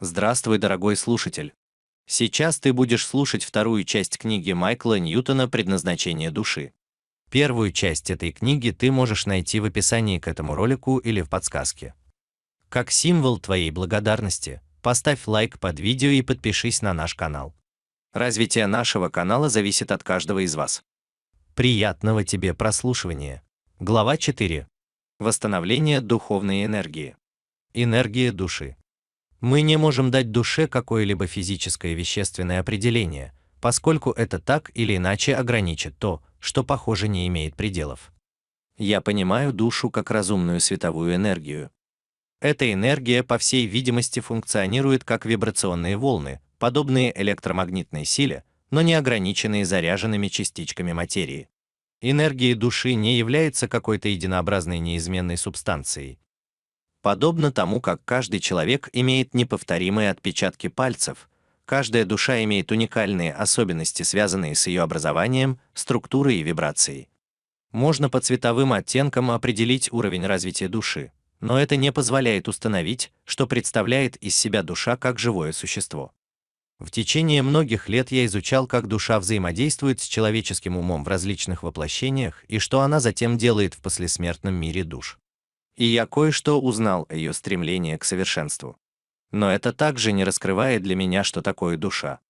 Здравствуй, дорогой слушатель! Сейчас ты будешь слушать вторую часть книги Майкла Ньютона «Предназначение души». Первую часть этой книги ты можешь найти в описании к этому ролику или в подсказке. Как символ твоей благодарности, поставь лайк под видео и подпишись на наш канал. Развитие нашего канала зависит от каждого из вас. Приятного тебе прослушивания. Глава 4. Восстановление духовной энергии. Энергия души. Мы не можем дать душе какое-либо физическое вещественное определение, поскольку это так или иначе ограничит то, что, похоже, не имеет пределов. Я понимаю душу как разумную световую энергию. Эта энергия, по всей видимости, функционирует как вибрационные волны, подобные электромагнитной силе, но не ограниченные заряженными частичками материи. Энергия души не является какой-то единообразной неизменной субстанцией, Подобно тому, как каждый человек имеет неповторимые отпечатки пальцев, каждая душа имеет уникальные особенности, связанные с ее образованием, структурой и вибрацией. Можно по цветовым оттенкам определить уровень развития души, но это не позволяет установить, что представляет из себя душа как живое существо. В течение многих лет я изучал, как душа взаимодействует с человеческим умом в различных воплощениях и что она затем делает в послесмертном мире душ и я кое-что узнал о ее стремлении к совершенству. Но это также не раскрывает для меня, что такое душа.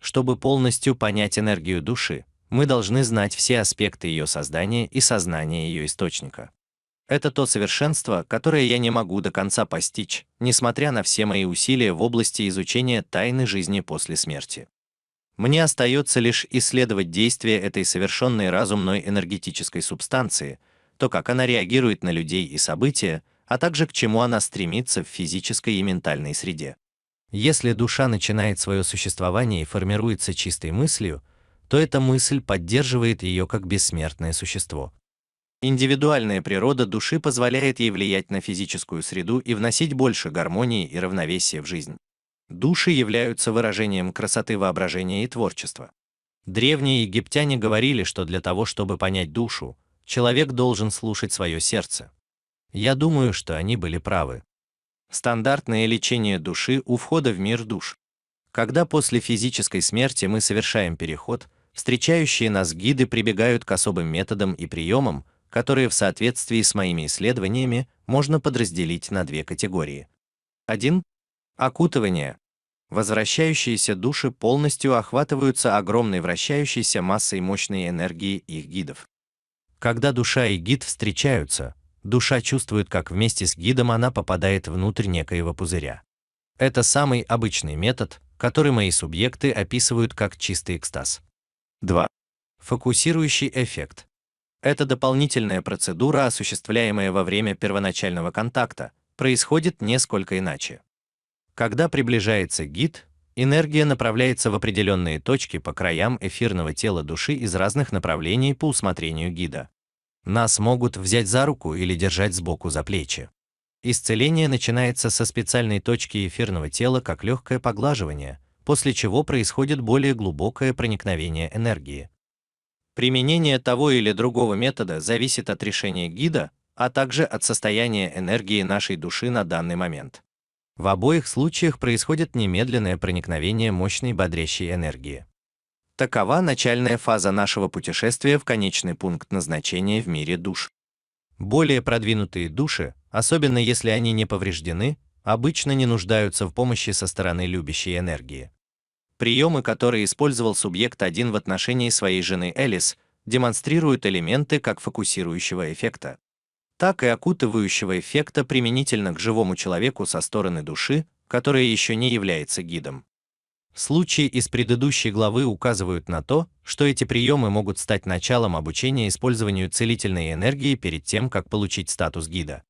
Чтобы полностью понять энергию души, мы должны знать все аспекты ее создания и сознания ее источника. Это то совершенство, которое я не могу до конца постичь, несмотря на все мои усилия в области изучения тайны жизни после смерти. Мне остается лишь исследовать действие этой совершенной разумной энергетической субстанции – то как она реагирует на людей и события, а также к чему она стремится в физической и ментальной среде. Если душа начинает свое существование и формируется чистой мыслью, то эта мысль поддерживает ее как бессмертное существо. Индивидуальная природа души позволяет ей влиять на физическую среду и вносить больше гармонии и равновесия в жизнь. Души являются выражением красоты воображения и творчества. Древние египтяне говорили, что для того, чтобы понять душу, Человек должен слушать свое сердце. Я думаю, что они были правы. Стандартное лечение души у входа в мир душ. Когда после физической смерти мы совершаем переход, встречающие нас гиды прибегают к особым методам и приемам, которые в соответствии с моими исследованиями можно подразделить на две категории. 1. Окутывание. Возвращающиеся души полностью охватываются огромной вращающейся массой мощной энергии их гидов. Когда душа и гид встречаются, душа чувствует, как вместе с гидом она попадает внутрь некоего пузыря. Это самый обычный метод, который мои субъекты описывают как чистый экстаз. 2. Фокусирующий эффект. Эта дополнительная процедура, осуществляемая во время первоначального контакта, происходит несколько иначе. Когда приближается гид, Энергия направляется в определенные точки по краям эфирного тела души из разных направлений по усмотрению гида. Нас могут взять за руку или держать сбоку за плечи. Исцеление начинается со специальной точки эфирного тела как легкое поглаживание, после чего происходит более глубокое проникновение энергии. Применение того или другого метода зависит от решения гида, а также от состояния энергии нашей души на данный момент. В обоих случаях происходит немедленное проникновение мощной бодрящей энергии. Такова начальная фаза нашего путешествия в конечный пункт назначения в мире душ. Более продвинутые души, особенно если они не повреждены, обычно не нуждаются в помощи со стороны любящей энергии. Приемы, которые использовал субъект один в отношении своей жены Элис, демонстрируют элементы как фокусирующего эффекта так и окутывающего эффекта применительно к живому человеку со стороны души, которая еще не является гидом. Случаи из предыдущей главы указывают на то, что эти приемы могут стать началом обучения использованию целительной энергии перед тем, как получить статус гида.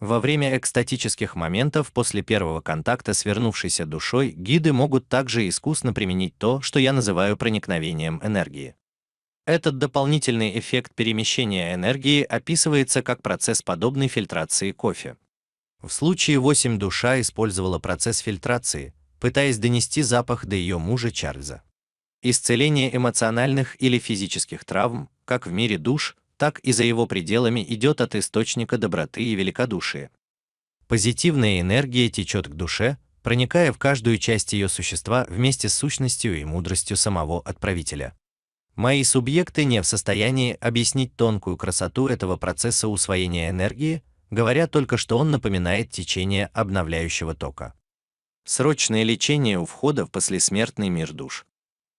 Во время экстатических моментов после первого контакта с вернувшейся душой гиды могут также искусно применить то, что я называю проникновением энергии. Этот дополнительный эффект перемещения энергии описывается как процесс подобной фильтрации кофе. В случае 8 душа использовала процесс фильтрации, пытаясь донести запах до ее мужа Чарльза. Исцеление эмоциональных или физических травм, как в мире душ, так и за его пределами идет от источника доброты и великодушия. Позитивная энергия течет к душе, проникая в каждую часть ее существа вместе с сущностью и мудростью самого отправителя. Мои субъекты не в состоянии объяснить тонкую красоту этого процесса усвоения энергии, говоря только, что он напоминает течение обновляющего тока. Срочное лечение у входа в послесмертный мир душ.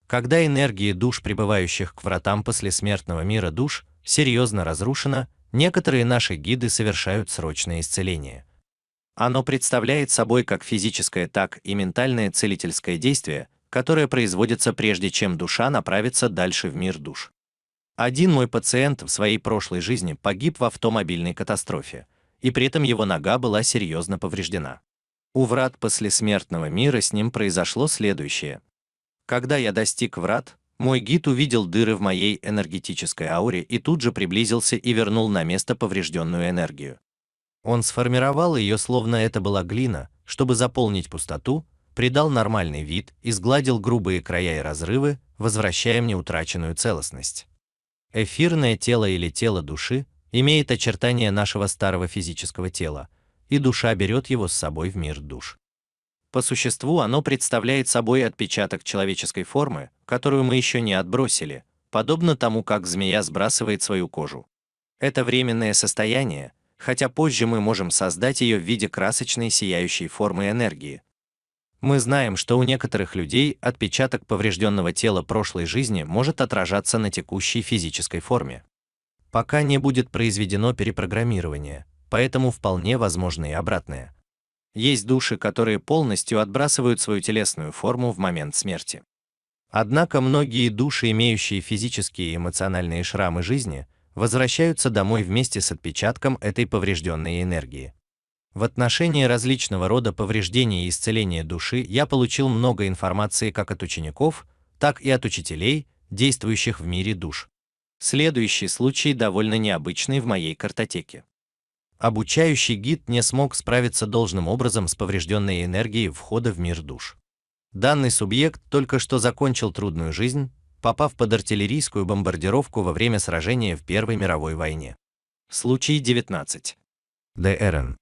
Когда энергия душ, прибывающих к вратам послесмертного мира душ, серьезно разрушена, некоторые наши гиды совершают срочное исцеление. Оно представляет собой как физическое, так и ментальное целительское действие, которое производится прежде, чем душа направится дальше в мир душ. Один мой пациент в своей прошлой жизни погиб в автомобильной катастрофе, и при этом его нога была серьезно повреждена. У врат послесмертного мира с ним произошло следующее. Когда я достиг врат, мой гид увидел дыры в моей энергетической ауре и тут же приблизился и вернул на место поврежденную энергию. Он сформировал ее, словно это была глина, чтобы заполнить пустоту, придал нормальный вид и сгладил грубые края и разрывы, возвращая мне утраченную целостность. Эфирное тело или тело души имеет очертания нашего старого физического тела, и душа берет его с собой в мир душ. По существу оно представляет собой отпечаток человеческой формы, которую мы еще не отбросили, подобно тому, как змея сбрасывает свою кожу. Это временное состояние, хотя позже мы можем создать ее в виде красочной сияющей формы энергии, мы знаем, что у некоторых людей отпечаток поврежденного тела прошлой жизни может отражаться на текущей физической форме. Пока не будет произведено перепрограммирование, поэтому вполне возможно и обратное. Есть души, которые полностью отбрасывают свою телесную форму в момент смерти. Однако многие души, имеющие физические и эмоциональные шрамы жизни, возвращаются домой вместе с отпечатком этой поврежденной энергии. В отношении различного рода повреждений и исцеления души я получил много информации как от учеников, так и от учителей, действующих в мире душ. Следующий случай довольно необычный в моей картотеке. Обучающий гид не смог справиться должным образом с поврежденной энергией входа в мир душ. Данный субъект только что закончил трудную жизнь, попав под артиллерийскую бомбардировку во время сражения в Первой мировой войне. Случай 19. ДРН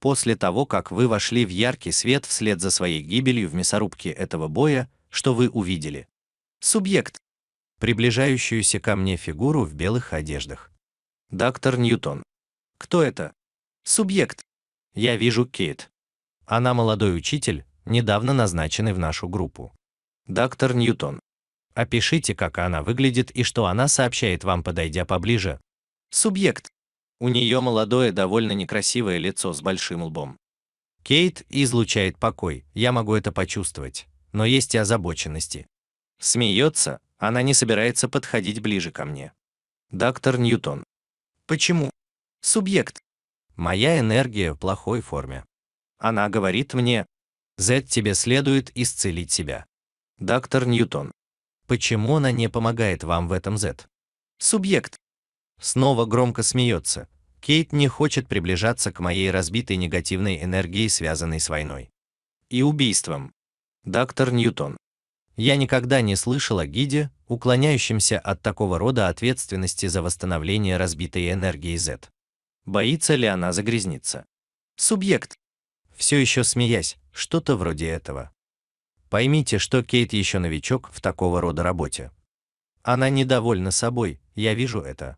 после того, как вы вошли в яркий свет вслед за своей гибелью в мясорубке этого боя, что вы увидели? Субъект. Приближающуюся ко мне фигуру в белых одеждах. Доктор Ньютон. Кто это? Субъект. Я вижу Кейт. Она молодой учитель, недавно назначенный в нашу группу. Доктор Ньютон. Опишите, как она выглядит и что она сообщает вам, подойдя поближе. Субъект. У нее молодое, довольно некрасивое лицо с большим лбом. Кейт излучает покой, я могу это почувствовать, но есть и озабоченности. Смеется, она не собирается подходить ближе ко мне. Доктор Ньютон. Почему? Субъект. Моя энергия в плохой форме. Она говорит мне, Зет, тебе следует исцелить себя. Доктор Ньютон. Почему она не помогает вам в этом, Зет? Субъект. Снова громко смеется. Кейт не хочет приближаться к моей разбитой негативной энергии, связанной с войной и убийством. Доктор Ньютон. Я никогда не слышал о гиде, уклоняющемся от такого рода ответственности за восстановление разбитой энергии Z. Боится ли она загрязниться? Субъект. Все еще смеясь, что-то вроде этого. Поймите, что Кейт еще новичок в такого рода работе. Она недовольна собой, я вижу это.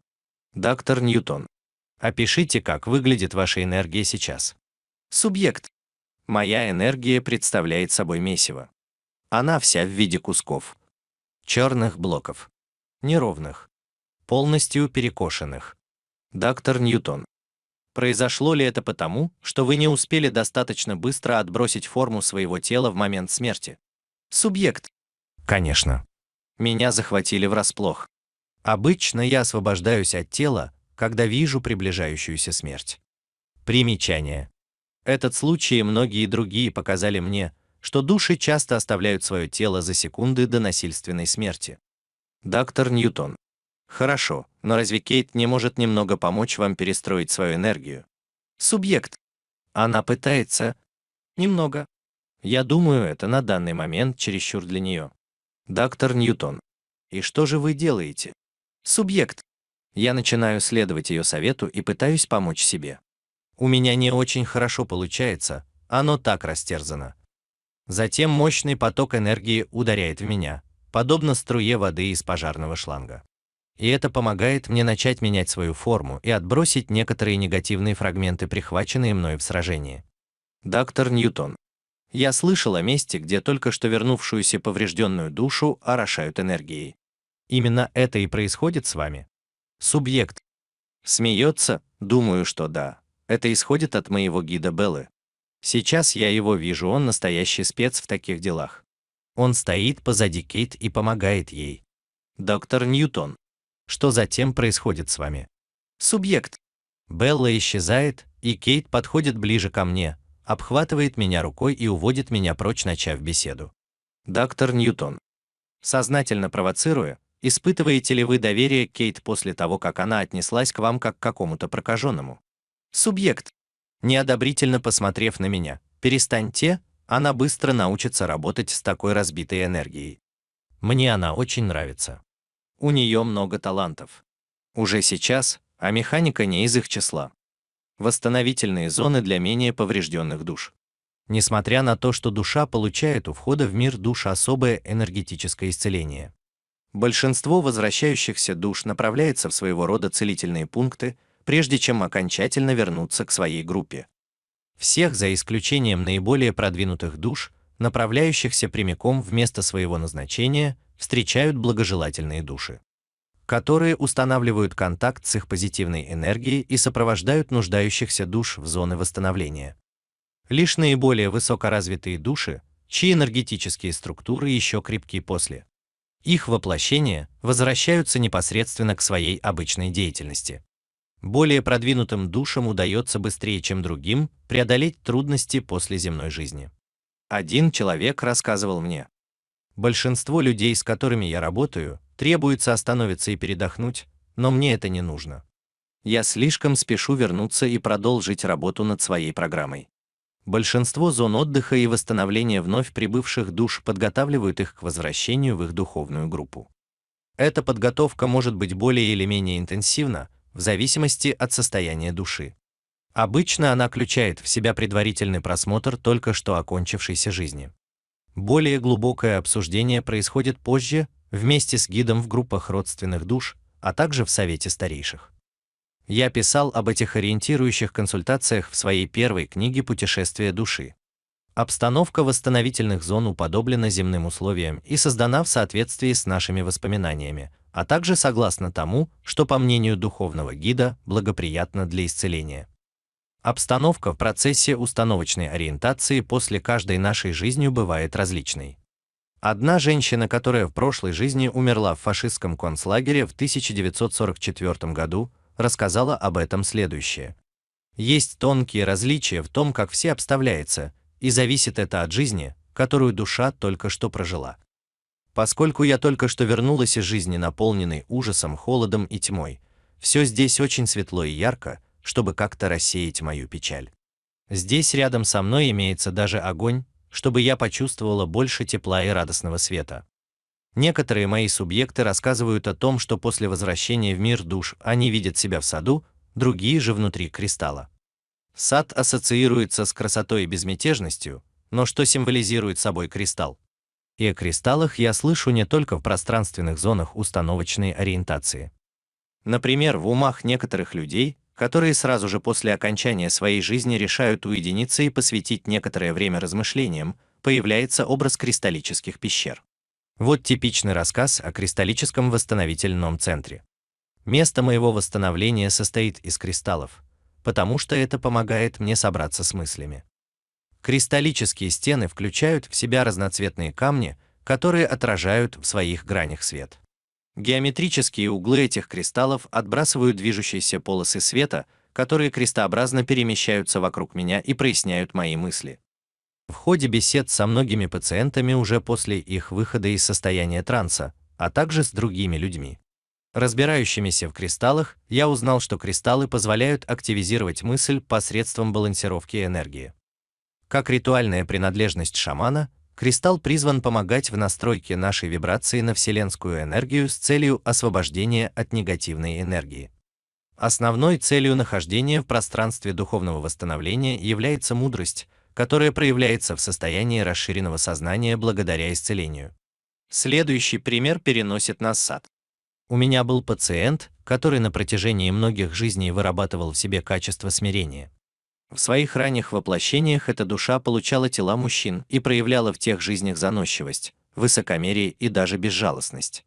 Доктор Ньютон. Опишите, как выглядит ваша энергия сейчас. Субъект. Моя энергия представляет собой месиво. Она вся в виде кусков. Черных блоков. Неровных. Полностью перекошенных. Доктор Ньютон. Произошло ли это потому, что вы не успели достаточно быстро отбросить форму своего тела в момент смерти? Субъект. Конечно. Меня захватили врасплох. Обычно я освобождаюсь от тела, когда вижу приближающуюся смерть. Примечание. Этот случай и многие другие показали мне, что души часто оставляют свое тело за секунды до насильственной смерти. Доктор Ньютон. Хорошо, но разве Кейт не может немного помочь вам перестроить свою энергию? Субъект. Она пытается. Немного. Я думаю, это на данный момент чересчур для нее. Доктор Ньютон. И что же вы делаете? Субъект. Я начинаю следовать ее совету и пытаюсь помочь себе. У меня не очень хорошо получается, оно так растерзано. Затем мощный поток энергии ударяет в меня, подобно струе воды из пожарного шланга. И это помогает мне начать менять свою форму и отбросить некоторые негативные фрагменты, прихваченные мной в сражении. Доктор Ньютон. Я слышал о месте, где только что вернувшуюся поврежденную душу орошают энергией. Именно это и происходит с вами. Субъект. Смеется? Думаю, что да. Это исходит от моего гида Беллы. Сейчас я его вижу, он настоящий спец в таких делах. Он стоит позади Кейт и помогает ей. Доктор Ньютон. Что затем происходит с вами? Субъект. Белла исчезает, и Кейт подходит ближе ко мне, обхватывает меня рукой и уводит меня прочь, начав беседу. Доктор Ньютон. Сознательно провоцируя, Испытываете ли вы доверие Кейт после того, как она отнеслась к вам как к какому-то прокаженному? Субъект. Неодобрительно посмотрев на меня, перестаньте, она быстро научится работать с такой разбитой энергией. Мне она очень нравится. У нее много талантов. Уже сейчас, а механика не из их числа. Восстановительные зоны для менее поврежденных душ. Несмотря на то, что душа получает у входа в мир душ особое энергетическое исцеление, Большинство возвращающихся душ направляется в своего рода целительные пункты, прежде чем окончательно вернуться к своей группе. Всех, за исключением наиболее продвинутых душ, направляющихся прямиком вместо своего назначения, встречают благожелательные души, которые устанавливают контакт с их позитивной энергией и сопровождают нуждающихся душ в зоны восстановления. Лишь наиболее высокоразвитые души, чьи энергетические структуры еще крепки после их воплощения возвращаются непосредственно к своей обычной деятельности. Более продвинутым душам удается быстрее, чем другим, преодолеть трудности после земной жизни. Один человек рассказывал мне. Большинство людей, с которыми я работаю, требуется остановиться и передохнуть, но мне это не нужно. Я слишком спешу вернуться и продолжить работу над своей программой. Большинство зон отдыха и восстановления вновь прибывших душ подготавливают их к возвращению в их духовную группу. Эта подготовка может быть более или менее интенсивна, в зависимости от состояния души. Обычно она включает в себя предварительный просмотр только что окончившейся жизни. Более глубокое обсуждение происходит позже, вместе с гидом в группах родственных душ, а также в Совете старейших. Я писал об этих ориентирующих консультациях в своей первой книге «Путешествие души». Обстановка восстановительных зон уподоблена земным условиям и создана в соответствии с нашими воспоминаниями, а также согласно тому, что, по мнению духовного гида, благоприятно для исцеления. Обстановка в процессе установочной ориентации после каждой нашей жизнью бывает различной. Одна женщина, которая в прошлой жизни умерла в фашистском концлагере в 1944 году, рассказала об этом следующее. Есть тонкие различия в том, как все обставляется, и зависит это от жизни, которую душа только что прожила. Поскольку я только что вернулась из жизни, наполненной ужасом, холодом и тьмой, все здесь очень светло и ярко, чтобы как-то рассеять мою печаль. Здесь рядом со мной имеется даже огонь, чтобы я почувствовала больше тепла и радостного света. Некоторые мои субъекты рассказывают о том, что после возвращения в мир душ они видят себя в саду, другие же внутри кристалла. Сад ассоциируется с красотой и безмятежностью, но что символизирует собой кристалл? И о кристаллах я слышу не только в пространственных зонах установочной ориентации. Например, в умах некоторых людей, которые сразу же после окончания своей жизни решают уединиться и посвятить некоторое время размышлениям, появляется образ кристаллических пещер. Вот типичный рассказ о кристаллическом восстановительном центре. Место моего восстановления состоит из кристаллов, потому что это помогает мне собраться с мыслями. Кристаллические стены включают в себя разноцветные камни, которые отражают в своих гранях свет. Геометрические углы этих кристаллов отбрасывают движущиеся полосы света, которые крестообразно перемещаются вокруг меня и проясняют мои мысли. В ходе бесед со многими пациентами уже после их выхода из состояния транса, а также с другими людьми, разбирающимися в кристаллах, я узнал, что кристаллы позволяют активизировать мысль посредством балансировки энергии. Как ритуальная принадлежность шамана, кристалл призван помогать в настройке нашей вибрации на вселенскую энергию с целью освобождения от негативной энергии. Основной целью нахождения в пространстве духовного восстановления является мудрость, которое проявляется в состоянии расширенного сознания благодаря исцелению. Следующий пример переносит нас сад. У меня был пациент, который на протяжении многих жизней вырабатывал в себе качество смирения. В своих ранних воплощениях эта душа получала тела мужчин и проявляла в тех жизнях заносчивость, высокомерие и даже безжалостность.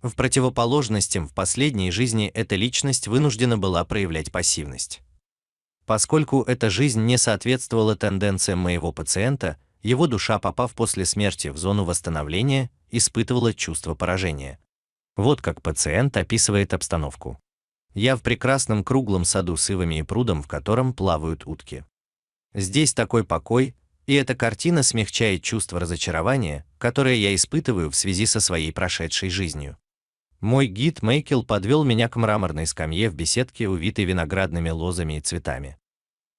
В противоположность им в последней жизни эта личность вынуждена была проявлять пассивность. Поскольку эта жизнь не соответствовала тенденциям моего пациента, его душа, попав после смерти в зону восстановления, испытывала чувство поражения. Вот как пациент описывает обстановку. Я в прекрасном круглом саду с ивами и прудом, в котором плавают утки. Здесь такой покой, и эта картина смягчает чувство разочарования, которое я испытываю в связи со своей прошедшей жизнью. Мой гид Мейкел подвел меня к мраморной скамье в беседке, увитой виноградными лозами и цветами.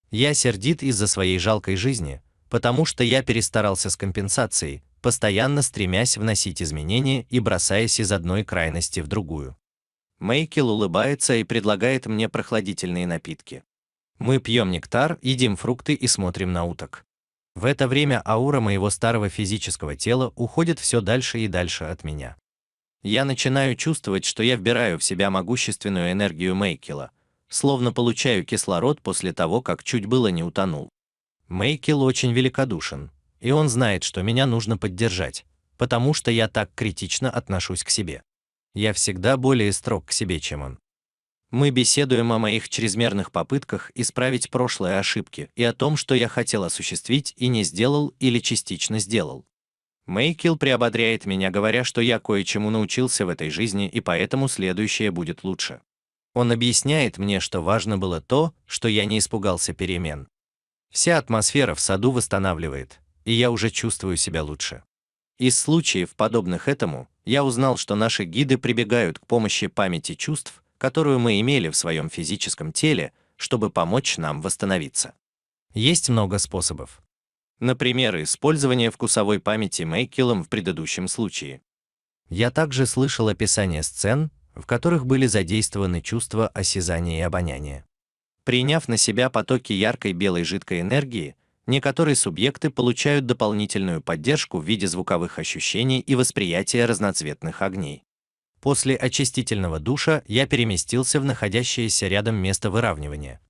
Я сердит из-за своей жалкой жизни, потому что я перестарался с компенсацией, постоянно стремясь вносить изменения и бросаясь из одной крайности в другую. Мейкел улыбается и предлагает мне прохладительные напитки. Мы пьем нектар, едим фрукты и смотрим на уток. В это время аура моего старого физического тела уходит все дальше и дальше от меня. Я начинаю чувствовать, что я вбираю в себя могущественную энергию Мейкела, словно получаю кислород после того, как чуть было не утонул. Мейкел очень великодушен, и он знает, что меня нужно поддержать, потому что я так критично отношусь к себе. Я всегда более строг к себе, чем он. Мы беседуем о моих чрезмерных попытках исправить прошлые ошибки и о том, что я хотел осуществить и не сделал или частично сделал. Мейкил приободряет меня, говоря, что я кое-чему научился в этой жизни, и поэтому следующее будет лучше. Он объясняет мне, что важно было то, что я не испугался перемен. Вся атмосфера в саду восстанавливает, и я уже чувствую себя лучше. Из случаев, подобных этому, я узнал, что наши гиды прибегают к помощи памяти чувств, которую мы имели в своем физическом теле, чтобы помочь нам восстановиться. Есть много способов. Например, использование вкусовой памяти Мейкелом в предыдущем случае. Я также слышал описание сцен, в которых были задействованы чувства осязания и обоняния. Приняв на себя потоки яркой белой жидкой энергии, некоторые субъекты получают дополнительную поддержку в виде звуковых ощущений и восприятия разноцветных огней. После очистительного душа я переместился в находящееся рядом место выравнивания.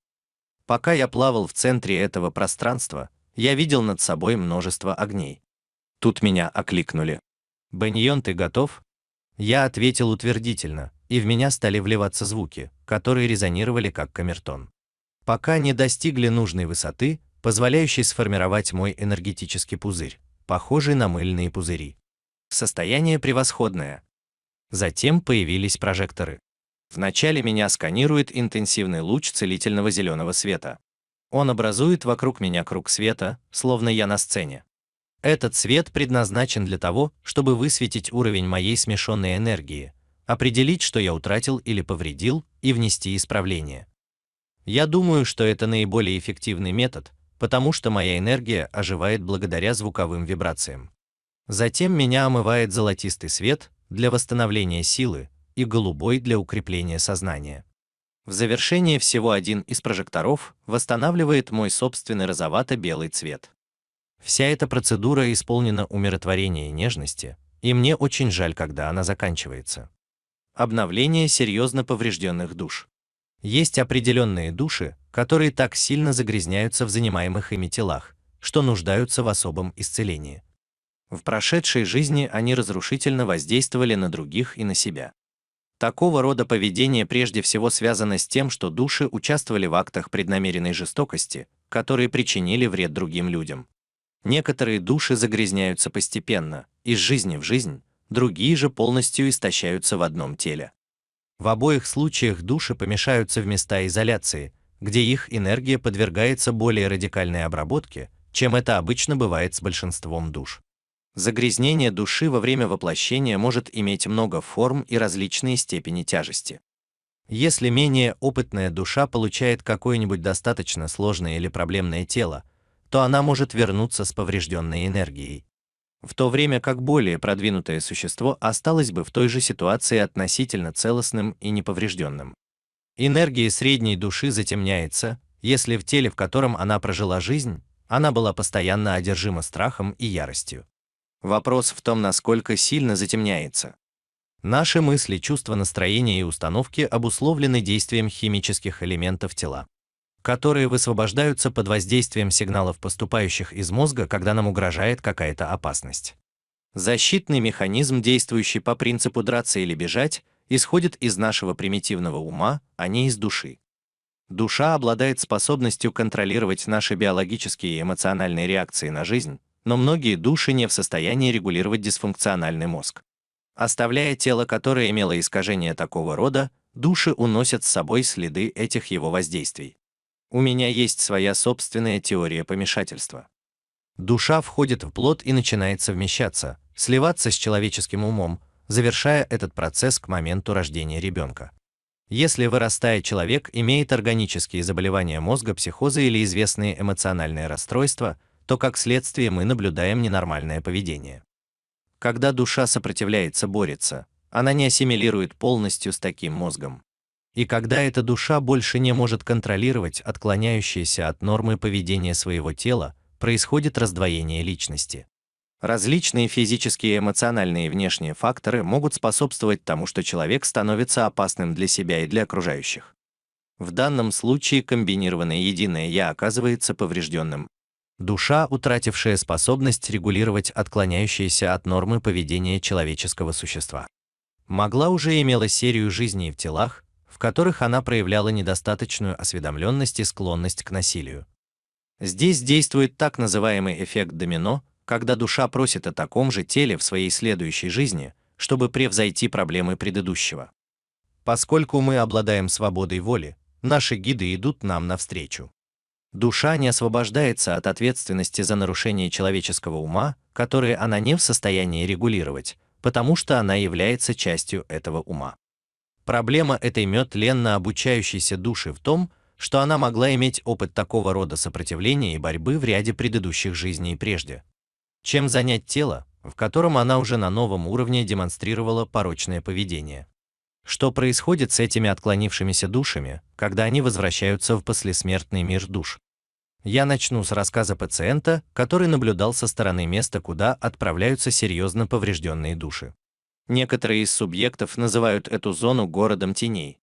Пока я плавал в центре этого пространства, я видел над собой множество огней. Тут меня окликнули. «Беньон, ты готов?» Я ответил утвердительно, и в меня стали вливаться звуки, которые резонировали как камертон. Пока не достигли нужной высоты, позволяющей сформировать мой энергетический пузырь, похожий на мыльные пузыри. Состояние превосходное. Затем появились прожекторы. Вначале меня сканирует интенсивный луч целительного зеленого света. Он образует вокруг меня круг света, словно я на сцене. Этот свет предназначен для того, чтобы высветить уровень моей смешанной энергии, определить, что я утратил или повредил, и внести исправление. Я думаю, что это наиболее эффективный метод, потому что моя энергия оживает благодаря звуковым вибрациям. Затем меня омывает золотистый свет для восстановления силы и голубой для укрепления сознания. В завершение всего один из прожекторов восстанавливает мой собственный розовато-белый цвет. Вся эта процедура исполнена умиротворения и нежности, и мне очень жаль, когда она заканчивается. Обновление серьезно поврежденных душ. Есть определенные души, которые так сильно загрязняются в занимаемых ими телах, что нуждаются в особом исцелении. В прошедшей жизни они разрушительно воздействовали на других и на себя. Такого рода поведение прежде всего связано с тем, что души участвовали в актах преднамеренной жестокости, которые причинили вред другим людям. Некоторые души загрязняются постепенно, из жизни в жизнь, другие же полностью истощаются в одном теле. В обоих случаях души помешаются в места изоляции, где их энергия подвергается более радикальной обработке, чем это обычно бывает с большинством душ. Загрязнение души во время воплощения может иметь много форм и различные степени тяжести. Если менее опытная душа получает какое-нибудь достаточно сложное или проблемное тело, то она может вернуться с поврежденной энергией. В то время как более продвинутое существо осталось бы в той же ситуации относительно целостным и неповрежденным. Энергия средней души затемняется, если в теле, в котором она прожила жизнь, она была постоянно одержима страхом и яростью. Вопрос в том, насколько сильно затемняется. Наши мысли, чувства, настроения и установки обусловлены действием химических элементов тела, которые высвобождаются под воздействием сигналов, поступающих из мозга, когда нам угрожает какая-то опасность. Защитный механизм, действующий по принципу драться или бежать, исходит из нашего примитивного ума, а не из души. Душа обладает способностью контролировать наши биологические и эмоциональные реакции на жизнь, но многие души не в состоянии регулировать дисфункциональный мозг. Оставляя тело, которое имело искажение такого рода, души уносят с собой следы этих его воздействий. У меня есть своя собственная теория помешательства. Душа входит в плод и начинает совмещаться, сливаться с человеческим умом, завершая этот процесс к моменту рождения ребенка. Если вырастая человек имеет органические заболевания мозга, психозы или известные эмоциональные расстройства – то как следствие мы наблюдаем ненормальное поведение. Когда душа сопротивляется, борется, она не ассимилирует полностью с таким мозгом. И когда эта душа больше не может контролировать отклоняющееся от нормы поведение своего тела, происходит раздвоение личности. Различные физические эмоциональные и внешние факторы могут способствовать тому, что человек становится опасным для себя и для окружающих. В данном случае комбинированное единое «я» оказывается поврежденным, душа, утратившая способность регулировать отклоняющиеся от нормы поведения человеческого существа. Могла уже имела серию жизней в телах, в которых она проявляла недостаточную осведомленность и склонность к насилию. Здесь действует так называемый эффект домино, когда душа просит о таком же теле в своей следующей жизни, чтобы превзойти проблемы предыдущего. Поскольку мы обладаем свободой воли, наши гиды идут нам навстречу. Душа не освобождается от ответственности за нарушение человеческого ума, которое она не в состоянии регулировать, потому что она является частью этого ума. Проблема этой мётленно обучающейся души в том, что она могла иметь опыт такого рода сопротивления и борьбы в ряде предыдущих жизней прежде, чем занять тело, в котором она уже на новом уровне демонстрировала порочное поведение. Что происходит с этими отклонившимися душами, когда они возвращаются в послесмертный мир душ? Я начну с рассказа пациента, который наблюдал со стороны места, куда отправляются серьезно поврежденные души. Некоторые из субъектов называют эту зону городом теней.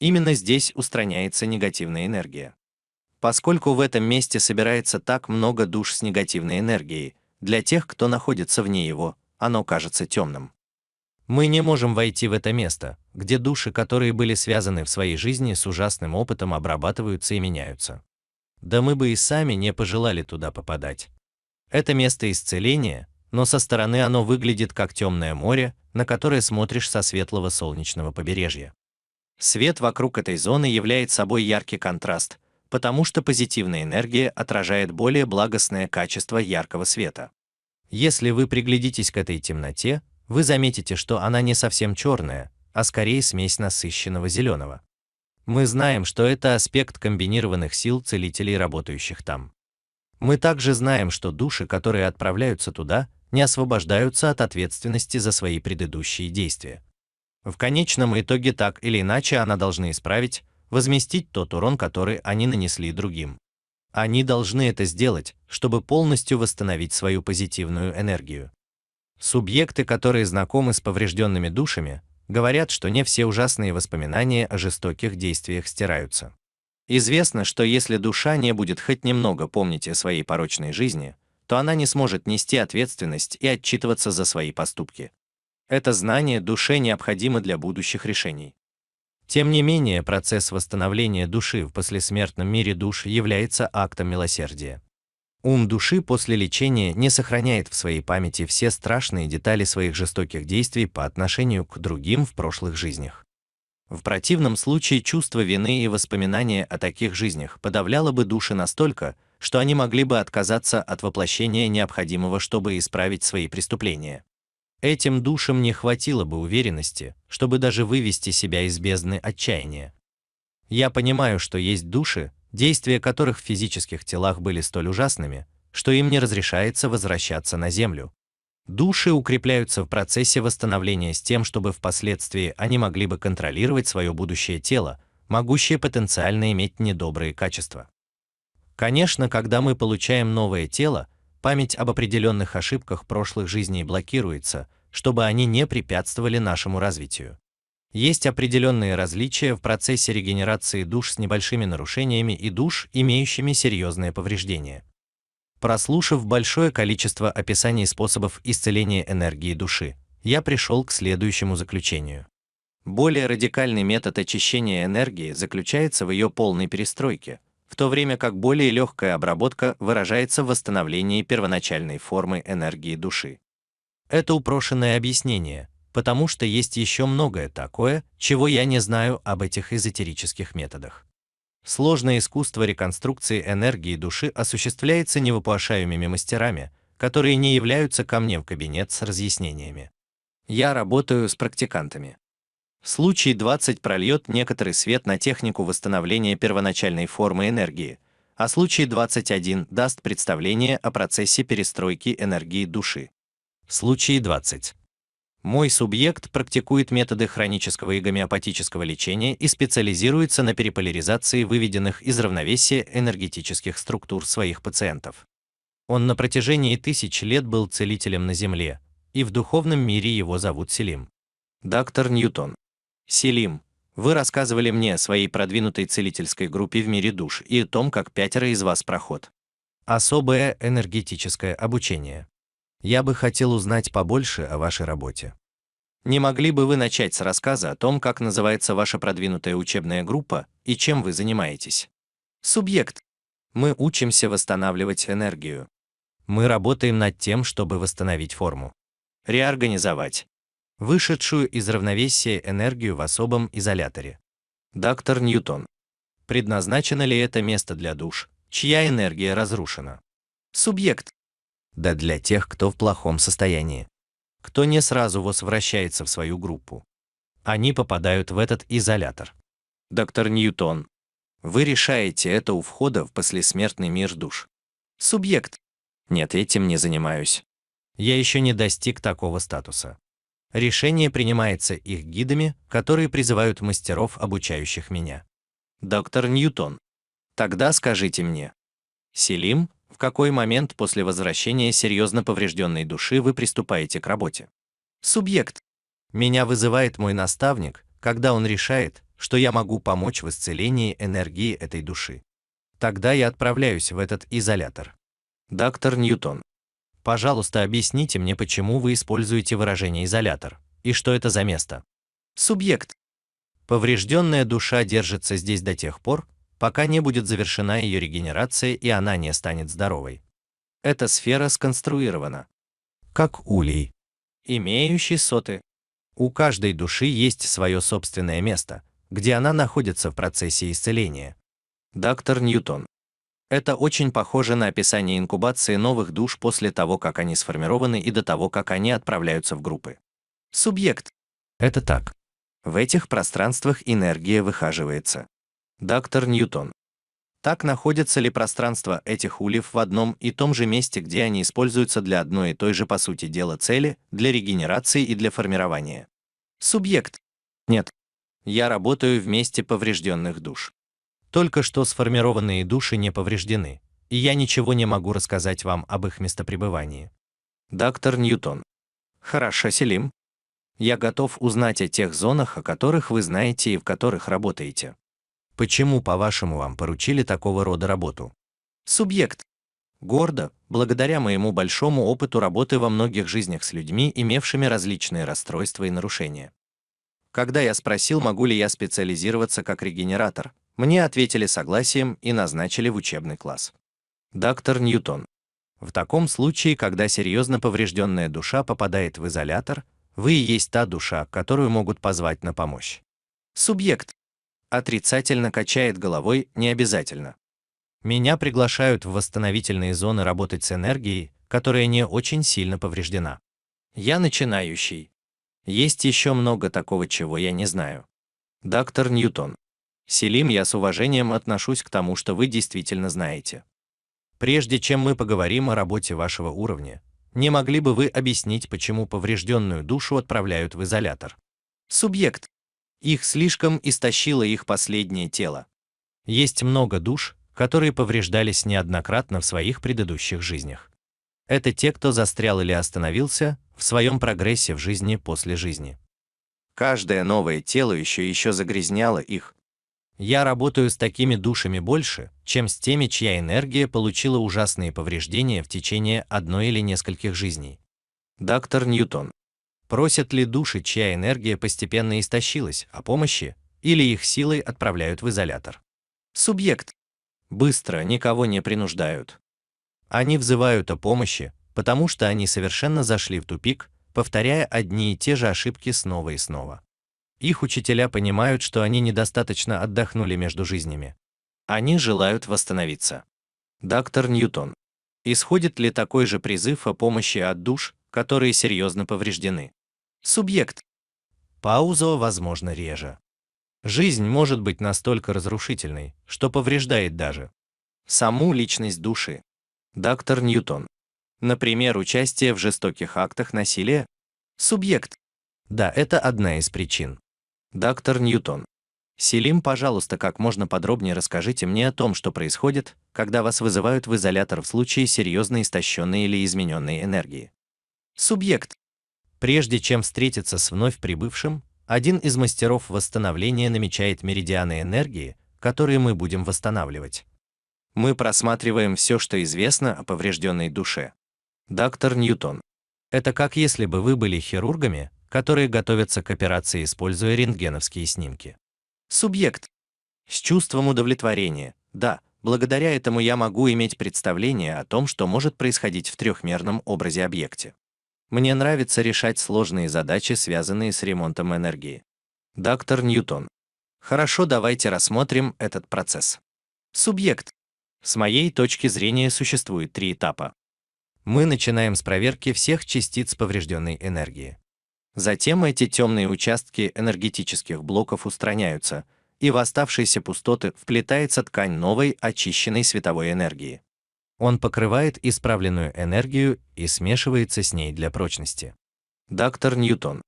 Именно здесь устраняется негативная энергия. Поскольку в этом месте собирается так много душ с негативной энергией, для тех, кто находится вне его, оно кажется темным. Мы не можем войти в это место, где души, которые были связаны в своей жизни с ужасным опытом, обрабатываются и меняются. Да мы бы и сами не пожелали туда попадать. Это место исцеления, но со стороны оно выглядит как темное море, на которое смотришь со светлого солнечного побережья. Свет вокруг этой зоны является собой яркий контраст, потому что позитивная энергия отражает более благостное качество яркого света. Если вы приглядитесь к этой темноте, вы заметите, что она не совсем черная, а скорее смесь насыщенного зеленого. Мы знаем, что это аспект комбинированных сил целителей, работающих там. Мы также знаем, что души, которые отправляются туда, не освобождаются от ответственности за свои предыдущие действия. В конечном итоге так или иначе она должны исправить, возместить тот урон, который они нанесли другим. Они должны это сделать, чтобы полностью восстановить свою позитивную энергию. Субъекты, которые знакомы с поврежденными душами, говорят, что не все ужасные воспоминания о жестоких действиях стираются. Известно, что если душа не будет хоть немного помнить о своей порочной жизни, то она не сможет нести ответственность и отчитываться за свои поступки. Это знание душе необходимо для будущих решений. Тем не менее, процесс восстановления души в послесмертном мире душ является актом милосердия. Ум души после лечения не сохраняет в своей памяти все страшные детали своих жестоких действий по отношению к другим в прошлых жизнях. В противном случае чувство вины и воспоминания о таких жизнях подавляло бы души настолько, что они могли бы отказаться от воплощения необходимого, чтобы исправить свои преступления. Этим душам не хватило бы уверенности, чтобы даже вывести себя из бездны отчаяния. Я понимаю, что есть души, действия которых в физических телах были столь ужасными, что им не разрешается возвращаться на землю. Души укрепляются в процессе восстановления с тем, чтобы впоследствии они могли бы контролировать свое будущее тело, могущее потенциально иметь недобрые качества. Конечно, когда мы получаем новое тело, память об определенных ошибках прошлых жизней блокируется, чтобы они не препятствовали нашему развитию. Есть определенные различия в процессе регенерации душ с небольшими нарушениями и душ, имеющими серьезные повреждения. Прослушав большое количество описаний способов исцеления энергии души, я пришел к следующему заключению. Более радикальный метод очищения энергии заключается в ее полной перестройке, в то время как более легкая обработка выражается в восстановлении первоначальной формы энергии души. Это упрошенное объяснение, потому что есть еще многое такое, чего я не знаю об этих эзотерических методах. Сложное искусство реконструкции энергии души осуществляется невопрошаемыми мастерами, которые не являются ко мне в кабинет с разъяснениями. Я работаю с практикантами. Случай случае 20 прольет некоторый свет на технику восстановления первоначальной формы энергии, а случай 21 даст представление о процессе перестройки энергии души. Случай 20. Мой субъект практикует методы хронического и гомеопатического лечения и специализируется на переполяризации выведенных из равновесия энергетических структур своих пациентов. Он на протяжении тысяч лет был целителем на Земле, и в духовном мире его зовут Селим. Доктор Ньютон. Селим, вы рассказывали мне о своей продвинутой целительской группе в мире душ и о том, как пятеро из вас проход. Особое энергетическое обучение. Я бы хотел узнать побольше о вашей работе. Не могли бы вы начать с рассказа о том, как называется ваша продвинутая учебная группа и чем вы занимаетесь? Субъект. Мы учимся восстанавливать энергию. Мы работаем над тем, чтобы восстановить форму. Реорганизовать. Вышедшую из равновесия энергию в особом изоляторе. Доктор Ньютон. Предназначено ли это место для душ, чья энергия разрушена? Субъект да для тех, кто в плохом состоянии, кто не сразу возвращается в свою группу. Они попадают в этот изолятор. Доктор Ньютон, вы решаете это у входа в послесмертный мир душ. Субъект. Нет, этим не занимаюсь. Я еще не достиг такого статуса. Решение принимается их гидами, которые призывают мастеров, обучающих меня. Доктор Ньютон. Тогда скажите мне. Селим, в какой момент после возвращения серьезно поврежденной души вы приступаете к работе? Субъект. Меня вызывает мой наставник, когда он решает, что я могу помочь в исцелении энергии этой души. Тогда я отправляюсь в этот изолятор. Доктор Ньютон. Пожалуйста, объясните мне, почему вы используете выражение изолятор и что это за место? Субъект. Поврежденная душа держится здесь до тех пор, пока не будет завершена ее регенерация и она не станет здоровой. Эта сфера сконструирована как улей, имеющий соты. У каждой души есть свое собственное место, где она находится в процессе исцеления. Доктор Ньютон. Это очень похоже на описание инкубации новых душ после того, как они сформированы и до того, как они отправляются в группы. Субъект. Это так. В этих пространствах энергия выхаживается. Доктор Ньютон. Так находятся ли пространства этих ульев в одном и том же месте, где они используются для одной и той же по сути дела цели, для регенерации и для формирования? Субъект. Нет. Я работаю вместе поврежденных душ. Только что сформированные души не повреждены, и я ничего не могу рассказать вам об их местопребывании. Доктор Ньютон. Хорошо, Селим. Я готов узнать о тех зонах, о которых вы знаете и в которых работаете. Почему, по-вашему, вам поручили такого рода работу? Субъект. Гордо, благодаря моему большому опыту работы во многих жизнях с людьми, имевшими различные расстройства и нарушения. Когда я спросил, могу ли я специализироваться как регенератор, мне ответили согласием и назначили в учебный класс. Доктор Ньютон. В таком случае, когда серьезно поврежденная душа попадает в изолятор, вы и есть та душа, которую могут позвать на помощь. Субъект отрицательно качает головой не обязательно. Меня приглашают в восстановительные зоны работать с энергией, которая не очень сильно повреждена. Я начинающий. Есть еще много такого, чего я не знаю. Доктор Ньютон. Селим, я с уважением отношусь к тому, что вы действительно знаете. Прежде чем мы поговорим о работе вашего уровня, не могли бы вы объяснить, почему поврежденную душу отправляют в изолятор? Субъект, их слишком истощило их последнее тело. Есть много душ, которые повреждались неоднократно в своих предыдущих жизнях. Это те, кто застрял или остановился в своем прогрессе в жизни после жизни. Каждое новое тело еще еще загрязняло их. Я работаю с такими душами больше, чем с теми, чья энергия получила ужасные повреждения в течение одной или нескольких жизней. Доктор Ньютон. Просят ли души, чья энергия постепенно истощилась, о помощи, или их силой отправляют в изолятор? Субъект. Быстро, никого не принуждают. Они взывают о помощи, потому что они совершенно зашли в тупик, повторяя одни и те же ошибки снова и снова. Их учителя понимают, что они недостаточно отдохнули между жизнями. Они желают восстановиться. Доктор Ньютон. Исходит ли такой же призыв о помощи от душ, которые серьезно повреждены? Субъект. Пауза, возможно, реже. Жизнь может быть настолько разрушительной, что повреждает даже саму личность души. Доктор Ньютон. Например, участие в жестоких актах насилия. Субъект. Да, это одна из причин. Доктор Ньютон. Селим, пожалуйста, как можно подробнее расскажите мне о том, что происходит, когда вас вызывают в изолятор в случае серьезно истощенной или измененной энергии. Субъект. Прежде чем встретиться с вновь прибывшим, один из мастеров восстановления намечает меридианы энергии, которые мы будем восстанавливать. Мы просматриваем все, что известно о поврежденной душе. Доктор Ньютон. Это как если бы вы были хирургами, которые готовятся к операции, используя рентгеновские снимки. Субъект. С чувством удовлетворения. Да, благодаря этому я могу иметь представление о том, что может происходить в трехмерном образе объекте. Мне нравится решать сложные задачи, связанные с ремонтом энергии. Доктор Ньютон. Хорошо, давайте рассмотрим этот процесс. Субъект. С моей точки зрения существует три этапа. Мы начинаем с проверки всех частиц поврежденной энергии. Затем эти темные участки энергетических блоков устраняются, и в оставшиеся пустоты вплетается ткань новой очищенной световой энергии. Он покрывает исправленную энергию и смешивается с ней для прочности. Доктор Ньютон.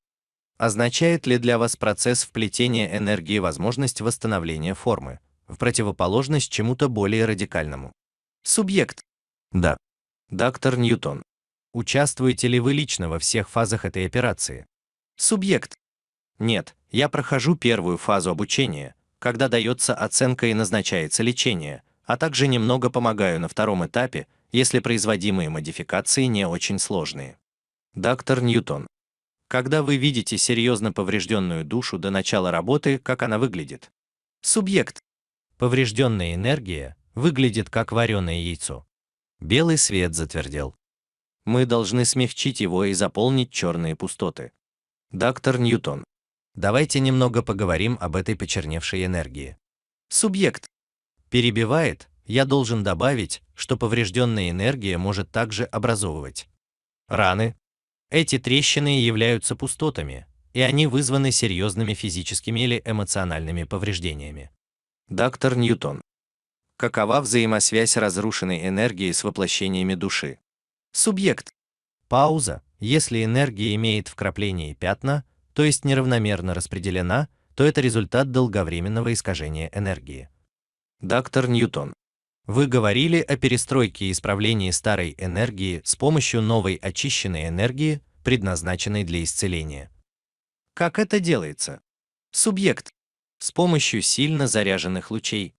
Означает ли для вас процесс вплетения энергии возможность восстановления формы, в противоположность чему-то более радикальному? Субъект. Да. Доктор Ньютон. Участвуете ли вы лично во всех фазах этой операции? Субъект. Нет, я прохожу первую фазу обучения, когда дается оценка и назначается лечение, а также немного помогаю на втором этапе, если производимые модификации не очень сложные. Доктор Ньютон. Когда вы видите серьезно поврежденную душу до начала работы, как она выглядит? Субъект. Поврежденная энергия выглядит как вареное яйцо. Белый свет затвердел. Мы должны смягчить его и заполнить черные пустоты. Доктор Ньютон. Давайте немного поговорим об этой почерневшей энергии. Субъект. Перебивает, я должен добавить, что поврежденная энергия может также образовывать раны. Эти трещины являются пустотами, и они вызваны серьезными физическими или эмоциональными повреждениями. Доктор Ньютон. Какова взаимосвязь разрушенной энергии с воплощениями души? Субъект. Пауза. Если энергия имеет вкрапление и пятна, то есть неравномерно распределена, то это результат долговременного искажения энергии. Доктор Ньютон, вы говорили о перестройке и исправлении старой энергии с помощью новой очищенной энергии, предназначенной для исцеления. Как это делается? Субъект. С помощью сильно заряженных лучей.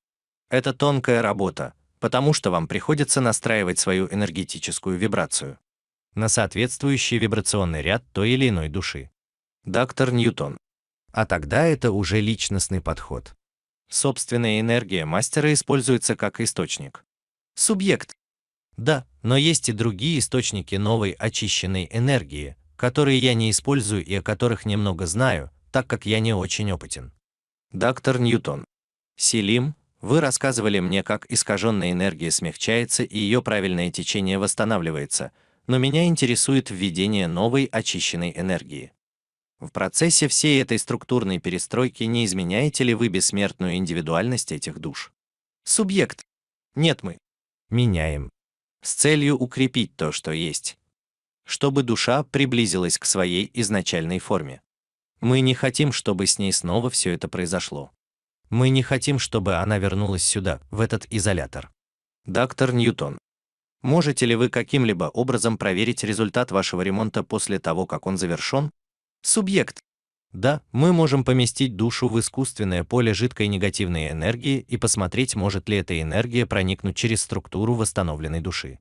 Это тонкая работа, потому что вам приходится настраивать свою энергетическую вибрацию на соответствующий вибрационный ряд той или иной души. Доктор Ньютон. А тогда это уже личностный подход. Собственная энергия мастера используется как источник. Субъект. Да, но есть и другие источники новой очищенной энергии, которые я не использую и о которых немного знаю, так как я не очень опытен. Доктор Ньютон. Селим, вы рассказывали мне, как искаженная энергия смягчается и ее правильное течение восстанавливается, но меня интересует введение новой очищенной энергии. В процессе всей этой структурной перестройки не изменяете ли вы бессмертную индивидуальность этих душ? Субъект. Нет, мы. Меняем. С целью укрепить то, что есть. Чтобы душа приблизилась к своей изначальной форме. Мы не хотим, чтобы с ней снова все это произошло. Мы не хотим, чтобы она вернулась сюда, в этот изолятор. Доктор Ньютон. Можете ли вы каким-либо образом проверить результат вашего ремонта после того, как он завершен? Субъект. Да, мы можем поместить душу в искусственное поле жидкой негативной энергии и посмотреть, может ли эта энергия проникнуть через структуру восстановленной души.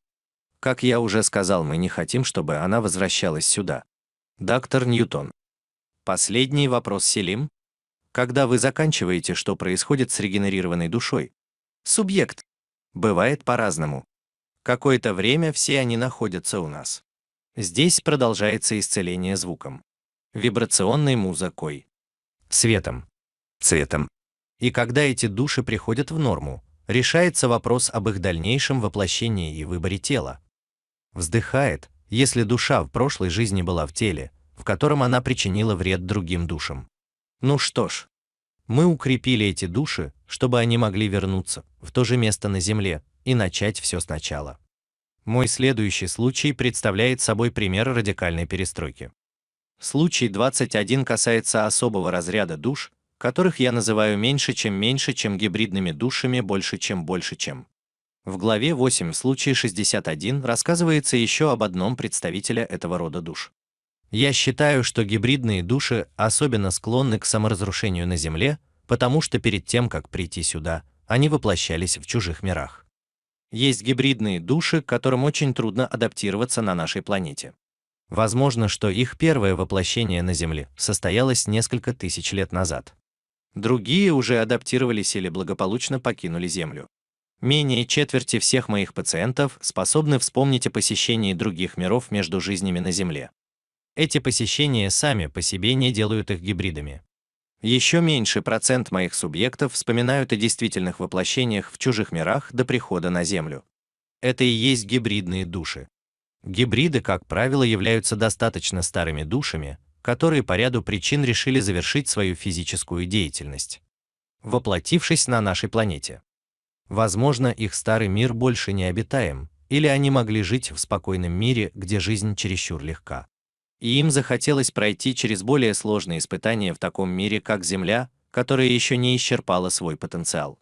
Как я уже сказал, мы не хотим, чтобы она возвращалась сюда. Доктор Ньютон. Последний вопрос, Селим. Когда вы заканчиваете, что происходит с регенерированной душой? Субъект. Бывает по-разному. Какое-то время все они находятся у нас. Здесь продолжается исцеление звуком вибрационной музыкой, светом, цветом. И когда эти души приходят в норму, решается вопрос об их дальнейшем воплощении и выборе тела. Вздыхает, если душа в прошлой жизни была в теле, в котором она причинила вред другим душам. Ну что ж, мы укрепили эти души, чтобы они могли вернуться в то же место на земле и начать все сначала. Мой следующий случай представляет собой пример радикальной перестройки. Случай 21 касается особого разряда душ, которых я называю меньше, чем меньше, чем гибридными душами, больше, чем больше, чем. В главе 8 случай 61 рассказывается еще об одном представителе этого рода душ. Я считаю, что гибридные души особенно склонны к саморазрушению на Земле, потому что перед тем, как прийти сюда, они воплощались в чужих мирах. Есть гибридные души, которым очень трудно адаптироваться на нашей планете. Возможно, что их первое воплощение на Земле состоялось несколько тысяч лет назад. Другие уже адаптировались или благополучно покинули Землю. Менее четверти всех моих пациентов способны вспомнить о посещении других миров между жизнями на Земле. Эти посещения сами по себе не делают их гибридами. Еще меньше процент моих субъектов вспоминают о действительных воплощениях в чужих мирах до прихода на Землю. Это и есть гибридные души. Гибриды, как правило, являются достаточно старыми душами, которые по ряду причин решили завершить свою физическую деятельность, воплотившись на нашей планете. Возможно, их старый мир больше не обитаем, или они могли жить в спокойном мире, где жизнь чересчур легка. И им захотелось пройти через более сложные испытания в таком мире, как Земля, которая еще не исчерпала свой потенциал.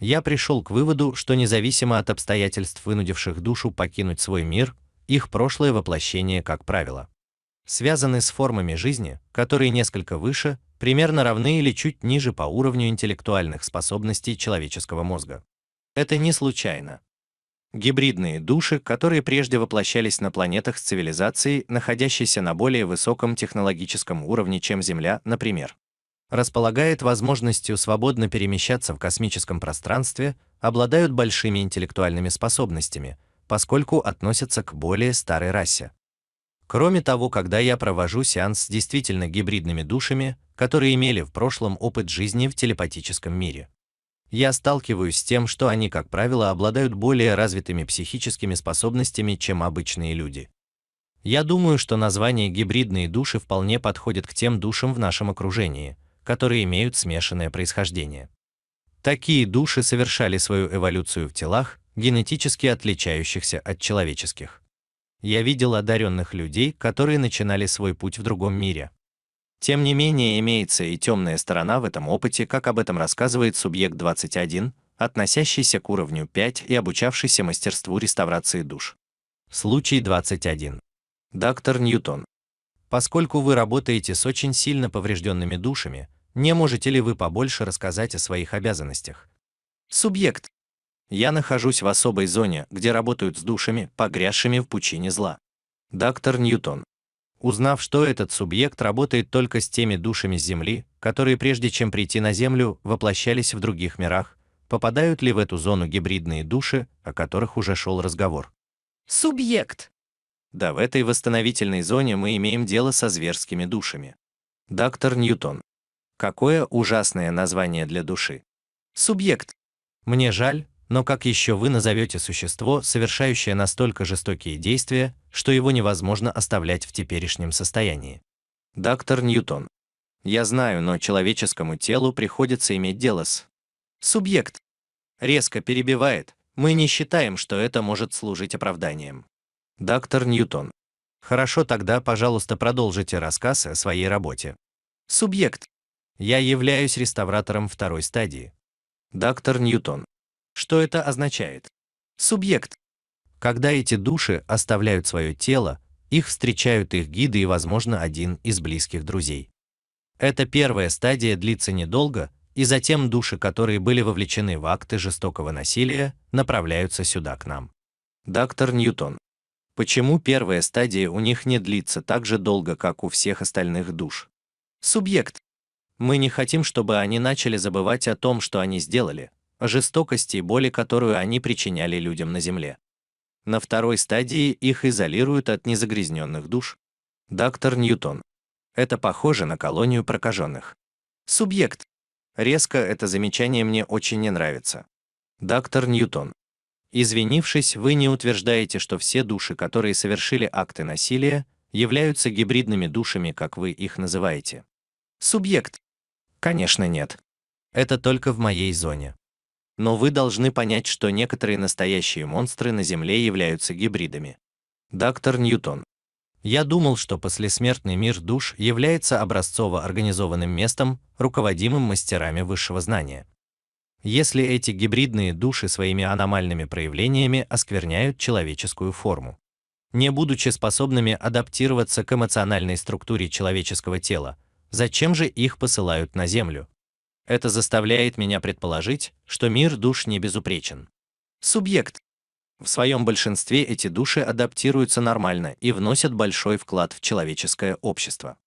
Я пришел к выводу, что независимо от обстоятельств, вынудивших душу покинуть свой мир, их прошлое воплощение, как правило, связаны с формами жизни, которые несколько выше, примерно равны или чуть ниже по уровню интеллектуальных способностей человеческого мозга. Это не случайно. Гибридные души, которые прежде воплощались на планетах с цивилизацией, находящейся на более высоком технологическом уровне, чем Земля, например, располагают возможностью свободно перемещаться в космическом пространстве, обладают большими интеллектуальными способностями, поскольку относятся к более старой расе. Кроме того, когда я провожу сеанс с действительно гибридными душами, которые имели в прошлом опыт жизни в телепатическом мире, я сталкиваюсь с тем, что они, как правило, обладают более развитыми психическими способностями, чем обычные люди. Я думаю, что название гибридные души вполне подходит к тем душам в нашем окружении, которые имеют смешанное происхождение. Такие души совершали свою эволюцию в телах, генетически отличающихся от человеческих. Я видел одаренных людей, которые начинали свой путь в другом мире. Тем не менее, имеется и темная сторона в этом опыте, как об этом рассказывает субъект 21, относящийся к уровню 5 и обучавшийся мастерству реставрации душ. Случай 21. Доктор Ньютон. Поскольку вы работаете с очень сильно поврежденными душами, не можете ли вы побольше рассказать о своих обязанностях? Субъект. Я нахожусь в особой зоне, где работают с душами, погрязшими в пучине зла. Доктор Ньютон. Узнав, что этот субъект работает только с теми душами Земли, которые прежде чем прийти на Землю, воплощались в других мирах, попадают ли в эту зону гибридные души, о которых уже шел разговор? Субъект. Да, в этой восстановительной зоне мы имеем дело со зверскими душами. Доктор Ньютон. Какое ужасное название для души. Субъект. Мне жаль, но как еще вы назовете существо, совершающее настолько жестокие действия, что его невозможно оставлять в теперешнем состоянии? Доктор Ньютон. Я знаю, но человеческому телу приходится иметь дело с... Субъект. Резко перебивает. Мы не считаем, что это может служить оправданием. Доктор Ньютон. Хорошо, тогда, пожалуйста, продолжите рассказ о своей работе. Субъект. Я являюсь реставратором второй стадии. Доктор Ньютон. Что это означает? Субъект. Когда эти души оставляют свое тело, их встречают их гиды и, возможно, один из близких друзей. Эта первая стадия длится недолго, и затем души, которые были вовлечены в акты жестокого насилия, направляются сюда к нам. Доктор Ньютон. Почему первая стадия у них не длится так же долго, как у всех остальных душ? Субъект. Мы не хотим, чтобы они начали забывать о том, что они сделали, жестокости и боли, которую они причиняли людям на земле. На второй стадии их изолируют от незагрязненных душ. Доктор Ньютон. Это похоже на колонию прокаженных. Субъект. Резко это замечание мне очень не нравится. Доктор Ньютон. Извинившись, вы не утверждаете, что все души, которые совершили акты насилия, являются гибридными душами, как вы их называете. Субъект. Конечно, нет. Это только в моей зоне. Но вы должны понять, что некоторые настоящие монстры на Земле являются гибридами. Доктор Ньютон. Я думал, что послесмертный мир душ является образцово организованным местом, руководимым мастерами высшего знания. Если эти гибридные души своими аномальными проявлениями оскверняют человеческую форму, не будучи способными адаптироваться к эмоциональной структуре человеческого тела, зачем же их посылают на Землю? Это заставляет меня предположить, что мир душ не безупречен. Субъект. В своем большинстве эти души адаптируются нормально и вносят большой вклад в человеческое общество.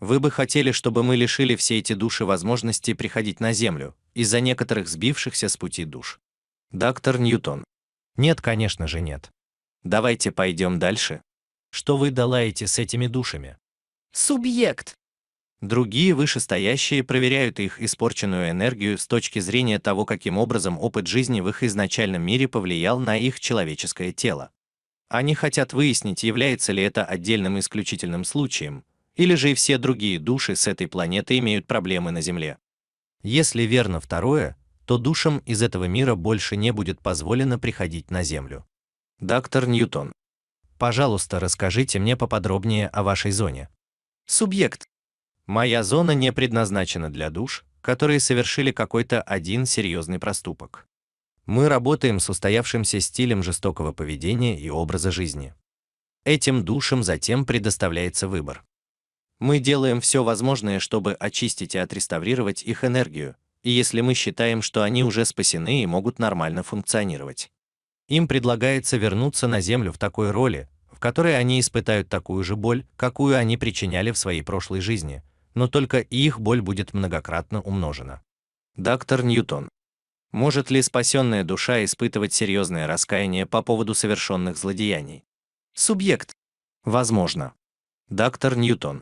Вы бы хотели, чтобы мы лишили все эти души возможности приходить на Землю, из-за некоторых сбившихся с пути душ. Доктор Ньютон. Нет, конечно же нет. Давайте пойдем дальше. Что вы долаете с этими душами? Субъект. Другие вышестоящие проверяют их испорченную энергию с точки зрения того, каким образом опыт жизни в их изначальном мире повлиял на их человеческое тело. Они хотят выяснить, является ли это отдельным исключительным случаем, или же и все другие души с этой планеты имеют проблемы на Земле. Если верно второе, то душам из этого мира больше не будет позволено приходить на Землю. Доктор Ньютон, пожалуйста, расскажите мне поподробнее о вашей зоне. Субъект Моя зона не предназначена для душ, которые совершили какой-то один серьезный проступок. Мы работаем с устоявшимся стилем жестокого поведения и образа жизни. Этим душам затем предоставляется выбор. Мы делаем все возможное, чтобы очистить и отреставрировать их энергию, и если мы считаем, что они уже спасены и могут нормально функционировать. Им предлагается вернуться на Землю в такой роли, в которой они испытают такую же боль, какую они причиняли в своей прошлой жизни – но только их боль будет многократно умножена. Доктор Ньютон. Может ли спасенная душа испытывать серьезное раскаяние по поводу совершенных злодеяний? Субъект. Возможно. Доктор Ньютон.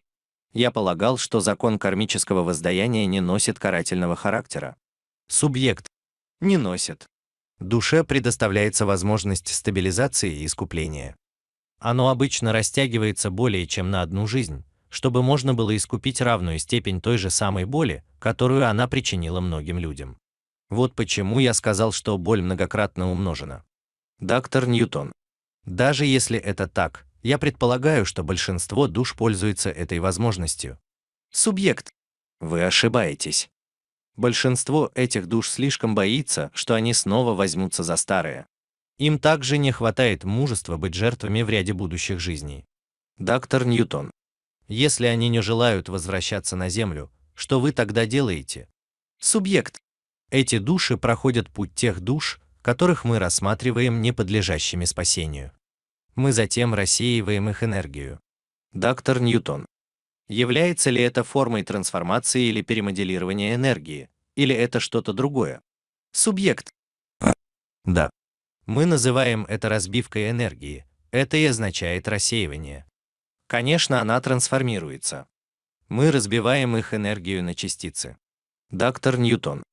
Я полагал, что закон кармического воздаяния не носит карательного характера. Субъект. Не носит. Душе предоставляется возможность стабилизации и искупления. Оно обычно растягивается более чем на одну жизнь чтобы можно было искупить равную степень той же самой боли, которую она причинила многим людям. Вот почему я сказал, что боль многократно умножена. Доктор Ньютон. Даже если это так, я предполагаю, что большинство душ пользуется этой возможностью. Субъект. Вы ошибаетесь. Большинство этих душ слишком боится, что они снова возьмутся за старое. Им также не хватает мужества быть жертвами в ряде будущих жизней. Доктор Ньютон. Если они не желают возвращаться на землю, что вы тогда делаете? Субъект. Эти души проходят путь тех душ, которых мы рассматриваем не подлежащими спасению. Мы затем рассеиваем их энергию. Доктор Ньютон. Является ли это формой трансформации или перемоделирования энергии, или это что-то другое? Субъект. Да. Мы называем это разбивкой энергии. Это и означает рассеивание. Конечно, она трансформируется. Мы разбиваем их энергию на частицы. Доктор Ньютон.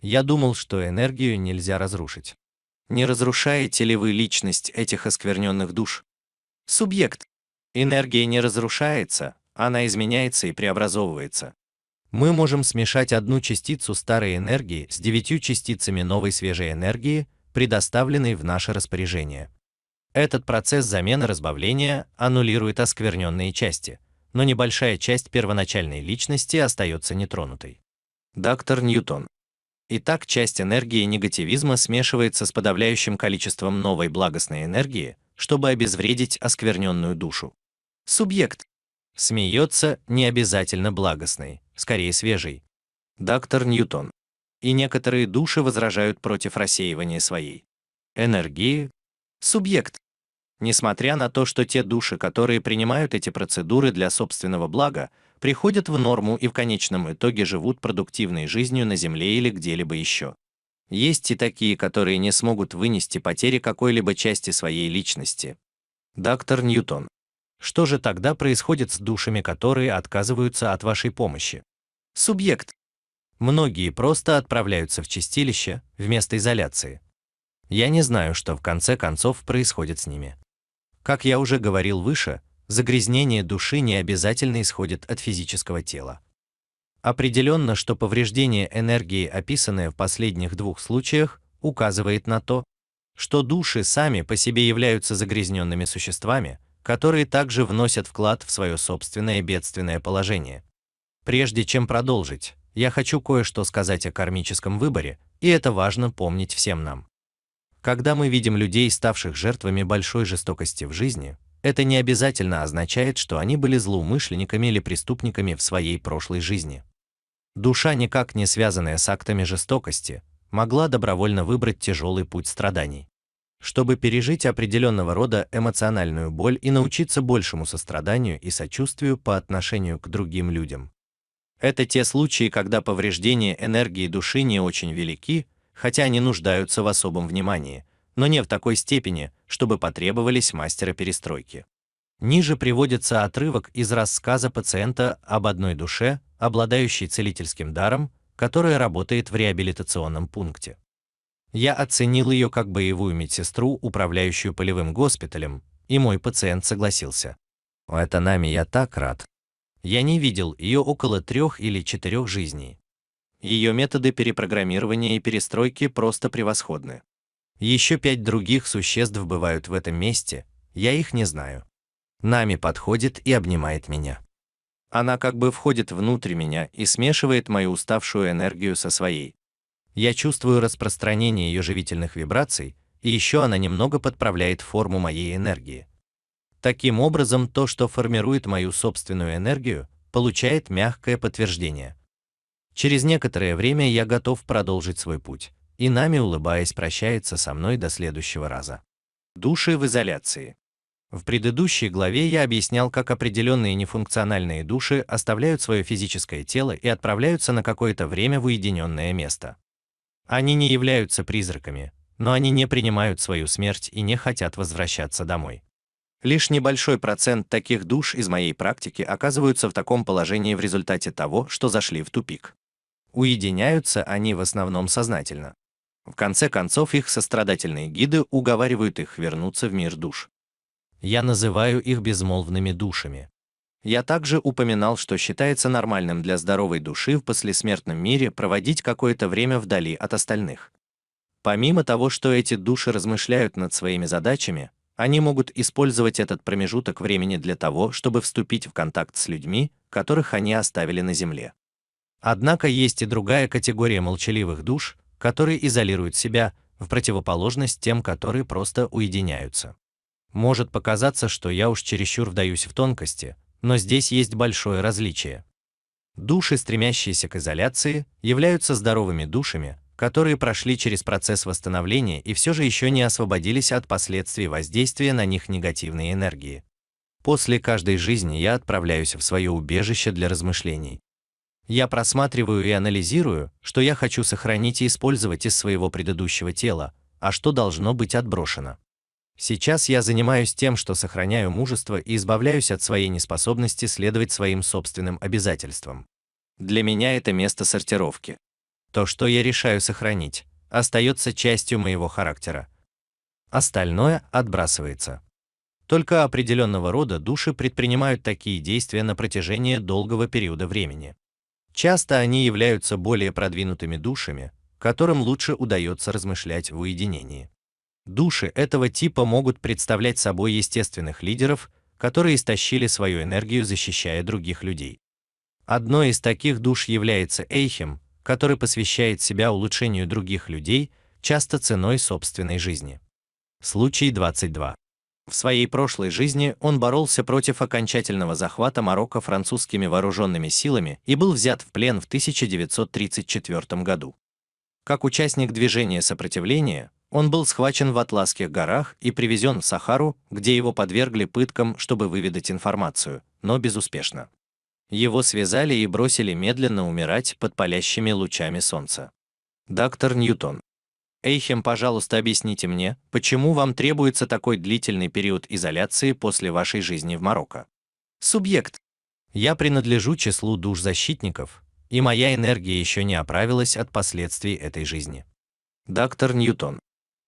Я думал, что энергию нельзя разрушить. Не разрушаете ли вы личность этих оскверненных душ? Субъект. Энергия не разрушается, она изменяется и преобразовывается. Мы можем смешать одну частицу старой энергии с девятью частицами новой свежей энергии, предоставленной в наше распоряжение. Этот процесс замены разбавления аннулирует оскверненные части, но небольшая часть первоначальной личности остается нетронутой. Доктор Ньютон. Итак, часть энергии негативизма смешивается с подавляющим количеством новой благостной энергии, чтобы обезвредить оскверненную душу. Субъект смеется не обязательно благостный, скорее свежий. Доктор Ньютон. И некоторые души возражают против рассеивания своей энергии, субъект. Несмотря на то, что те души, которые принимают эти процедуры для собственного блага, приходят в норму и в конечном итоге живут продуктивной жизнью на Земле или где-либо еще. Есть и такие, которые не смогут вынести потери какой-либо части своей личности. Доктор Ньютон. Что же тогда происходит с душами, которые отказываются от вашей помощи? Субъект. Многие просто отправляются в чистилище вместо изоляции. Я не знаю, что в конце концов происходит с ними. Как я уже говорил выше, загрязнение души не обязательно исходит от физического тела. Определенно, что повреждение энергии, описанное в последних двух случаях, указывает на то, что души сами по себе являются загрязненными существами, которые также вносят вклад в свое собственное бедственное положение. Прежде чем продолжить, я хочу кое-что сказать о кармическом выборе, и это важно помнить всем нам. Когда мы видим людей, ставших жертвами большой жестокости в жизни, это не обязательно означает, что они были злоумышленниками или преступниками в своей прошлой жизни. Душа, никак не связанная с актами жестокости, могла добровольно выбрать тяжелый путь страданий. Чтобы пережить определенного рода эмоциональную боль и научиться большему состраданию и сочувствию по отношению к другим людям. Это те случаи, когда повреждения энергии души не очень велики, хотя они нуждаются в особом внимании, но не в такой степени, чтобы потребовались мастера перестройки. Ниже приводится отрывок из рассказа пациента об одной душе, обладающей целительским даром, которая работает в реабилитационном пункте. Я оценил ее как боевую медсестру, управляющую полевым госпиталем, и мой пациент согласился. Это нами я так рад. Я не видел ее около трех или четырех жизней. Ее методы перепрограммирования и перестройки просто превосходны. Еще пять других существ бывают в этом месте, я их не знаю. Нами подходит и обнимает меня. Она как бы входит внутрь меня и смешивает мою уставшую энергию со своей. Я чувствую распространение ее живительных вибраций, и еще она немного подправляет форму моей энергии. Таким образом, то, что формирует мою собственную энергию, получает мягкое подтверждение. Через некоторое время я готов продолжить свой путь. И нами, улыбаясь, прощается со мной до следующего раза. Души в изоляции. В предыдущей главе я объяснял, как определенные нефункциональные души оставляют свое физическое тело и отправляются на какое-то время в уединенное место. Они не являются призраками, но они не принимают свою смерть и не хотят возвращаться домой. Лишь небольшой процент таких душ из моей практики оказываются в таком положении в результате того, что зашли в тупик. Уединяются они в основном сознательно. В конце концов, их сострадательные гиды уговаривают их вернуться в мир душ. Я называю их безмолвными душами. Я также упоминал, что считается нормальным для здоровой души в послесмертном мире проводить какое-то время вдали от остальных. Помимо того, что эти души размышляют над своими задачами, они могут использовать этот промежуток времени для того, чтобы вступить в контакт с людьми, которых они оставили на Земле. Однако есть и другая категория молчаливых душ, которые изолируют себя, в противоположность тем, которые просто уединяются. Может показаться, что я уж чересчур вдаюсь в тонкости, но здесь есть большое различие. Души, стремящиеся к изоляции, являются здоровыми душами, которые прошли через процесс восстановления и все же еще не освободились от последствий воздействия на них негативной энергии. После каждой жизни я отправляюсь в свое убежище для размышлений, я просматриваю и анализирую, что я хочу сохранить и использовать из своего предыдущего тела, а что должно быть отброшено. Сейчас я занимаюсь тем, что сохраняю мужество и избавляюсь от своей неспособности следовать своим собственным обязательствам. Для меня это место сортировки. То, что я решаю сохранить, остается частью моего характера. Остальное отбрасывается. Только определенного рода души предпринимают такие действия на протяжении долгого периода времени. Часто они являются более продвинутыми душами, которым лучше удается размышлять в уединении. Души этого типа могут представлять собой естественных лидеров, которые истощили свою энергию, защищая других людей. Одной из таких душ является Эйхем, который посвящает себя улучшению других людей, часто ценой собственной жизни. Случай 22. В своей прошлой жизни он боролся против окончательного захвата Марокко французскими вооруженными силами и был взят в плен в 1934 году. Как участник движения сопротивления, он был схвачен в Атласских горах и привезен в Сахару, где его подвергли пыткам, чтобы выведать информацию, но безуспешно. Его связали и бросили медленно умирать под палящими лучами солнца. Доктор Ньютон Эйхем, пожалуйста, объясните мне, почему вам требуется такой длительный период изоляции после вашей жизни в Марокко? Субъект. Я принадлежу числу душ защитников, и моя энергия еще не оправилась от последствий этой жизни. Доктор Ньютон.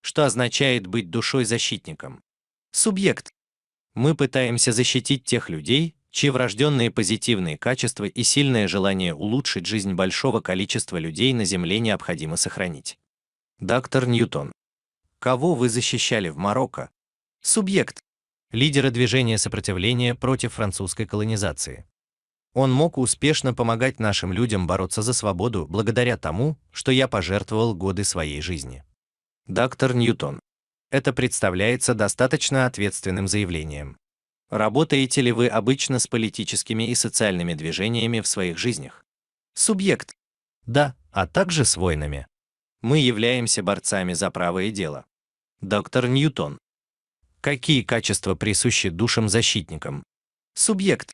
Что означает быть душой защитником? Субъект. Мы пытаемся защитить тех людей, чьи врожденные позитивные качества и сильное желание улучшить жизнь большого количества людей на Земле необходимо сохранить. Доктор Ньютон. Кого вы защищали в Марокко? Субъект. Лидера движения сопротивления против французской колонизации. Он мог успешно помогать нашим людям бороться за свободу благодаря тому, что я пожертвовал годы своей жизни. Доктор Ньютон. Это представляется достаточно ответственным заявлением. Работаете ли вы обычно с политическими и социальными движениями в своих жизнях? Субъект. Да, а также с войнами. Мы являемся борцами за правое дело. Доктор Ньютон. Какие качества присущи душам-защитникам? Субъект.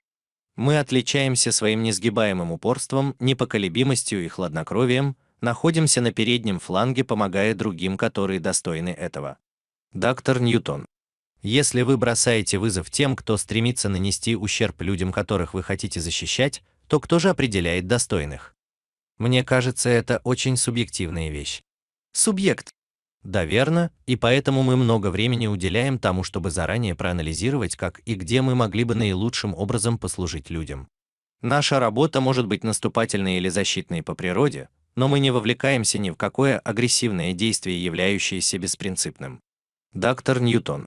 Мы отличаемся своим несгибаемым упорством, непоколебимостью и хладнокровием, находимся на переднем фланге, помогая другим, которые достойны этого. Доктор Ньютон. Если вы бросаете вызов тем, кто стремится нанести ущерб людям, которых вы хотите защищать, то кто же определяет достойных? Мне кажется, это очень субъективная вещь. Субъект. Да, верно, и поэтому мы много времени уделяем тому, чтобы заранее проанализировать, как и где мы могли бы наилучшим образом послужить людям. Наша работа может быть наступательной или защитной по природе, но мы не вовлекаемся ни в какое агрессивное действие, являющееся беспринципным. Доктор Ньютон.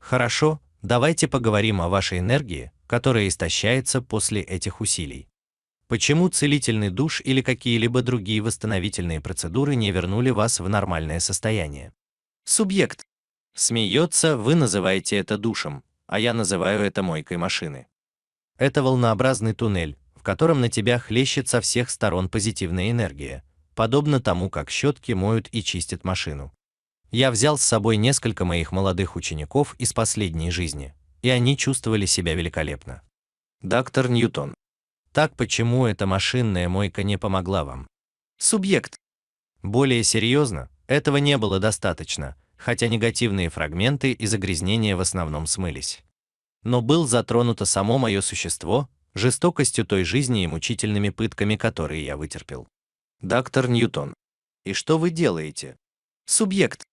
Хорошо, давайте поговорим о вашей энергии, которая истощается после этих усилий. Почему целительный душ или какие-либо другие восстановительные процедуры не вернули вас в нормальное состояние? Субъект. Смеется, вы называете это душем, а я называю это мойкой машины. Это волнообразный туннель, в котором на тебя хлещет со всех сторон позитивная энергия, подобно тому, как щетки моют и чистят машину. Я взял с собой несколько моих молодых учеников из последней жизни, и они чувствовали себя великолепно. Доктор Ньютон так почему эта машинная мойка не помогла вам? Субъект. Более серьезно, этого не было достаточно, хотя негативные фрагменты и загрязнения в основном смылись. Но был затронуто само мое существо, жестокостью той жизни и мучительными пытками, которые я вытерпел. Доктор Ньютон. И что вы делаете? Субъект.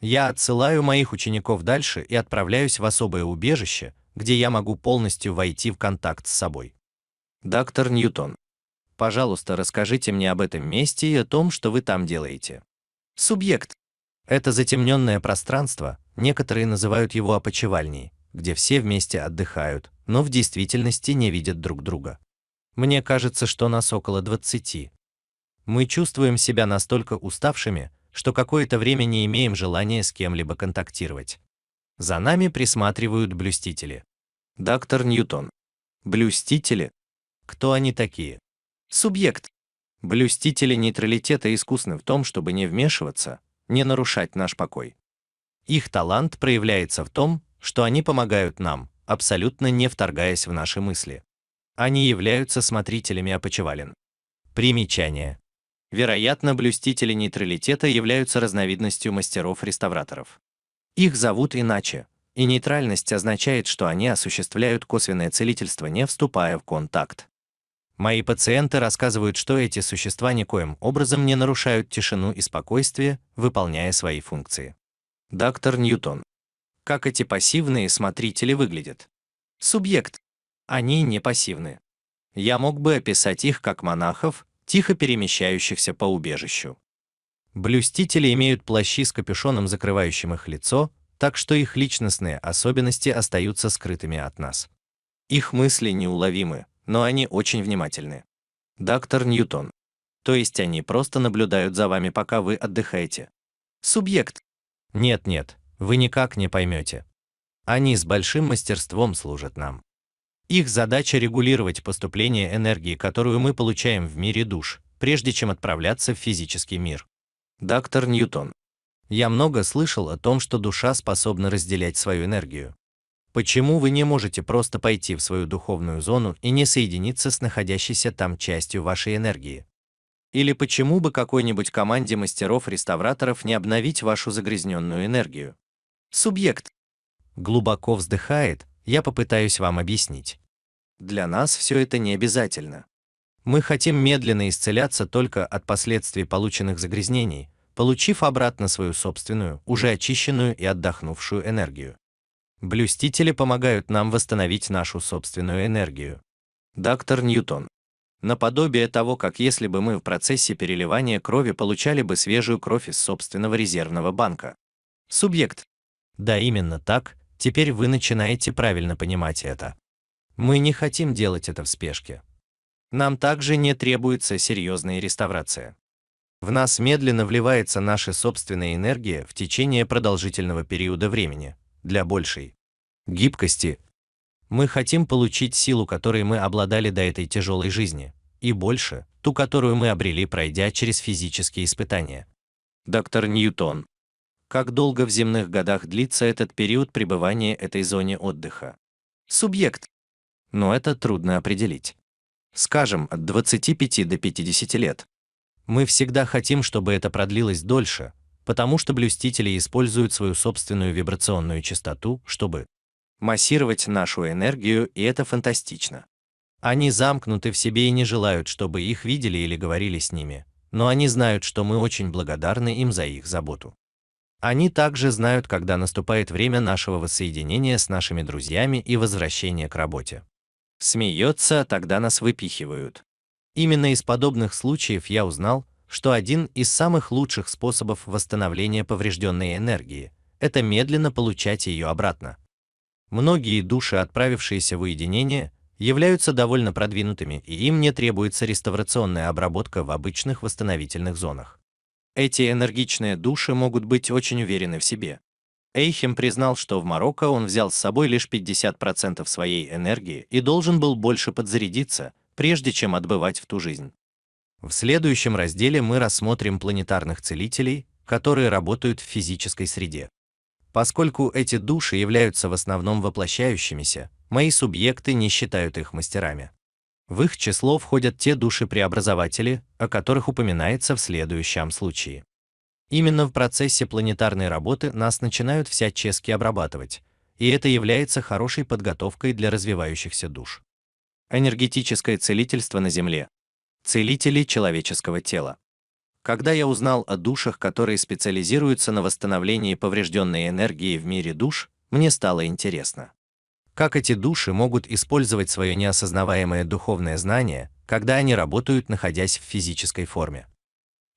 Я отсылаю моих учеников дальше и отправляюсь в особое убежище, где я могу полностью войти в контакт с собой. Доктор Ньютон, пожалуйста, расскажите мне об этом месте и о том, что вы там делаете. Субъект. Это затемненное пространство, некоторые называют его опочивальней, где все вместе отдыхают, но в действительности не видят друг друга. Мне кажется, что нас около 20. Мы чувствуем себя настолько уставшими, что какое-то время не имеем желания с кем-либо контактировать. За нами присматривают блюстители. Доктор Ньютон. Блюстители кто они такие? Субъект. Блюстители нейтралитета искусны в том, чтобы не вмешиваться, не нарушать наш покой. Их талант проявляется в том, что они помогают нам, абсолютно не вторгаясь в наши мысли. Они являются смотрителями опочивален. Примечание. Вероятно, блюстители нейтралитета являются разновидностью мастеров-реставраторов. Их зовут иначе, и нейтральность означает, что они осуществляют косвенное целительство, не вступая в контакт. Мои пациенты рассказывают, что эти существа никоим образом не нарушают тишину и спокойствие, выполняя свои функции. Доктор Ньютон. Как эти пассивные смотрители выглядят? Субъект. Они не пассивны. Я мог бы описать их как монахов, тихо перемещающихся по убежищу. Блюстители имеют плащи с капюшоном, закрывающим их лицо, так что их личностные особенности остаются скрытыми от нас. Их мысли неуловимы, но они очень внимательны. Доктор Ньютон. То есть они просто наблюдают за вами, пока вы отдыхаете. Субъект. Нет-нет, вы никак не поймете. Они с большим мастерством служат нам. Их задача регулировать поступление энергии, которую мы получаем в мире душ, прежде чем отправляться в физический мир. Доктор Ньютон. Я много слышал о том, что душа способна разделять свою энергию. Почему вы не можете просто пойти в свою духовную зону и не соединиться с находящейся там частью вашей энергии? Или почему бы какой-нибудь команде мастеров-реставраторов не обновить вашу загрязненную энергию? Субъект. Глубоко вздыхает, я попытаюсь вам объяснить. Для нас все это не обязательно. Мы хотим медленно исцеляться только от последствий полученных загрязнений, получив обратно свою собственную, уже очищенную и отдохнувшую энергию. Блюстители помогают нам восстановить нашу собственную энергию. Доктор Ньютон. Наподобие того, как если бы мы в процессе переливания крови получали бы свежую кровь из собственного резервного банка. Субъект. Да именно так, теперь вы начинаете правильно понимать это. Мы не хотим делать это в спешке. Нам также не требуется серьезная реставрация. В нас медленно вливается наша собственная энергия в течение продолжительного периода времени, для большей гибкости. Мы хотим получить силу, которой мы обладали до этой тяжелой жизни, и больше, ту, которую мы обрели, пройдя через физические испытания. Доктор Ньютон. Как долго в земных годах длится этот период пребывания этой зоне отдыха? Субъект. Но это трудно определить. Скажем, от 25 до 50 лет. Мы всегда хотим, чтобы это продлилось дольше, потому что блюстители используют свою собственную вибрационную частоту, чтобы массировать нашу энергию, и это фантастично. Они замкнуты в себе и не желают, чтобы их видели или говорили с ними, но они знают, что мы очень благодарны им за их заботу. Они также знают, когда наступает время нашего воссоединения с нашими друзьями и возвращения к работе. Смеется, тогда нас выпихивают. Именно из подобных случаев я узнал, что один из самых лучших способов восстановления поврежденной энергии – это медленно получать ее обратно. Многие души, отправившиеся в уединение, являются довольно продвинутыми, и им не требуется реставрационная обработка в обычных восстановительных зонах. Эти энергичные души могут быть очень уверены в себе. Эйхем признал, что в Марокко он взял с собой лишь 50% своей энергии и должен был больше подзарядиться, прежде чем отбывать в ту жизнь. В следующем разделе мы рассмотрим планетарных целителей, которые работают в физической среде. Поскольку эти души являются в основном воплощающимися, мои субъекты не считают их мастерами. В их число входят те души-преобразователи, о которых упоминается в следующем случае. Именно в процессе планетарной работы нас начинают всячески обрабатывать, и это является хорошей подготовкой для развивающихся душ. Энергетическое целительство на Земле целителей человеческого тела. Когда я узнал о душах, которые специализируются на восстановлении поврежденной энергии в мире душ, мне стало интересно. Как эти души могут использовать свое неосознаваемое духовное знание, когда они работают, находясь в физической форме?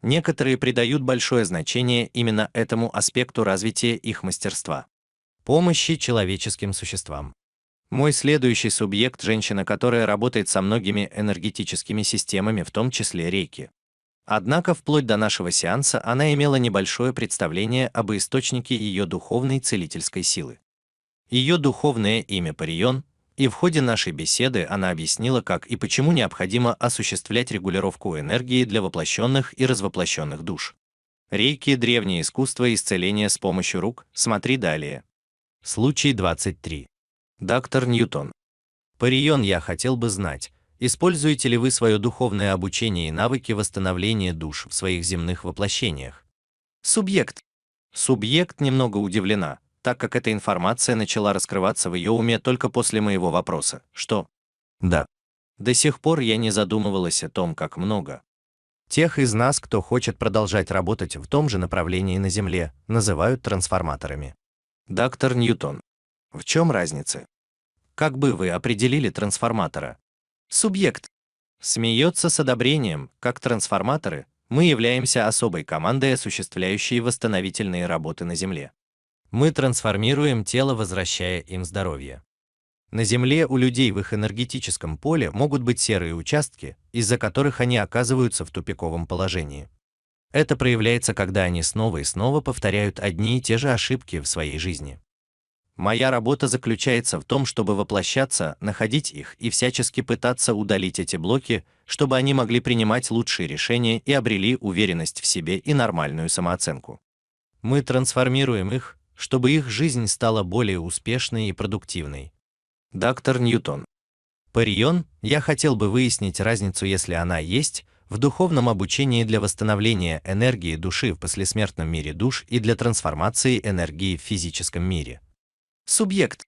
Некоторые придают большое значение именно этому аспекту развития их мастерства – помощи человеческим существам. Мой следующий субъект – женщина, которая работает со многими энергетическими системами, в том числе рейки. Однако вплоть до нашего сеанса она имела небольшое представление об источнике ее духовной целительской силы. Ее духовное имя Парион, и в ходе нашей беседы она объяснила, как и почему необходимо осуществлять регулировку энергии для воплощенных и развоплощенных душ. Рейки – древнее искусство исцеления с помощью рук, смотри далее. Случай 23. Доктор Ньютон. Парион, я хотел бы знать, используете ли вы свое духовное обучение и навыки восстановления душ в своих земных воплощениях? Субъект. Субъект немного удивлена, так как эта информация начала раскрываться в ее уме только после моего вопроса. Что? Да. До сих пор я не задумывалась о том, как много. Тех из нас, кто хочет продолжать работать в том же направлении на Земле, называют трансформаторами. Доктор Ньютон. В чем разница? Как бы вы определили трансформатора? Субъект. Смеется с одобрением, как трансформаторы, мы являемся особой командой, осуществляющей восстановительные работы на Земле. Мы трансформируем тело, возвращая им здоровье. На Земле у людей в их энергетическом поле могут быть серые участки, из-за которых они оказываются в тупиковом положении. Это проявляется, когда они снова и снова повторяют одни и те же ошибки в своей жизни. Моя работа заключается в том, чтобы воплощаться, находить их и всячески пытаться удалить эти блоки, чтобы они могли принимать лучшие решения и обрели уверенность в себе и нормальную самооценку. Мы трансформируем их, чтобы их жизнь стала более успешной и продуктивной. Доктор Ньютон. Парион, я хотел бы выяснить разницу, если она есть, в духовном обучении для восстановления энергии души в послесмертном мире душ и для трансформации энергии в физическом мире. Субъект.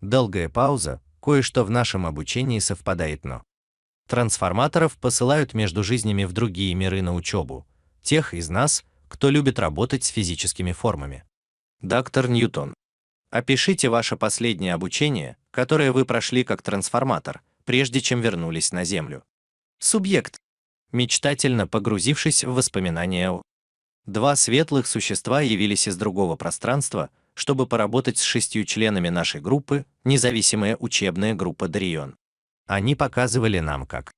Долгая пауза, кое-что в нашем обучении совпадает, но трансформаторов посылают между жизнями в другие миры на учебу, тех из нас, кто любит работать с физическими формами. Доктор Ньютон. Опишите ваше последнее обучение, которое вы прошли как трансформатор, прежде чем вернулись на Землю. Субъект. Мечтательно погрузившись в воспоминания о... Два светлых существа явились из другого пространства, чтобы поработать с шестью членами нашей группы, независимая учебная группа Дарион. Они показывали нам, как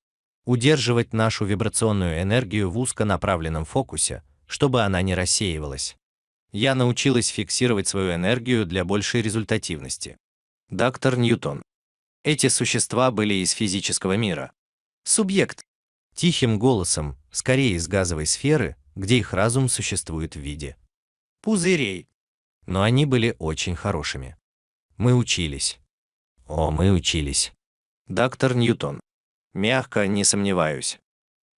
удерживать нашу вибрационную энергию в узконаправленном фокусе, чтобы она не рассеивалась. Я научилась фиксировать свою энергию для большей результативности. Доктор Ньютон. Эти существа были из физического мира. Субъект. Тихим голосом, скорее из газовой сферы, где их разум существует в виде пузырей но они были очень хорошими. Мы учились. О, мы учились. Доктор Ньютон. Мягко, не сомневаюсь.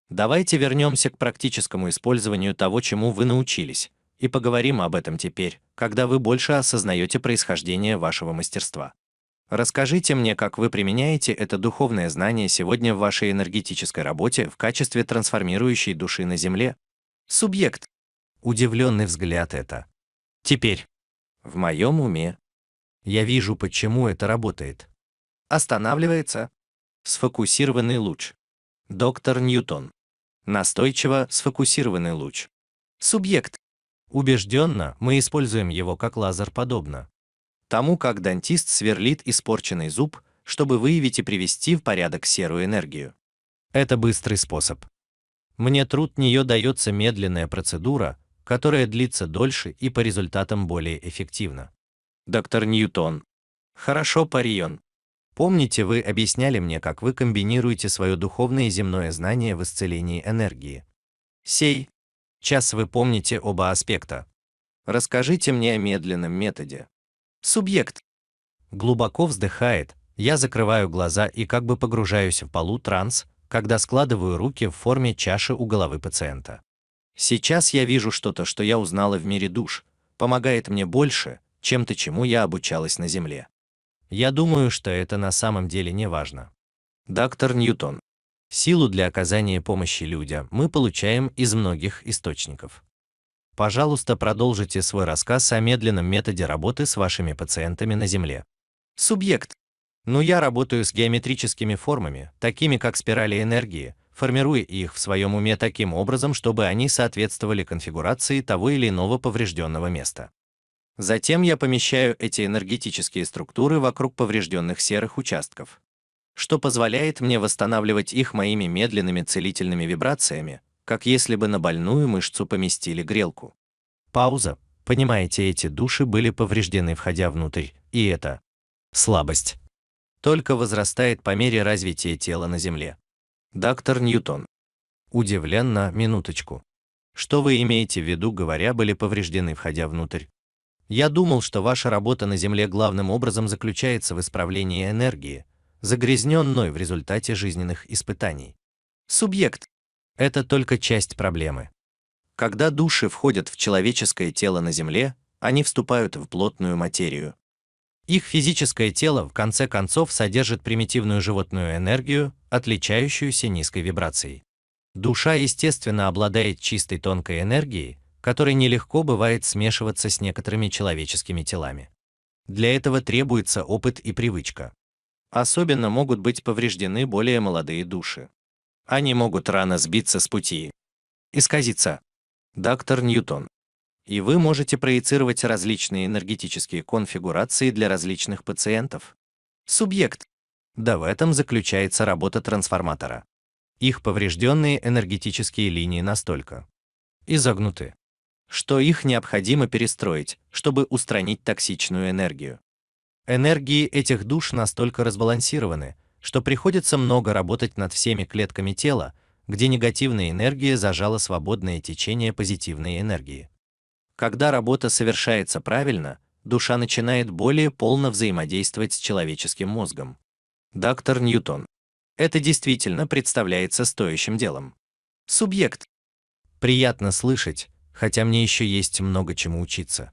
Давайте вернемся к практическому использованию того, чему вы научились, и поговорим об этом теперь, когда вы больше осознаете происхождение вашего мастерства. Расскажите мне, как вы применяете это духовное знание сегодня в вашей энергетической работе в качестве трансформирующей души на Земле. Субъект. Удивленный взгляд это. Теперь. В моем уме. Я вижу, почему это работает. Останавливается. Сфокусированный луч. Доктор Ньютон. Настойчиво сфокусированный луч. Субъект. Убежденно мы используем его как лазер подобно. Тому, как дантист сверлит испорченный зуб, чтобы выявить и привести в порядок серую энергию. Это быстрый способ. Мне труд нее дается медленная процедура, которая длится дольше и по результатам более эффективна. Доктор Ньютон. Хорошо, Парион. Помните, вы объясняли мне, как вы комбинируете свое духовное и земное знание в исцелении энергии. Сей. Час вы помните оба аспекта. Расскажите мне о медленном методе. Субъект. Глубоко вздыхает, я закрываю глаза и как бы погружаюсь в полутранс, когда складываю руки в форме чаши у головы пациента. Сейчас я вижу что-то, что я узнала в мире душ, помогает мне больше, чем-то, чему я обучалась на Земле. Я думаю, что это на самом деле не важно. Доктор Ньютон. Силу для оказания помощи людям мы получаем из многих источников. Пожалуйста, продолжите свой рассказ о медленном методе работы с вашими пациентами на Земле. Субъект. Ну я работаю с геометрическими формами, такими как спирали энергии, формируя их в своем уме таким образом, чтобы они соответствовали конфигурации того или иного поврежденного места. Затем я помещаю эти энергетические структуры вокруг поврежденных серых участков, что позволяет мне восстанавливать их моими медленными целительными вибрациями, как если бы на больную мышцу поместили грелку. Пауза. Понимаете, эти души были повреждены, входя внутрь, и это слабость только возрастает по мере развития тела на Земле. Доктор Ньютон. Удивленно, минуточку. Что вы имеете в виду, говоря, были повреждены, входя внутрь? Я думал, что ваша работа на Земле главным образом заключается в исправлении энергии, загрязненной в результате жизненных испытаний. Субъект – это только часть проблемы. Когда души входят в человеческое тело на Земле, они вступают в плотную материю, их физическое тело в конце концов содержит примитивную животную энергию, отличающуюся низкой вибрацией. Душа, естественно, обладает чистой тонкой энергией, которой нелегко бывает смешиваться с некоторыми человеческими телами. Для этого требуется опыт и привычка. Особенно могут быть повреждены более молодые души. Они могут рано сбиться с пути, исказиться. Доктор Ньютон и вы можете проецировать различные энергетические конфигурации для различных пациентов. Субъект. Да в этом заключается работа трансформатора. Их поврежденные энергетические линии настолько изогнуты, что их необходимо перестроить, чтобы устранить токсичную энергию. Энергии этих душ настолько разбалансированы, что приходится много работать над всеми клетками тела, где негативная энергия зажала свободное течение позитивной энергии. Когда работа совершается правильно, душа начинает более полно взаимодействовать с человеческим мозгом. Доктор Ньютон. Это действительно представляется стоящим делом. Субъект. Приятно слышать, хотя мне еще есть много чему учиться.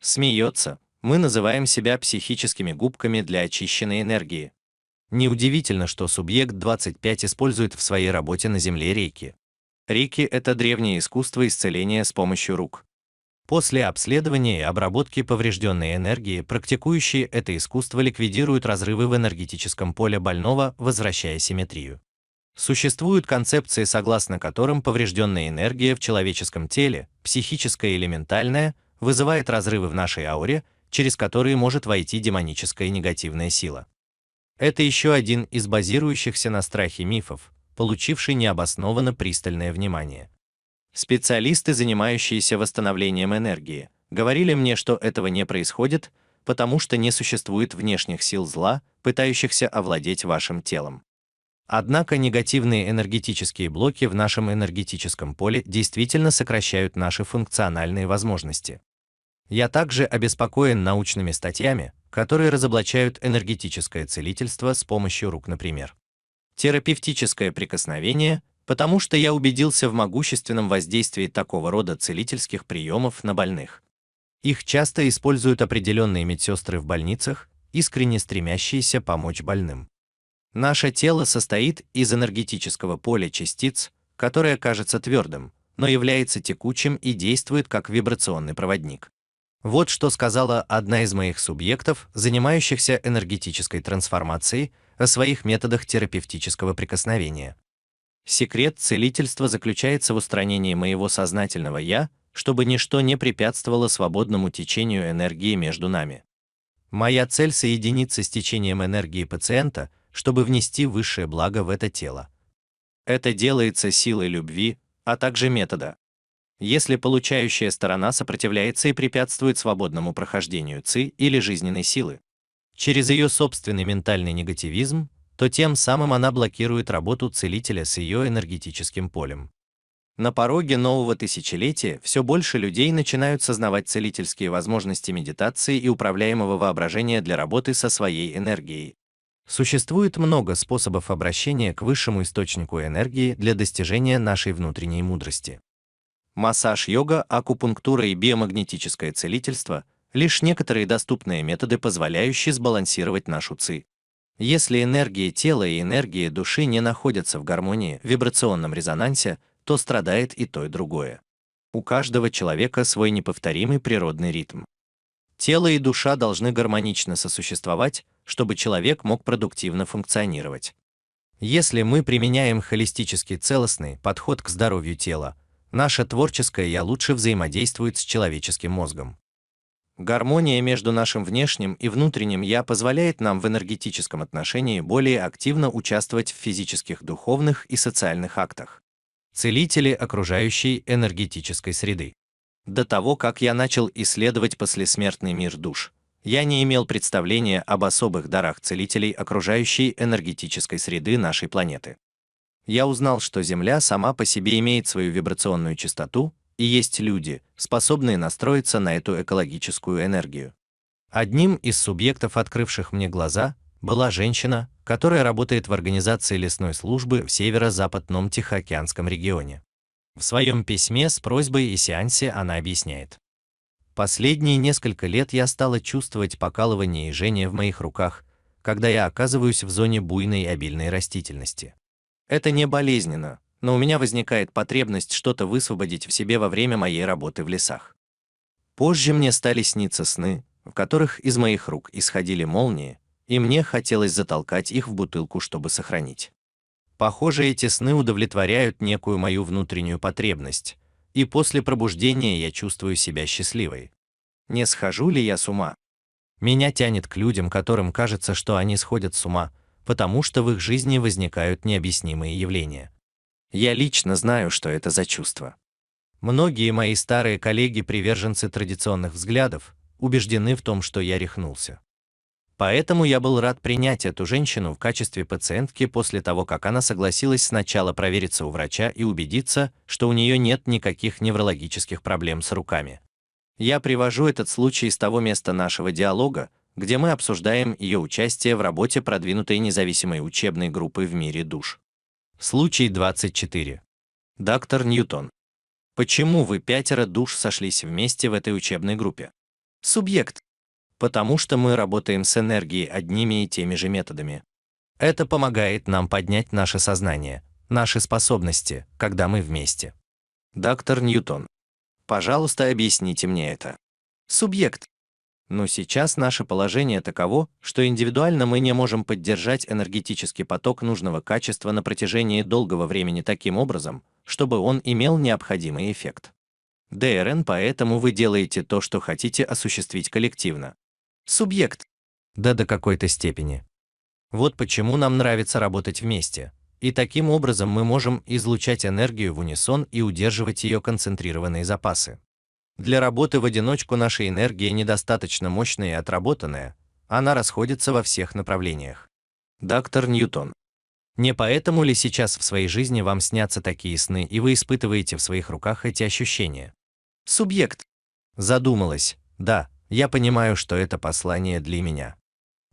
Смеется. Мы называем себя психическими губками для очищенной энергии. Неудивительно, что субъект 25 использует в своей работе на Земле реки. Реки – это древнее искусство исцеления с помощью рук. После обследования и обработки поврежденной энергии практикующие это искусство ликвидируют разрывы в энергетическом поле больного, возвращая симметрию. Существуют концепции, согласно которым поврежденная энергия в человеческом теле, психическая или ментальная, вызывает разрывы в нашей ауре, через которые может войти демоническая негативная сила. Это еще один из базирующихся на страхе мифов, получивший необоснованно пристальное внимание. Специалисты, занимающиеся восстановлением энергии, говорили мне, что этого не происходит, потому что не существует внешних сил зла, пытающихся овладеть вашим телом. Однако негативные энергетические блоки в нашем энергетическом поле действительно сокращают наши функциональные возможности. Я также обеспокоен научными статьями, которые разоблачают энергетическое целительство с помощью рук, например. Терапевтическое прикосновение потому что я убедился в могущественном воздействии такого рода целительских приемов на больных. Их часто используют определенные медсестры в больницах, искренне стремящиеся помочь больным. Наше тело состоит из энергетического поля частиц, которое кажется твердым, но является текучим и действует как вибрационный проводник. Вот что сказала одна из моих субъектов, занимающихся энергетической трансформацией, о своих методах терапевтического прикосновения. Секрет целительства заключается в устранении моего сознательного «я», чтобы ничто не препятствовало свободному течению энергии между нами. Моя цель – соединиться с течением энергии пациента, чтобы внести высшее благо в это тело. Это делается силой любви, а также метода. Если получающая сторона сопротивляется и препятствует свободному прохождению ЦИ или жизненной силы, через ее собственный ментальный негативизм то тем самым она блокирует работу целителя с ее энергетическим полем. На пороге нового тысячелетия все больше людей начинают сознавать целительские возможности медитации и управляемого воображения для работы со своей энергией. Существует много способов обращения к высшему источнику энергии для достижения нашей внутренней мудрости. Массаж йога, акупунктура и биомагнетическое целительство – лишь некоторые доступные методы, позволяющие сбалансировать нашу ци. Если энергии тела и энергии души не находятся в гармонии, в вибрационном резонансе, то страдает и то, и другое. У каждого человека свой неповторимый природный ритм. Тело и душа должны гармонично сосуществовать, чтобы человек мог продуктивно функционировать. Если мы применяем холистический целостный подход к здоровью тела, наше творческое «я» лучше взаимодействует с человеческим мозгом. Гармония между нашим внешним и внутренним «я» позволяет нам в энергетическом отношении более активно участвовать в физических, духовных и социальных актах. Целители окружающей энергетической среды. До того, как я начал исследовать послесмертный мир душ, я не имел представления об особых дарах целителей окружающей энергетической среды нашей планеты. Я узнал, что Земля сама по себе имеет свою вибрационную частоту, и есть люди, способные настроиться на эту экологическую энергию. Одним из субъектов, открывших мне глаза, была женщина, которая работает в организации лесной службы в северо-западном Тихоокеанском регионе. В своем письме с просьбой и сеансе она объясняет. Последние несколько лет я стала чувствовать покалывание и жжение в моих руках, когда я оказываюсь в зоне буйной и обильной растительности. Это не болезненно, но у меня возникает потребность что-то высвободить в себе во время моей работы в лесах. Позже мне стали сниться сны, в которых из моих рук исходили молнии, и мне хотелось затолкать их в бутылку, чтобы сохранить. Похоже, эти сны удовлетворяют некую мою внутреннюю потребность, и после пробуждения я чувствую себя счастливой. Не схожу ли я с ума? Меня тянет к людям, которым кажется, что они сходят с ума, потому что в их жизни возникают необъяснимые явления. Я лично знаю, что это за чувство. Многие мои старые коллеги-приверженцы традиционных взглядов убеждены в том, что я рехнулся. Поэтому я был рад принять эту женщину в качестве пациентки после того, как она согласилась сначала провериться у врача и убедиться, что у нее нет никаких неврологических проблем с руками. Я привожу этот случай из того места нашего диалога, где мы обсуждаем ее участие в работе продвинутой независимой учебной группы в мире душ. Случай 24. Доктор Ньютон. Почему вы пятеро душ сошлись вместе в этой учебной группе? Субъект. Потому что мы работаем с энергией одними и теми же методами. Это помогает нам поднять наше сознание, наши способности, когда мы вместе. Доктор Ньютон. Пожалуйста, объясните мне это. Субъект. Но сейчас наше положение таково, что индивидуально мы не можем поддержать энергетический поток нужного качества на протяжении долгого времени таким образом, чтобы он имел необходимый эффект. ДРН поэтому вы делаете то, что хотите осуществить коллективно. Субъект. Да до какой-то степени. Вот почему нам нравится работать вместе. И таким образом мы можем излучать энергию в унисон и удерживать ее концентрированные запасы. Для работы в одиночку наша энергия недостаточно мощная и отработанная, она расходится во всех направлениях. Доктор Ньютон. Не поэтому ли сейчас в своей жизни вам снятся такие сны, и вы испытываете в своих руках эти ощущения? Субъект. Задумалась. Да, я понимаю, что это послание для меня.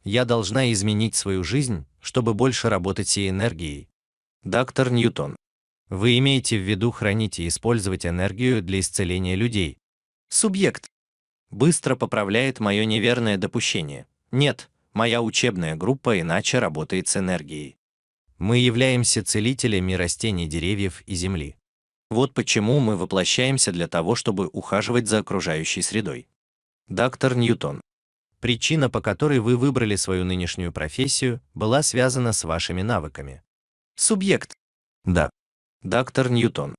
Я должна изменить свою жизнь, чтобы больше работать с энергией. Доктор Ньютон. Вы имеете в виду хранить и использовать энергию для исцеления людей, Субъект. Быстро поправляет мое неверное допущение. Нет, моя учебная группа иначе работает с энергией. Мы являемся целителями растений, деревьев и земли. Вот почему мы воплощаемся для того, чтобы ухаживать за окружающей средой. Доктор Ньютон. Причина, по которой вы выбрали свою нынешнюю профессию, была связана с вашими навыками. Субъект. Да. Доктор Ньютон.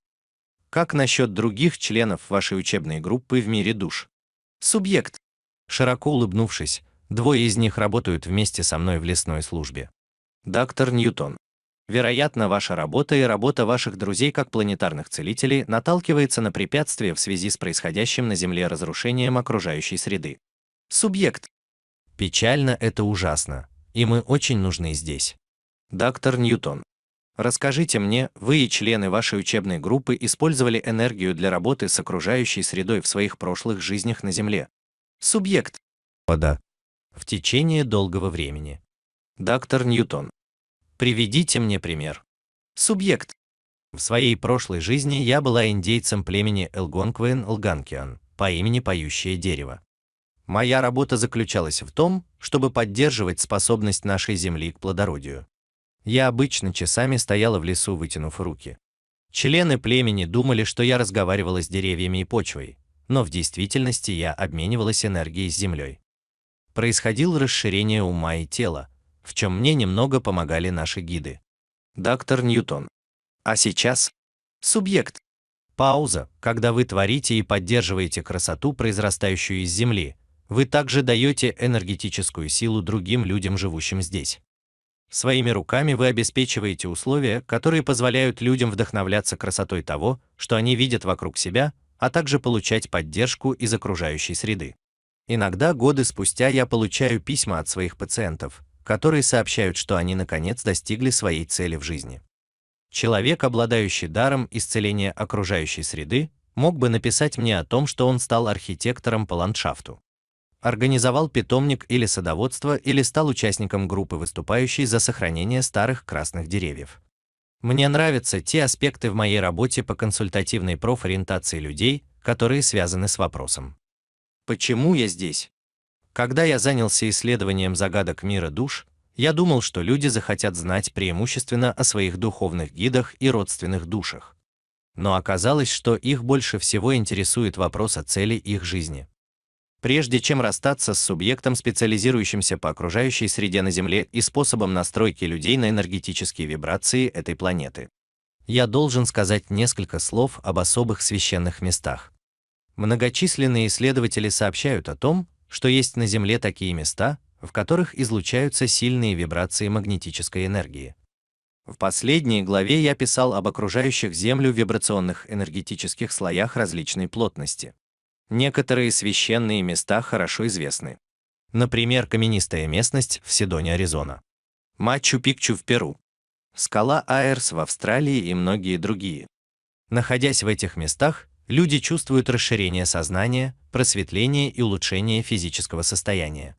Как насчет других членов вашей учебной группы в мире душ? Субъект. Широко улыбнувшись, двое из них работают вместе со мной в лесной службе. Доктор Ньютон. Вероятно, ваша работа и работа ваших друзей как планетарных целителей наталкивается на препятствия в связи с происходящим на Земле разрушением окружающей среды. Субъект. Печально это ужасно, и мы очень нужны здесь. Доктор Ньютон. Расскажите мне, вы и члены вашей учебной группы использовали энергию для работы с окружающей средой в своих прошлых жизнях на Земле. Субъект. Вода. В течение долгого времени. Доктор Ньютон. Приведите мне пример. Субъект. В своей прошлой жизни я была индейцем племени Элгонквен Лганкиан по имени Поющее дерево. Моя работа заключалась в том, чтобы поддерживать способность нашей Земли к плодородию. Я обычно часами стояла в лесу, вытянув руки. Члены племени думали, что я разговаривала с деревьями и почвой, но в действительности я обменивалась энергией с землей. Происходило расширение ума и тела, в чем мне немного помогали наши гиды. Доктор Ньютон. А сейчас? Субъект. Пауза, когда вы творите и поддерживаете красоту, произрастающую из земли, вы также даете энергетическую силу другим людям, живущим здесь. Своими руками вы обеспечиваете условия, которые позволяют людям вдохновляться красотой того, что они видят вокруг себя, а также получать поддержку из окружающей среды. Иногда годы спустя я получаю письма от своих пациентов, которые сообщают, что они наконец достигли своей цели в жизни. Человек, обладающий даром исцеления окружающей среды, мог бы написать мне о том, что он стал архитектором по ландшафту организовал питомник или садоводство или стал участником группы, выступающей за сохранение старых красных деревьев. Мне нравятся те аспекты в моей работе по консультативной профориентации людей, которые связаны с вопросом. Почему я здесь? Когда я занялся исследованием загадок мира душ, я думал, что люди захотят знать преимущественно о своих духовных гидах и родственных душах. Но оказалось, что их больше всего интересует вопрос о цели их жизни. Прежде чем расстаться с субъектом, специализирующимся по окружающей среде на Земле и способом настройки людей на энергетические вибрации этой планеты, я должен сказать несколько слов об особых священных местах. Многочисленные исследователи сообщают о том, что есть на Земле такие места, в которых излучаются сильные вибрации магнетической энергии. В последней главе я писал об окружающих Землю вибрационных энергетических слоях различной плотности. Некоторые священные места хорошо известны. Например, каменистая местность в Седоне, Аризона. Мачу-Пикчу в Перу. Скала Аэрс в Австралии и многие другие. Находясь в этих местах, люди чувствуют расширение сознания, просветление и улучшение физического состояния.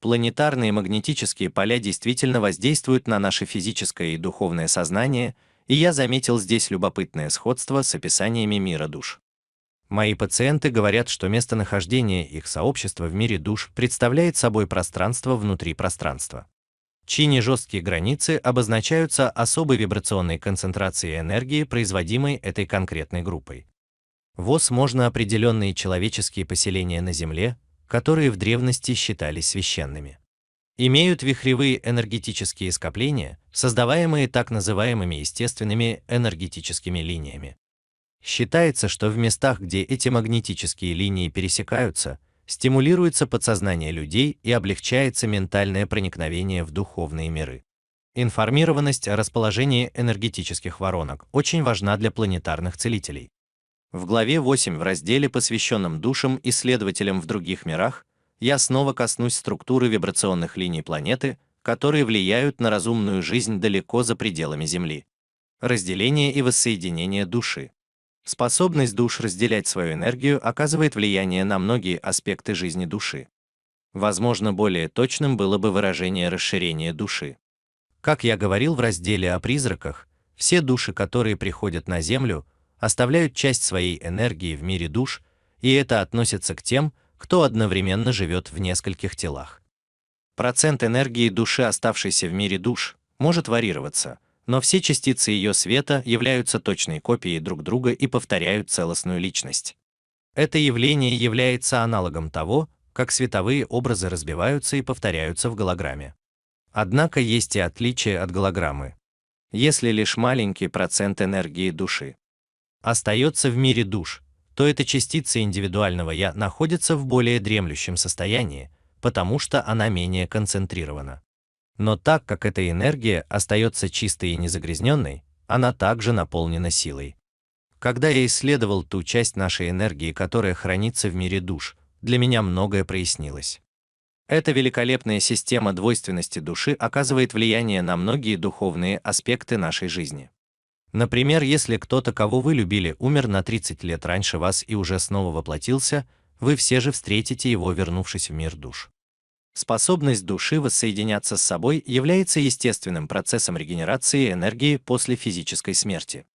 Планетарные магнетические поля действительно воздействуют на наше физическое и духовное сознание, и я заметил здесь любопытное сходство с описаниями мира душ. Мои пациенты говорят, что местонахождение их сообщества в мире душ представляет собой пространство внутри пространства. Чини жесткие границы обозначаются особой вибрационной концентрацией энергии, производимой этой конкретной группой. ВОЗ можно определенные человеческие поселения на Земле, которые в древности считались священными. Имеют вихревые энергетические скопления, создаваемые так называемыми естественными энергетическими линиями. Считается, что в местах, где эти магнетические линии пересекаются, стимулируется подсознание людей и облегчается ментальное проникновение в духовные миры. Информированность о расположении энергетических воронок очень важна для планетарных целителей. В главе 8 в разделе, посвященном душам исследователям в других мирах, я снова коснусь структуры вибрационных линий планеты, которые влияют на разумную жизнь далеко за пределами Земли. Разделение и воссоединение души. Способность душ разделять свою энергию оказывает влияние на многие аспекты жизни души. Возможно, более точным было бы выражение расширения души. Как я говорил в разделе о призраках, все души, которые приходят на Землю, оставляют часть своей энергии в мире душ, и это относится к тем, кто одновременно живет в нескольких телах. Процент энергии души, оставшейся в мире душ, может варьироваться – но все частицы ее света являются точной копией друг друга и повторяют целостную личность. Это явление является аналогом того, как световые образы разбиваются и повторяются в голограмме. Однако есть и отличие от голограммы. Если лишь маленький процент энергии души остается в мире душ, то эта частица индивидуального «я» находится в более дремлющем состоянии, потому что она менее концентрирована. Но так как эта энергия остается чистой и незагрязненной, она также наполнена силой. Когда я исследовал ту часть нашей энергии, которая хранится в мире душ, для меня многое прояснилось. Эта великолепная система двойственности души оказывает влияние на многие духовные аспекты нашей жизни. Например, если кто-то, кого вы любили, умер на 30 лет раньше вас и уже снова воплотился, вы все же встретите его, вернувшись в мир душ. Способность души воссоединяться с собой является естественным процессом регенерации энергии после физической смерти.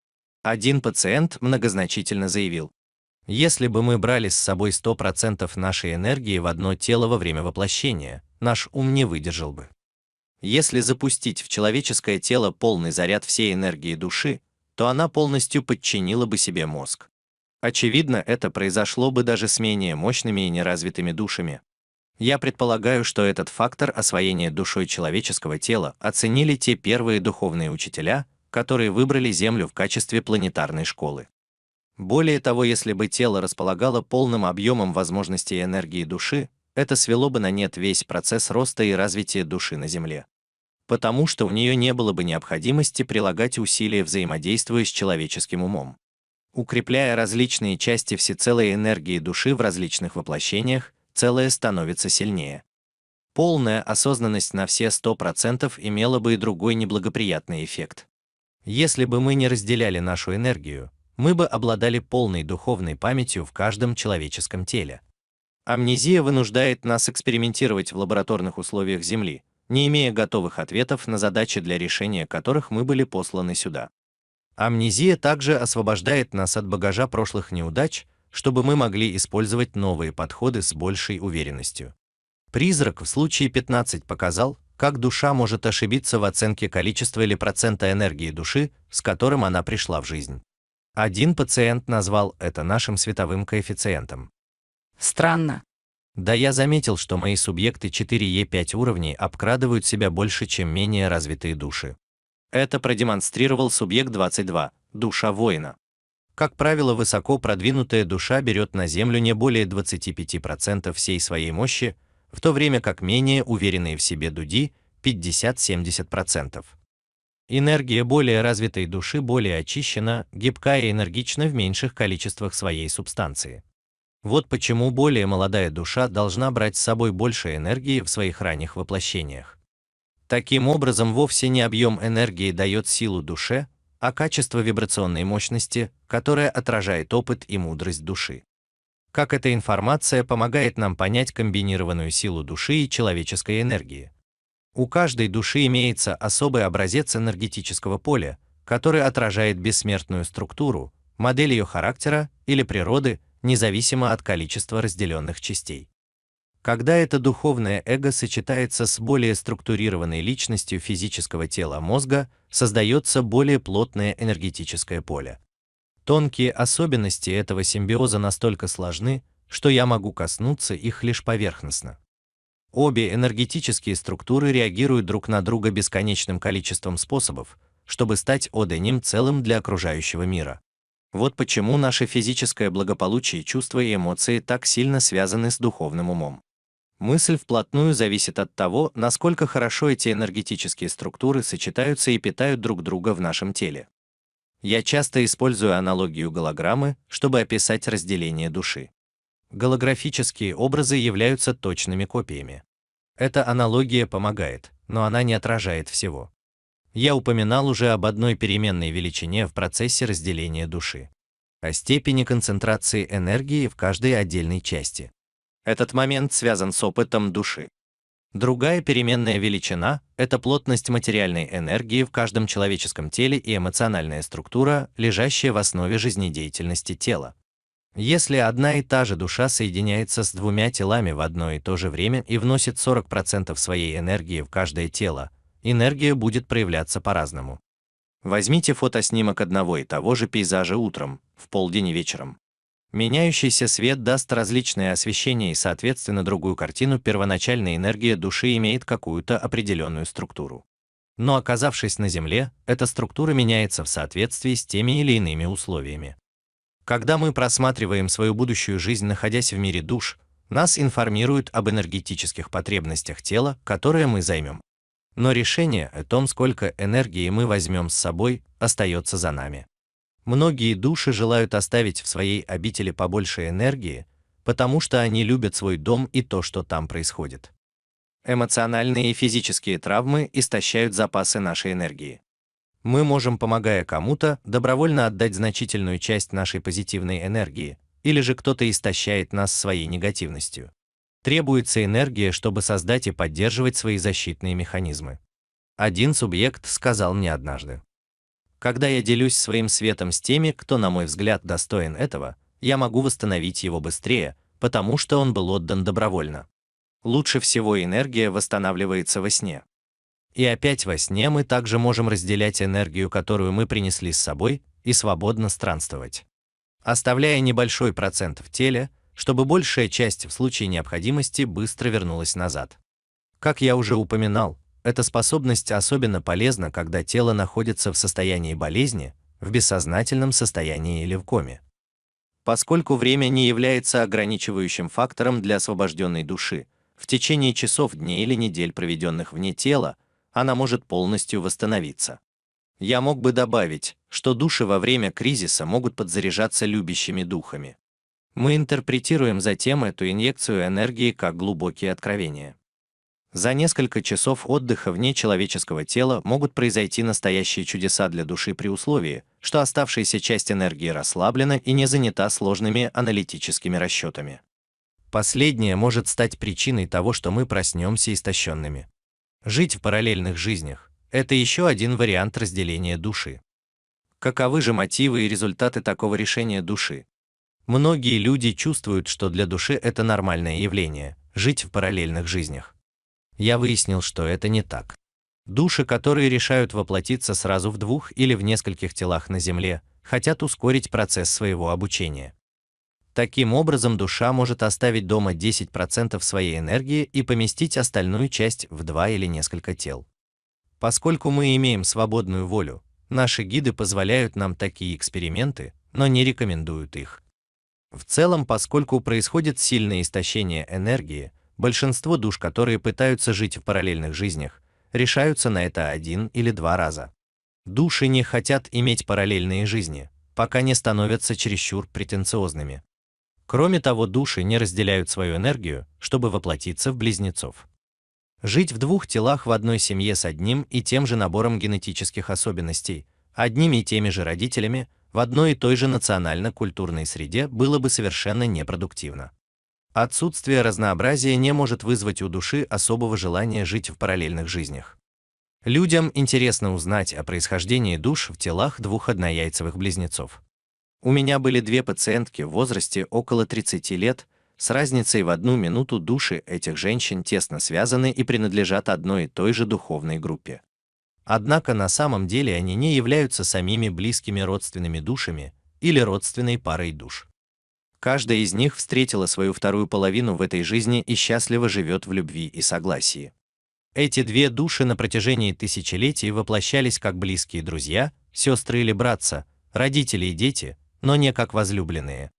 Один пациент многозначительно заявил, «Если бы мы брали с собой 100% нашей энергии в одно тело во время воплощения, наш ум не выдержал бы. Если запустить в человеческое тело полный заряд всей энергии души, то она полностью подчинила бы себе мозг. Очевидно, это произошло бы даже с менее мощными и неразвитыми душами, я предполагаю, что этот фактор освоения душой человеческого тела оценили те первые духовные учителя, которые выбрали Землю в качестве планетарной школы. Более того, если бы тело располагало полным объемом возможностей энергии души, это свело бы на нет весь процесс роста и развития души на Земле. Потому что у нее не было бы необходимости прилагать усилия взаимодействуя с человеческим умом. Укрепляя различные части всецелой энергии души в различных воплощениях, целое становится сильнее. Полная осознанность на все 100% имела бы и другой неблагоприятный эффект. Если бы мы не разделяли нашу энергию, мы бы обладали полной духовной памятью в каждом человеческом теле. Амнезия вынуждает нас экспериментировать в лабораторных условиях Земли, не имея готовых ответов на задачи для решения которых мы были посланы сюда. Амнезия также освобождает нас от багажа прошлых неудач, чтобы мы могли использовать новые подходы с большей уверенностью. Призрак в случае 15 показал, как душа может ошибиться в оценке количества или процента энергии души, с которым она пришла в жизнь. Один пациент назвал это нашим световым коэффициентом. Странно. Да я заметил, что мои субъекты 4Е5 уровней обкрадывают себя больше, чем менее развитые души. Это продемонстрировал субъект 22, душа воина. Как правило, высоко продвинутая душа берет на землю не более 25% всей своей мощи, в то время как менее уверенные в себе дуди 50-70%. Энергия более развитой души более очищена, гибкая и энергична в меньших количествах своей субстанции. Вот почему более молодая душа должна брать с собой больше энергии в своих ранних воплощениях. Таким образом, вовсе не объем энергии дает силу душе, а качество вибрационной мощности, которое отражает опыт и мудрость души. Как эта информация помогает нам понять комбинированную силу души и человеческой энергии? У каждой души имеется особый образец энергетического поля, который отражает бессмертную структуру, модель ее характера или природы, независимо от количества разделенных частей. Когда это духовное эго сочетается с более структурированной личностью физического тела мозга, создается более плотное энергетическое поле. Тонкие особенности этого симбиоза настолько сложны, что я могу коснуться их лишь поверхностно. Обе энергетические структуры реагируют друг на друга бесконечным количеством способов, чтобы стать одним целым для окружающего мира. Вот почему наше физическое благополучие, чувства и эмоции так сильно связаны с духовным умом мысль вплотную зависит от того, насколько хорошо эти энергетические структуры сочетаются и питают друг друга в нашем теле. Я часто использую аналогию голограммы, чтобы описать разделение души. Голографические образы являются точными копиями. Эта аналогия помогает, но она не отражает всего. Я упоминал уже об одной переменной величине в процессе разделения души, о степени концентрации энергии в каждой отдельной части. Этот момент связан с опытом души. Другая переменная величина – это плотность материальной энергии в каждом человеческом теле и эмоциональная структура, лежащая в основе жизнедеятельности тела. Если одна и та же душа соединяется с двумя телами в одно и то же время и вносит 40% своей энергии в каждое тело, энергия будет проявляться по-разному. Возьмите фотоснимок одного и того же пейзажа утром, в полдень и вечером. Меняющийся свет даст различное освещение и, соответственно, другую картину. Первоначальная энергия души имеет какую-то определенную структуру. Но оказавшись на Земле, эта структура меняется в соответствии с теми или иными условиями. Когда мы просматриваем свою будущую жизнь, находясь в мире душ, нас информируют об энергетических потребностях тела, которые мы займем. Но решение о том, сколько энергии мы возьмем с собой, остается за нами. Многие души желают оставить в своей обители побольше энергии, потому что они любят свой дом и то, что там происходит. Эмоциональные и физические травмы истощают запасы нашей энергии. Мы можем, помогая кому-то, добровольно отдать значительную часть нашей позитивной энергии, или же кто-то истощает нас своей негативностью. Требуется энергия, чтобы создать и поддерживать свои защитные механизмы. Один субъект сказал мне однажды. Когда я делюсь своим светом с теми, кто, на мой взгляд, достоин этого, я могу восстановить его быстрее, потому что он был отдан добровольно. Лучше всего энергия восстанавливается во сне. И опять во сне мы также можем разделять энергию, которую мы принесли с собой, и свободно странствовать. Оставляя небольшой процент в теле, чтобы большая часть в случае необходимости быстро вернулась назад. Как я уже упоминал, эта способность особенно полезна, когда тело находится в состоянии болезни, в бессознательном состоянии или в коме. Поскольку время не является ограничивающим фактором для освобожденной души, в течение часов, дней или недель, проведенных вне тела, она может полностью восстановиться. Я мог бы добавить, что души во время кризиса могут подзаряжаться любящими духами. Мы интерпретируем затем эту инъекцию энергии как глубокие откровения. За несколько часов отдыха вне человеческого тела могут произойти настоящие чудеса для души при условии, что оставшаяся часть энергии расслаблена и не занята сложными аналитическими расчетами. Последнее может стать причиной того, что мы проснемся истощенными. Жить в параллельных жизнях – это еще один вариант разделения души. Каковы же мотивы и результаты такого решения души? Многие люди чувствуют, что для души это нормальное явление – жить в параллельных жизнях. Я выяснил, что это не так. Души, которые решают воплотиться сразу в двух или в нескольких телах на Земле, хотят ускорить процесс своего обучения. Таким образом, душа может оставить дома 10% своей энергии и поместить остальную часть в два или несколько тел. Поскольку мы имеем свободную волю, наши гиды позволяют нам такие эксперименты, но не рекомендуют их. В целом, поскольку происходит сильное истощение энергии, большинство душ, которые пытаются жить в параллельных жизнях, решаются на это один или два раза. Души не хотят иметь параллельные жизни, пока не становятся чересчур претенциозными. Кроме того, души не разделяют свою энергию, чтобы воплотиться в близнецов. Жить в двух телах в одной семье с одним и тем же набором генетических особенностей, одними и теми же родителями, в одной и той же национально-культурной среде было бы совершенно непродуктивно. Отсутствие разнообразия не может вызвать у души особого желания жить в параллельных жизнях. Людям интересно узнать о происхождении душ в телах двух однояйцевых близнецов. У меня были две пациентки в возрасте около 30 лет, с разницей в одну минуту души этих женщин тесно связаны и принадлежат одной и той же духовной группе. Однако на самом деле они не являются самими близкими родственными душами или родственной парой душ. Каждая из них встретила свою вторую половину в этой жизни и счастливо живет в любви и согласии. Эти две души на протяжении тысячелетий воплощались как близкие друзья, сестры или братца, родители и дети, но не как возлюбленные.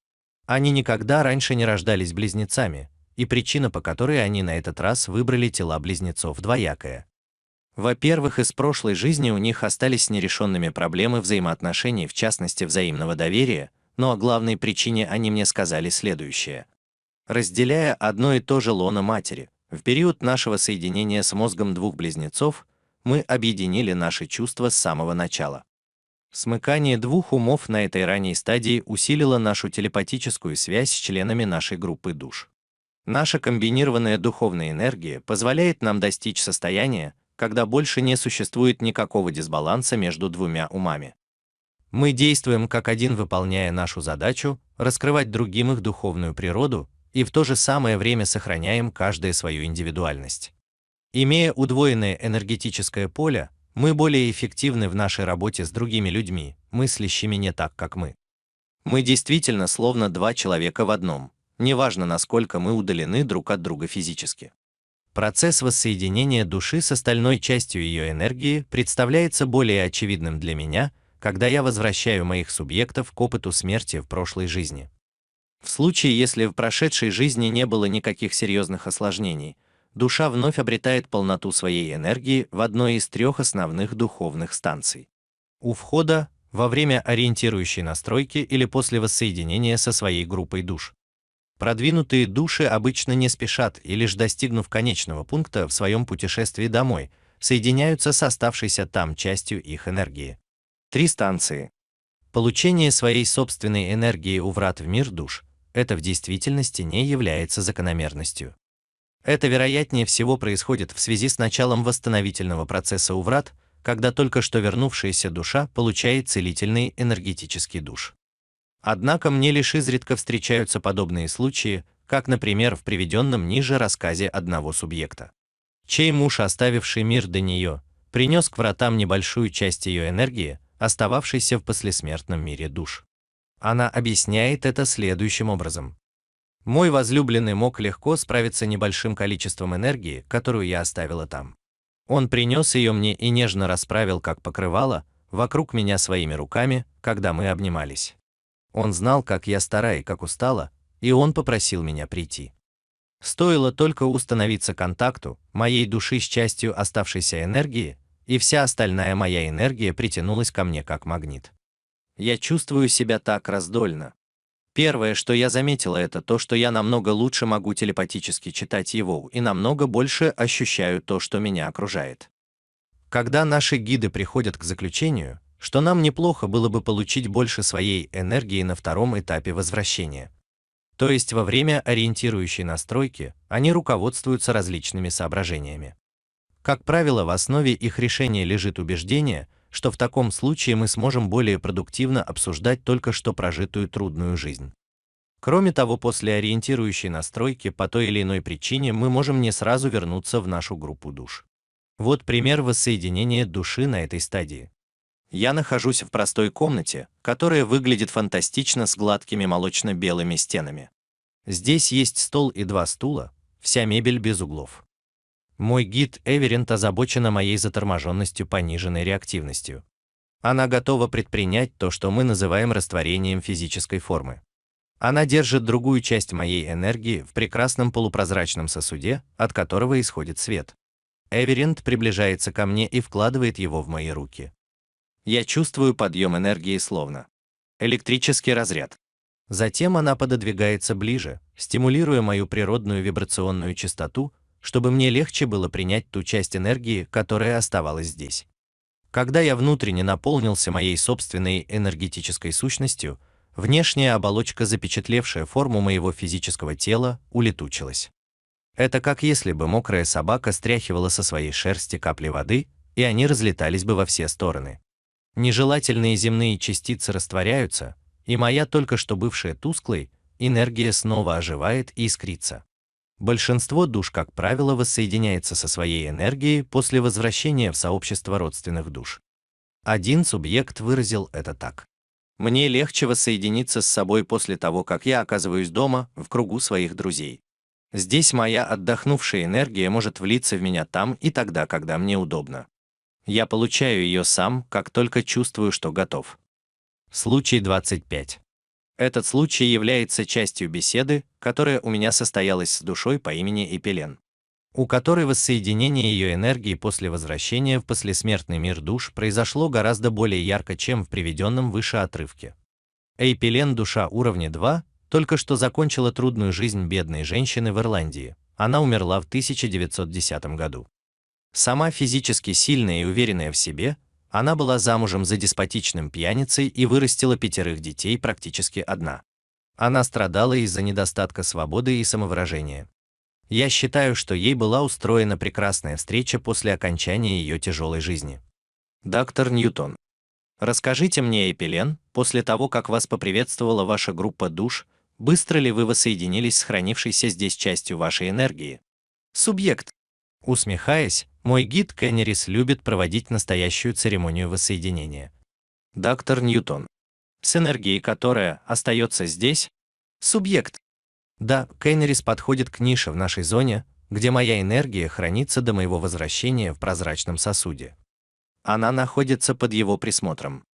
Они никогда раньше не рождались близнецами, и причина, по которой они на этот раз выбрали тела близнецов, двоякая. Во-первых, из прошлой жизни у них остались нерешенными проблемы взаимоотношений, в частности взаимного доверия, но о главной причине они мне сказали следующее. Разделяя одно и то же лоно матери, в период нашего соединения с мозгом двух близнецов мы объединили наши чувства с самого начала. Смыкание двух умов на этой ранней стадии усилило нашу телепатическую связь с членами нашей группы душ. Наша комбинированная духовная энергия позволяет нам достичь состояния, когда больше не существует никакого дисбаланса между двумя умами. Мы действуем как один, выполняя нашу задачу раскрывать другим их духовную природу и в то же самое время сохраняем каждая свою индивидуальность. Имея удвоенное энергетическое поле, мы более эффективны в нашей работе с другими людьми, мыслящими не так, как мы. Мы действительно словно два человека в одном, неважно насколько мы удалены друг от друга физически. Процесс воссоединения души с остальной частью ее энергии представляется более очевидным для меня – когда я возвращаю моих субъектов к опыту смерти в прошлой жизни. В случае, если в прошедшей жизни не было никаких серьезных осложнений, душа вновь обретает полноту своей энергии в одной из трех основных духовных станций. У входа, во время ориентирующей настройки или после воссоединения со своей группой душ. Продвинутые души обычно не спешат и лишь достигнув конечного пункта в своем путешествии домой, соединяются с оставшейся там частью их энергии. Три станции. Получение своей собственной энергии у врат в мир душ – это в действительности не является закономерностью. Это вероятнее всего происходит в связи с началом восстановительного процесса у врат, когда только что вернувшаяся душа получает целительный энергетический душ. Однако мне лишь изредка встречаются подобные случаи, как, например, в приведенном ниже рассказе одного субъекта, чей муж, оставивший мир до нее, принес к вратам небольшую часть ее энергии, остававшейся в послесмертном мире душ. Она объясняет это следующим образом. Мой возлюбленный мог легко справиться небольшим количеством энергии, которую я оставила там. Он принес ее мне и нежно расправил, как покрывало, вокруг меня своими руками, когда мы обнимались. Он знал, как я стара и как устала, и он попросил меня прийти. Стоило только установиться контакту моей души с частью оставшейся энергии, и вся остальная моя энергия притянулась ко мне как магнит. Я чувствую себя так раздольно. Первое, что я заметила, это то, что я намного лучше могу телепатически читать его и намного больше ощущаю то, что меня окружает. Когда наши гиды приходят к заключению, что нам неплохо было бы получить больше своей энергии на втором этапе возвращения. То есть во время ориентирующей настройки они руководствуются различными соображениями. Как правило, в основе их решения лежит убеждение, что в таком случае мы сможем более продуктивно обсуждать только что прожитую трудную жизнь. Кроме того, после ориентирующей настройки по той или иной причине мы можем не сразу вернуться в нашу группу душ. Вот пример воссоединения души на этой стадии. Я нахожусь в простой комнате, которая выглядит фантастично с гладкими молочно-белыми стенами. Здесь есть стол и два стула, вся мебель без углов. Мой гид Эверент озабочена моей заторможенностью, пониженной реактивностью. Она готова предпринять то, что мы называем растворением физической формы. Она держит другую часть моей энергии в прекрасном полупрозрачном сосуде, от которого исходит свет. Эверент приближается ко мне и вкладывает его в мои руки. Я чувствую подъем энергии словно электрический разряд. Затем она пододвигается ближе, стимулируя мою природную вибрационную частоту, чтобы мне легче было принять ту часть энергии, которая оставалась здесь. Когда я внутренне наполнился моей собственной энергетической сущностью, внешняя оболочка, запечатлевшая форму моего физического тела, улетучилась. Это как если бы мокрая собака стряхивала со своей шерсти капли воды, и они разлетались бы во все стороны. Нежелательные земные частицы растворяются, и моя только что бывшая тусклой энергия снова оживает и искрится. Большинство душ, как правило, воссоединяется со своей энергией после возвращения в сообщество родственных душ. Один субъект выразил это так. «Мне легче воссоединиться с собой после того, как я оказываюсь дома, в кругу своих друзей. Здесь моя отдохнувшая энергия может влиться в меня там и тогда, когда мне удобно. Я получаю ее сам, как только чувствую, что готов». Случай 25. Этот случай является частью беседы, которая у меня состоялась с душой по имени Эпилен, у которой воссоединение ее энергии после возвращения в послесмертный мир душ произошло гораздо более ярко, чем в приведенном выше отрывке. Эйпилен душа уровня 2 только что закончила трудную жизнь бедной женщины в Ирландии. Она умерла в 1910 году. Сама физически сильная и уверенная в себе, она была замужем за деспотичным пьяницей и вырастила пятерых детей практически одна. Она страдала из-за недостатка свободы и самовыражения. Я считаю, что ей была устроена прекрасная встреча после окончания ее тяжелой жизни. Доктор Ньютон. Расскажите мне, Эпилен, после того, как вас поприветствовала ваша группа душ, быстро ли вы воссоединились с хранившейся здесь частью вашей энергии? Субъект. Усмехаясь, мой гид Кеннерис любит проводить настоящую церемонию воссоединения. Доктор Ньютон. С энергией, которая остается здесь, субъект. Да, Кеннерис подходит к нише в нашей зоне, где моя энергия хранится до моего возвращения в прозрачном сосуде. Она находится под его присмотром.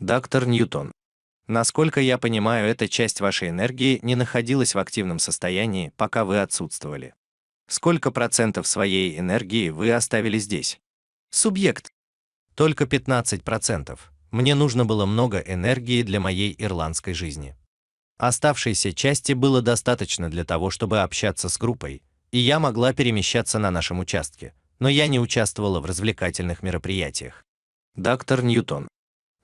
Доктор Ньютон. Насколько я понимаю, эта часть вашей энергии не находилась в активном состоянии, пока вы отсутствовали. Сколько процентов своей энергии вы оставили здесь? Субъект. Только 15%. Мне нужно было много энергии для моей ирландской жизни. Оставшейся части было достаточно для того, чтобы общаться с группой, и я могла перемещаться на нашем участке, но я не участвовала в развлекательных мероприятиях. Доктор Ньютон.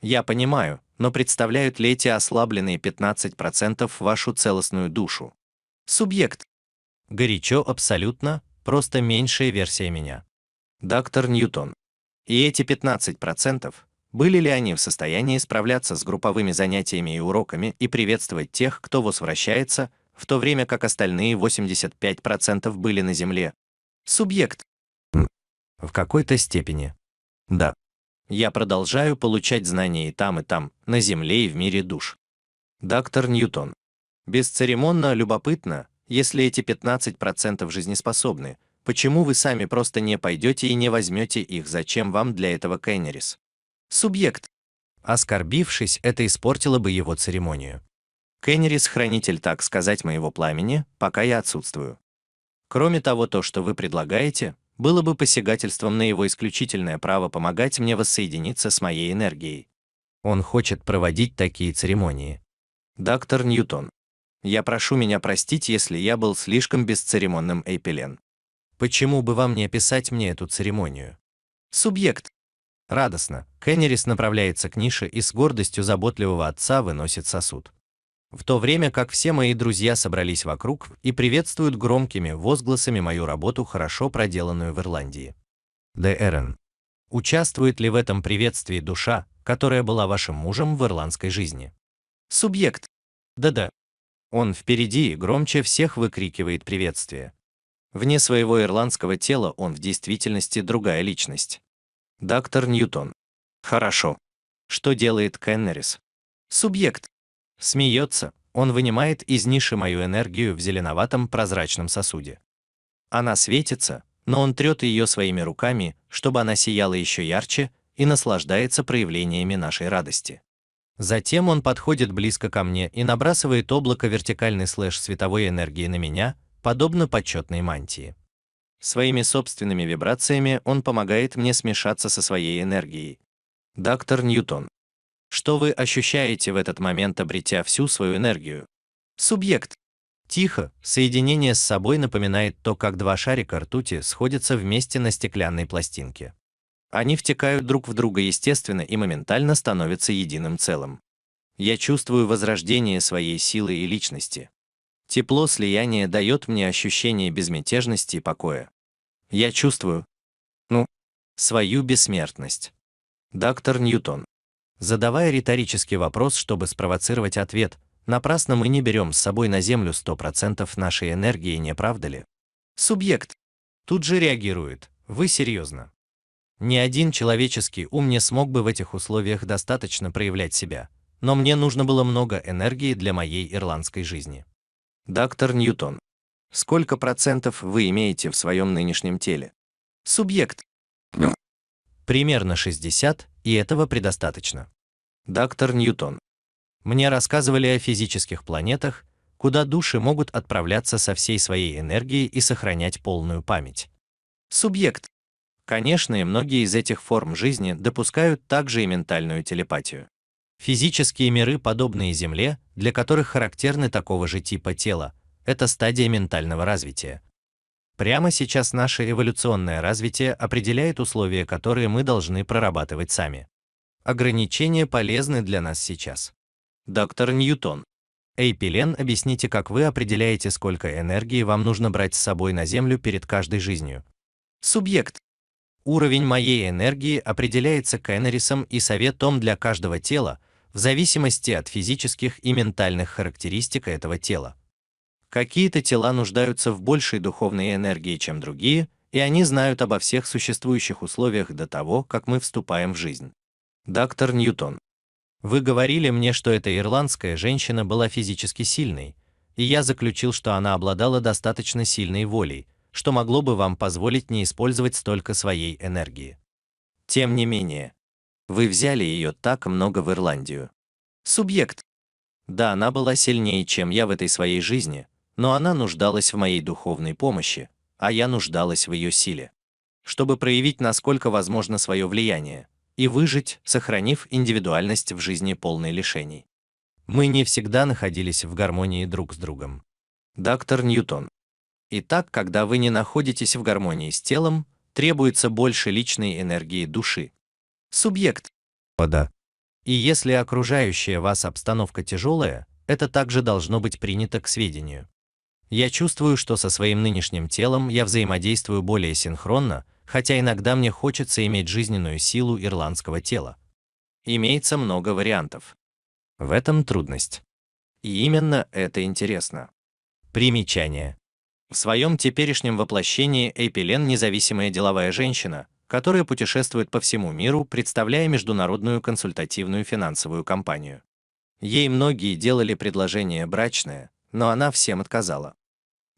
Я понимаю, но представляют ли эти ослабленные 15% вашу целостную душу? Субъект горячо абсолютно, просто меньшая версия меня. Доктор Ньютон. И эти 15%, были ли они в состоянии справляться с групповыми занятиями и уроками и приветствовать тех, кто возвращается, в то время как остальные 85% были на земле? Субъект. В какой-то степени. Да. Я продолжаю получать знания и там, и там, на земле и в мире душ. Доктор Ньютон. Бесцеремонно любопытно, если эти 15% жизнеспособны, почему вы сами просто не пойдете и не возьмете их? Зачем вам для этого Кеннерис? Субъект. Оскорбившись, это испортило бы его церемонию. Кеннерис – хранитель, так сказать, моего пламени, пока я отсутствую. Кроме того, то, что вы предлагаете, было бы посягательством на его исключительное право помогать мне воссоединиться с моей энергией. Он хочет проводить такие церемонии. Доктор Ньютон. Я прошу меня простить, если я был слишком бесцеремонным, Эйпелен. Почему бы вам не описать мне эту церемонию? Субъект. Радостно, Кеннерис направляется к нише и с гордостью заботливого отца выносит сосуд. В то время как все мои друзья собрались вокруг и приветствуют громкими возгласами мою работу, хорошо проделанную в Ирландии. Д.Р.Н. Участвует ли в этом приветствии душа, которая была вашим мужем в ирландской жизни? Субъект. Да-да, он впереди и громче всех выкрикивает приветствие. Вне своего ирландского тела он в действительности другая личность. Доктор Ньютон. Хорошо. Что делает Кеннерис? Субъект. Смеется, он вынимает из ниши мою энергию в зеленоватом прозрачном сосуде. Она светится, но он трет ее своими руками, чтобы она сияла еще ярче, и наслаждается проявлениями нашей радости. Затем он подходит близко ко мне и набрасывает облако вертикальный слэш световой энергии на меня, подобно почетной мантии. Своими собственными вибрациями он помогает мне смешаться со своей энергией. Доктор Ньютон. Что вы ощущаете в этот момент, обретя всю свою энергию? Субъект. Тихо, соединение с собой напоминает то, как два шарика ртути сходятся вместе на стеклянной пластинке. Они втекают друг в друга естественно и моментально становятся единым целым. Я чувствую возрождение своей силы и личности. Тепло слияния дает мне ощущение безмятежности и покоя. Я чувствую, ну, свою бессмертность. Доктор Ньютон. Задавая риторический вопрос, чтобы спровоцировать ответ, напрасно мы не берем с собой на Землю 100% нашей энергии, не правда ли? Субъект тут же реагирует, вы серьезно? Ни один человеческий ум не смог бы в этих условиях достаточно проявлять себя, но мне нужно было много энергии для моей ирландской жизни. Доктор Ньютон. Сколько процентов вы имеете в своем нынешнем теле? Субъект. Примерно 60, и этого предостаточно. Доктор Ньютон. Мне рассказывали о физических планетах, куда души могут отправляться со всей своей энергией и сохранять полную память. Субъект. Конечно, и многие из этих форм жизни допускают также и ментальную телепатию. Физические миры, подобные Земле, для которых характерны такого же типа тела, это стадия ментального развития. Прямо сейчас наше эволюционное развитие определяет условия, которые мы должны прорабатывать сами. Ограничения полезны для нас сейчас. Доктор Ньютон. Эйпилен, объясните, как вы определяете, сколько энергии вам нужно брать с собой на Землю перед каждой жизнью. Субъект. Уровень моей энергии определяется Кеннерисом и советом для каждого тела, в зависимости от физических и ментальных характеристик этого тела. Какие-то тела нуждаются в большей духовной энергии, чем другие, и они знают обо всех существующих условиях до того, как мы вступаем в жизнь. Доктор Ньютон. Вы говорили мне, что эта ирландская женщина была физически сильной, и я заключил, что она обладала достаточно сильной волей, что могло бы вам позволить не использовать столько своей энергии. Тем не менее, вы взяли ее так много в Ирландию. Субъект. Да, она была сильнее, чем я в этой своей жизни, но она нуждалась в моей духовной помощи, а я нуждалась в ее силе. Чтобы проявить насколько возможно свое влияние и выжить, сохранив индивидуальность в жизни полной лишений. Мы не всегда находились в гармонии друг с другом. Доктор Ньютон Итак, когда вы не находитесь в гармонии с телом, требуется больше личной энергии души. Субъект. Вода. И если окружающая вас обстановка тяжелая, это также должно быть принято к сведению. Я чувствую, что со своим нынешним телом я взаимодействую более синхронно, хотя иногда мне хочется иметь жизненную силу ирландского тела. Имеется много вариантов. В этом трудность. И именно это интересно. Примечание. В своем теперешнем воплощении Эйпилен – независимая деловая женщина, которая путешествует по всему миру, представляя международную консультативную финансовую компанию. Ей многие делали предложение брачное, но она всем отказала.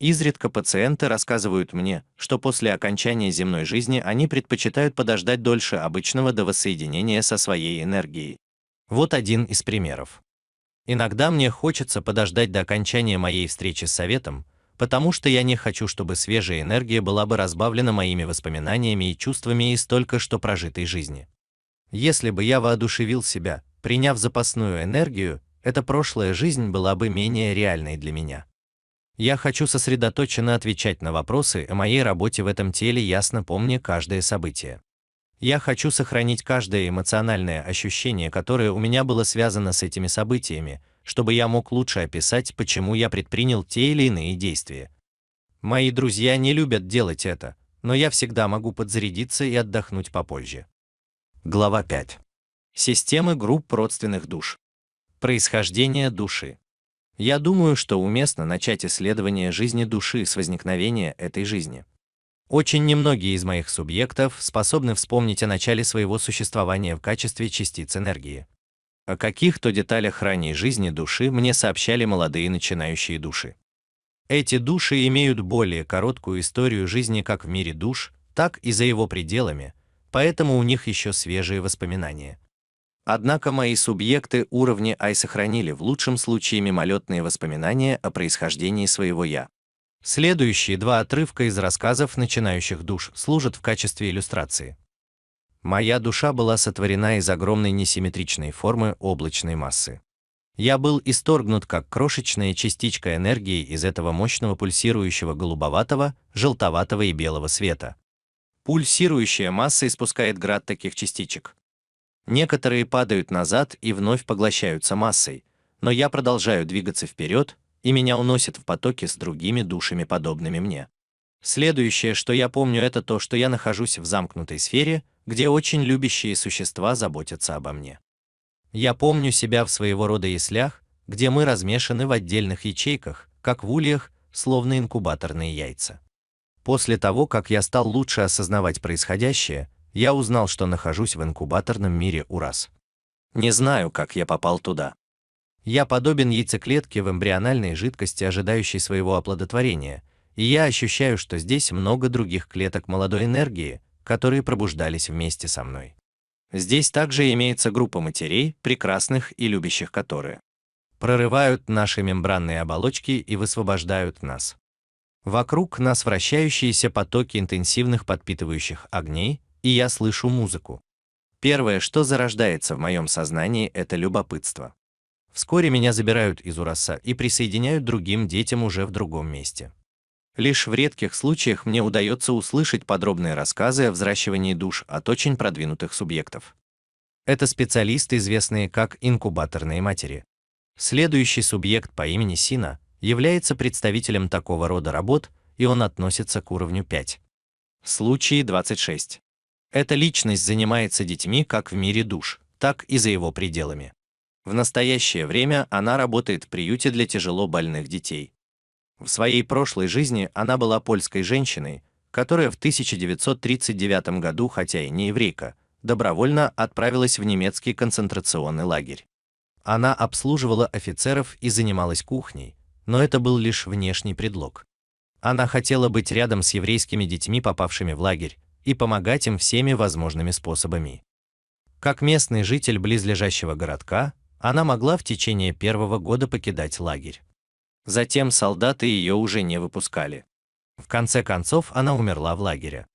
Изредка пациенты рассказывают мне, что после окончания земной жизни они предпочитают подождать дольше обычного до воссоединения со своей энергией. Вот один из примеров. Иногда мне хочется подождать до окончания моей встречи с советом, потому что я не хочу, чтобы свежая энергия была бы разбавлена моими воспоминаниями и чувствами из только что прожитой жизни. Если бы я воодушевил себя, приняв запасную энергию, эта прошлая жизнь была бы менее реальной для меня. Я хочу сосредоточенно отвечать на вопросы о моей работе в этом теле, ясно помня каждое событие. Я хочу сохранить каждое эмоциональное ощущение, которое у меня было связано с этими событиями, чтобы я мог лучше описать, почему я предпринял те или иные действия. Мои друзья не любят делать это, но я всегда могу подзарядиться и отдохнуть попозже. Глава 5. Системы групп родственных душ. Происхождение души. Я думаю, что уместно начать исследование жизни души с возникновения этой жизни. Очень немногие из моих субъектов способны вспомнить о начале своего существования в качестве частиц энергии. О каких-то деталях ранней жизни души мне сообщали молодые начинающие души. Эти души имеют более короткую историю жизни как в мире душ, так и за его пределами, поэтому у них еще свежие воспоминания. Однако мои субъекты уровня Ай сохранили в лучшем случае мимолетные воспоминания о происхождении своего «я». Следующие два отрывка из рассказов начинающих душ служат в качестве иллюстрации. Моя душа была сотворена из огромной несимметричной формы облачной массы. Я был исторгнут как крошечная частичка энергии из этого мощного пульсирующего голубоватого, желтоватого и белого света. Пульсирующая масса испускает град таких частичек. Некоторые падают назад и вновь поглощаются массой, но я продолжаю двигаться вперед, и меня уносит в потоке с другими душами, подобными мне. Следующее, что я помню, это то, что я нахожусь в замкнутой сфере, где очень любящие существа заботятся обо мне. Я помню себя в своего рода яслях, где мы размешаны в отдельных ячейках, как в ульях, словно инкубаторные яйца. После того, как я стал лучше осознавать происходящее, я узнал, что нахожусь в инкубаторном мире Урас. Не знаю, как я попал туда. Я подобен яйцеклетке в эмбриональной жидкости, ожидающей своего оплодотворения – и я ощущаю, что здесь много других клеток молодой энергии, которые пробуждались вместе со мной. Здесь также имеется группа матерей, прекрасных и любящих которые прорывают наши мембранные оболочки и высвобождают нас. Вокруг нас вращающиеся потоки интенсивных подпитывающих огней, и я слышу музыку. Первое, что зарождается в моем сознании, это любопытство. Вскоре меня забирают из Ураса и присоединяют другим детям уже в другом месте. Лишь в редких случаях мне удается услышать подробные рассказы о взращивании душ от очень продвинутых субъектов. Это специалисты, известные как инкубаторные матери. Следующий субъект по имени Сина является представителем такого рода работ, и он относится к уровню 5. Случаи 26. Эта личность занимается детьми как в мире душ, так и за его пределами. В настоящее время она работает в приюте для тяжело больных детей, в своей прошлой жизни она была польской женщиной, которая в 1939 году, хотя и не еврейка, добровольно отправилась в немецкий концентрационный лагерь. Она обслуживала офицеров и занималась кухней, но это был лишь внешний предлог. Она хотела быть рядом с еврейскими детьми, попавшими в лагерь, и помогать им всеми возможными способами. Как местный житель близлежащего городка, она могла в течение первого года покидать лагерь. Затем солдаты ее уже не выпускали. В конце концов она умерла в лагере.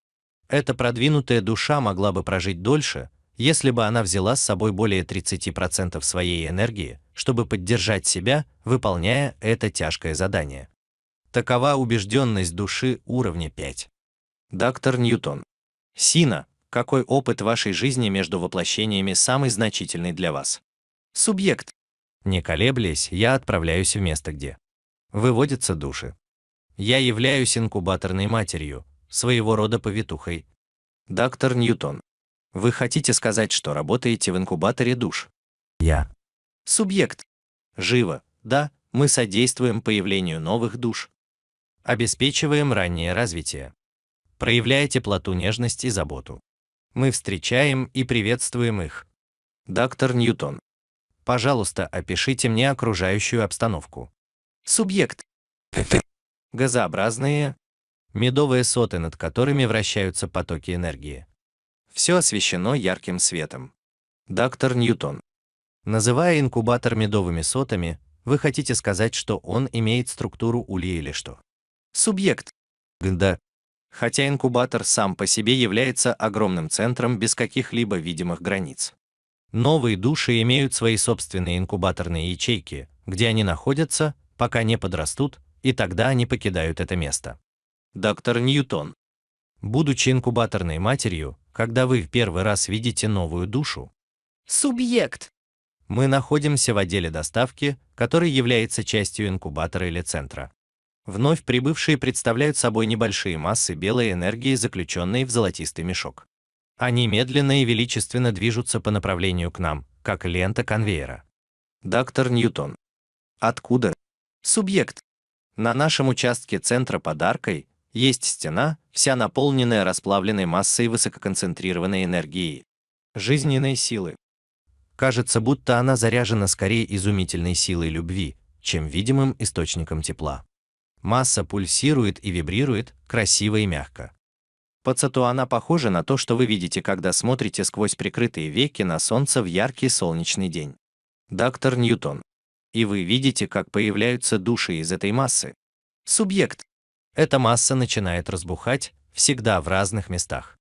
Эта продвинутая душа могла бы прожить дольше, если бы она взяла с собой более 30% своей энергии, чтобы поддержать себя, выполняя это тяжкое задание. Такова убежденность души уровня 5. Доктор Ньютон. Сина, какой опыт вашей жизни между воплощениями самый значительный для вас? Субъект. Не колеблясь, я отправляюсь в место, где Выводятся души. Я являюсь инкубаторной матерью, своего рода повитухой. Доктор Ньютон. Вы хотите сказать, что работаете в инкубаторе душ? Я. Субъект. Живо, да, мы содействуем появлению новых душ. Обеспечиваем раннее развитие. Проявляя теплоту, нежность и заботу. Мы встречаем и приветствуем их. Доктор Ньютон. Пожалуйста, опишите мне окружающую обстановку. Субъект. Газообразные, медовые соты, над которыми вращаются потоки энергии. Все освещено ярким светом. Доктор Ньютон. Называя инкубатор медовыми сотами, вы хотите сказать, что он имеет структуру улья или что? Субъект. Да. Хотя инкубатор сам по себе является огромным центром без каких-либо видимых границ. Новые души имеют свои собственные инкубаторные ячейки, где они находятся, пока не подрастут, и тогда они покидают это место. Доктор Ньютон. Будучи инкубаторной матерью, когда вы в первый раз видите новую душу, субъект. Мы находимся в отделе доставки, который является частью инкубатора или центра. Вновь прибывшие представляют собой небольшие массы белой энергии, заключенные в золотистый мешок. Они медленно и величественно движутся по направлению к нам, как лента конвейера. Доктор Ньютон. Откуда? Субъект. На нашем участке центра под аркой есть стена, вся наполненная расплавленной массой высококонцентрированной энергии, жизненной силы. Кажется, будто она заряжена скорее изумительной силой любви, чем видимым источником тепла. Масса пульсирует и вибрирует, красиво и мягко. По цвету она похожа на то, что вы видите, когда смотрите сквозь прикрытые веки на солнце в яркий солнечный день. Доктор Ньютон. И вы видите, как появляются души из этой массы. Субъект. Эта масса начинает разбухать, всегда в разных местах.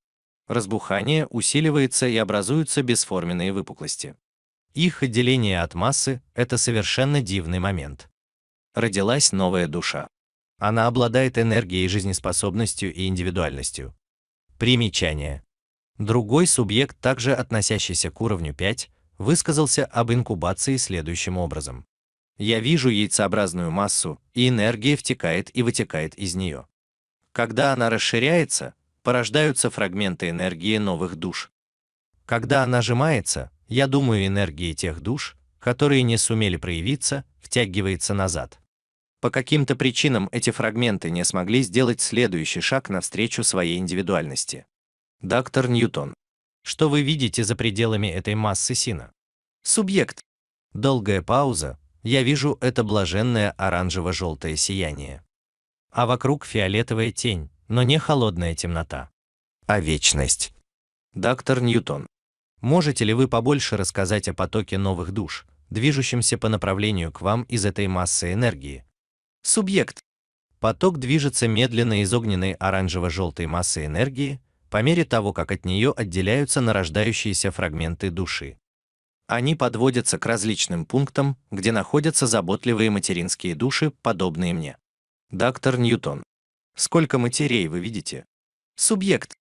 Разбухание усиливается и образуются бесформенные выпуклости. Их отделение от массы – это совершенно дивный момент. Родилась новая душа. Она обладает энергией, жизнеспособностью и индивидуальностью. Примечание. Другой субъект, также относящийся к уровню 5, высказался об инкубации следующим образом. Я вижу яйцеобразную массу, и энергия втекает и вытекает из нее. Когда она расширяется, порождаются фрагменты энергии новых душ. Когда она сжимается, я думаю, энергии тех душ, которые не сумели проявиться, втягивается назад. По каким-то причинам эти фрагменты не смогли сделать следующий шаг навстречу своей индивидуальности. Доктор Ньютон. Что вы видите за пределами этой массы сина? Субъект. Долгая пауза, я вижу это блаженное оранжево-желтое сияние. А вокруг фиолетовая тень, но не холодная темнота. А вечность. Доктор Ньютон. Можете ли вы побольше рассказать о потоке новых душ, движущемся по направлению к вам из этой массы энергии? Субъект. Поток движется медленно из огненной оранжево-желтой массы энергии, по мере того, как от нее отделяются нарождающиеся фрагменты души. Они подводятся к различным пунктам, где находятся заботливые материнские души, подобные мне. Доктор Ньютон. Сколько матерей вы видите? Субъект.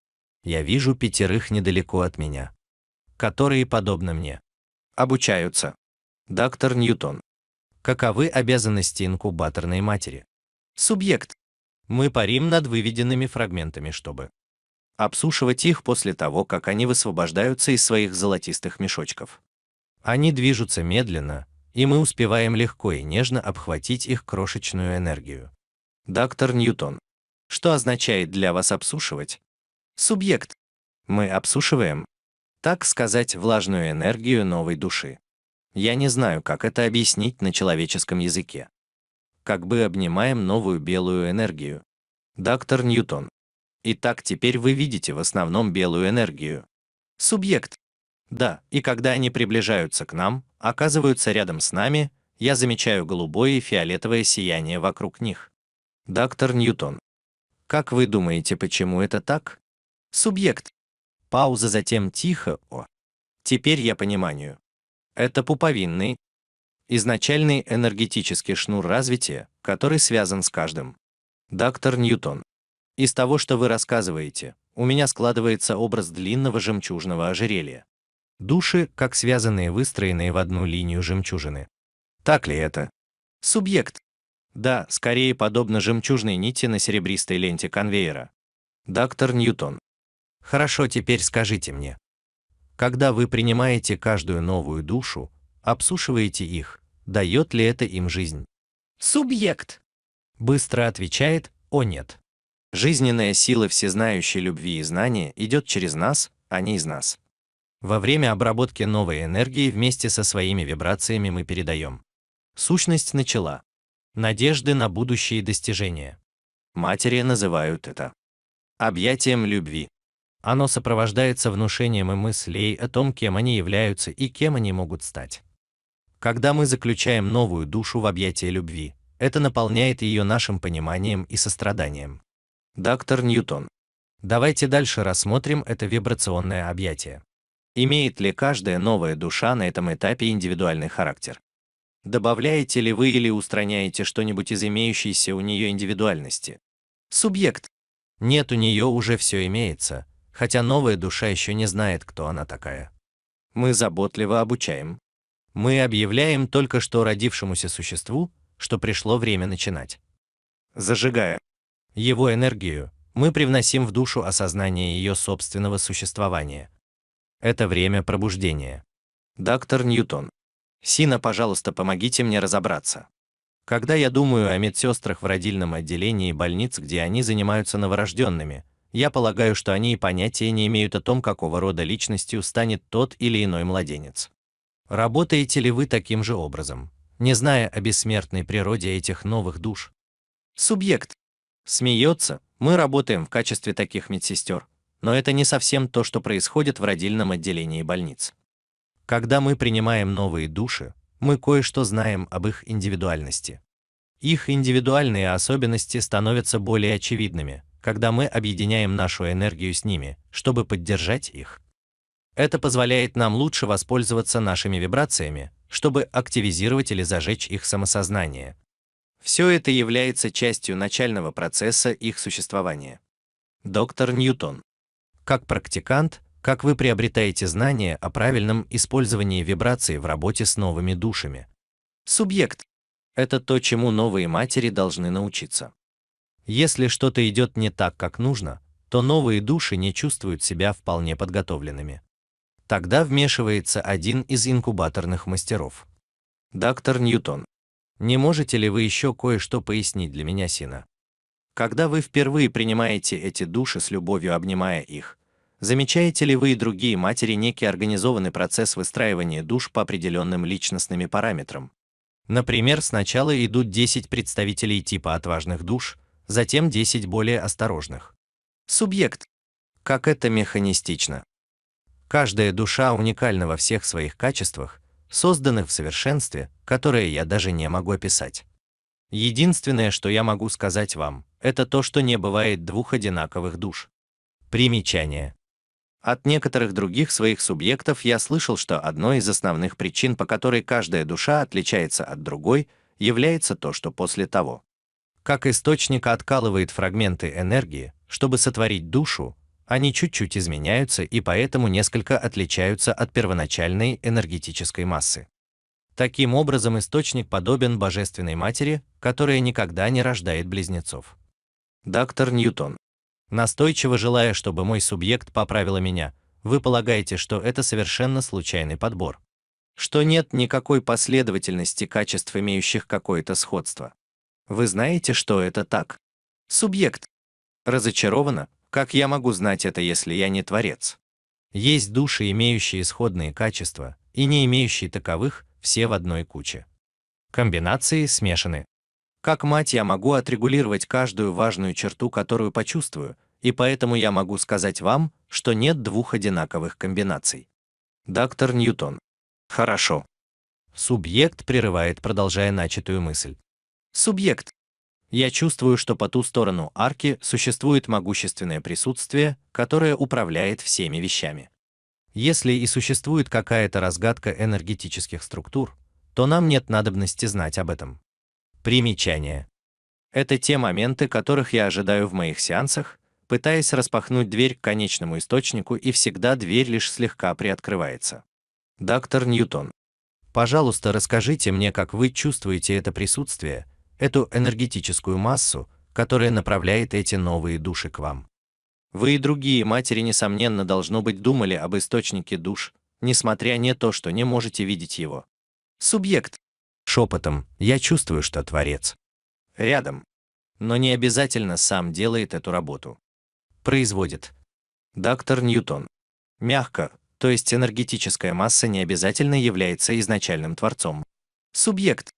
Я вижу пятерых недалеко от меня, которые подобны мне. Обучаются. Доктор Ньютон. Каковы обязанности инкубаторной матери? Субъект. Мы парим над выведенными фрагментами, чтобы обсушивать их после того, как они высвобождаются из своих золотистых мешочков. Они движутся медленно, и мы успеваем легко и нежно обхватить их крошечную энергию. Доктор Ньютон. Что означает для вас обсушивать? Субъект. Мы обсушиваем, так сказать, влажную энергию новой души. Я не знаю, как это объяснить на человеческом языке. Как бы обнимаем новую белую энергию. Доктор Ньютон. Итак, теперь вы видите в основном белую энергию. Субъект. Да, и когда они приближаются к нам, оказываются рядом с нами, я замечаю голубое и фиолетовое сияние вокруг них. Доктор Ньютон. Как вы думаете, почему это так? Субъект. Пауза затем тихо. О. Теперь я понимаю. Это пуповинный, изначальный энергетический шнур развития, который связан с каждым. Доктор Ньютон. Из того, что вы рассказываете, у меня складывается образ длинного жемчужного ожерелья, души, как связанные выстроенные в одну линию жемчужины. Так ли это? Субъект. Да, скорее подобно жемчужной нити на серебристой ленте конвейера. Доктор Ньютон. Хорошо, теперь скажите мне. Когда вы принимаете каждую новую душу, обсушиваете их, дает ли это им жизнь? Субъект. Быстро отвечает «О нет». Жизненная сила всезнающей любви и знания идет через нас, а не из нас. Во время обработки новой энергии вместе со своими вибрациями мы передаем. Сущность начала. Надежды на будущие достижения. Матери называют это объятием любви. Оно сопровождается внушением и мыслей о том, кем они являются и кем они могут стать. Когда мы заключаем новую душу в объятие любви, это наполняет ее нашим пониманием и состраданием. Доктор Ньютон. Давайте дальше рассмотрим это вибрационное объятие. Имеет ли каждая новая душа на этом этапе индивидуальный характер? Добавляете ли вы или устраняете что-нибудь из имеющейся у нее индивидуальности? Субъект. Нет, у нее уже все имеется, хотя новая душа еще не знает, кто она такая. Мы заботливо обучаем. Мы объявляем только что родившемуся существу, что пришло время начинать. Зажигая его энергию, мы привносим в душу осознание ее собственного существования – это время пробуждения. Доктор Ньютон. Сина, пожалуйста, помогите мне разобраться. Когда я думаю о медсестрах в родильном отделении больниц, где они занимаются новорожденными, я полагаю, что они и понятия не имеют о том, какого рода личностью станет тот или иной младенец. Работаете ли вы таким же образом, не зная о бессмертной природе этих новых душ? Субъект. Смеется, мы работаем в качестве таких медсестер, но это не совсем то, что происходит в родильном отделении больниц. Когда мы принимаем новые души, мы кое-что знаем об их индивидуальности. Их индивидуальные особенности становятся более очевидными, когда мы объединяем нашу энергию с ними, чтобы поддержать их. Это позволяет нам лучше воспользоваться нашими вибрациями, чтобы активизировать или зажечь их самосознание. Все это является частью начального процесса их существования. Доктор Ньютон как практикант, как вы приобретаете знания о правильном использовании вибрации в работе с новыми душами. Субъект – это то, чему новые матери должны научиться. Если что-то идет не так, как нужно, то новые души не чувствуют себя вполне подготовленными. Тогда вмешивается один из инкубаторных мастеров. Доктор Ньютон, не можете ли вы еще кое-что пояснить для меня, Сина? Когда вы впервые принимаете эти души с любовью, обнимая их, замечаете ли вы и другие матери некий организованный процесс выстраивания душ по определенным личностным параметрам? Например, сначала идут 10 представителей типа отважных душ, затем 10 более осторожных. Субъект. Как это механистично. Каждая душа уникальна во всех своих качествах, созданных в совершенстве, которое я даже не могу описать. Единственное, что я могу сказать вам, это то, что не бывает двух одинаковых душ. Примечание. От некоторых других своих субъектов я слышал, что одной из основных причин, по которой каждая душа отличается от другой, является то, что после того, как источник откалывает фрагменты энергии, чтобы сотворить душу, они чуть-чуть изменяются и поэтому несколько отличаются от первоначальной энергетической массы. Таким образом источник подобен Божественной Матери, которая никогда не рождает близнецов. Доктор Ньютон. Настойчиво желая, чтобы мой субъект поправил меня, вы полагаете, что это совершенно случайный подбор. Что нет никакой последовательности качеств, имеющих какое-то сходство. Вы знаете, что это так. Субъект. Разочарована, как я могу знать это, если я не творец? Есть души, имеющие исходные качества, и не имеющие таковых, все в одной куче. Комбинации смешаны. Как мать я могу отрегулировать каждую важную черту, которую почувствую, и поэтому я могу сказать вам, что нет двух одинаковых комбинаций. Доктор Ньютон. Хорошо. Субъект прерывает, продолжая начатую мысль. Субъект. Я чувствую, что по ту сторону арки существует могущественное присутствие, которое управляет всеми вещами. Если и существует какая-то разгадка энергетических структур, то нам нет надобности знать об этом. Примечание. Это те моменты, которых я ожидаю в моих сеансах, пытаясь распахнуть дверь к конечному источнику, и всегда дверь лишь слегка приоткрывается. Доктор Ньютон. Пожалуйста, расскажите мне, как вы чувствуете это присутствие, эту энергетическую массу, которая направляет эти новые души к вам. Вы и другие матери, несомненно, должно быть, думали об источнике душ, несмотря на то, что не можете видеть его. Субъект. Шепотом, я чувствую, что Творец. Рядом. Но не обязательно сам делает эту работу. Производит. Доктор Ньютон. Мягко, то есть энергетическая масса не обязательно является изначальным Творцом. Субъект.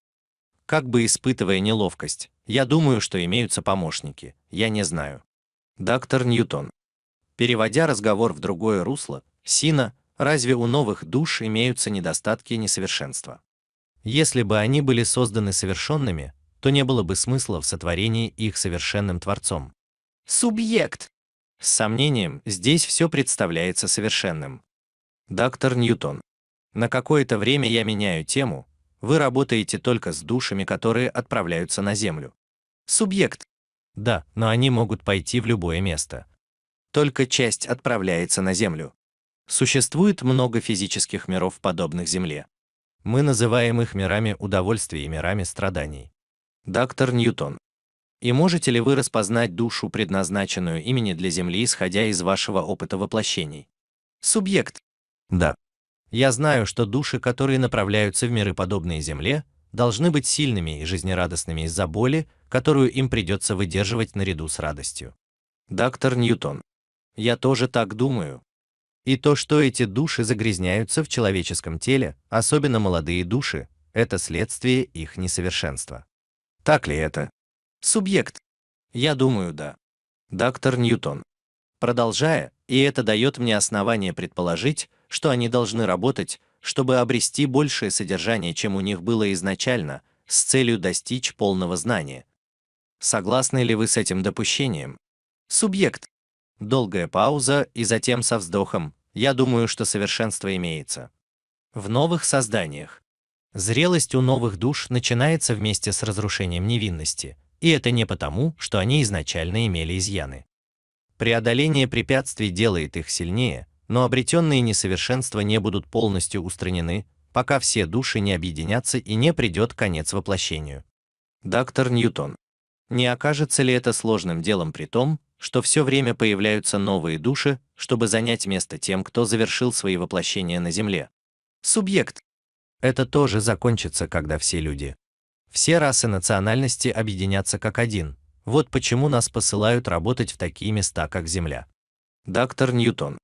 Как бы испытывая неловкость, я думаю, что имеются помощники, я не знаю. Доктор Ньютон. Переводя разговор в другое русло, Сина, разве у новых душ имеются недостатки и несовершенства? Если бы они были созданы совершенными, то не было бы смысла в сотворении их совершенным Творцом. Субъект. С сомнением, здесь все представляется совершенным. Доктор Ньютон. На какое-то время я меняю тему, вы работаете только с душами, которые отправляются на Землю. Субъект. Да, но они могут пойти в любое место. Только часть отправляется на Землю. Существует много физических миров, подобных Земле. Мы называем их мирами удовольствий и мирами страданий. Доктор Ньютон. И можете ли вы распознать душу, предназначенную имени для Земли, исходя из вашего опыта воплощений? Субъект. Да. Я знаю, что души, которые направляются в миры подобные Земле, должны быть сильными и жизнерадостными из-за боли, которую им придется выдерживать наряду с радостью. Доктор Ньютон. Я тоже так думаю, и то, что эти души загрязняются в человеческом теле, особенно молодые души, это следствие их несовершенства. Так ли это? Субъект. Я думаю, да. Доктор Ньютон. Продолжая, и это дает мне основание предположить, что они должны работать, чтобы обрести большее содержание, чем у них было изначально, с целью достичь полного знания. Согласны ли вы с этим допущением? Субъект. Долгая пауза и затем со вздохом. Я думаю, что совершенство имеется. В новых созданиях. Зрелость у новых душ начинается вместе с разрушением невинности, и это не потому, что они изначально имели изъяны. Преодоление препятствий делает их сильнее, но обретенные несовершенства не будут полностью устранены, пока все души не объединятся и не придет конец воплощению. Доктор Ньютон. Не окажется ли это сложным делом при том, что все время появляются новые души, чтобы занять место тем, кто завершил свои воплощения на Земле. Субъект. Это тоже закончится, когда все люди. Все расы национальности объединятся как один. Вот почему нас посылают работать в такие места, как Земля. Доктор Ньютон.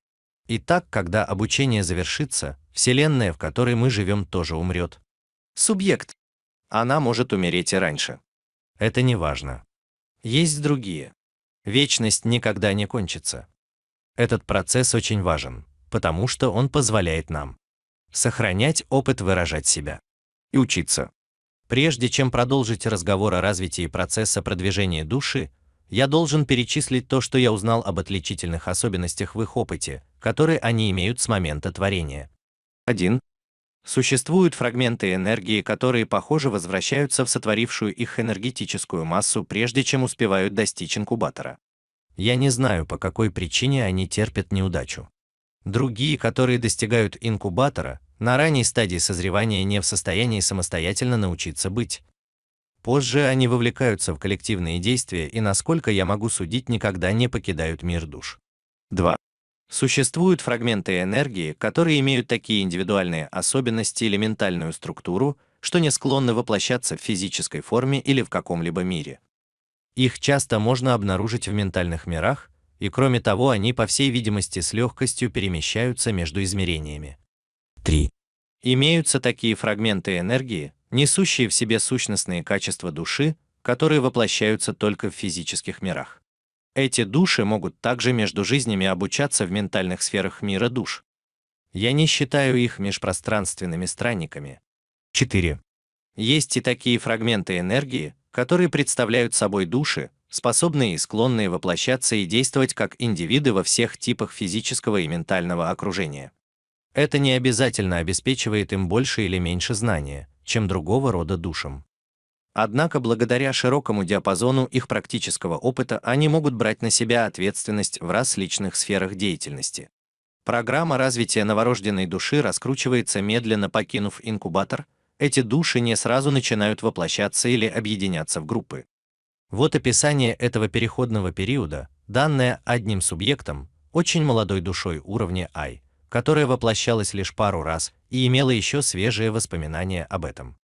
Итак, когда обучение завершится, Вселенная, в которой мы живем, тоже умрет. Субъект. Она может умереть и раньше. Это не важно. Есть другие. Вечность никогда не кончится. Этот процесс очень важен, потому что он позволяет нам сохранять опыт выражать себя и учиться. Прежде чем продолжить разговор о развитии процесса продвижения души, я должен перечислить то, что я узнал об отличительных особенностях в их опыте, которые они имеют с момента творения. 1. Существуют фрагменты энергии, которые, похоже, возвращаются в сотворившую их энергетическую массу, прежде чем успевают достичь инкубатора. Я не знаю, по какой причине они терпят неудачу. Другие, которые достигают инкубатора, на ранней стадии созревания не в состоянии самостоятельно научиться быть. Позже они вовлекаются в коллективные действия и, насколько я могу судить, никогда не покидают мир душ. 2. Существуют фрагменты энергии, которые имеют такие индивидуальные особенности или ментальную структуру, что не склонны воплощаться в физической форме или в каком-либо мире. Их часто можно обнаружить в ментальных мирах, и кроме того, они, по всей видимости, с легкостью перемещаются между измерениями. 3. Имеются такие фрагменты энергии, несущие в себе сущностные качества души, которые воплощаются только в физических мирах. Эти души могут также между жизнями обучаться в ментальных сферах мира душ. Я не считаю их межпространственными странниками. 4. Есть и такие фрагменты энергии, которые представляют собой души, способные и склонные воплощаться и действовать как индивиды во всех типах физического и ментального окружения. Это не обязательно обеспечивает им больше или меньше знания, чем другого рода душам. Однако благодаря широкому диапазону их практического опыта они могут брать на себя ответственность в различных сферах деятельности. Программа развития новорожденной души раскручивается медленно покинув инкубатор, эти души не сразу начинают воплощаться или объединяться в группы. Вот описание этого переходного периода, данное одним субъектом, очень молодой душой уровня I, которая воплощалась лишь пару раз и имела еще свежие воспоминания об этом.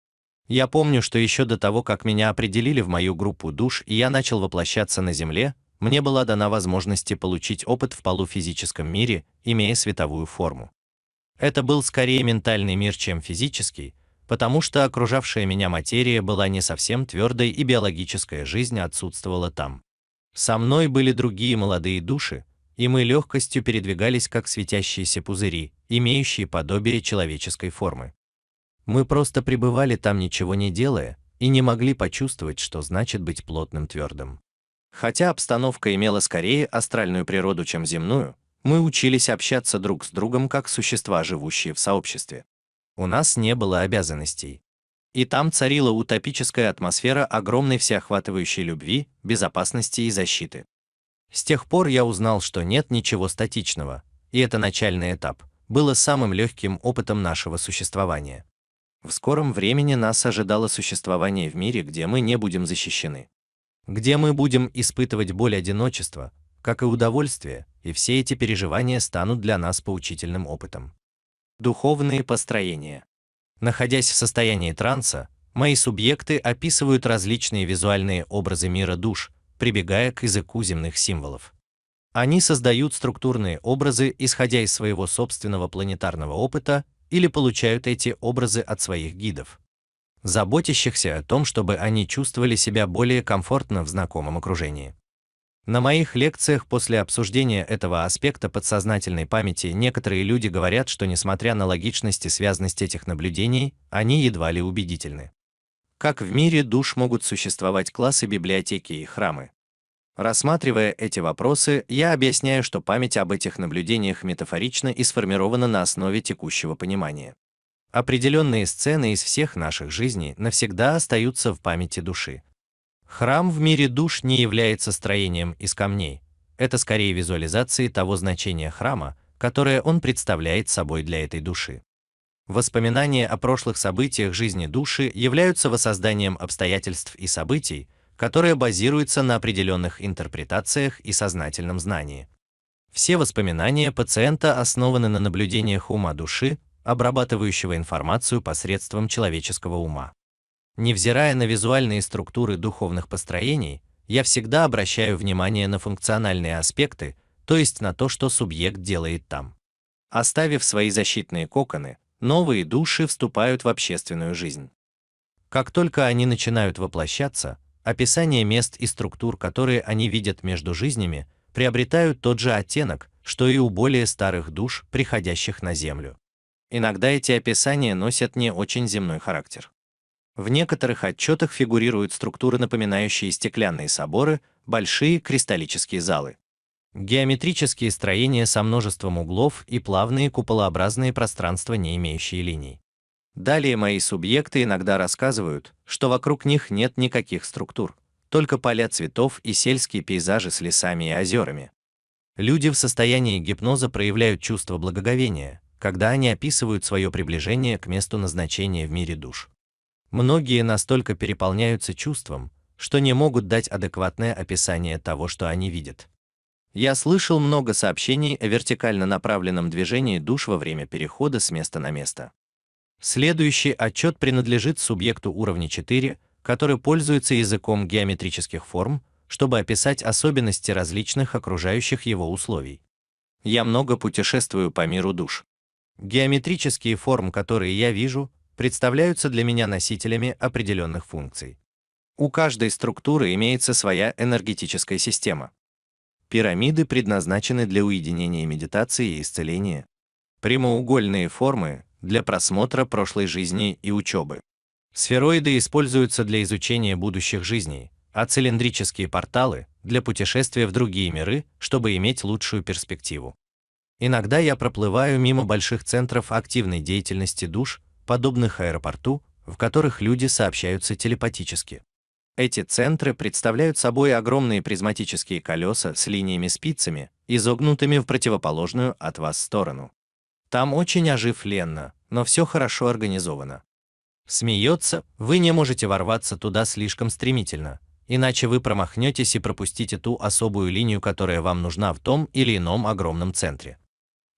Я помню, что еще до того, как меня определили в мою группу душ и я начал воплощаться на Земле, мне была дана возможность получить опыт в полуфизическом мире, имея световую форму. Это был скорее ментальный мир, чем физический, потому что окружавшая меня материя была не совсем твердой и биологическая жизнь отсутствовала там. Со мной были другие молодые души, и мы легкостью передвигались как светящиеся пузыри, имеющие подобие человеческой формы. Мы просто пребывали там ничего не делая и не могли почувствовать, что значит быть плотным твердым. Хотя обстановка имела скорее астральную природу, чем земную, мы учились общаться друг с другом как существа, живущие в сообществе. У нас не было обязанностей. И там царила утопическая атмосфера огромной всеохватывающей любви, безопасности и защиты. С тех пор я узнал, что нет ничего статичного, и это начальный этап было самым легким опытом нашего существования. В скором времени нас ожидало существование в мире, где мы не будем защищены. Где мы будем испытывать боль одиночества, как и удовольствие, и все эти переживания станут для нас поучительным опытом. Духовные построения. Находясь в состоянии транса, мои субъекты описывают различные визуальные образы мира душ, прибегая к языку земных символов. Они создают структурные образы, исходя из своего собственного планетарного опыта или получают эти образы от своих гидов, заботящихся о том, чтобы они чувствовали себя более комфортно в знакомом окружении. На моих лекциях после обсуждения этого аспекта подсознательной памяти некоторые люди говорят, что несмотря на логичность и связность этих наблюдений, они едва ли убедительны. Как в мире душ могут существовать классы библиотеки и храмы? Рассматривая эти вопросы, я объясняю, что память об этих наблюдениях метафорична и сформирована на основе текущего понимания. Определенные сцены из всех наших жизней навсегда остаются в памяти души. Храм в мире душ не является строением из камней. Это скорее визуализации того значения храма, которое он представляет собой для этой души. Воспоминания о прошлых событиях жизни души являются воссозданием обстоятельств и событий, которая базируется на определенных интерпретациях и сознательном знании. Все воспоминания пациента основаны на наблюдениях ума души, обрабатывающего информацию посредством человеческого ума. Невзирая на визуальные структуры духовных построений, я всегда обращаю внимание на функциональные аспекты, то есть на то, что субъект делает там. Оставив свои защитные коконы, новые души вступают в общественную жизнь. Как только они начинают воплощаться, описание мест и структур, которые они видят между жизнями, приобретают тот же оттенок, что и у более старых душ, приходящих на Землю. Иногда эти описания носят не очень земной характер. В некоторых отчетах фигурируют структуры, напоминающие стеклянные соборы, большие кристаллические залы. Геометрические строения со множеством углов и плавные куполообразные пространства, не имеющие линий. Далее мои субъекты иногда рассказывают, что вокруг них нет никаких структур, только поля цветов и сельские пейзажи с лесами и озерами. Люди в состоянии гипноза проявляют чувство благоговения, когда они описывают свое приближение к месту назначения в мире душ. Многие настолько переполняются чувством, что не могут дать адекватное описание того, что они видят. Я слышал много сообщений о вертикально направленном движении душ во время перехода с места на место. Следующий отчет принадлежит субъекту уровня 4, который пользуется языком геометрических форм, чтобы описать особенности различных окружающих его условий. Я много путешествую по миру душ. Геометрические формы, которые я вижу, представляются для меня носителями определенных функций. У каждой структуры имеется своя энергетическая система. Пирамиды предназначены для уединения медитации и исцеления. Прямоугольные формы для просмотра прошлой жизни и учебы. Сфероиды используются для изучения будущих жизней, а цилиндрические порталы – для путешествия в другие миры, чтобы иметь лучшую перспективу. Иногда я проплываю мимо больших центров активной деятельности душ, подобных аэропорту, в которых люди сообщаются телепатически. Эти центры представляют собой огромные призматические колеса с линиями-спицами, изогнутыми в противоположную от вас сторону. Там очень оживленно, но все хорошо организовано. Смеется, вы не можете ворваться туда слишком стремительно, иначе вы промахнетесь и пропустите ту особую линию, которая вам нужна в том или ином огромном центре.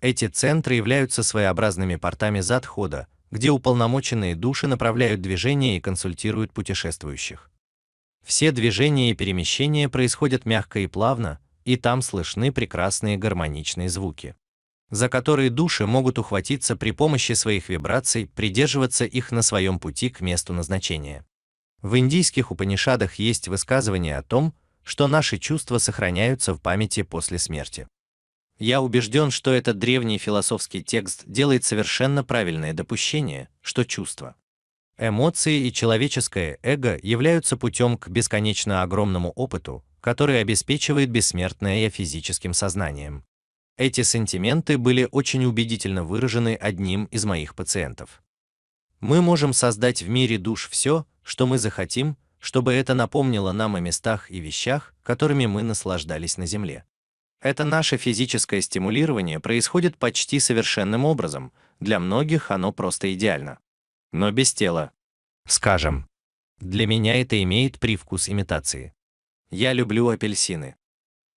Эти центры являются своеобразными портами задхода, где уполномоченные души направляют движение и консультируют путешествующих. Все движения и перемещения происходят мягко и плавно, и там слышны прекрасные гармоничные звуки за которые души могут ухватиться при помощи своих вибраций, придерживаться их на своем пути к месту назначения. В индийских Упанишадах есть высказывание о том, что наши чувства сохраняются в памяти после смерти. Я убежден, что этот древний философский текст делает совершенно правильное допущение, что чувства, эмоции и человеческое эго являются путем к бесконечно огромному опыту, который обеспечивает бессмертное я физическим сознанием. Эти сантименты были очень убедительно выражены одним из моих пациентов. Мы можем создать в мире душ все, что мы захотим, чтобы это напомнило нам о местах и вещах, которыми мы наслаждались на Земле. Это наше физическое стимулирование происходит почти совершенным образом, для многих оно просто идеально. Но без тела. Скажем, для меня это имеет привкус имитации. Я люблю апельсины.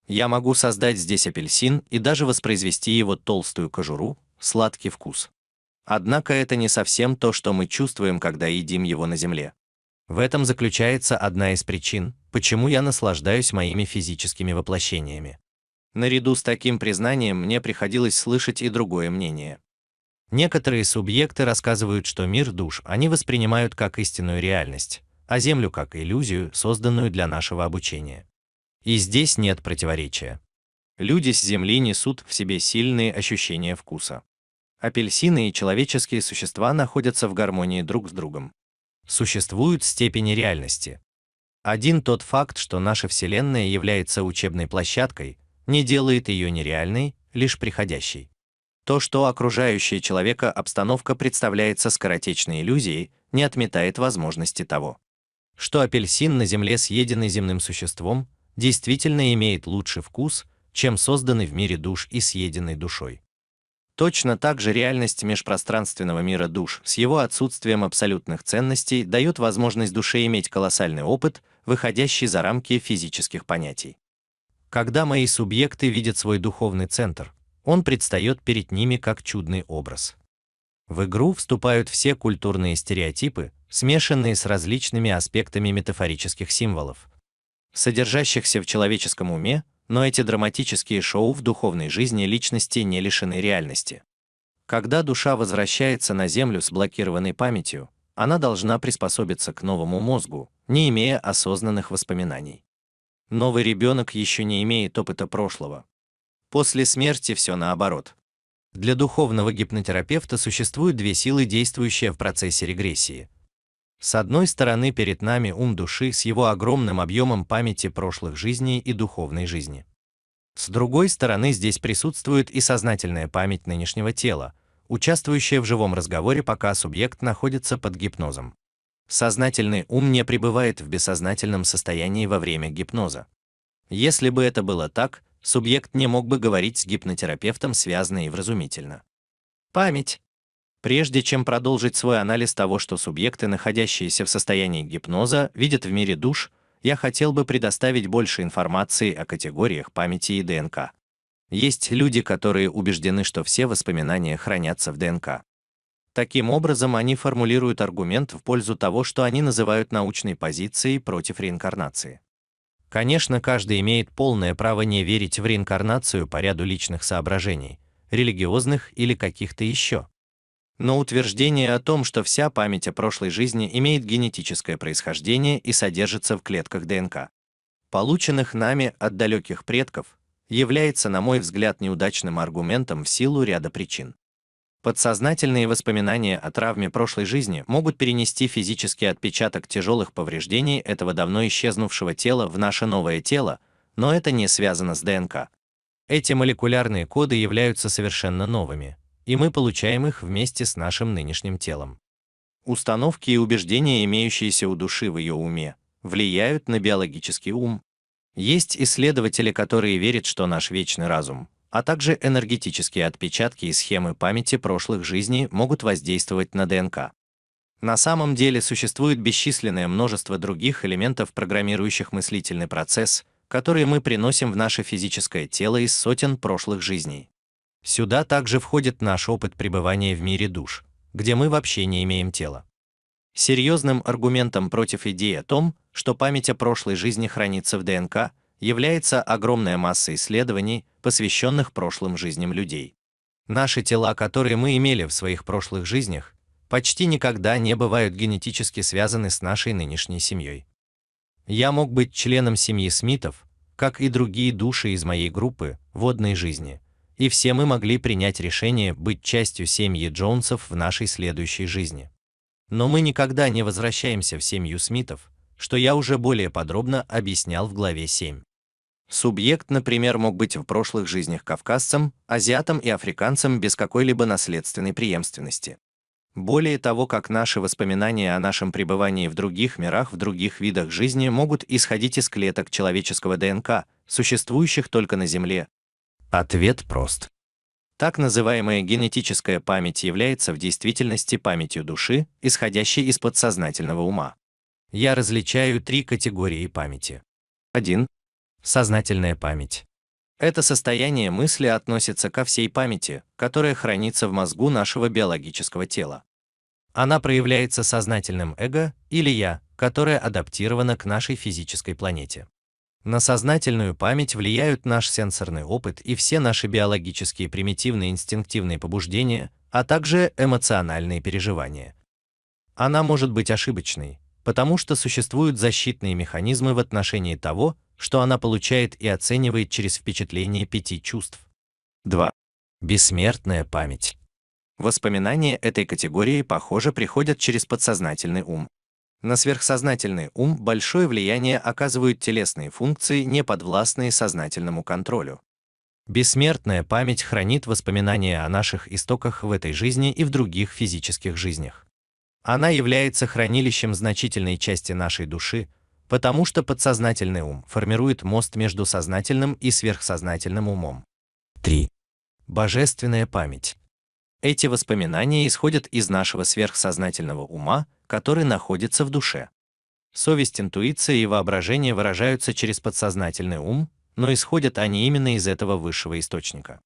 Я могу создать здесь апельсин и даже воспроизвести его толстую кожуру, сладкий вкус. Однако это не совсем то, что мы чувствуем, когда едим его на земле. В этом заключается одна из причин, почему я наслаждаюсь моими физическими воплощениями. Наряду с таким признанием мне приходилось слышать и другое мнение. Некоторые субъекты рассказывают, что мир душ они воспринимают как истинную реальность, а Землю как иллюзию, созданную для нашего обучения. И здесь нет противоречия. Люди с Земли несут в себе сильные ощущения вкуса. Апельсины и человеческие существа находятся в гармонии друг с другом. Существуют степени реальности. Один тот факт, что наша Вселенная является учебной площадкой, не делает ее нереальной, лишь приходящей. То, что окружающая человека обстановка представляется скоротечной иллюзией, не отметает возможности того, что апельсин на Земле съеденный земным существом, действительно имеет лучший вкус, чем созданный в мире душ и съеденный душой. Точно так же реальность межпространственного мира душ с его отсутствием абсолютных ценностей дает возможность душе иметь колоссальный опыт, выходящий за рамки физических понятий. Когда мои субъекты видят свой духовный центр, он предстает перед ними как чудный образ. В игру вступают все культурные стереотипы, смешанные с различными аспектами метафорических символов, содержащихся в человеческом уме, но эти драматические шоу в духовной жизни личности не лишены реальности. Когда душа возвращается на Землю с блокированной памятью, она должна приспособиться к новому мозгу, не имея осознанных воспоминаний. Новый ребенок еще не имеет опыта прошлого. После смерти все наоборот. Для духовного гипнотерапевта существуют две силы, действующие в процессе регрессии – с одной стороны перед нами ум души с его огромным объемом памяти прошлых жизней и духовной жизни. С другой стороны здесь присутствует и сознательная память нынешнего тела, участвующая в живом разговоре, пока субъект находится под гипнозом. Сознательный ум не пребывает в бессознательном состоянии во время гипноза. Если бы это было так, субъект не мог бы говорить с гипнотерапевтом связно и вразумительно. Память Прежде чем продолжить свой анализ того, что субъекты, находящиеся в состоянии гипноза, видят в мире душ, я хотел бы предоставить больше информации о категориях памяти и ДНК. Есть люди, которые убеждены, что все воспоминания хранятся в ДНК. Таким образом, они формулируют аргумент в пользу того, что они называют научной позицией против реинкарнации. Конечно, каждый имеет полное право не верить в реинкарнацию по ряду личных соображений, религиозных или каких-то еще. Но утверждение о том, что вся память о прошлой жизни имеет генетическое происхождение и содержится в клетках ДНК, полученных нами от далеких предков, является, на мой взгляд, неудачным аргументом в силу ряда причин. Подсознательные воспоминания о травме прошлой жизни могут перенести физический отпечаток тяжелых повреждений этого давно исчезнувшего тела в наше новое тело, но это не связано с ДНК. Эти молекулярные коды являются совершенно новыми и мы получаем их вместе с нашим нынешним телом. Установки и убеждения, имеющиеся у души в ее уме, влияют на биологический ум. Есть исследователи, которые верят, что наш вечный разум, а также энергетические отпечатки и схемы памяти прошлых жизней могут воздействовать на ДНК. На самом деле существует бесчисленное множество других элементов, программирующих мыслительный процесс, которые мы приносим в наше физическое тело из сотен прошлых жизней. Сюда также входит наш опыт пребывания в мире душ, где мы вообще не имеем тела. Серьезным аргументом против идеи о том, что память о прошлой жизни хранится в ДНК, является огромная масса исследований, посвященных прошлым жизням людей. Наши тела, которые мы имели в своих прошлых жизнях, почти никогда не бывают генетически связаны с нашей нынешней семьей. Я мог быть членом семьи Смитов, как и другие души из моей группы водной жизни, и все мы могли принять решение быть частью семьи Джонсов в нашей следующей жизни. Но мы никогда не возвращаемся в семью Смитов, что я уже более подробно объяснял в главе 7. Субъект, например, мог быть в прошлых жизнях кавказцем, азиатом и африканцем без какой-либо наследственной преемственности. Более того, как наши воспоминания о нашем пребывании в других мирах, в других видах жизни могут исходить из клеток человеческого ДНК, существующих только на Земле, Ответ прост. Так называемая генетическая память является в действительности памятью души, исходящей из подсознательного ума. Я различаю три категории памяти. 1. Сознательная память. Это состояние мысли относится ко всей памяти, которая хранится в мозгу нашего биологического тела. Она проявляется сознательным эго или я, которое адаптировано к нашей физической планете. На сознательную память влияют наш сенсорный опыт и все наши биологические примитивные инстинктивные побуждения, а также эмоциональные переживания. Она может быть ошибочной, потому что существуют защитные механизмы в отношении того, что она получает и оценивает через впечатление пяти чувств. 2. Бессмертная память. Воспоминания этой категории, похоже, приходят через подсознательный ум. На сверхсознательный ум большое влияние оказывают телесные функции, не подвластные сознательному контролю. Бессмертная память хранит воспоминания о наших истоках в этой жизни и в других физических жизнях. Она является хранилищем значительной части нашей души, потому что подсознательный ум формирует мост между сознательным и сверхсознательным умом. 3. Божественная память. Эти воспоминания исходят из нашего сверхсознательного ума, который находится в душе. Совесть, интуиция и воображение выражаются через подсознательный ум, но исходят они именно из этого высшего источника.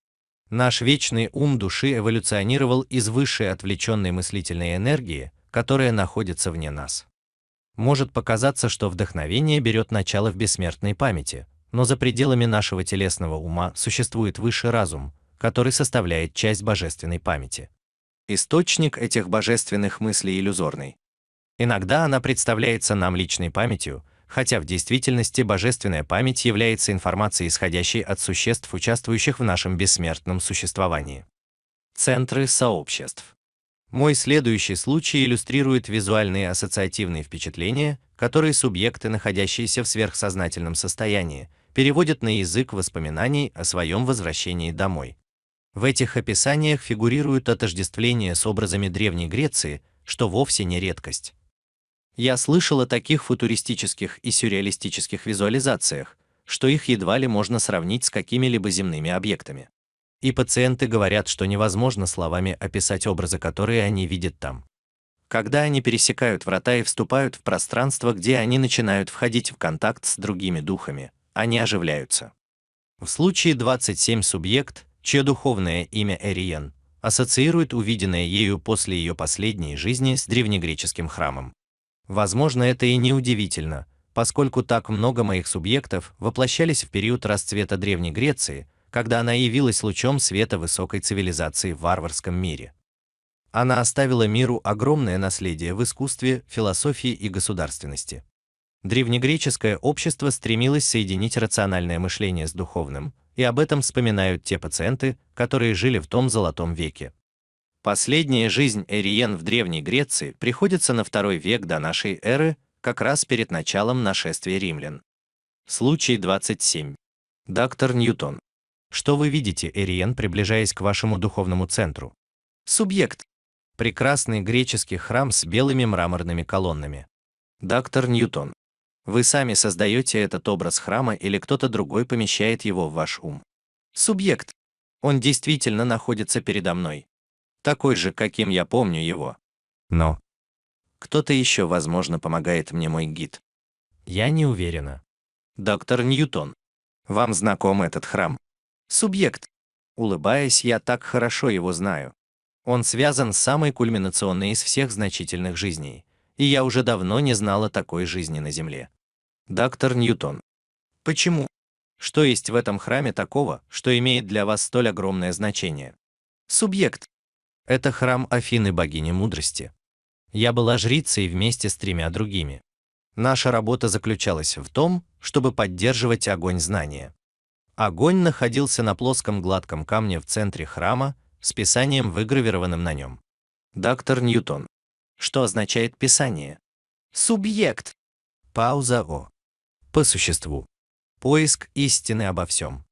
Наш вечный ум души эволюционировал из высшей отвлеченной мыслительной энергии, которая находится вне нас. Может показаться, что вдохновение берет начало в бессмертной памяти, но за пределами нашего телесного ума существует высший разум, который составляет часть божественной памяти. Источник этих божественных мыслей иллюзорный. Иногда она представляется нам личной памятью, хотя в действительности божественная память является информацией, исходящей от существ, участвующих в нашем бессмертном существовании. Центры сообществ. Мой следующий случай иллюстрирует визуальные ассоциативные впечатления, которые субъекты, находящиеся в сверхсознательном состоянии, переводят на язык воспоминаний о своем возвращении домой. В этих описаниях фигурируют отождествления с образами Древней Греции, что вовсе не редкость. Я слышал о таких футуристических и сюрреалистических визуализациях, что их едва ли можно сравнить с какими-либо земными объектами. И пациенты говорят, что невозможно словами описать образы, которые они видят там. Когда они пересекают врата и вступают в пространство, где они начинают входить в контакт с другими духами, они оживляются. В случае 27 субъект – чье духовное имя Эриен ассоциирует увиденное ею после ее последней жизни с древнегреческим храмом. Возможно, это и неудивительно, поскольку так много моих субъектов воплощались в период расцвета Древней Греции, когда она явилась лучом света высокой цивилизации в варварском мире. Она оставила миру огромное наследие в искусстве, философии и государственности. Древнегреческое общество стремилось соединить рациональное мышление с духовным, и об этом вспоминают те пациенты, которые жили в том золотом веке. Последняя жизнь Эриен в Древней Греции приходится на второй век до нашей эры, как раз перед началом нашествия римлян. Случай 27. Доктор Ньютон. Что вы видите, Эриен, приближаясь к вашему духовному центру? Субъект. Прекрасный греческий храм с белыми мраморными колоннами. Доктор Ньютон. Вы сами создаете этот образ храма или кто-то другой помещает его в ваш ум. Субъект. Он действительно находится передо мной. Такой же, каким я помню его. Но. Кто-то еще, возможно, помогает мне мой гид. Я не уверена. Доктор Ньютон. Вам знаком этот храм? Субъект. Улыбаясь, я так хорошо его знаю. Он связан с самой кульминационной из всех значительных жизней и я уже давно не знала такой жизни на Земле. Доктор Ньютон. Почему? Что есть в этом храме такого, что имеет для вас столь огромное значение? Субъект. Это храм Афины богини мудрости. Я была жрицей вместе с тремя другими. Наша работа заключалась в том, чтобы поддерживать огонь знания. Огонь находился на плоском гладком камне в центре храма с писанием, выгравированным на нем. Доктор Ньютон. Что означает Писание? Субъект. Пауза О. По существу. Поиск истины обо всем.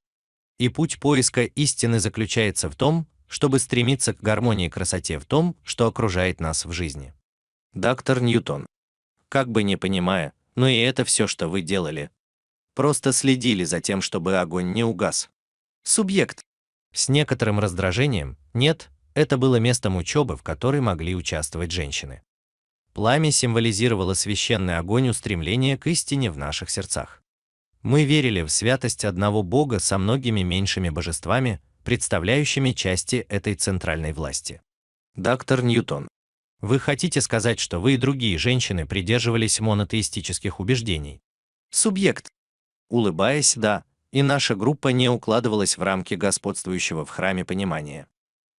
И путь поиска истины заключается в том, чтобы стремиться к гармонии и красоте в том, что окружает нас в жизни. Доктор Ньютон. Как бы не понимая, но и это все, что вы делали. Просто следили за тем, чтобы огонь не угас. Субъект. С некоторым раздражением, нет, это было местом учебы, в которой могли участвовать женщины. Пламя символизировало священный огонь устремления к истине в наших сердцах. Мы верили в святость одного Бога со многими меньшими божествами, представляющими части этой центральной власти. Доктор Ньютон, вы хотите сказать, что вы и другие женщины придерживались монотеистических убеждений? Субъект. Улыбаясь, да, и наша группа не укладывалась в рамки господствующего в храме понимания.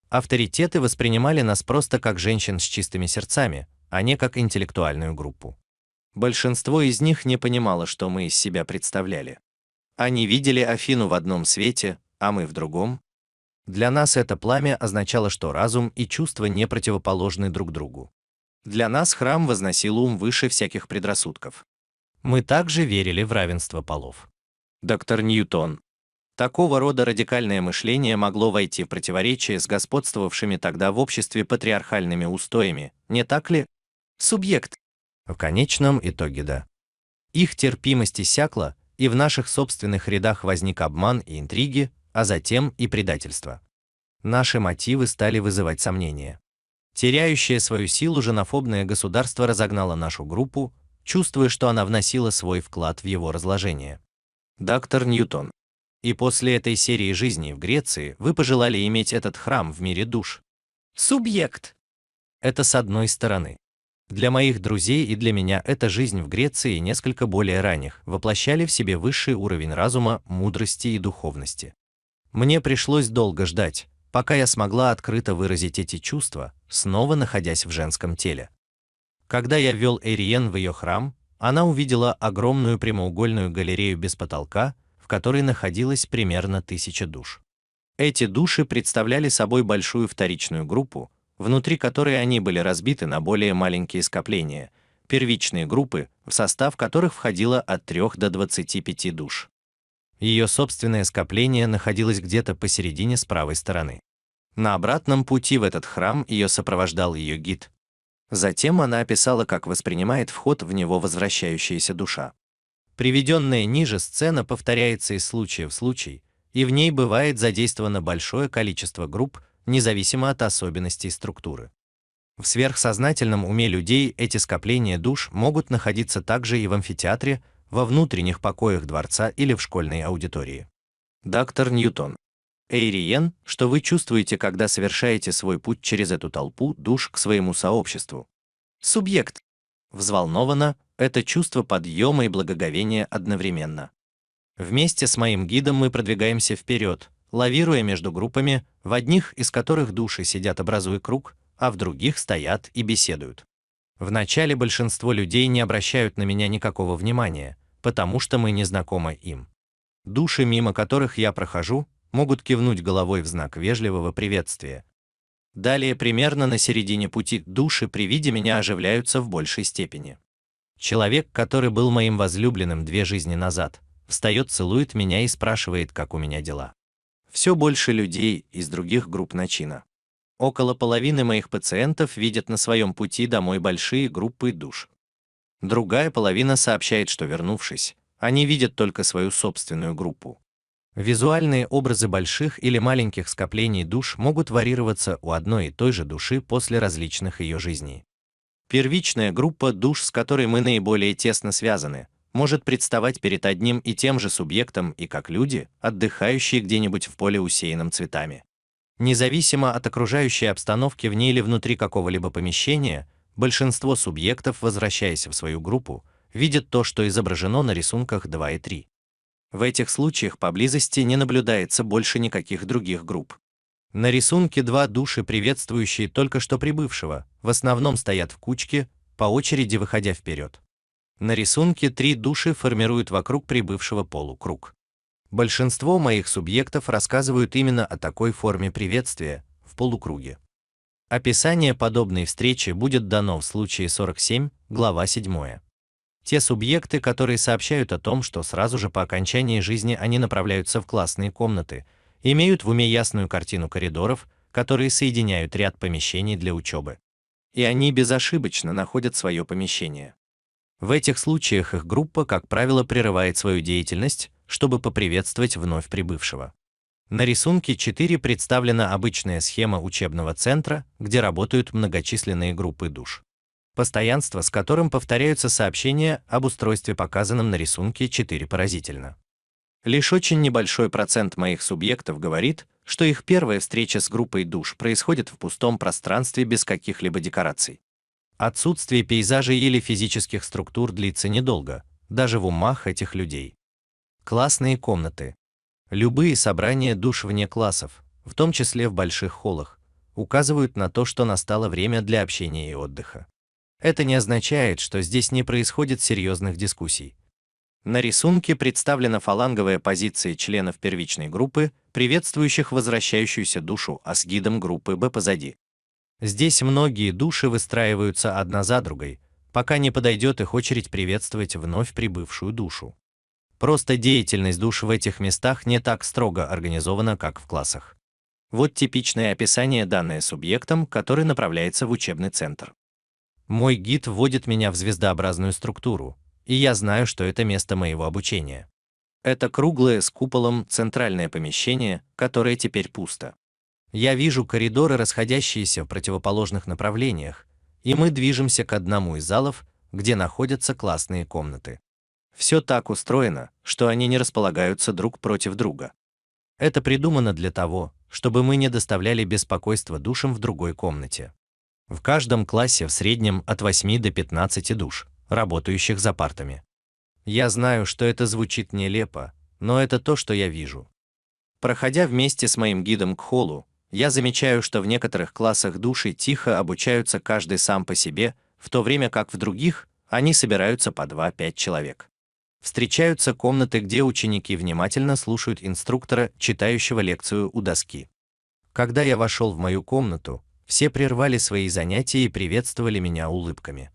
Авторитеты воспринимали нас просто как женщин с чистыми сердцами, а не как интеллектуальную группу. Большинство из них не понимало, что мы из себя представляли. Они видели Афину в одном свете, а мы в другом. Для нас это пламя означало, что разум и чувства не противоположны друг другу. Для нас храм возносил ум выше всяких предрассудков. Мы также верили в равенство полов. Доктор Ньютон, Такого рода радикальное мышление могло войти в противоречие с господствовавшими тогда в обществе патриархальными устоями, не так ли? Субъект. В конечном итоге да. Их терпимость иссякла, и в наших собственных рядах возник обман и интриги, а затем и предательство. Наши мотивы стали вызывать сомнения. Теряющее свою силу женофобное государство разогнало нашу группу, чувствуя, что она вносила свой вклад в его разложение. Доктор Ньютон и после этой серии жизни в Греции вы пожелали иметь этот храм в мире душ. Субъект. Это с одной стороны. Для моих друзей и для меня эта жизнь в Греции и несколько более ранних воплощали в себе высший уровень разума, мудрости и духовности. Мне пришлось долго ждать, пока я смогла открыто выразить эти чувства, снова находясь в женском теле. Когда я ввел Эриен в ее храм, она увидела огромную прямоугольную галерею без потолка, которой находилось примерно тысяча душ. Эти души представляли собой большую вторичную группу, внутри которой они были разбиты на более маленькие скопления, первичные группы, в состав которых входило от 3 до 25 душ. Ее собственное скопление находилось где-то посередине с правой стороны. На обратном пути в этот храм ее сопровождал ее гид. Затем она описала, как воспринимает вход в него возвращающаяся душа. Приведенная ниже сцена повторяется из случая в случай, и в ней бывает задействовано большое количество групп, независимо от особенностей структуры. В сверхсознательном уме людей эти скопления душ могут находиться также и в амфитеатре, во внутренних покоях дворца или в школьной аудитории. Доктор Ньютон. Эйриен, что вы чувствуете, когда совершаете свой путь через эту толпу душ к своему сообществу? Субъект. Взволнованно, это чувство подъема и благоговения одновременно. Вместе с моим гидом мы продвигаемся вперед, лавируя между группами, в одних из которых души сидят образуя круг, а в других стоят и беседуют. Вначале большинство людей не обращают на меня никакого внимания, потому что мы не знакомы им. Души, мимо которых я прохожу, могут кивнуть головой в знак вежливого приветствия. Далее, примерно на середине пути, души при виде меня оживляются в большей степени. Человек, который был моим возлюбленным две жизни назад, встает, целует меня и спрашивает, как у меня дела. Все больше людей из других групп начина. Около половины моих пациентов видят на своем пути домой большие группы душ. Другая половина сообщает, что вернувшись, они видят только свою собственную группу. Визуальные образы больших или маленьких скоплений душ могут варьироваться у одной и той же души после различных ее жизней. Первичная группа душ, с которой мы наиболее тесно связаны, может представать перед одним и тем же субъектом и как люди, отдыхающие где-нибудь в поле усеянном цветами. Независимо от окружающей обстановки вне или внутри какого-либо помещения, большинство субъектов, возвращаясь в свою группу, видят то, что изображено на рисунках 2 и 3. В этих случаях поблизости не наблюдается больше никаких других групп. На рисунке два души, приветствующие только что прибывшего, в основном стоят в кучке, по очереди выходя вперед. На рисунке три души формируют вокруг прибывшего полукруг. Большинство моих субъектов рассказывают именно о такой форме приветствия в полукруге. Описание подобной встречи будет дано в случае 47, глава 7. Те субъекты, которые сообщают о том, что сразу же по окончании жизни они направляются в классные комнаты, имеют в уме ясную картину коридоров, которые соединяют ряд помещений для учебы. И они безошибочно находят свое помещение. В этих случаях их группа, как правило, прерывает свою деятельность, чтобы поприветствовать вновь прибывшего. На рисунке 4 представлена обычная схема учебного центра, где работают многочисленные группы душ. Постоянство, с которым повторяются сообщения об устройстве, показанном на рисунке 4, поразительно. Лишь очень небольшой процент моих субъектов говорит, что их первая встреча с группой душ происходит в пустом пространстве без каких-либо декораций. Отсутствие пейзажей или физических структур длится недолго, даже в умах этих людей. Классные комнаты. Любые собрания душ вне классов, в том числе в больших холлах, указывают на то, что настало время для общения и отдыха. Это не означает, что здесь не происходит серьезных дискуссий. На рисунке представлена фаланговая позиция членов первичной группы, приветствующих возвращающуюся душу, а с гидом группы Б позади. Здесь многие души выстраиваются одна за другой, пока не подойдет их очередь приветствовать вновь прибывшую душу. Просто деятельность душ в этих местах не так строго организована, как в классах. Вот типичное описание, данное субъектом, который направляется в учебный центр. Мой гид вводит меня в звездообразную структуру, и я знаю, что это место моего обучения. Это круглое с куполом центральное помещение, которое теперь пусто. Я вижу коридоры, расходящиеся в противоположных направлениях, и мы движемся к одному из залов, где находятся классные комнаты. Все так устроено, что они не располагаются друг против друга. Это придумано для того, чтобы мы не доставляли беспокойства душам в другой комнате. В каждом классе в среднем от 8 до 15 душ работающих за партами. Я знаю, что это звучит нелепо, но это то, что я вижу. Проходя вместе с моим гидом к холлу, я замечаю, что в некоторых классах души тихо обучаются каждый сам по себе, в то время как в других они собираются по 2-5 человек. Встречаются комнаты, где ученики внимательно слушают инструктора, читающего лекцию у доски. Когда я вошел в мою комнату, все прервали свои занятия и приветствовали меня улыбками.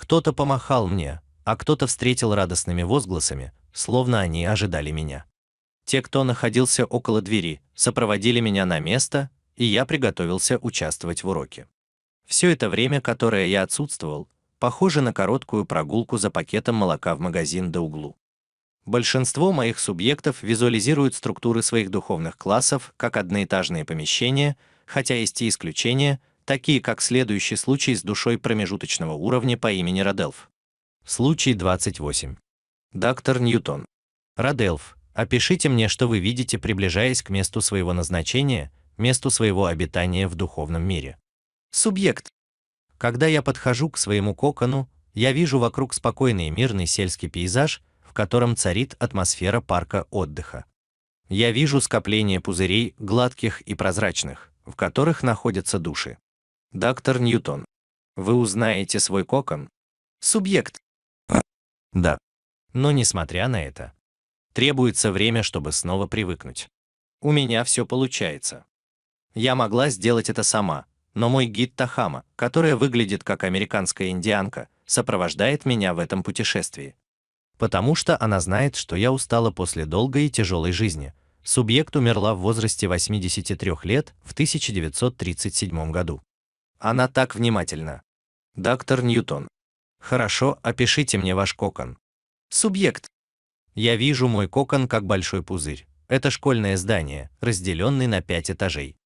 Кто-то помахал мне, а кто-то встретил радостными возгласами, словно они ожидали меня. Те, кто находился около двери, сопроводили меня на место, и я приготовился участвовать в уроке. Все это время, которое я отсутствовал, похоже на короткую прогулку за пакетом молока в магазин до углу. Большинство моих субъектов визуализируют структуры своих духовных классов как одноэтажные помещения, хотя есть и исключения, такие как следующий случай с душой промежуточного уровня по имени Раделф. Случай 28. Доктор Ньютон. Раделф, опишите мне, что вы видите, приближаясь к месту своего назначения, месту своего обитания в духовном мире. Субъект. Когда я подхожу к своему кокону, я вижу вокруг спокойный и мирный сельский пейзаж, в котором царит атмосфера парка отдыха. Я вижу скопление пузырей, гладких и прозрачных, в которых находятся души. Доктор Ньютон, вы узнаете свой кокон? Субъект. А, да. Но несмотря на это, требуется время, чтобы снова привыкнуть. У меня все получается. Я могла сделать это сама, но мой гид Тахама, которая выглядит как американская индианка, сопровождает меня в этом путешествии. Потому что она знает, что я устала после долгой и тяжелой жизни. Субъект умерла в возрасте 83 лет в 1937 году. Она так внимательна, Доктор Ньютон. Хорошо, опишите мне ваш кокон. Субъект. Я вижу мой кокон как большой пузырь. Это школьное здание, разделенный на пять этажей.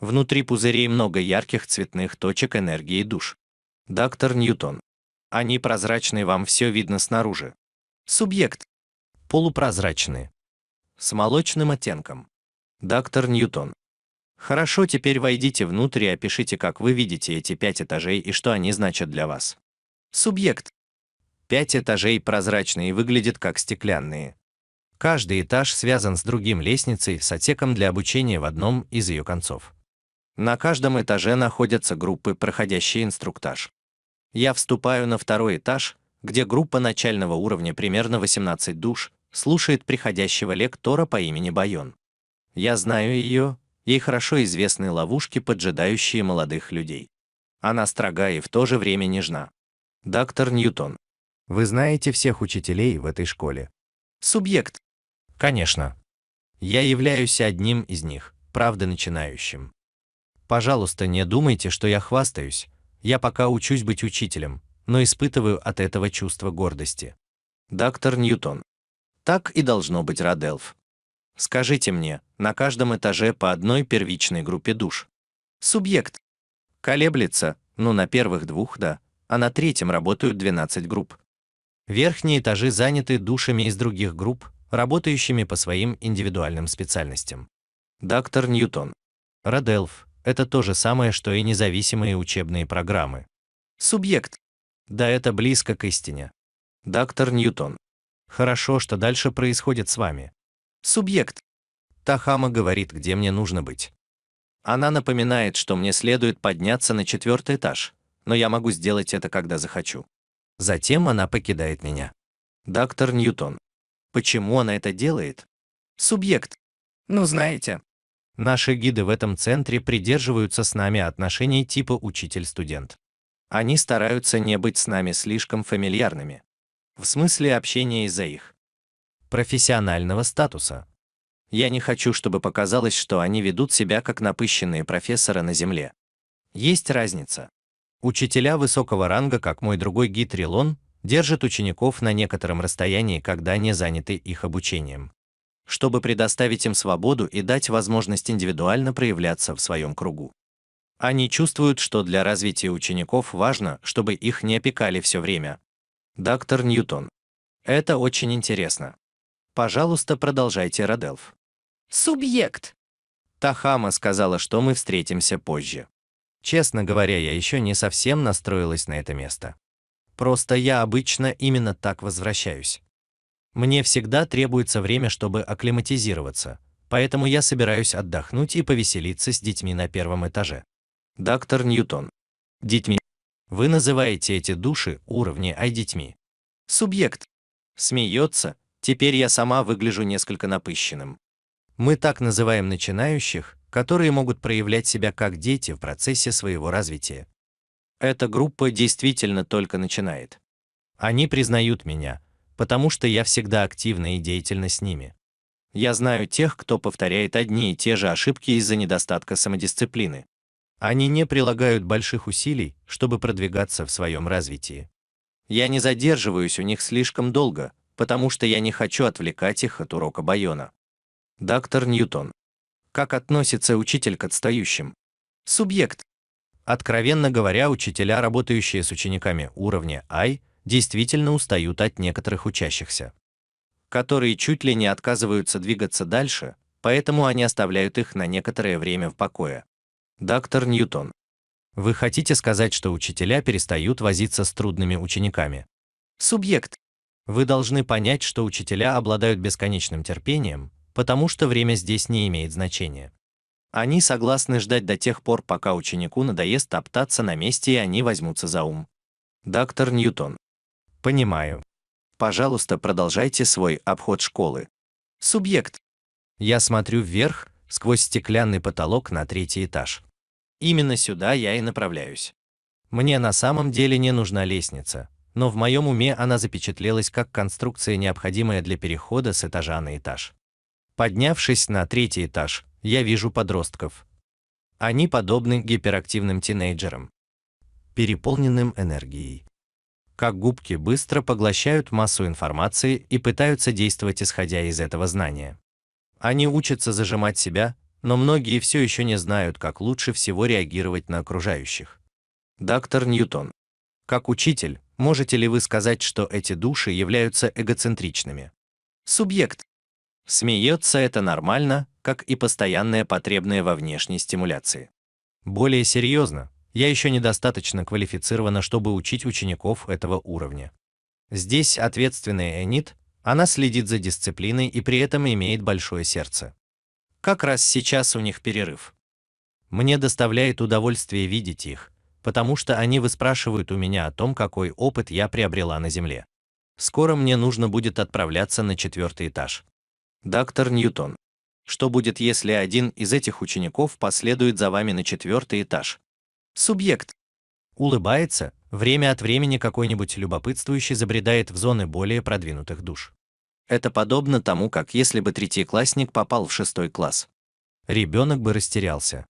Внутри пузырей много ярких цветных точек энергии душ. Доктор Ньютон. Они прозрачные, вам все видно снаружи. Субъект. Полупрозрачные. С молочным оттенком. Доктор Ньютон. Хорошо, теперь войдите внутрь и опишите, как вы видите эти пять этажей и что они значат для вас. Субъект. Пять этажей прозрачные и выглядят как стеклянные. Каждый этаж связан с другим лестницей с отсеком для обучения в одном из ее концов. На каждом этаже находятся группы, проходящие инструктаж. Я вступаю на второй этаж, где группа начального уровня примерно 18 душ слушает приходящего лектора по имени Байон. Я знаю ее, Ей хорошо известны ловушки, поджидающие молодых людей. Она строга и в то же время нежна. Доктор Ньютон. Вы знаете всех учителей в этой школе? Субъект. Конечно. Я являюсь одним из них, правда начинающим. Пожалуйста, не думайте, что я хвастаюсь. Я пока учусь быть учителем, но испытываю от этого чувство гордости. Доктор Ньютон. Так и должно быть, Раделф. Скажите мне, на каждом этаже по одной первичной группе душ. Субъект. Колеблется, ну на первых двух, да, а на третьем работают 12 групп. Верхние этажи заняты душами из других групп, работающими по своим индивидуальным специальностям. Доктор Ньютон. Роделф, это то же самое, что и независимые учебные программы. Субъект. Да это близко к истине. Доктор Ньютон. Хорошо, что дальше происходит с вами. Субъект. Тахама говорит, где мне нужно быть. Она напоминает, что мне следует подняться на четвертый этаж, но я могу сделать это, когда захочу. Затем она покидает меня. Доктор Ньютон. Почему она это делает? Субъект. Ну, знаете. Наши гиды в этом центре придерживаются с нами отношений типа учитель-студент. Они стараются не быть с нами слишком фамильярными. В смысле общения из-за их профессионального статуса. Я не хочу, чтобы показалось, что они ведут себя как напыщенные профессоры на Земле. Есть разница. Учителя высокого ранга, как мой другой гид Рилон, держат учеников на некотором расстоянии, когда не заняты их обучением. Чтобы предоставить им свободу и дать возможность индивидуально проявляться в своем кругу. Они чувствуют, что для развития учеников важно, чтобы их не опекали все время. Доктор Ньютон. Это очень интересно. Пожалуйста, продолжайте, Роделф. Субъект. Тахама сказала, что мы встретимся позже. Честно говоря, я еще не совсем настроилась на это место. Просто я обычно именно так возвращаюсь. Мне всегда требуется время, чтобы акклиматизироваться, поэтому я собираюсь отдохнуть и повеселиться с детьми на первом этаже. Доктор Ньютон. Детьми. Вы называете эти души уровни а детьми. Субъект. Смеется, Теперь я сама выгляжу несколько напыщенным. Мы так называем начинающих, которые могут проявлять себя как дети в процессе своего развития. Эта группа действительно только начинает. Они признают меня, потому что я всегда активна и деятельна с ними. Я знаю тех, кто повторяет одни и те же ошибки из-за недостатка самодисциплины. Они не прилагают больших усилий, чтобы продвигаться в своем развитии. Я не задерживаюсь у них слишком долго, потому что я не хочу отвлекать их от урока Байона. Доктор Ньютон. Как относится учитель к отстающим? Субъект. Откровенно говоря, учителя, работающие с учениками уровня I, действительно устают от некоторых учащихся, которые чуть ли не отказываются двигаться дальше, поэтому они оставляют их на некоторое время в покое. Доктор Ньютон. Вы хотите сказать, что учителя перестают возиться с трудными учениками? Субъект. Вы должны понять, что учителя обладают бесконечным терпением, потому что время здесь не имеет значения. Они согласны ждать до тех пор, пока ученику надоест топтаться на месте и они возьмутся за ум. Доктор Ньютон. Понимаю. Пожалуйста, продолжайте свой обход школы. Субъект. Я смотрю вверх, сквозь стеклянный потолок на третий этаж. Именно сюда я и направляюсь. Мне на самом деле не нужна лестница, но в моем уме она запечатлелась как конструкция, необходимая для перехода с этажа на этаж. Поднявшись на третий этаж, я вижу подростков. Они подобны гиперактивным тинейджерам, переполненным энергией. Как губки быстро поглощают массу информации и пытаются действовать исходя из этого знания. Они учатся зажимать себя, но многие все еще не знают, как лучше всего реагировать на окружающих. Доктор Ньютон. Как учитель, Можете ли вы сказать, что эти души являются эгоцентричными? Субъект. Смеется это нормально, как и постоянное потребное во внешней стимуляции. Более серьезно, я еще недостаточно квалифицирована, чтобы учить учеников этого уровня. Здесь ответственная Энит, она следит за дисциплиной и при этом имеет большое сердце. Как раз сейчас у них перерыв. Мне доставляет удовольствие видеть их, потому что они выспрашивают у меня о том, какой опыт я приобрела на Земле. Скоро мне нужно будет отправляться на четвертый этаж. Доктор Ньютон. Что будет, если один из этих учеников последует за вами на четвертый этаж? Субъект. Улыбается, время от времени какой-нибудь любопытствующий забредает в зоны более продвинутых душ. Это подобно тому, как если бы третьеклассник попал в шестой класс. Ребенок бы растерялся.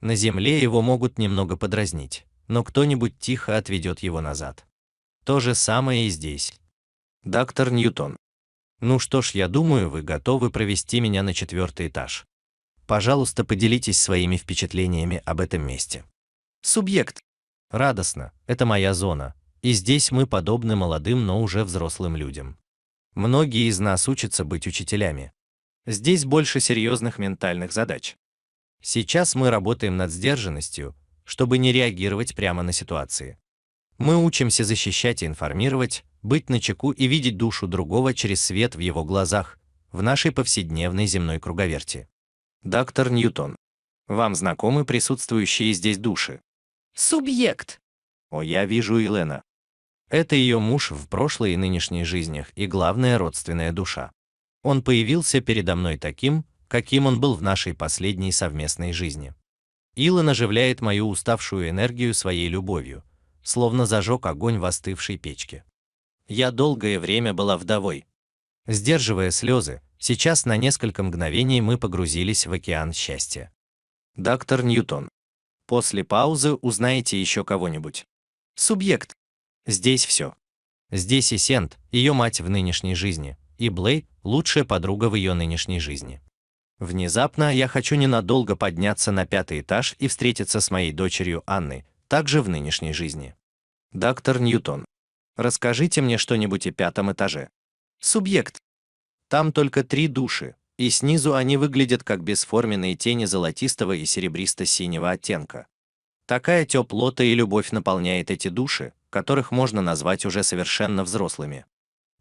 На земле его могут немного подразнить но кто-нибудь тихо отведет его назад. То же самое и здесь. Доктор Ньютон. Ну что ж, я думаю, вы готовы провести меня на четвертый этаж. Пожалуйста, поделитесь своими впечатлениями об этом месте. Субъект. Радостно. Это моя зона. И здесь мы подобны молодым, но уже взрослым людям. Многие из нас учатся быть учителями. Здесь больше серьезных ментальных задач. Сейчас мы работаем над сдержанностью, чтобы не реагировать прямо на ситуации. Мы учимся защищать и информировать, быть начеку и видеть душу другого через свет в его глазах, в нашей повседневной земной круговерти. Доктор Ньютон. Вам знакомы присутствующие здесь души? Субъект. О, я вижу Елена. Это ее муж в прошлой и нынешней жизнях и главная родственная душа. Он появился передо мной таким, каким он был в нашей последней совместной жизни. Илон оживляет мою уставшую энергию своей любовью, словно зажег огонь в остывшей печке. Я долгое время была вдовой. Сдерживая слезы, сейчас на несколько мгновений мы погрузились в океан счастья. Доктор Ньютон. После паузы узнаете еще кого-нибудь. Субъект. Здесь все. Здесь и Сент, ее мать в нынешней жизни, и Блей, лучшая подруга в ее нынешней жизни. Внезапно я хочу ненадолго подняться на пятый этаж и встретиться с моей дочерью Анной, также в нынешней жизни. Доктор Ньютон, расскажите мне что-нибудь о пятом этаже. Субъект. Там только три души, и снизу они выглядят как бесформенные тени золотистого и серебристо-синего оттенка. Такая теплота и любовь наполняет эти души, которых можно назвать уже совершенно взрослыми.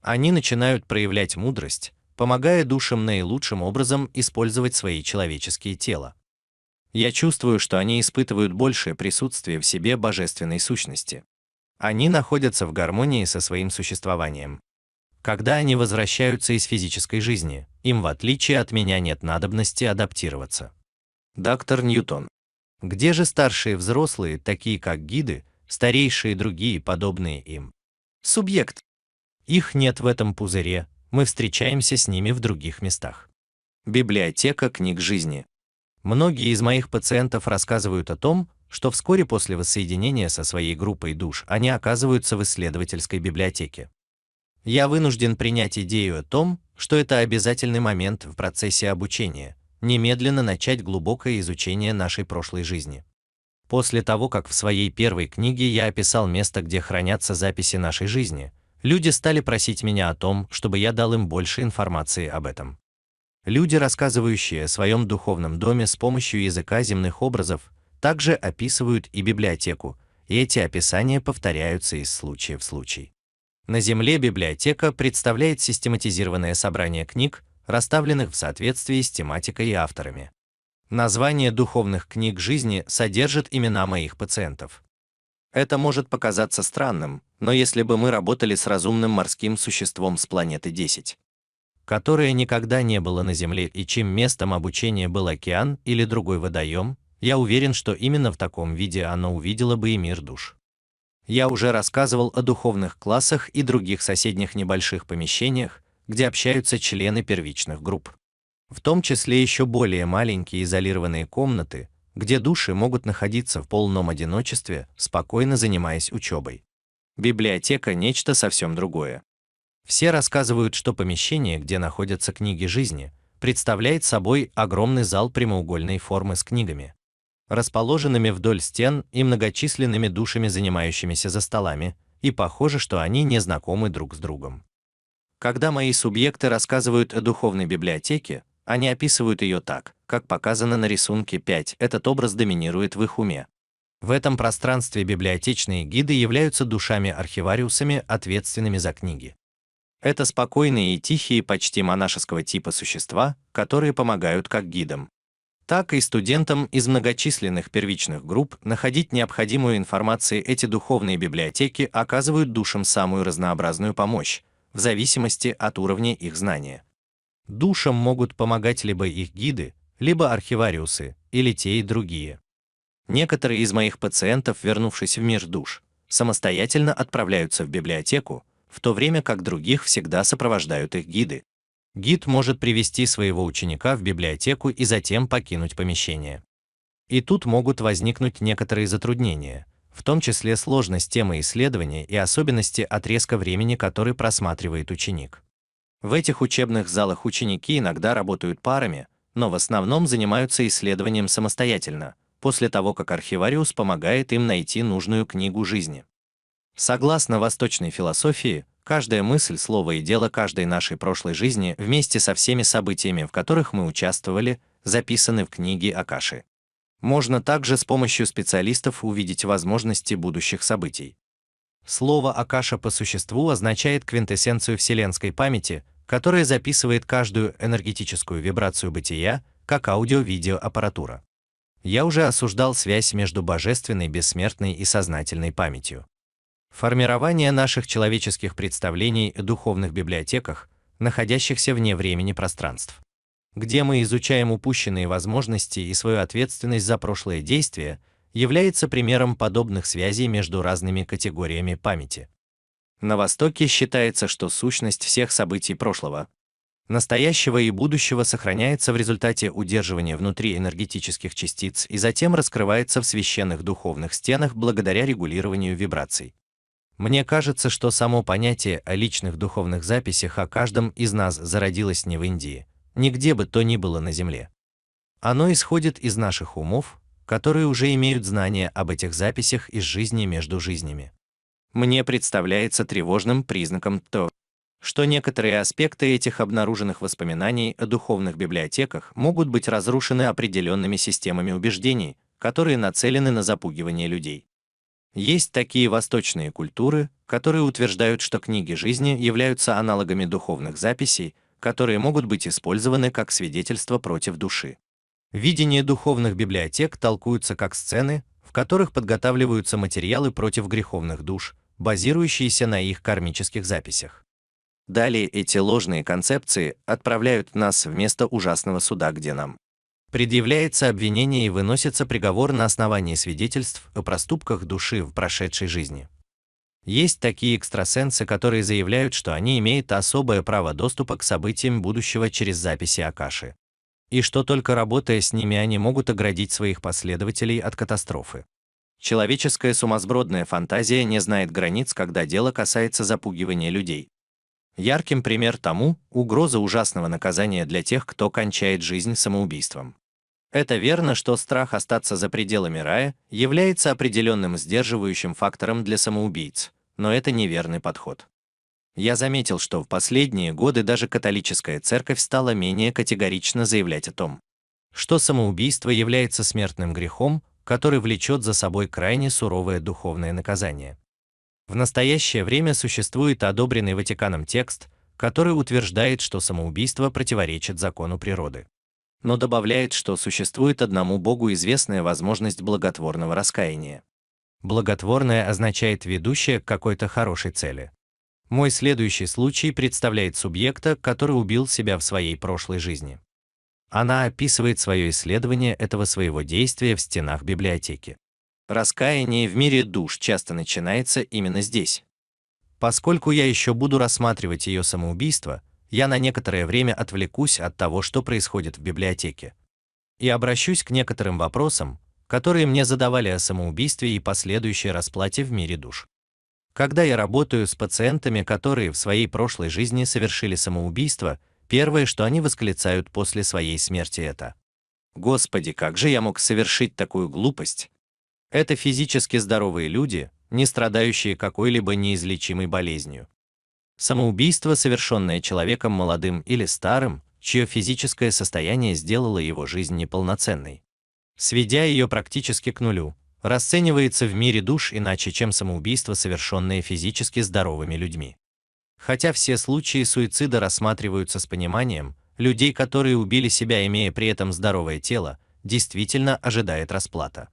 Они начинают проявлять мудрость, помогая душам наилучшим образом использовать свои человеческие тела. Я чувствую, что они испытывают большее присутствие в себе божественной сущности. Они находятся в гармонии со своим существованием. Когда они возвращаются из физической жизни, им в отличие от меня нет надобности адаптироваться. Доктор Ньютон. Где же старшие взрослые, такие как гиды, старейшие и другие подобные им? Субъект. Их нет в этом пузыре, мы встречаемся с ними в других местах. Библиотека книг жизни. Многие из моих пациентов рассказывают о том, что вскоре после воссоединения со своей группой душ они оказываются в исследовательской библиотеке. Я вынужден принять идею о том, что это обязательный момент в процессе обучения, немедленно начать глубокое изучение нашей прошлой жизни. После того, как в своей первой книге я описал место, где хранятся записи нашей жизни, Люди стали просить меня о том, чтобы я дал им больше информации об этом. Люди, рассказывающие о своем духовном доме с помощью языка земных образов, также описывают и библиотеку, и эти описания повторяются из случая в случай. На Земле библиотека представляет систематизированное собрание книг, расставленных в соответствии с тематикой и авторами. Название духовных книг жизни содержит имена моих пациентов. Это может показаться странным, но если бы мы работали с разумным морским существом с планеты 10, которое никогда не было на Земле и чем местом обучения был океан или другой водоем, я уверен, что именно в таком виде оно увидело бы и мир душ. Я уже рассказывал о духовных классах и других соседних небольших помещениях, где общаются члены первичных групп. В том числе еще более маленькие изолированные комнаты, где души могут находиться в полном одиночестве, спокойно занимаясь учебой. Библиотека – нечто совсем другое. Все рассказывают, что помещение, где находятся книги жизни, представляет собой огромный зал прямоугольной формы с книгами, расположенными вдоль стен и многочисленными душами, занимающимися за столами, и похоже, что они не знакомы друг с другом. Когда мои субъекты рассказывают о духовной библиотеке, они описывают ее так, как показано на рисунке 5, этот образ доминирует в их уме. В этом пространстве библиотечные гиды являются душами-архивариусами, ответственными за книги. Это спокойные и тихие почти монашеского типа существа, которые помогают как гидам, так и студентам из многочисленных первичных групп находить необходимую информацию эти духовные библиотеки оказывают душам самую разнообразную помощь, в зависимости от уровня их знания. Душам могут помогать либо их гиды, либо архивариусы, или те и другие. Некоторые из моих пациентов, вернувшись в мир душ, самостоятельно отправляются в библиотеку, в то время как других всегда сопровождают их гиды. Гид может привести своего ученика в библиотеку и затем покинуть помещение. И тут могут возникнуть некоторые затруднения, в том числе сложность темы исследования и особенности отрезка времени, который просматривает ученик. В этих учебных залах ученики иногда работают парами, но в основном занимаются исследованием самостоятельно, после того, как архивариус помогает им найти нужную книгу жизни. Согласно восточной философии, каждая мысль, слово и дело каждой нашей прошлой жизни вместе со всеми событиями, в которых мы участвовали, записаны в книге Акаши. Можно также с помощью специалистов увидеть возможности будущих событий. Слово Акаша по существу означает квинтэссенцию вселенской памяти, которая записывает каждую энергетическую вибрацию бытия, как аудио-видеоаппаратура. Я уже осуждал связь между божественной, бессмертной и сознательной памятью. Формирование наших человеческих представлений о духовных библиотеках, находящихся вне времени пространств. Где мы изучаем упущенные возможности и свою ответственность за прошлые действия, является примером подобных связей между разными категориями памяти. На Востоке считается, что сущность всех событий прошлого, настоящего и будущего сохраняется в результате удерживания внутри энергетических частиц и затем раскрывается в священных духовных стенах благодаря регулированию вибраций. Мне кажется, что само понятие о личных духовных записях о каждом из нас зародилось не в Индии, нигде бы то ни было на Земле. Оно исходит из наших умов, которые уже имеют знания об этих записях из жизни между жизнями. Мне представляется тревожным признаком то, что некоторые аспекты этих обнаруженных воспоминаний о духовных библиотеках могут быть разрушены определенными системами убеждений, которые нацелены на запугивание людей. Есть такие восточные культуры, которые утверждают, что книги жизни являются аналогами духовных записей, которые могут быть использованы как свидетельство против души. Видение духовных библиотек толкуются как сцены, в которых подготавливаются материалы против греховных душ, базирующиеся на их кармических записях. Далее эти ложные концепции отправляют нас в место ужасного суда, где нам предъявляется обвинение и выносится приговор на основании свидетельств о проступках души в прошедшей жизни. Есть такие экстрасенсы, которые заявляют, что они имеют особое право доступа к событиям будущего через записи Акаши и что только работая с ними они могут оградить своих последователей от катастрофы. Человеческая сумасбродная фантазия не знает границ, когда дело касается запугивания людей. Ярким пример тому – угроза ужасного наказания для тех, кто кончает жизнь самоубийством. Это верно, что страх остаться за пределами рая является определенным сдерживающим фактором для самоубийц, но это неверный подход. Я заметил, что в последние годы даже католическая церковь стала менее категорично заявлять о том, что самоубийство является смертным грехом, который влечет за собой крайне суровое духовное наказание. В настоящее время существует одобренный Ватиканом текст, который утверждает, что самоубийство противоречит закону природы. Но добавляет, что существует одному Богу известная возможность благотворного раскаяния. Благотворное означает ведущее к какой-то хорошей цели. Мой следующий случай представляет субъекта, который убил себя в своей прошлой жизни. Она описывает свое исследование этого своего действия в стенах библиотеки. Раскаяние в мире душ часто начинается именно здесь. Поскольку я еще буду рассматривать ее самоубийство, я на некоторое время отвлекусь от того, что происходит в библиотеке, и обращусь к некоторым вопросам, которые мне задавали о самоубийстве и последующей расплате в мире душ. Когда я работаю с пациентами, которые в своей прошлой жизни совершили самоубийство, первое, что они восклицают после своей смерти это: "Господи, как же я мог совершить такую глупость?" Это физически здоровые люди, не страдающие какой-либо неизлечимой болезнью. Самоубийство, совершенное человеком молодым или старым, чье физическое состояние сделало его жизнь неполноценной, сведя ее практически к нулю, расценивается в мире душ иначе, чем самоубийство, совершенное физически здоровыми людьми. Хотя все случаи суицида рассматриваются с пониманием, людей, которые убили себя, имея при этом здоровое тело, действительно ожидает расплата.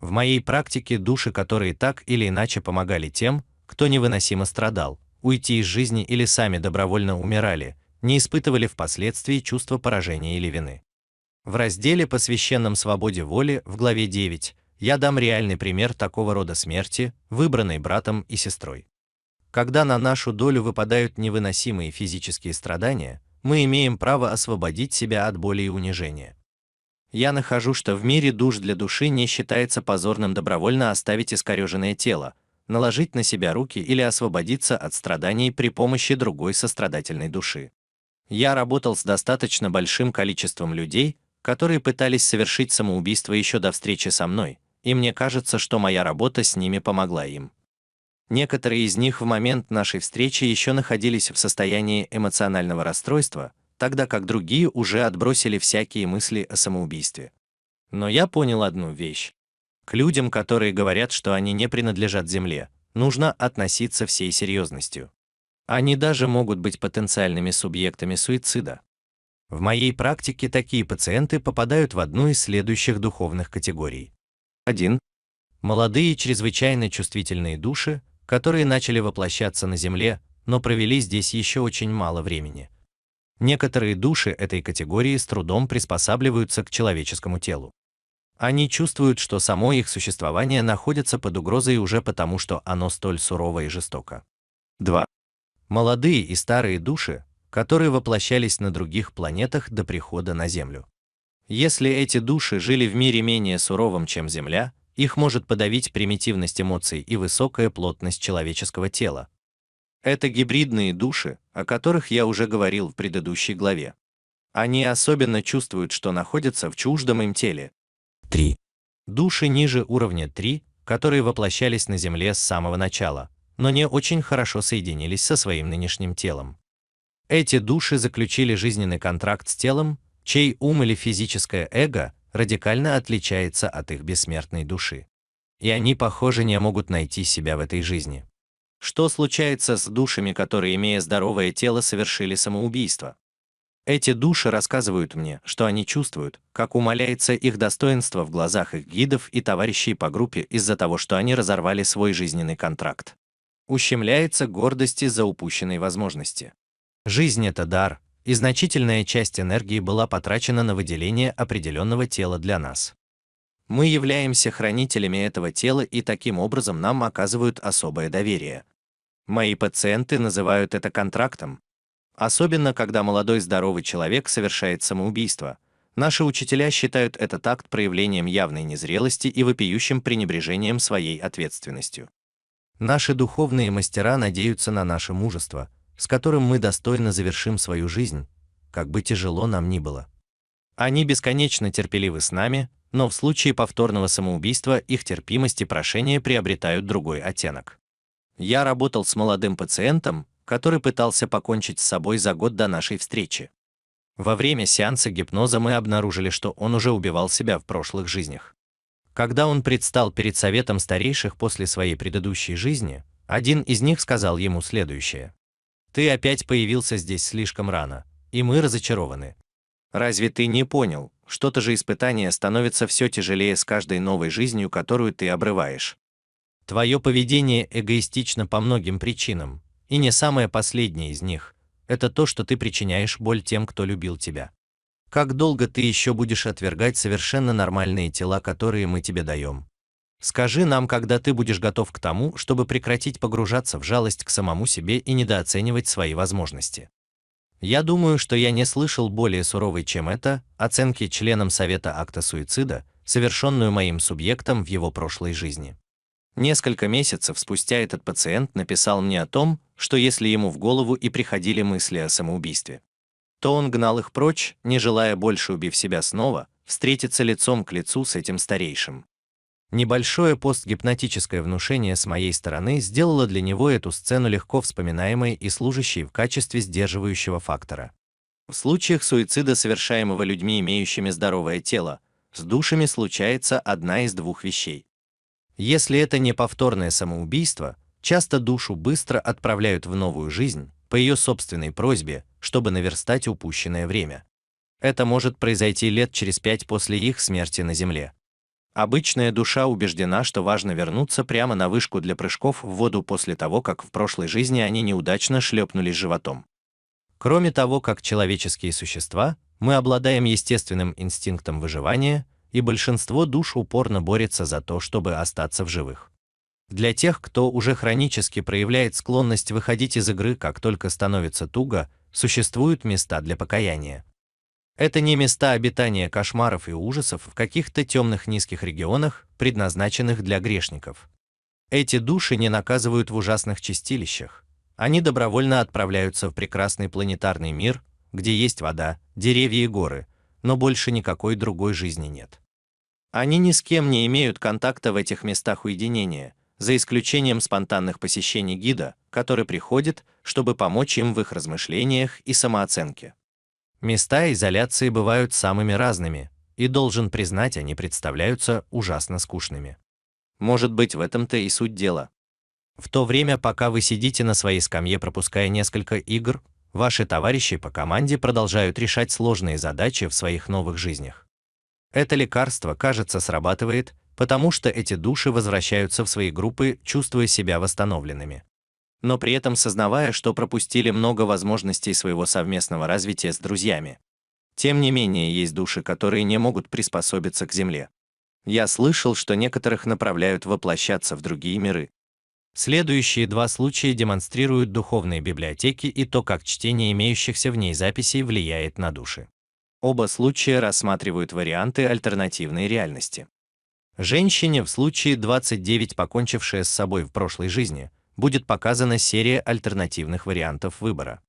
В моей практике души, которые так или иначе помогали тем, кто невыносимо страдал, уйти из жизни или сами добровольно умирали, не испытывали впоследствии чувства поражения или вины. В разделе посвященном свободе воли в главе 9 я дам реальный пример такого рода смерти, выбранной братом и сестрой. Когда на нашу долю выпадают невыносимые физические страдания, мы имеем право освободить себя от боли и унижения. Я нахожу, что в мире душ для души не считается позорным добровольно оставить искореженное тело, наложить на себя руки или освободиться от страданий при помощи другой сострадательной души. Я работал с достаточно большим количеством людей, которые пытались совершить самоубийство еще до встречи со мной, и мне кажется, что моя работа с ними помогла им. Некоторые из них в момент нашей встречи еще находились в состоянии эмоционального расстройства, тогда как другие уже отбросили всякие мысли о самоубийстве. Но я понял одну вещь. К людям, которые говорят, что они не принадлежат Земле, нужно относиться всей серьезностью. Они даже могут быть потенциальными субъектами суицида. В моей практике такие пациенты попадают в одну из следующих духовных категорий. 1. Молодые чрезвычайно чувствительные души, которые начали воплощаться на Земле, но провели здесь еще очень мало времени. Некоторые души этой категории с трудом приспосабливаются к человеческому телу. Они чувствуют, что само их существование находится под угрозой уже потому, что оно столь сурово и жестоко. 2. Молодые и старые души, которые воплощались на других планетах до прихода на Землю. Если эти души жили в мире менее суровом, чем Земля, их может подавить примитивность эмоций и высокая плотность человеческого тела. Это гибридные души, о которых я уже говорил в предыдущей главе. Они особенно чувствуют, что находятся в чуждом им теле. 3. Души ниже уровня 3, которые воплощались на Земле с самого начала, но не очень хорошо соединились со своим нынешним телом. Эти души заключили жизненный контракт с телом чей ум или физическое эго радикально отличается от их бессмертной души. И они, похоже, не могут найти себя в этой жизни. Что случается с душами, которые, имея здоровое тело, совершили самоубийство? Эти души рассказывают мне, что они чувствуют, как умаляется их достоинство в глазах их гидов и товарищей по группе из-за того, что они разорвали свой жизненный контракт. Ущемляется гордость из за упущенной возможности. Жизнь – это дар, и значительная часть энергии была потрачена на выделение определенного тела для нас. Мы являемся хранителями этого тела и таким образом нам оказывают особое доверие. Мои пациенты называют это контрактом. Особенно, когда молодой здоровый человек совершает самоубийство. Наши учителя считают этот акт проявлением явной незрелости и вопиющим пренебрежением своей ответственностью. Наши духовные мастера надеются на наше мужество – с которым мы достойно завершим свою жизнь, как бы тяжело нам ни было. Они бесконечно терпеливы с нами, но в случае повторного самоубийства их терпимость и прошение приобретают другой оттенок. Я работал с молодым пациентом, который пытался покончить с собой за год до нашей встречи. Во время сеанса гипноза мы обнаружили, что он уже убивал себя в прошлых жизнях. Когда он предстал перед советом старейших после своей предыдущей жизни, один из них сказал ему следующее. Ты опять появился здесь слишком рано, и мы разочарованы. Разве ты не понял, что то же испытание становится все тяжелее с каждой новой жизнью, которую ты обрываешь? Твое поведение эгоистично по многим причинам, и не самое последнее из них – это то, что ты причиняешь боль тем, кто любил тебя. Как долго ты еще будешь отвергать совершенно нормальные тела, которые мы тебе даем? Скажи нам, когда ты будешь готов к тому, чтобы прекратить погружаться в жалость к самому себе и недооценивать свои возможности. Я думаю, что я не слышал более суровой, чем это, оценки членам Совета акта суицида, совершенную моим субъектом в его прошлой жизни. Несколько месяцев спустя этот пациент написал мне о том, что если ему в голову и приходили мысли о самоубийстве, то он гнал их прочь, не желая больше, убив себя снова, встретиться лицом к лицу с этим старейшим. Небольшое постгипнотическое внушение с моей стороны сделало для него эту сцену легко вспоминаемой и служащей в качестве сдерживающего фактора. В случаях суицида, совершаемого людьми, имеющими здоровое тело, с душами случается одна из двух вещей. Если это не повторное самоубийство, часто душу быстро отправляют в новую жизнь по ее собственной просьбе, чтобы наверстать упущенное время. Это может произойти лет через пять после их смерти на Земле. Обычная душа убеждена, что важно вернуться прямо на вышку для прыжков в воду после того, как в прошлой жизни они неудачно шлепнулись животом. Кроме того, как человеческие существа, мы обладаем естественным инстинктом выживания, и большинство душ упорно борется за то, чтобы остаться в живых. Для тех, кто уже хронически проявляет склонность выходить из игры, как только становится туго, существуют места для покаяния. Это не места обитания кошмаров и ужасов в каких-то темных низких регионах, предназначенных для грешников. Эти души не наказывают в ужасных чистилищах. Они добровольно отправляются в прекрасный планетарный мир, где есть вода, деревья и горы, но больше никакой другой жизни нет. Они ни с кем не имеют контакта в этих местах уединения, за исключением спонтанных посещений гида, который приходит, чтобы помочь им в их размышлениях и самооценке. Места изоляции бывают самыми разными, и должен признать, они представляются ужасно скучными. Может быть, в этом-то и суть дела. В то время, пока вы сидите на своей скамье, пропуская несколько игр, ваши товарищи по команде продолжают решать сложные задачи в своих новых жизнях. Это лекарство, кажется, срабатывает, потому что эти души возвращаются в свои группы, чувствуя себя восстановленными но при этом сознавая, что пропустили много возможностей своего совместного развития с друзьями. Тем не менее, есть души, которые не могут приспособиться к Земле. Я слышал, что некоторых направляют воплощаться в другие миры. Следующие два случая демонстрируют духовные библиотеки и то, как чтение имеющихся в ней записей влияет на души. Оба случая рассматривают варианты альтернативной реальности. Женщине в случае 29, покончившая с собой в прошлой жизни, будет показана серия альтернативных вариантов выбора,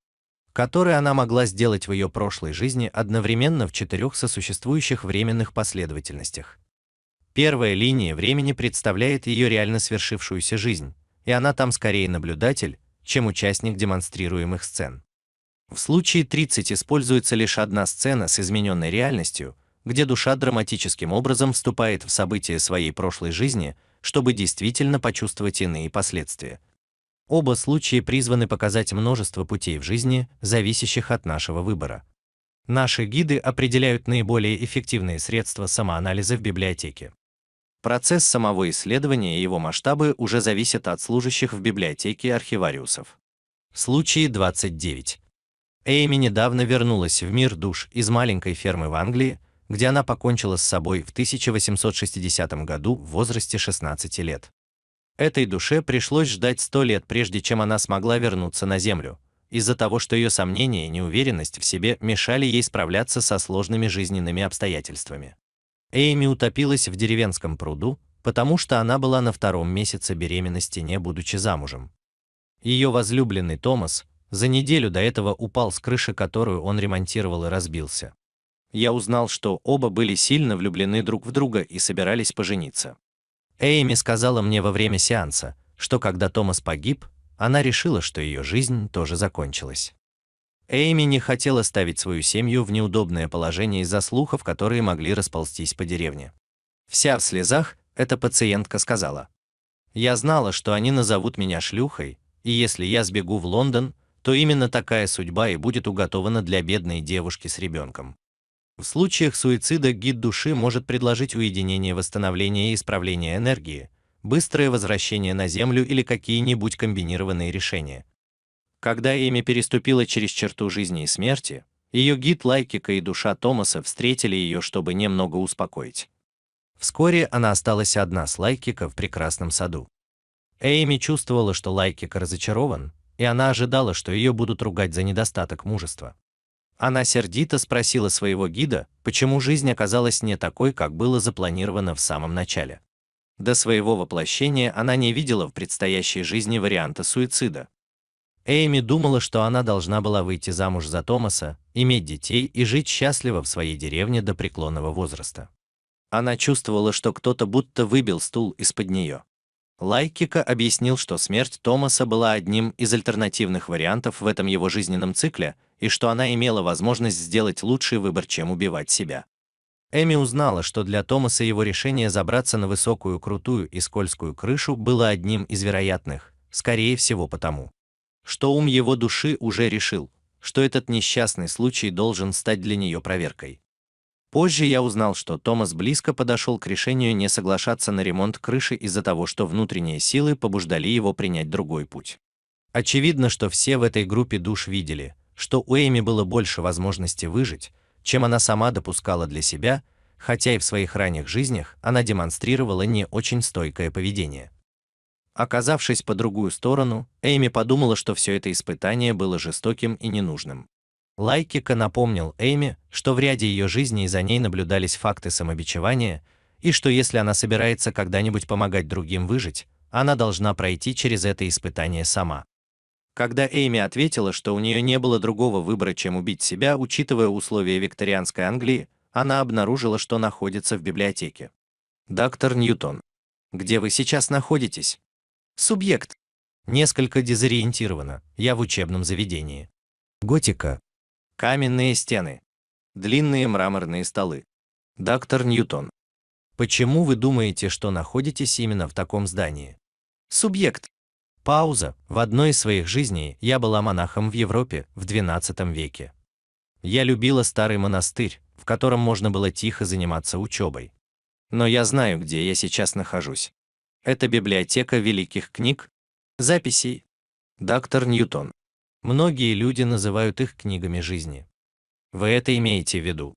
которые она могла сделать в ее прошлой жизни одновременно в четырех сосуществующих временных последовательностях. Первая линия времени представляет ее реально свершившуюся жизнь, и она там скорее наблюдатель, чем участник демонстрируемых сцен. В случае 30 используется лишь одна сцена с измененной реальностью, где душа драматическим образом вступает в события своей прошлой жизни, чтобы действительно почувствовать иные последствия, Оба случая призваны показать множество путей в жизни, зависящих от нашего выбора. Наши гиды определяют наиболее эффективные средства самоанализа в библиотеке. Процесс самого исследования и его масштабы уже зависят от служащих в библиотеке архивариусов. Случай 29. Эйми недавно вернулась в мир душ из маленькой фермы в Англии, где она покончила с собой в 1860 году в возрасте 16 лет. Этой душе пришлось ждать сто лет, прежде чем она смогла вернуться на землю, из-за того, что ее сомнения и неуверенность в себе мешали ей справляться со сложными жизненными обстоятельствами. Эйми утопилась в деревенском пруду, потому что она была на втором месяце беременности, не будучи замужем. Ее возлюбленный Томас за неделю до этого упал с крыши, которую он ремонтировал и разбился. Я узнал, что оба были сильно влюблены друг в друга и собирались пожениться. Эйми сказала мне во время сеанса, что когда Томас погиб, она решила, что ее жизнь тоже закончилась. Эйми не хотела ставить свою семью в неудобное положение из-за слухов, которые могли расползтись по деревне. Вся в слезах, эта пациентка сказала. «Я знала, что они назовут меня шлюхой, и если я сбегу в Лондон, то именно такая судьба и будет уготована для бедной девушки с ребенком. В случаях суицида гид души может предложить уединение, восстановление и исправление энергии, быстрое возвращение на землю или какие-нибудь комбинированные решения. Когда Эми переступила через черту жизни и смерти, ее гид Лайкика и душа Томаса встретили ее, чтобы немного успокоить. Вскоре она осталась одна с Лайкика в прекрасном саду. Эми чувствовала, что Лайкика разочарован, и она ожидала, что ее будут ругать за недостаток мужества. Она сердито спросила своего гида, почему жизнь оказалась не такой, как было запланировано в самом начале. До своего воплощения она не видела в предстоящей жизни варианта суицида. Эйми думала, что она должна была выйти замуж за Томаса, иметь детей и жить счастливо в своей деревне до преклонного возраста. Она чувствовала, что кто-то будто выбил стул из-под нее. Лайкика объяснил, что смерть Томаса была одним из альтернативных вариантов в этом его жизненном цикле, и что она имела возможность сделать лучший выбор, чем убивать себя. Эми узнала, что для Томаса его решение забраться на высокую, крутую и скользкую крышу было одним из вероятных, скорее всего потому, что ум его души уже решил, что этот несчастный случай должен стать для нее проверкой. Позже я узнал, что Томас близко подошел к решению не соглашаться на ремонт крыши из-за того, что внутренние силы побуждали его принять другой путь. Очевидно, что все в этой группе душ видели, что у Эми было больше возможности выжить, чем она сама допускала для себя, хотя и в своих ранних жизнях она демонстрировала не очень стойкое поведение. Оказавшись по другую сторону, Эми подумала, что все это испытание было жестоким и ненужным. Лайкика напомнил Эми, что в ряде ее жизни за ней наблюдались факты самобичевания, и что если она собирается когда-нибудь помогать другим выжить, она должна пройти через это испытание сама. Когда Эми ответила, что у нее не было другого выбора, чем убить себя, учитывая условия викторианской Англии, она обнаружила, что находится в библиотеке. «Доктор Ньютон, где вы сейчас находитесь?» «Субъект». Несколько дезориентировано. Я в учебном заведении. Готика. Каменные стены. Длинные мраморные столы. Доктор Ньютон. Почему вы думаете, что находитесь именно в таком здании? Субъект. Пауза. В одной из своих жизней я была монахом в Европе в XII веке. Я любила старый монастырь, в котором можно было тихо заниматься учебой. Но я знаю, где я сейчас нахожусь. Это библиотека великих книг, записей. Доктор Ньютон. Многие люди называют их книгами жизни. Вы это имеете в виду?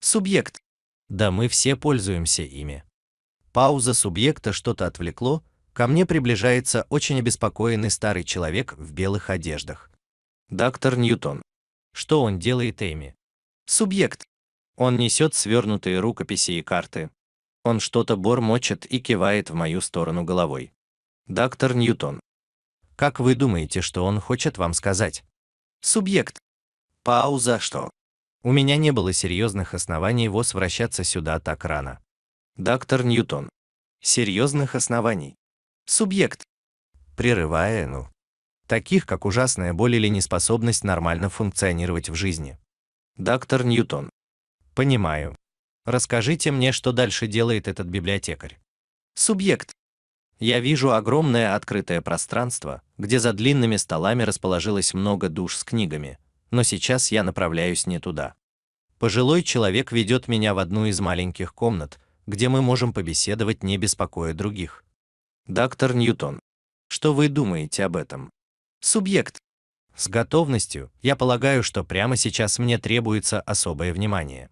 Субъект. Да мы все пользуемся ими. Пауза субъекта что-то отвлекло, Ко мне приближается очень обеспокоенный старый человек в белых одеждах. Доктор Ньютон. Что он делает Эми? Субъект. Он несет свернутые рукописи и карты. Он что-то бормочет и кивает в мою сторону головой. Доктор Ньютон. Как вы думаете, что он хочет вам сказать? Субъект. Пауза, что? У меня не было серьезных оснований возвращаться сюда так рано. Доктор Ньютон. Серьезных оснований субъект, прерывая ну, таких как ужасная боль или неспособность нормально функционировать в жизни. Доктор Ньютон. Понимаю. Расскажите мне, что дальше делает этот библиотекарь. Субъект. Я вижу огромное открытое пространство, где за длинными столами расположилось много душ с книгами, но сейчас я направляюсь не туда. Пожилой человек ведет меня в одну из маленьких комнат, где мы можем побеседовать, не беспокоя других. Доктор Ньютон, что вы думаете об этом? Субъект. С готовностью. Я полагаю, что прямо сейчас мне требуется особое внимание.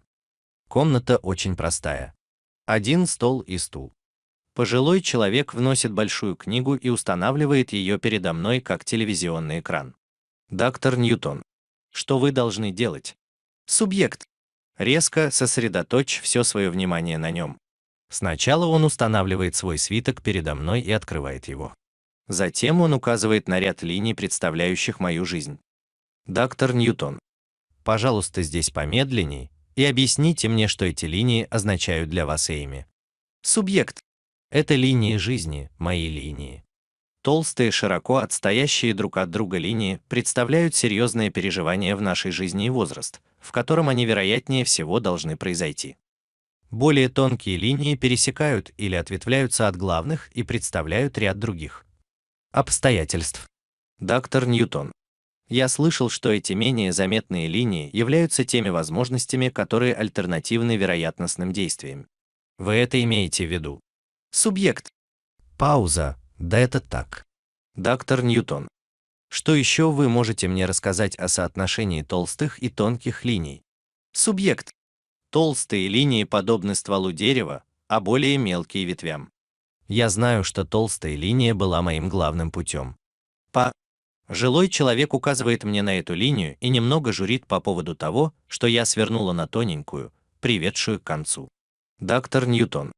Комната очень простая. Один стол и стул. Пожилой человек вносит большую книгу и устанавливает ее передо мной как телевизионный экран. Доктор Ньютон. Что вы должны делать? Субъект. Резко сосредоточь все свое внимание на нем. Сначала он устанавливает свой свиток передо мной и открывает его. Затем он указывает на ряд линий, представляющих мою жизнь. Доктор Ньютон, пожалуйста, здесь помедленней и объясните мне, что эти линии означают для вас Эйми. Субъект. Это линии жизни, мои линии. Толстые, широко отстоящие друг от друга линии представляют серьезные переживания в нашей жизни и возраст, в котором они вероятнее всего должны произойти. Более тонкие линии пересекают или ответвляются от главных и представляют ряд других обстоятельств. Доктор Ньютон. Я слышал, что эти менее заметные линии являются теми возможностями, которые альтернативны вероятностным действиям. Вы это имеете в виду? Субъект. Пауза. Да это так. Доктор Ньютон. Что еще вы можете мне рассказать о соотношении толстых и тонких линий? Субъект. Толстые линии подобны стволу дерева, а более мелкие ветвям. Я знаю, что толстая линия была моим главным путем. По. Жилой человек указывает мне на эту линию и немного журит по поводу того, что я свернула на тоненькую, приведшую к концу. Доктор Ньютон.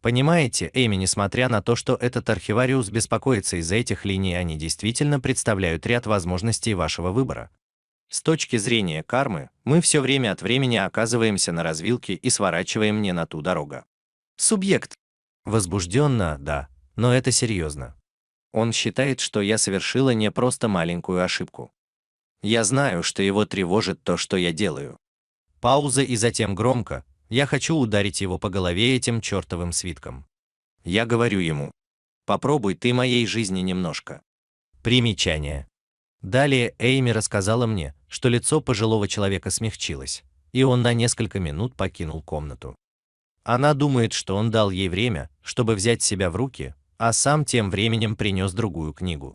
Понимаете, Эми, несмотря на то, что этот архивариус беспокоится из-за этих линий, они действительно представляют ряд возможностей вашего выбора, с точки зрения кармы, мы все время от времени оказываемся на развилке и сворачиваем не на ту дорога. Субъект. Возбужденно, да, но это серьезно. Он считает, что я совершила не просто маленькую ошибку. Я знаю, что его тревожит то, что я делаю. Пауза и затем громко. Я хочу ударить его по голове этим чертовым свитком. Я говорю ему. Попробуй ты моей жизни немножко. Примечание. Далее Эйми рассказала мне, что лицо пожилого человека смягчилось, и он на несколько минут покинул комнату. Она думает, что он дал ей время, чтобы взять себя в руки, а сам тем временем принес другую книгу.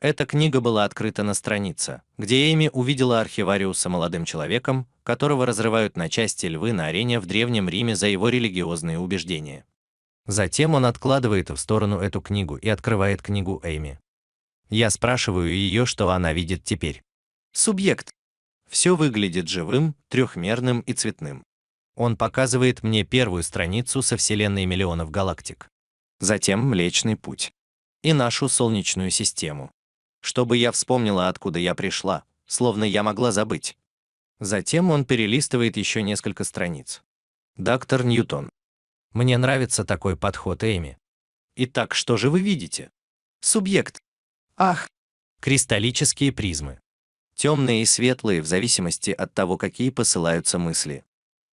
Эта книга была открыта на странице, где Эми увидела архивариуса молодым человеком, которого разрывают на части львы на арене в Древнем Риме за его религиозные убеждения. Затем он откладывает в сторону эту книгу и открывает книгу Эми. Я спрашиваю ее, что она видит теперь. Субъект. Все выглядит живым, трехмерным и цветным. Он показывает мне первую страницу со Вселенной миллионов галактик. Затем Млечный Путь. И нашу Солнечную систему. Чтобы я вспомнила, откуда я пришла, словно я могла забыть. Затем он перелистывает еще несколько страниц. Доктор Ньютон. Мне нравится такой подход, Эми. Итак, что же вы видите? Субъект. Ах, кристаллические призмы темные и светлые в зависимости от того, какие посылаются мысли.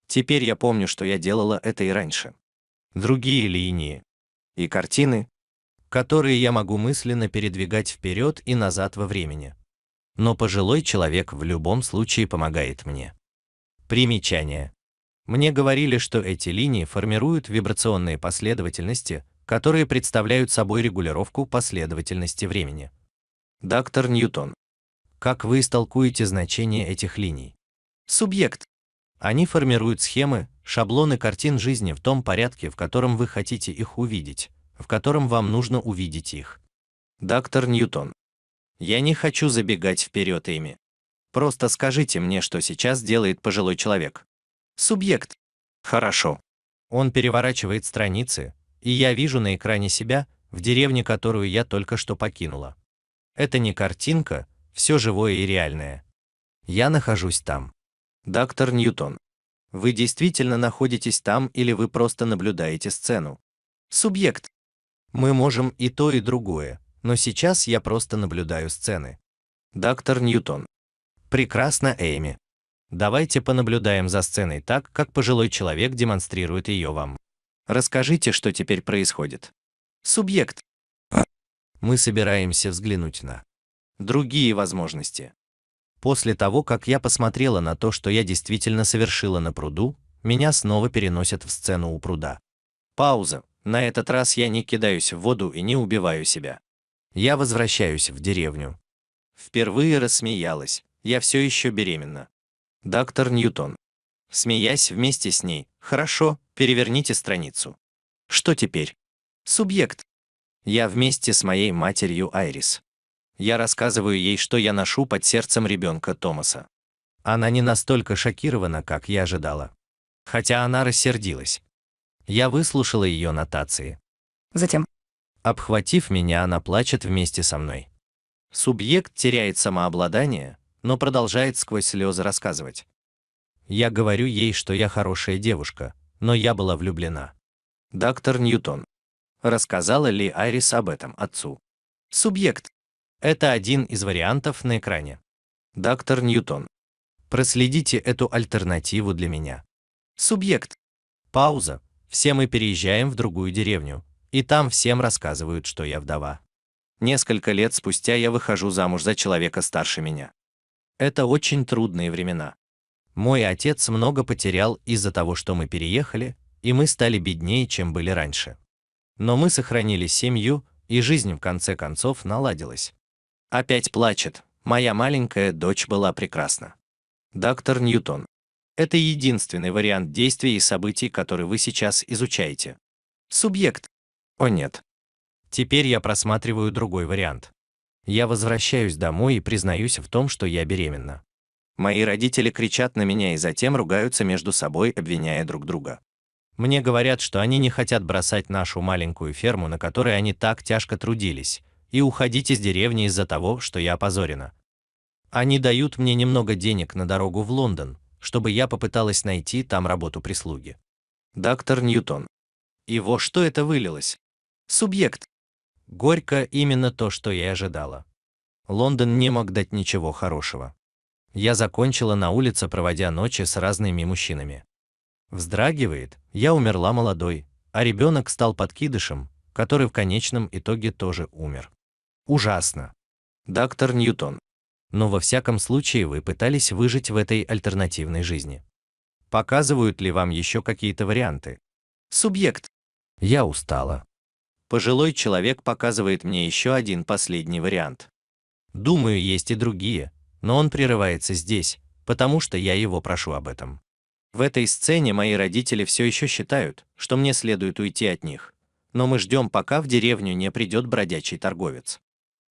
Теперь я помню, что я делала это и раньше. Другие линии и картины, которые я могу мысленно передвигать вперед и назад во времени. Но пожилой человек в любом случае помогает мне. Примечание. Мне говорили, что эти линии формируют вибрационные последовательности, которые представляют собой регулировку последовательности времени. Доктор Ньютон как вы истолкуете значение этих линий? Субъект. Они формируют схемы, шаблоны картин жизни в том порядке, в котором вы хотите их увидеть, в котором вам нужно увидеть их. Доктор Ньютон. Я не хочу забегать вперед ими. Просто скажите мне, что сейчас делает пожилой человек. Субъект. Хорошо. Он переворачивает страницы, и я вижу на экране себя, в деревне, которую я только что покинула. Это не картинка, все живое и реальное. Я нахожусь там. Доктор Ньютон. Вы действительно находитесь там или вы просто наблюдаете сцену? Субъект. Мы можем и то, и другое, но сейчас я просто наблюдаю сцены. Доктор Ньютон. Прекрасно, Эми. Давайте понаблюдаем за сценой так, как пожилой человек демонстрирует ее вам. Расскажите, что теперь происходит. Субъект. Мы собираемся взглянуть на другие возможности. После того, как я посмотрела на то, что я действительно совершила на пруду, меня снова переносят в сцену у пруда. Пауза. На этот раз я не кидаюсь в воду и не убиваю себя. Я возвращаюсь в деревню. Впервые рассмеялась. Я все еще беременна. Доктор Ньютон. Смеясь вместе с ней. Хорошо, переверните страницу. Что теперь? Субъект. Я вместе с моей матерью Айрис. Я рассказываю ей, что я ношу под сердцем ребенка Томаса. Она не настолько шокирована, как я ожидала. Хотя она рассердилась. Я выслушала ее нотации. Затем. Обхватив меня, она плачет вместе со мной. Субъект теряет самообладание, но продолжает сквозь слезы рассказывать. Я говорю ей, что я хорошая девушка, но я была влюблена. Доктор Ньютон. Рассказала ли Айрис об этом отцу? Субъект. Это один из вариантов на экране. Доктор Ньютон. Проследите эту альтернативу для меня. Субъект. Пауза. Все мы переезжаем в другую деревню, и там всем рассказывают, что я вдова. Несколько лет спустя я выхожу замуж за человека старше меня. Это очень трудные времена. Мой отец много потерял из-за того, что мы переехали, и мы стали беднее, чем были раньше. Но мы сохранили семью, и жизнь в конце концов наладилась. Опять плачет. Моя маленькая дочь была прекрасна. Доктор Ньютон. Это единственный вариант действий и событий, которые вы сейчас изучаете. Субъект. О нет. Теперь я просматриваю другой вариант. Я возвращаюсь домой и признаюсь в том, что я беременна. Мои родители кричат на меня и затем ругаются между собой, обвиняя друг друга. Мне говорят, что они не хотят бросать нашу маленькую ферму, на которой они так тяжко трудились, и уходить из деревни из-за того, что я опозорена. Они дают мне немного денег на дорогу в Лондон, чтобы я попыталась найти там работу прислуги. Доктор Ньютон. И во что это вылилось? Субъект. Горько именно то, что я и ожидала. Лондон не мог дать ничего хорошего. Я закончила на улице, проводя ночи с разными мужчинами. Вздрагивает, я умерла молодой, а ребенок стал подкидышем, который в конечном итоге тоже умер. Ужасно. Доктор Ньютон. Но во всяком случае вы пытались выжить в этой альтернативной жизни. Показывают ли вам еще какие-то варианты? Субъект. Я устала. Пожилой человек показывает мне еще один последний вариант. Думаю, есть и другие, но он прерывается здесь, потому что я его прошу об этом. В этой сцене мои родители все еще считают, что мне следует уйти от них, но мы ждем, пока в деревню не придет бродячий торговец.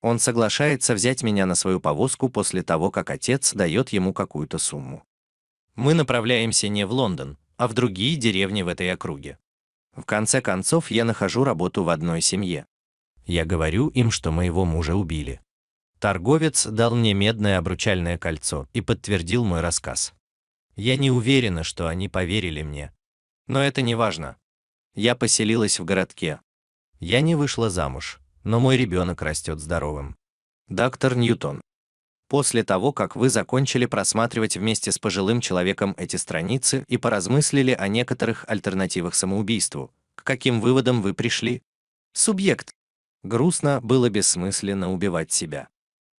Он соглашается взять меня на свою повозку после того, как отец дает ему какую-то сумму. Мы направляемся не в Лондон, а в другие деревни в этой округе. В конце концов, я нахожу работу в одной семье. Я говорю им, что моего мужа убили. Торговец дал мне медное обручальное кольцо и подтвердил мой рассказ. Я не уверена, что они поверили мне. Но это не важно. Я поселилась в городке. Я не вышла замуж но мой ребенок растет здоровым. Доктор Ньютон. После того, как вы закончили просматривать вместе с пожилым человеком эти страницы и поразмыслили о некоторых альтернативах самоубийству, к каким выводам вы пришли? Субъект. Грустно было бессмысленно убивать себя.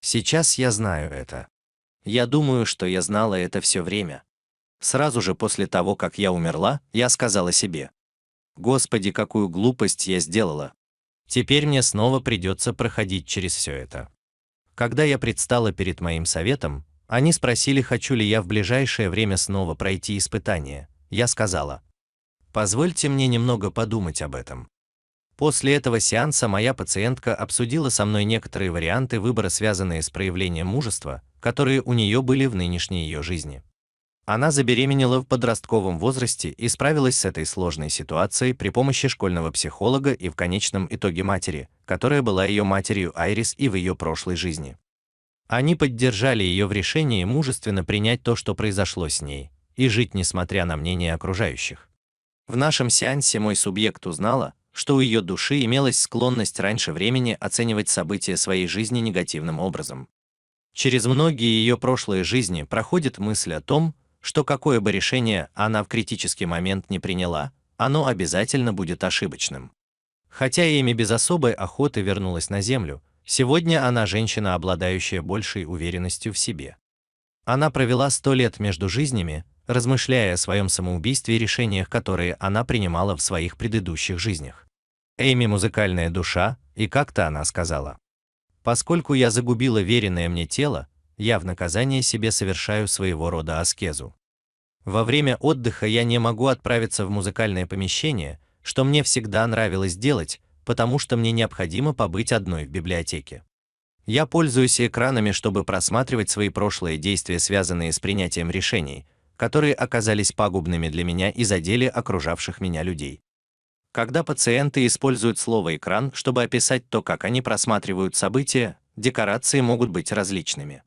Сейчас я знаю это. Я думаю, что я знала это все время. Сразу же после того, как я умерла, я сказала себе. Господи, какую глупость я сделала, Теперь мне снова придется проходить через все это. Когда я предстала перед моим советом, они спросили, хочу ли я в ближайшее время снова пройти испытание. Я сказала: "Позвольте мне немного подумать об этом". После этого сеанса моя пациентка обсудила со мной некоторые варианты выбора, связанные с проявлением мужества, которые у нее были в нынешней ее жизни. Она забеременела в подростковом возрасте и справилась с этой сложной ситуацией при помощи школьного психолога и в конечном итоге матери, которая была ее матерью Айрис и в ее прошлой жизни. Они поддержали ее в решении мужественно принять то, что произошло с ней, и жить несмотря на мнение окружающих. В нашем сеансе мой субъект узнала, что у ее души имелась склонность раньше времени оценивать события своей жизни негативным образом. Через многие ее прошлые жизни проходит мысль о том, что какое бы решение она в критический момент не приняла, оно обязательно будет ошибочным. Хотя Эми без особой охоты вернулась на Землю, сегодня она женщина, обладающая большей уверенностью в себе. Она провела сто лет между жизнями, размышляя о своем самоубийстве и решениях, которые она принимала в своих предыдущих жизнях. Эми музыкальная душа, и как-то она сказала. «Поскольку я загубила веренное мне тело, я в наказание себе совершаю своего рода аскезу. Во время отдыха я не могу отправиться в музыкальное помещение, что мне всегда нравилось делать, потому что мне необходимо побыть одной в библиотеке. Я пользуюсь экранами, чтобы просматривать свои прошлые действия, связанные с принятием решений, которые оказались пагубными для меня и задели окружавших меня людей. Когда пациенты используют слово «экран», чтобы описать то, как они просматривают события, декорации могут быть различными.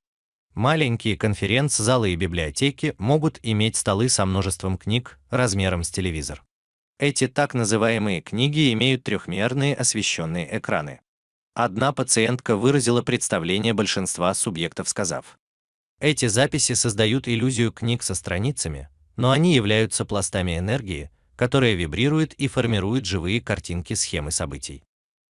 Маленькие конференц-залы и библиотеки могут иметь столы со множеством книг размером с телевизор. Эти так называемые книги имеют трехмерные освещенные экраны. Одна пациентка выразила представление большинства субъектов, сказав, «Эти записи создают иллюзию книг со страницами, но они являются пластами энергии, которая вибрирует и формирует живые картинки схемы событий.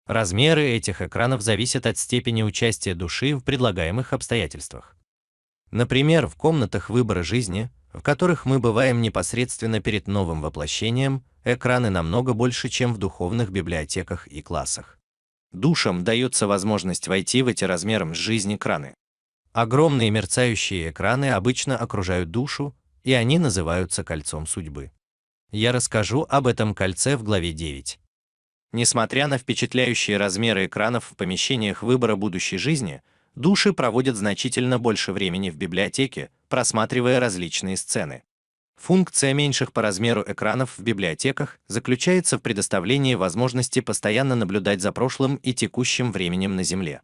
Размеры этих экранов зависят от степени участия души в предлагаемых обстоятельствах. Например, в комнатах выбора жизни, в которых мы бываем непосредственно перед новым воплощением, экраны намного больше, чем в духовных библиотеках и классах. Душам дается возможность войти в эти размером с жизнь экраны. Огромные мерцающие экраны обычно окружают душу, и они называются кольцом судьбы. Я расскажу об этом кольце в главе 9. Несмотря на впечатляющие размеры экранов в помещениях выбора будущей жизни, души проводят значительно больше времени в библиотеке, просматривая различные сцены. Функция меньших по размеру экранов в библиотеках заключается в предоставлении возможности постоянно наблюдать за прошлым и текущим временем на Земле.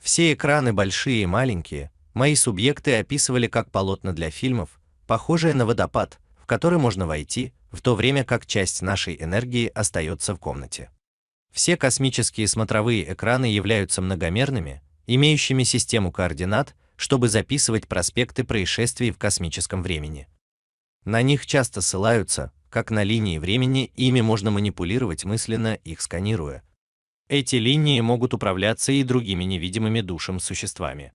Все экраны большие и маленькие, мои субъекты описывали как полотна для фильмов, похожее на водопад, в который можно войти, в то время как часть нашей энергии остается в комнате. Все космические смотровые экраны являются многомерными, имеющими систему координат, чтобы записывать проспекты происшествий в космическом времени. На них часто ссылаются, как на линии времени, ими можно манипулировать мысленно, их сканируя. Эти линии могут управляться и другими невидимыми душам существами.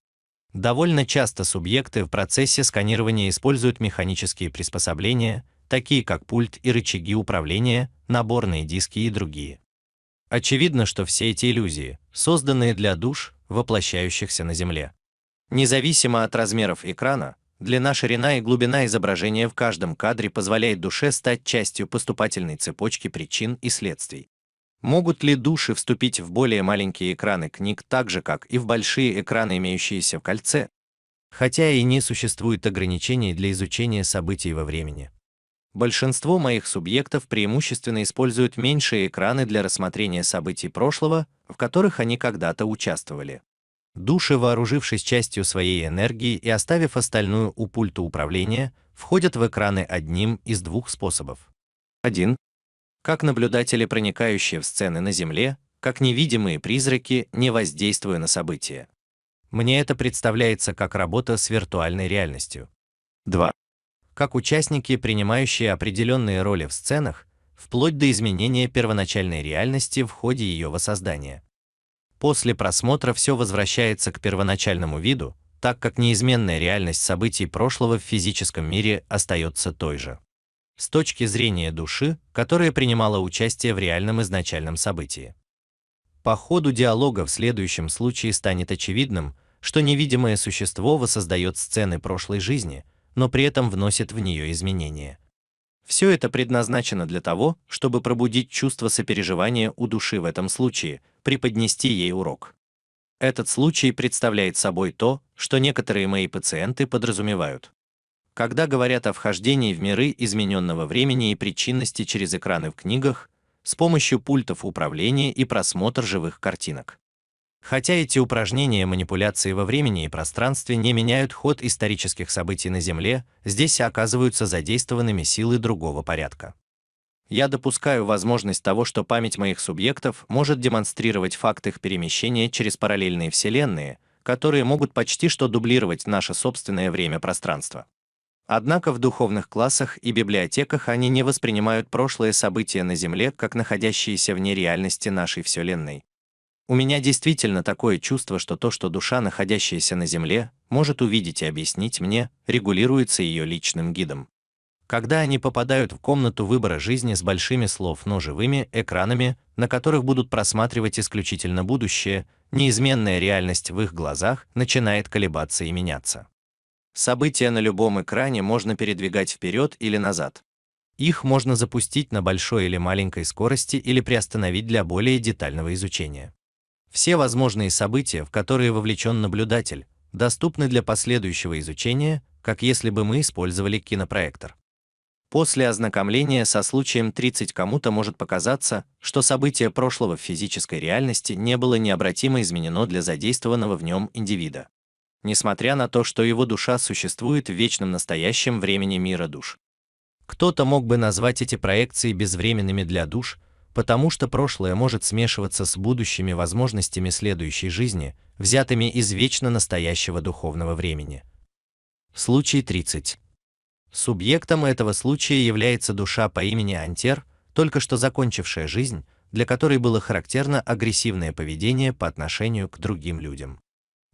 Довольно часто субъекты в процессе сканирования используют механические приспособления, такие как пульт и рычаги управления, наборные диски и другие. Очевидно, что все эти иллюзии, созданные для душ, воплощающихся на Земле. Независимо от размеров экрана, длина, ширина и глубина изображения в каждом кадре позволяет душе стать частью поступательной цепочки причин и следствий. Могут ли души вступить в более маленькие экраны книг так же, как и в большие экраны, имеющиеся в кольце? Хотя и не существует ограничений для изучения событий во времени. Большинство моих субъектов преимущественно используют меньшие экраны для рассмотрения событий прошлого, в которых они когда-то участвовали. Души, вооружившись частью своей энергии и оставив остальную у пульта управления, входят в экраны одним из двух способов. 1. Как наблюдатели, проникающие в сцены на Земле, как невидимые призраки, не воздействуя на события. Мне это представляется как работа с виртуальной реальностью. 2 как участники, принимающие определенные роли в сценах, вплоть до изменения первоначальной реальности в ходе ее воссоздания. После просмотра все возвращается к первоначальному виду, так как неизменная реальность событий прошлого в физическом мире остается той же. С точки зрения души, которая принимала участие в реальном изначальном событии. По ходу диалога в следующем случае станет очевидным, что невидимое существо воссоздает сцены прошлой жизни – но при этом вносит в нее изменения. Все это предназначено для того, чтобы пробудить чувство сопереживания у души в этом случае, преподнести ей урок. Этот случай представляет собой то, что некоторые мои пациенты подразумевают. Когда говорят о вхождении в миры измененного времени и причинности через экраны в книгах, с помощью пультов управления и просмотр живых картинок. Хотя эти упражнения манипуляции во времени и пространстве не меняют ход исторических событий на Земле, здесь оказываются задействованными силы другого порядка. Я допускаю возможность того, что память моих субъектов может демонстрировать факт их перемещения через параллельные вселенные, которые могут почти что дублировать наше собственное время-пространство. Однако в духовных классах и библиотеках они не воспринимают прошлые события на Земле как находящиеся вне реальности нашей Вселенной, у меня действительно такое чувство, что то, что душа, находящаяся на Земле, может увидеть и объяснить мне, регулируется ее личным гидом. Когда они попадают в комнату выбора жизни с большими слов, но живыми экранами, на которых будут просматривать исключительно будущее, неизменная реальность в их глазах начинает колебаться и меняться. События на любом экране можно передвигать вперед или назад. Их можно запустить на большой или маленькой скорости или приостановить для более детального изучения. Все возможные события, в которые вовлечен наблюдатель, доступны для последующего изучения, как если бы мы использовали кинопроектор. После ознакомления со случаем 30 кому-то может показаться, что событие прошлого в физической реальности не было необратимо изменено для задействованного в нем индивида, несмотря на то, что его душа существует в вечном настоящем времени мира душ. Кто-то мог бы назвать эти проекции безвременными для душ, потому что прошлое может смешиваться с будущими возможностями следующей жизни, взятыми из вечно настоящего духовного времени. Случай 30. Субъектом этого случая является душа по имени Антер, только что закончившая жизнь, для которой было характерно агрессивное поведение по отношению к другим людям.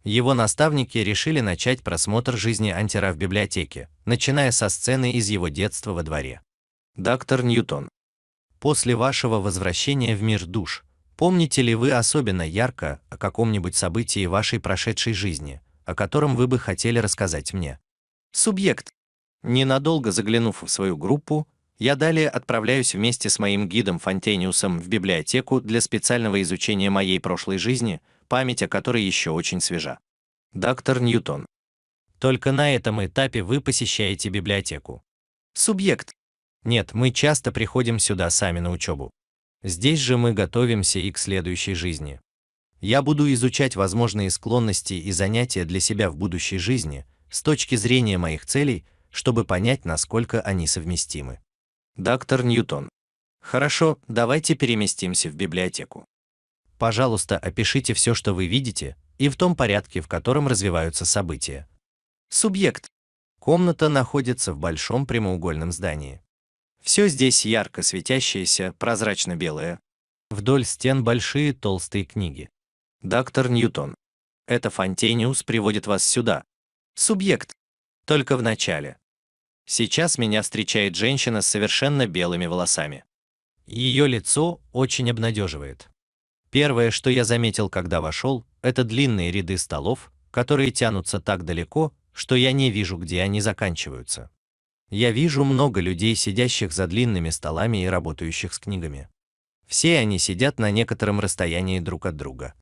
Его наставники решили начать просмотр жизни Антера в библиотеке, начиная со сцены из его детства во дворе. Доктор Ньютон после вашего возвращения в мир душ, помните ли вы особенно ярко о каком-нибудь событии вашей прошедшей жизни, о котором вы бы хотели рассказать мне? Субъект. Ненадолго заглянув в свою группу, я далее отправляюсь вместе с моим гидом Фонтениусом в библиотеку для специального изучения моей прошлой жизни, память о которой еще очень свежа. Доктор Ньютон. Только на этом этапе вы посещаете библиотеку. Субъект. Нет, мы часто приходим сюда сами на учебу. Здесь же мы готовимся и к следующей жизни. Я буду изучать возможные склонности и занятия для себя в будущей жизни с точки зрения моих целей, чтобы понять, насколько они совместимы. Доктор Ньютон. Хорошо, давайте переместимся в библиотеку. Пожалуйста, опишите все, что вы видите, и в том порядке, в котором развиваются события. Субъект. Комната находится в большом прямоугольном здании. Все здесь ярко светящееся, прозрачно-белое. Вдоль стен большие толстые книги. Доктор Ньютон. Это Фонтейниус приводит вас сюда. Субъект. Только в начале. Сейчас меня встречает женщина с совершенно белыми волосами. Ее лицо очень обнадеживает. Первое, что я заметил, когда вошел, это длинные ряды столов, которые тянутся так далеко, что я не вижу, где они заканчиваются. Я вижу много людей, сидящих за длинными столами и работающих с книгами. Все они сидят на некотором расстоянии друг от друга.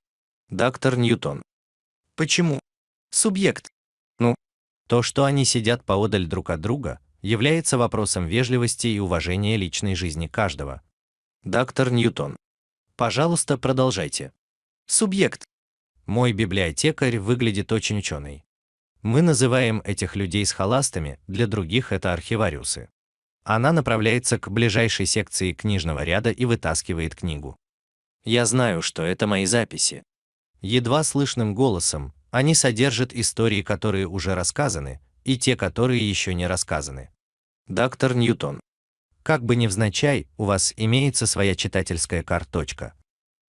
Доктор Ньютон. Почему? Субъект. Ну, то, что они сидят поодаль друг от друга, является вопросом вежливости и уважения личной жизни каждого. Доктор Ньютон. Пожалуйста, продолжайте. Субъект. Мой библиотекарь выглядит очень ученый. Мы называем этих людей с холастами, для других это архивариусы. Она направляется к ближайшей секции книжного ряда и вытаскивает книгу. Я знаю, что это мои записи. Едва слышным голосом, они содержат истории, которые уже рассказаны, и те, которые еще не рассказаны. Доктор Ньютон. Как бы невзначай, у вас имеется своя читательская карточка.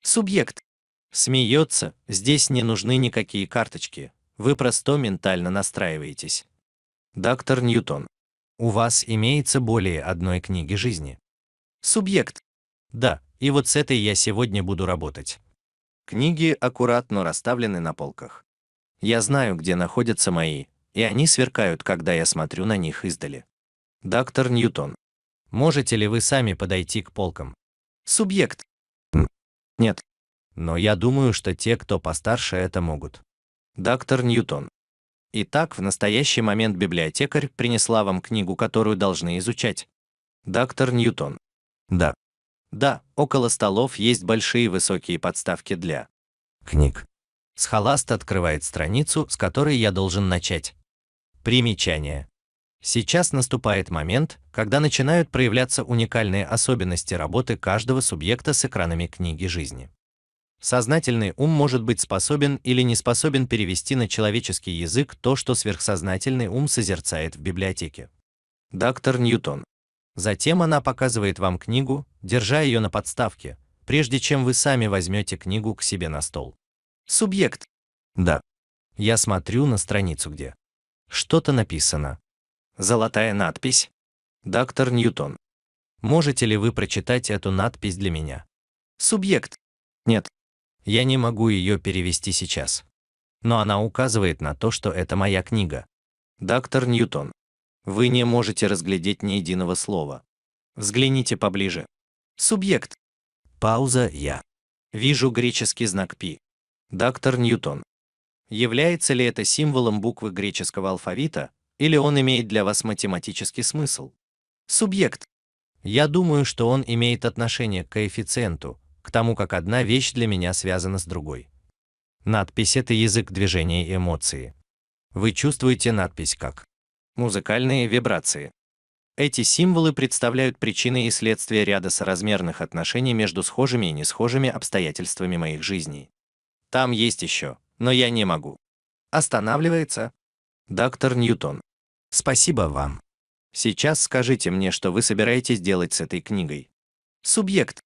Субъект. Смеется, здесь не нужны никакие карточки, вы просто ментально настраиваетесь. Доктор Ньютон. У вас имеется более одной книги жизни. Субъект. Да, и вот с этой я сегодня буду работать. Книги аккуратно расставлены на полках. Я знаю, где находятся мои, и они сверкают, когда я смотрю на них издали. Доктор Ньютон. Можете ли вы сами подойти к полкам? Субъект. Нет. Но я думаю, что те, кто постарше, это могут доктор Ньютон. Итак, в настоящий момент библиотекарь принесла вам книгу, которую должны изучать. Доктор Ньютон. Да. Да, около столов есть большие высокие подставки для книг. Схоласт открывает страницу, с которой я должен начать. Примечание. Сейчас наступает момент, когда начинают проявляться уникальные особенности работы каждого субъекта с экранами книги жизни. Сознательный ум может быть способен или не способен перевести на человеческий язык то, что сверхсознательный ум созерцает в библиотеке. Доктор Ньютон. Затем она показывает вам книгу, держа ее на подставке, прежде чем вы сами возьмете книгу к себе на стол. Субъект. Да. Я смотрю на страницу, где что-то написано. Золотая надпись. Доктор Ньютон. Можете ли вы прочитать эту надпись для меня? Субъект. Нет. Я не могу ее перевести сейчас. Но она указывает на то, что это моя книга. Доктор Ньютон, вы не можете разглядеть ни единого слова. Взгляните поближе. Субъект. Пауза «Я». Вижу греческий знак «Пи». Доктор Ньютон. Является ли это символом буквы греческого алфавита, или он имеет для вас математический смысл? Субъект. Я думаю, что он имеет отношение к коэффициенту, к тому, как одна вещь для меня связана с другой. Надпись – это язык движения и эмоции. Вы чувствуете надпись как музыкальные вибрации. Эти символы представляют причины и следствия ряда соразмерных отношений между схожими и несхожими обстоятельствами моих жизней. Там есть еще, но я не могу. Останавливается? Доктор Ньютон. Спасибо вам. Сейчас скажите мне, что вы собираетесь делать с этой книгой. Субъект.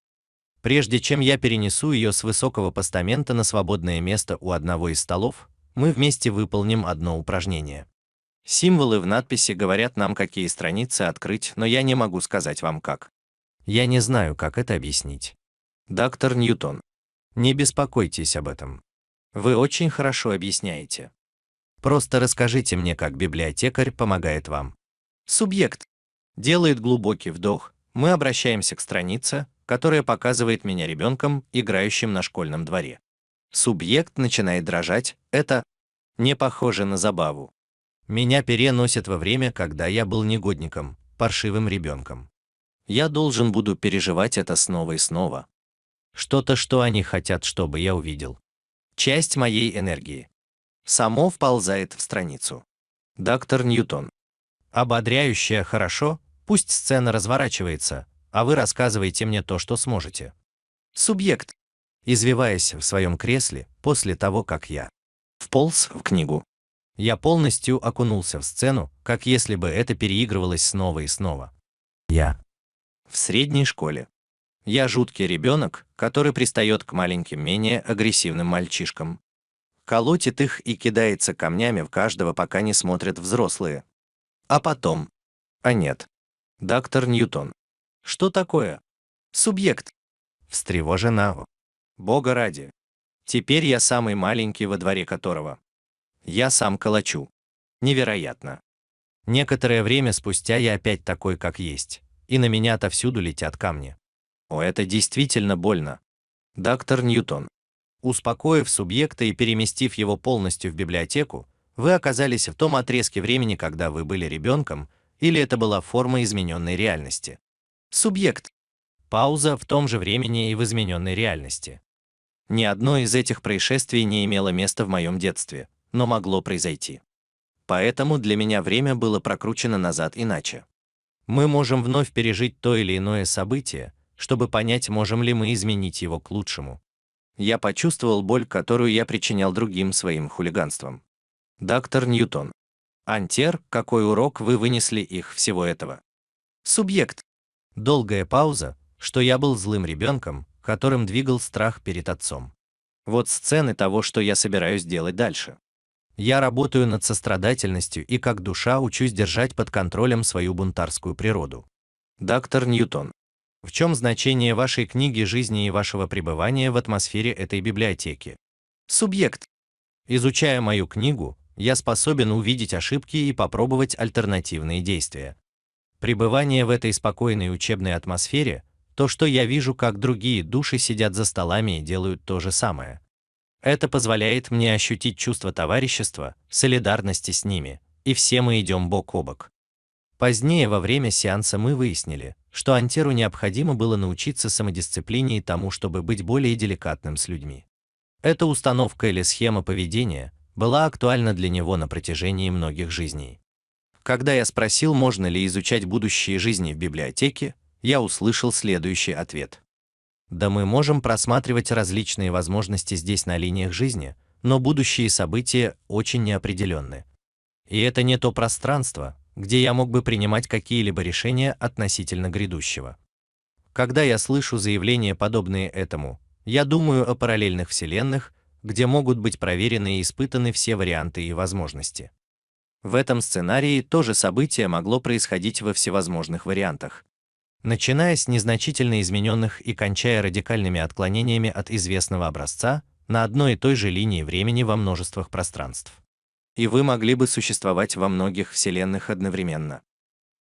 Прежде чем я перенесу ее с высокого постамента на свободное место у одного из столов, мы вместе выполним одно упражнение. Символы в надписи говорят нам, какие страницы открыть, но я не могу сказать вам как. Я не знаю, как это объяснить. Доктор Ньютон, не беспокойтесь об этом. Вы очень хорошо объясняете. Просто расскажите мне, как библиотекарь помогает вам. Субъект делает глубокий вдох. Мы обращаемся к странице, которое показывает меня ребенком, играющим на школьном дворе. Субъект начинает дрожать, это не похоже на забаву. Меня переносят во время, когда я был негодником, паршивым ребенком. Я должен буду переживать это снова и снова. Что-то, что они хотят, чтобы я увидел. Часть моей энергии. Само вползает в страницу. Доктор Ньютон. Ободряющая. хорошо, пусть сцена разворачивается, а вы рассказываете мне то, что сможете. Субъект, извиваясь в своем кресле после того, как я вполз в книгу. Я полностью окунулся в сцену, как если бы это переигрывалось снова и снова. Я в средней школе. Я жуткий ребенок, который пристает к маленьким менее агрессивным мальчишкам. Колотит их и кидается камнями в каждого, пока не смотрят взрослые. А потом... А нет. Доктор Ньютон. Что такое? Субъект. Встревожена. Бога ради. Теперь я самый маленький, во дворе которого. Я сам калачу. Невероятно. Некоторое время спустя я опять такой, как есть, и на меня отовсюду летят камни. О, это действительно больно. Доктор Ньютон. Успокоив субъекта и переместив его полностью в библиотеку, вы оказались в том отрезке времени, когда вы были ребенком, или это была форма измененной реальности субъект. Пауза в том же времени и в измененной реальности. Ни одно из этих происшествий не имело места в моем детстве, но могло произойти. Поэтому для меня время было прокручено назад иначе. Мы можем вновь пережить то или иное событие, чтобы понять, можем ли мы изменить его к лучшему. Я почувствовал боль, которую я причинял другим своим хулиганством. Доктор Ньютон. Антер, какой урок вы вынесли их всего этого? Субъект. Долгая пауза, что я был злым ребенком, которым двигал страх перед отцом. Вот сцены того, что я собираюсь делать дальше. Я работаю над сострадательностью и как душа учусь держать под контролем свою бунтарскую природу. Доктор Ньютон. В чем значение вашей книги жизни и вашего пребывания в атмосфере этой библиотеки? Субъект. Изучая мою книгу, я способен увидеть ошибки и попробовать альтернативные действия. Пребывание в этой спокойной учебной атмосфере, то, что я вижу, как другие души сидят за столами и делают то же самое. Это позволяет мне ощутить чувство товарищества, солидарности с ними, и все мы идем бок о бок. Позднее во время сеанса мы выяснили, что Антеру необходимо было научиться самодисциплине и тому, чтобы быть более деликатным с людьми. Эта установка или схема поведения была актуальна для него на протяжении многих жизней. Когда я спросил, можно ли изучать будущие жизни в библиотеке, я услышал следующий ответ. Да мы можем просматривать различные возможности здесь на линиях жизни, но будущие события очень неопределенны. И это не то пространство, где я мог бы принимать какие-либо решения относительно грядущего. Когда я слышу заявления, подобные этому, я думаю о параллельных вселенных, где могут быть проверены и испытаны все варианты и возможности. В этом сценарии тоже событие могло происходить во всевозможных вариантах. Начиная с незначительно измененных и кончая радикальными отклонениями от известного образца на одной и той же линии времени во множествах пространств. И вы могли бы существовать во многих вселенных одновременно.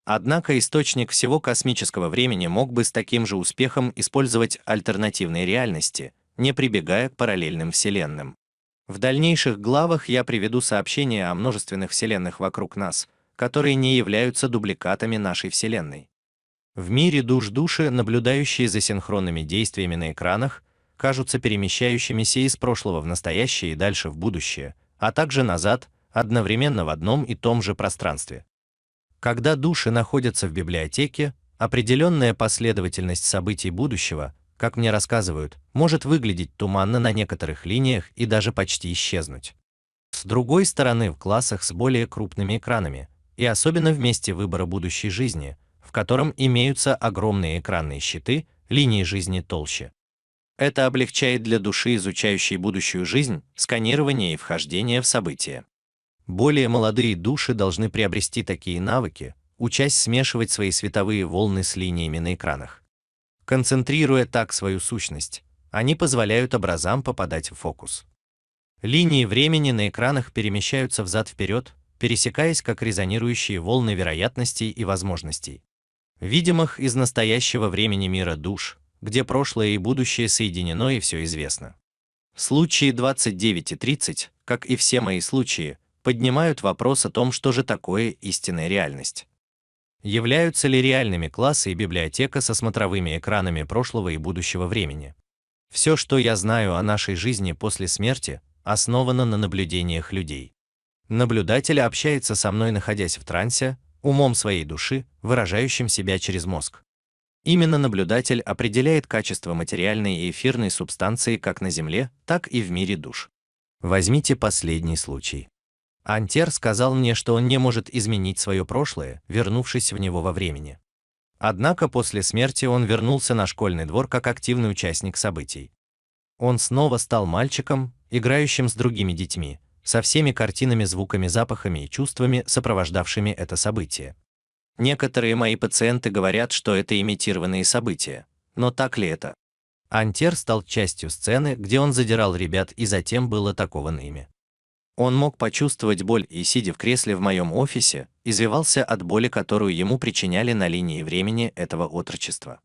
Однако источник всего космического времени мог бы с таким же успехом использовать альтернативные реальности, не прибегая к параллельным вселенным. В дальнейших главах я приведу сообщения о множественных вселенных вокруг нас, которые не являются дубликатами нашей Вселенной. В мире душ-души, наблюдающие за синхронными действиями на экранах, кажутся перемещающимися из прошлого в настоящее и дальше в будущее, а также назад, одновременно в одном и том же пространстве. Когда души находятся в библиотеке, определенная последовательность событий будущего как мне рассказывают, может выглядеть туманно на некоторых линиях и даже почти исчезнуть. С другой стороны, в классах с более крупными экранами, и особенно в месте выбора будущей жизни, в котором имеются огромные экранные щиты, линии жизни толще. Это облегчает для души, изучающей будущую жизнь, сканирование и вхождение в события. Более молодые души должны приобрести такие навыки, учась смешивать свои световые волны с линиями на экранах. Концентрируя так свою сущность, они позволяют образам попадать в фокус. Линии времени на экранах перемещаются взад-вперед, пересекаясь как резонирующие волны вероятностей и возможностей. Видимых из настоящего времени мира душ, где прошлое и будущее соединено и все известно. Случаи 29 и 30, как и все мои случаи, поднимают вопрос о том, что же такое истинная реальность. Являются ли реальными классы и библиотека со смотровыми экранами прошлого и будущего времени? Все, что я знаю о нашей жизни после смерти, основано на наблюдениях людей. Наблюдатель общается со мной, находясь в трансе, умом своей души, выражающим себя через мозг. Именно наблюдатель определяет качество материальной и эфирной субстанции как на Земле, так и в мире душ. Возьмите последний случай. Антер сказал мне, что он не может изменить свое прошлое, вернувшись в него во времени. Однако после смерти он вернулся на школьный двор как активный участник событий. Он снова стал мальчиком, играющим с другими детьми, со всеми картинами, звуками, запахами и чувствами, сопровождавшими это событие. Некоторые мои пациенты говорят, что это имитированные события, но так ли это? Антер стал частью сцены, где он задирал ребят и затем был атакован ими. Он мог почувствовать боль и, сидя в кресле в моем офисе, извивался от боли, которую ему причиняли на линии времени этого отрочества.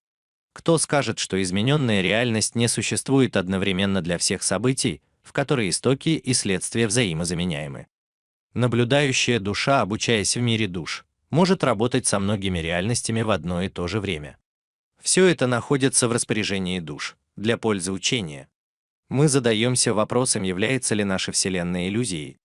Кто скажет, что измененная реальность не существует одновременно для всех событий, в которые истоки и следствия взаимозаменяемы? Наблюдающая душа, обучаясь в мире душ, может работать со многими реальностями в одно и то же время. Все это находится в распоряжении душ для пользы учения, мы задаемся вопросом, является ли наша Вселенная иллюзией.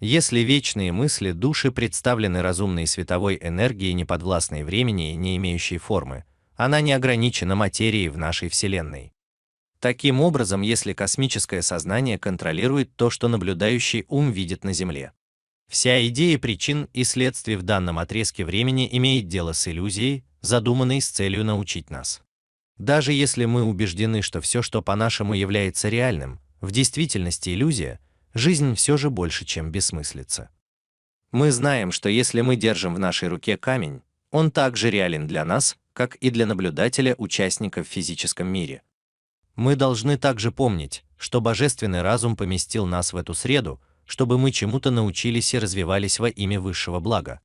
Если вечные мысли души представлены разумной световой энергией, не подвластной времени и не имеющей формы, она не ограничена материей в нашей Вселенной. Таким образом, если космическое сознание контролирует то, что наблюдающий ум видит на Земле. Вся идея причин и следствий в данном отрезке времени имеет дело с иллюзией, задуманной с целью научить нас. Даже если мы убеждены, что все, что по-нашему является реальным, в действительности иллюзия, жизнь все же больше, чем бессмыслица. Мы знаем, что если мы держим в нашей руке камень, он также реален для нас, как и для наблюдателя, участника в физическом мире. Мы должны также помнить, что божественный разум поместил нас в эту среду, чтобы мы чему-то научились и развивались во имя высшего блага.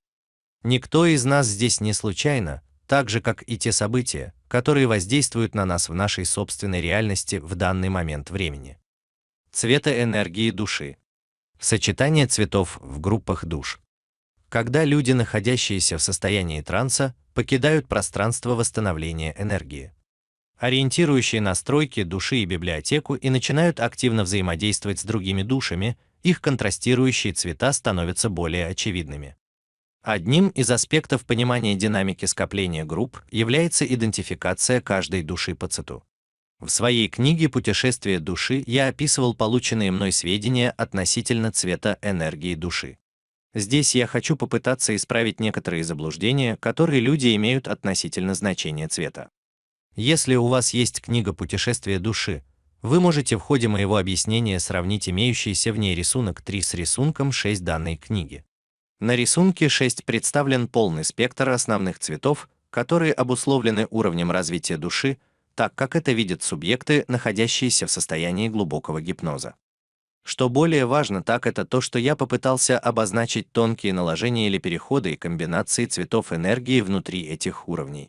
Никто из нас здесь не случайно, так же как и те события, которые воздействуют на нас в нашей собственной реальности в данный момент времени. Цвета энергии души. Сочетание цветов в группах душ. Когда люди, находящиеся в состоянии транса, покидают пространство восстановления энергии, ориентирующие настройки души и библиотеку и начинают активно взаимодействовать с другими душами, их контрастирующие цвета становятся более очевидными. Одним из аспектов понимания динамики скопления групп является идентификация каждой души по циту. В своей книге «Путешествие души» я описывал полученные мной сведения относительно цвета энергии души. Здесь я хочу попытаться исправить некоторые заблуждения, которые люди имеют относительно значения цвета. Если у вас есть книга «Путешествие души», вы можете в ходе моего объяснения сравнить имеющийся в ней рисунок 3 с рисунком 6 данной книги. На рисунке 6 представлен полный спектр основных цветов, которые обусловлены уровнем развития души, так как это видят субъекты, находящиеся в состоянии глубокого гипноза. Что более важно, так это то, что я попытался обозначить тонкие наложения или переходы и комбинации цветов энергии внутри этих уровней.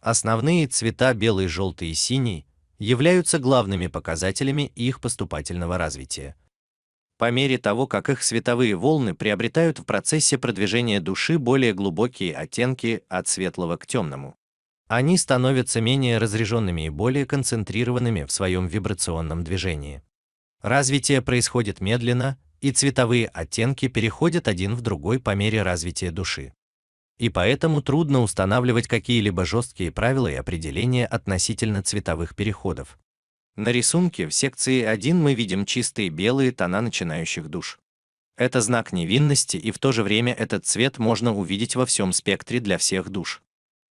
Основные цвета белый, желтый и синий являются главными показателями их поступательного развития по мере того, как их световые волны приобретают в процессе продвижения души более глубокие оттенки от светлого к темному. Они становятся менее разряженными и более концентрированными в своем вибрационном движении. Развитие происходит медленно, и цветовые оттенки переходят один в другой по мере развития души. И поэтому трудно устанавливать какие-либо жесткие правила и определения относительно цветовых переходов. На рисунке в секции 1 мы видим чистые белые тона начинающих душ. Это знак невинности и в то же время этот цвет можно увидеть во всем спектре для всех душ.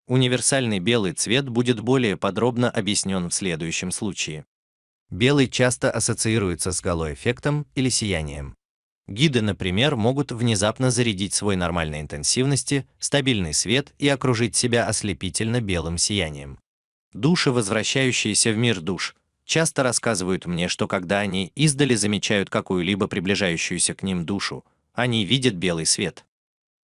Универсальный белый цвет будет более подробно объяснен в следующем случае. Белый часто ассоциируется с галоэффектом или сиянием. Гиды, например, могут внезапно зарядить свой нормальной интенсивности, стабильный свет и окружить себя ослепительно белым сиянием. Души, возвращающиеся в мир душ, часто рассказывают мне, что когда они издали замечают какую-либо приближающуюся к ним душу, они видят белый свет.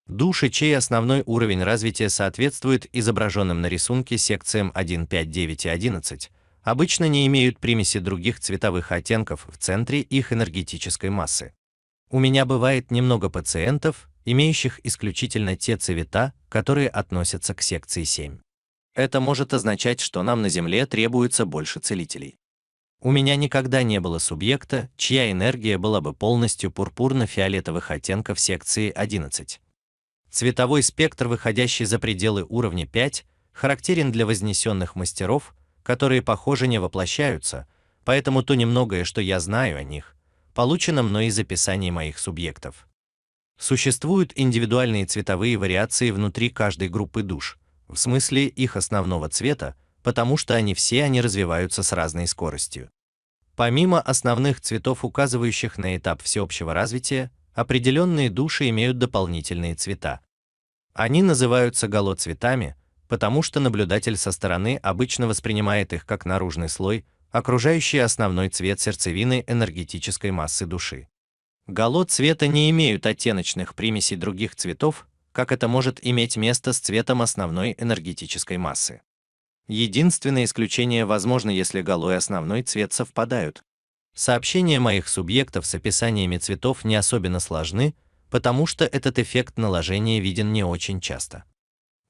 Души, чей основной уровень развития соответствует изображенным на рисунке секциям 1, 5, 9 и 11, обычно не имеют примеси других цветовых оттенков в центре их энергетической массы. У меня бывает немного пациентов, имеющих исключительно те цвета, которые относятся к секции 7. Это может означать, что нам на Земле требуется больше целителей. У меня никогда не было субъекта, чья энергия была бы полностью пурпурно-фиолетовых оттенков секции 11. Цветовой спектр, выходящий за пределы уровня 5, характерен для вознесенных мастеров, которые, похоже, не воплощаются, поэтому то немногое, что я знаю о них, получено мной из описаний моих субъектов. Существуют индивидуальные цветовые вариации внутри каждой группы душ, в смысле их основного цвета, потому что они все они развиваются с разной скоростью. Помимо основных цветов, указывающих на этап всеобщего развития, определенные души имеют дополнительные цвета. Они называются галоцветами, потому что наблюдатель со стороны обычно воспринимает их как наружный слой, окружающий основной цвет сердцевины энергетической массы души. Гало цвета не имеют оттеночных примесей других цветов, как это может иметь место с цветом основной энергетической массы. Единственное исключение возможно, если гало и основной цвет совпадают. Сообщения моих субъектов с описаниями цветов не особенно сложны, потому что этот эффект наложения виден не очень часто.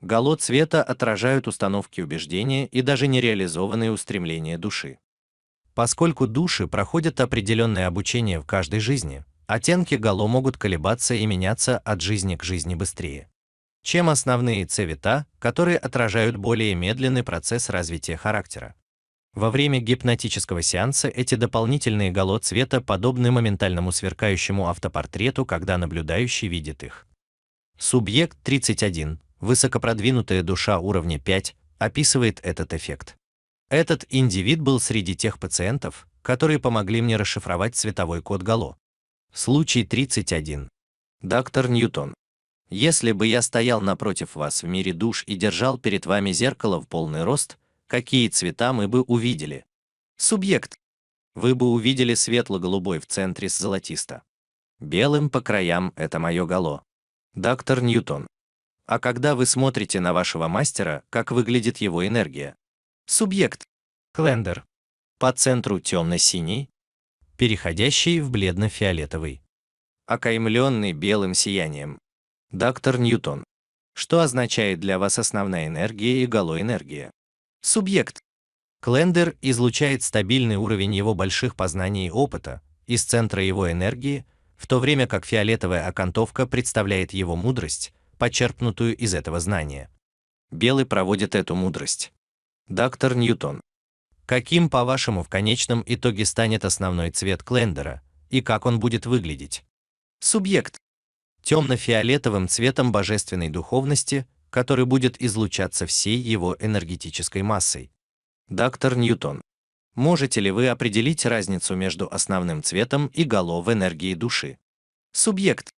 Гало цвета отражают установки убеждения и даже нереализованные устремления души. Поскольку души проходят определенное обучение в каждой жизни, оттенки гало могут колебаться и меняться от жизни к жизни быстрее чем основные цвета, которые отражают более медленный процесс развития характера. Во время гипнотического сеанса эти дополнительные гало цвета подобны моментальному сверкающему автопортрету, когда наблюдающий видит их. Субъект 31, высокопродвинутая душа уровня 5, описывает этот эффект. Этот индивид был среди тех пациентов, которые помогли мне расшифровать цветовой код гало. Случай 31. Доктор Ньютон. Если бы я стоял напротив вас в мире душ и держал перед вами зеркало в полный рост, какие цвета мы бы увидели? Субъект. Вы бы увидели светло-голубой в центре с золотисто. Белым по краям – это мое гало. Доктор Ньютон. А когда вы смотрите на вашего мастера, как выглядит его энергия? Субъект. Клендер. По центру темно-синий, переходящий в бледно-фиолетовый. Окаймленный белым сиянием. Доктор Ньютон. Что означает для вас основная энергия и галоэнергия? Субъект. Клендер излучает стабильный уровень его больших познаний и опыта из центра его энергии, в то время как фиолетовая окантовка представляет его мудрость, почерпнутую из этого знания. Белый проводит эту мудрость. Доктор Ньютон. Каким, по-вашему, в конечном итоге станет основной цвет Клендера, и как он будет выглядеть? Субъект темно-фиолетовым цветом божественной духовности, который будет излучаться всей его энергетической массой. Доктор Ньютон. Можете ли вы определить разницу между основным цветом и гало в энергии души? Субъект.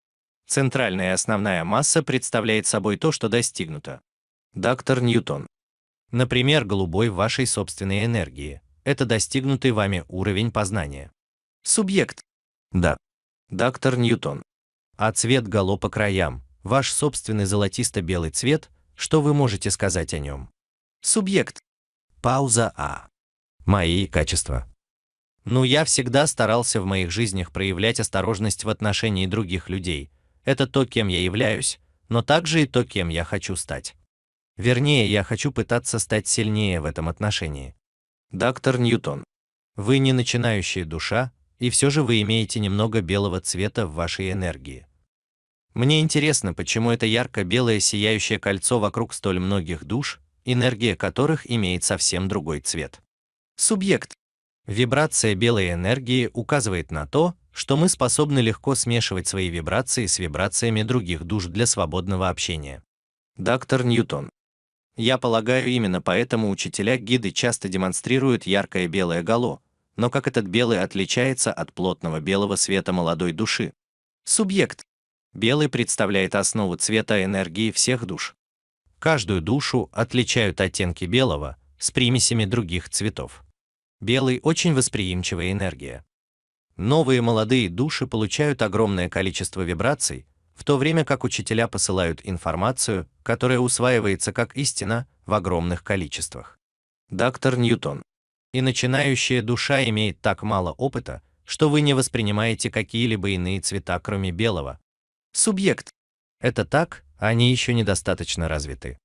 Центральная основная масса представляет собой то, что достигнуто. Доктор Ньютон. Например, голубой вашей собственной энергии. Это достигнутый вами уровень познания. Субъект. Да. Доктор Ньютон а цвет гало по краям, ваш собственный золотисто-белый цвет, что вы можете сказать о нем? Субъект. Пауза А. Мои качества. Ну, я всегда старался в моих жизнях проявлять осторожность в отношении других людей. Это то, кем я являюсь, но также и то, кем я хочу стать. Вернее, я хочу пытаться стать сильнее в этом отношении. Доктор Ньютон. Вы не начинающая душа, и все же вы имеете немного белого цвета в вашей энергии. Мне интересно, почему это ярко-белое сияющее кольцо вокруг столь многих душ, энергия которых имеет совсем другой цвет. Субъект. Вибрация белой энергии указывает на то, что мы способны легко смешивать свои вибрации с вибрациями других душ для свободного общения. Доктор Ньютон. Я полагаю, именно поэтому учителя-гиды часто демонстрируют яркое белое гало, но как этот белый отличается от плотного белого света молодой души? Субъект. Белый представляет основу цвета энергии всех душ. Каждую душу отличают оттенки белого с примесями других цветов. Белый – очень восприимчивая энергия. Новые молодые души получают огромное количество вибраций, в то время как учителя посылают информацию, которая усваивается как истина в огромных количествах. Доктор Ньютон. И начинающая душа имеет так мало опыта, что вы не воспринимаете какие-либо иные цвета, кроме белого, субъект. Это так, они еще недостаточно развиты.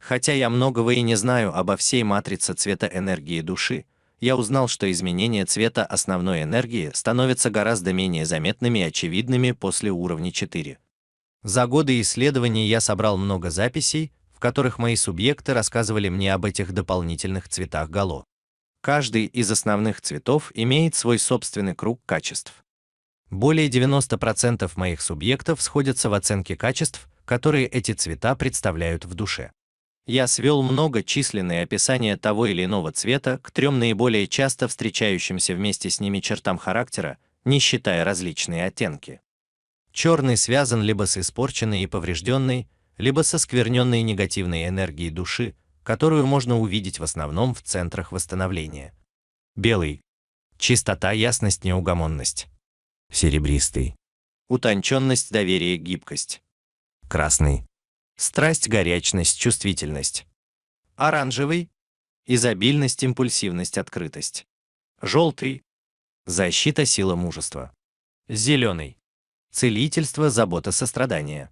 Хотя я многого и не знаю обо всей матрице цвета энергии души, я узнал, что изменения цвета основной энергии становятся гораздо менее заметными и очевидными после уровня 4. За годы исследований я собрал много записей, в которых мои субъекты рассказывали мне об этих дополнительных цветах гало. Каждый из основных цветов имеет свой собственный круг качеств. Более 90% моих субъектов сходятся в оценке качеств, которые эти цвета представляют в душе. Я свел многочисленные описания того или иного цвета к трем наиболее часто встречающимся вместе с ними чертам характера, не считая различные оттенки. Черный связан либо с испорченной и поврежденной, либо со скверненной негативной энергией души, которую можно увидеть в основном в центрах восстановления. Белый. Чистота, ясность, неугомонность. Серебристый. Утонченность, доверие, гибкость. Красный. Страсть, горячность, чувствительность. Оранжевый. Изобильность, импульсивность, открытость. Желтый. Защита, сила, мужество. Зеленый. Целительство, забота, сострадание.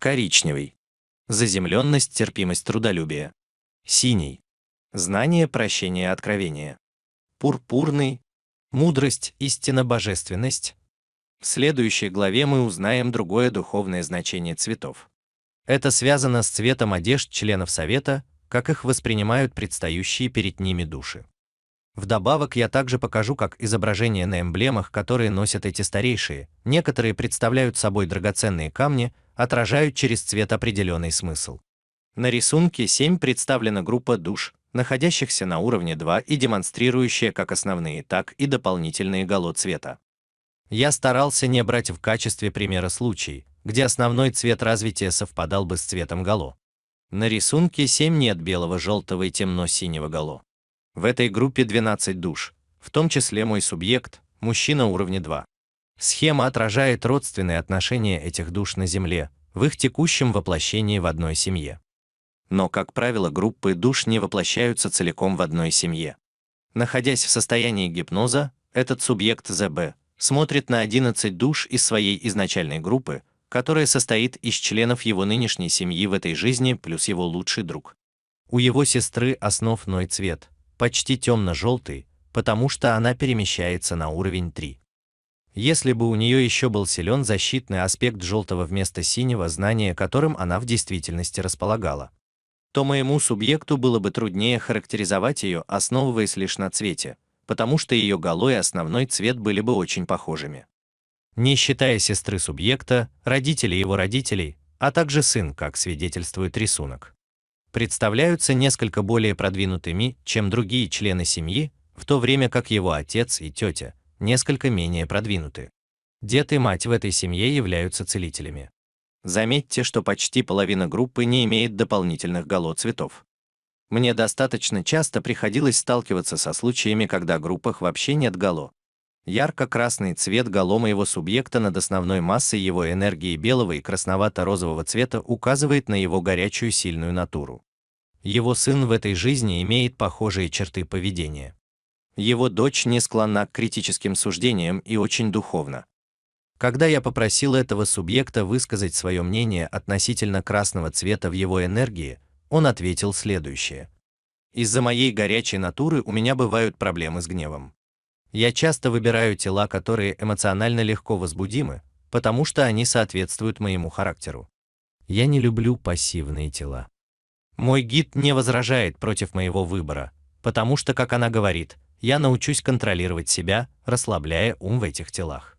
Коричневый. Заземленность, терпимость, трудолюбие. Синий. Знание, прощение, откровение. Пурпурный. Мудрость, истина, божественность. В следующей главе мы узнаем другое духовное значение цветов. Это связано с цветом одежд членов Совета, как их воспринимают предстающие перед ними души. Вдобавок я также покажу, как изображения на эмблемах, которые носят эти старейшие, некоторые представляют собой драгоценные камни, отражают через цвет определенный смысл. На рисунке 7 представлена группа душ, находящихся на уровне 2 и демонстрирующая как основные, так и дополнительные гало цвета. Я старался не брать в качестве примера случай, где основной цвет развития совпадал бы с цветом гало. На рисунке 7 нет белого, желтого и темно-синего гало. В этой группе 12 душ, в том числе мой субъект, мужчина уровня 2. Схема отражает родственные отношения этих душ на Земле, в их текущем воплощении в одной семье. Но, как правило, группы душ не воплощаются целиком в одной семье. Находясь в состоянии гипноза, этот субъект ЗБ смотрит на 11 душ из своей изначальной группы, которая состоит из членов его нынешней семьи в этой жизни плюс его лучший друг. У его сестры основной цвет, почти темно-желтый, потому что она перемещается на уровень 3. Если бы у нее еще был силен защитный аспект желтого вместо синего знания, которым она в действительности располагала, то моему субъекту было бы труднее характеризовать ее, основываясь лишь на цвете потому что ее гало и основной цвет были бы очень похожими. Не считая сестры субъекта, родителей его родителей, а также сын, как свидетельствует рисунок, представляются несколько более продвинутыми, чем другие члены семьи, в то время как его отец и тетя несколько менее продвинуты. Дед и мать в этой семье являются целителями. Заметьте, что почти половина группы не имеет дополнительных гало цветов. Мне достаточно часто приходилось сталкиваться со случаями, когда в группах вообще нет гало. Ярко-красный цвет гало моего субъекта над основной массой его энергии белого и красновато-розового цвета указывает на его горячую сильную натуру. Его сын в этой жизни имеет похожие черты поведения. Его дочь не склонна к критическим суждениям и очень духовна. Когда я попросил этого субъекта высказать свое мнение относительно красного цвета в его энергии, он ответил следующее. Из-за моей горячей натуры у меня бывают проблемы с гневом. Я часто выбираю тела, которые эмоционально легко возбудимы, потому что они соответствуют моему характеру. Я не люблю пассивные тела. Мой гид не возражает против моего выбора, потому что, как она говорит, я научусь контролировать себя, расслабляя ум в этих телах.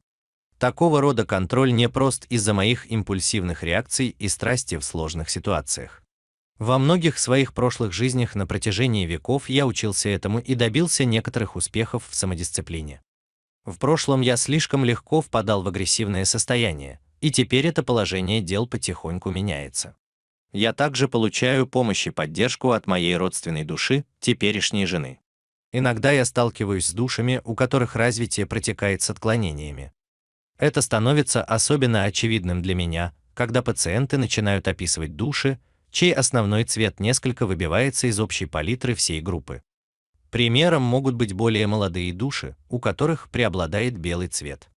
Такого рода контроль непрост из-за моих импульсивных реакций и страсти в сложных ситуациях. Во многих своих прошлых жизнях на протяжении веков я учился этому и добился некоторых успехов в самодисциплине. В прошлом я слишком легко впадал в агрессивное состояние, и теперь это положение дел потихоньку меняется. Я также получаю помощь и поддержку от моей родственной души, теперешней жены. Иногда я сталкиваюсь с душами, у которых развитие протекает с отклонениями. Это становится особенно очевидным для меня, когда пациенты начинают описывать души, чей основной цвет несколько выбивается из общей палитры всей группы. Примером могут быть более молодые души, у которых преобладает белый цвет.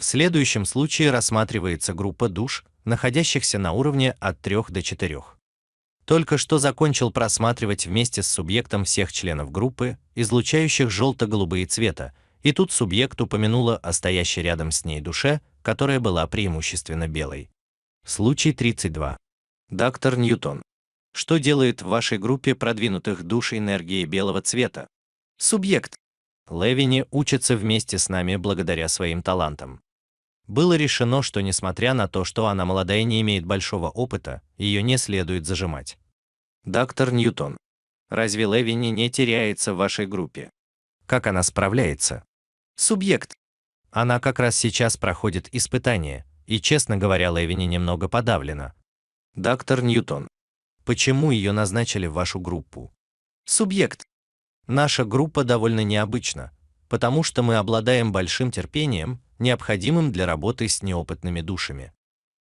В следующем случае рассматривается группа душ, находящихся на уровне от 3 до 4. Только что закончил просматривать вместе с субъектом всех членов группы, излучающих желто-голубые цвета, и тут субъект упомянула о стоящей рядом с ней душе, которая была преимущественно белой. Случай 32. Доктор Ньютон. Что делает в вашей группе продвинутых душ энергии белого цвета? Субъект. Левини учится вместе с нами благодаря своим талантам. Было решено, что несмотря на то, что она молодая и не имеет большого опыта, ее не следует зажимать. Доктор Ньютон. Разве Левини не теряется в вашей группе? Как она справляется? Субъект. Она как раз сейчас проходит испытание, и, честно говоря, Левини немного подавлена, Доктор Ньютон. Почему ее назначили в вашу группу? Субъект. Наша группа довольно необычна, потому что мы обладаем большим терпением, необходимым для работы с неопытными душами.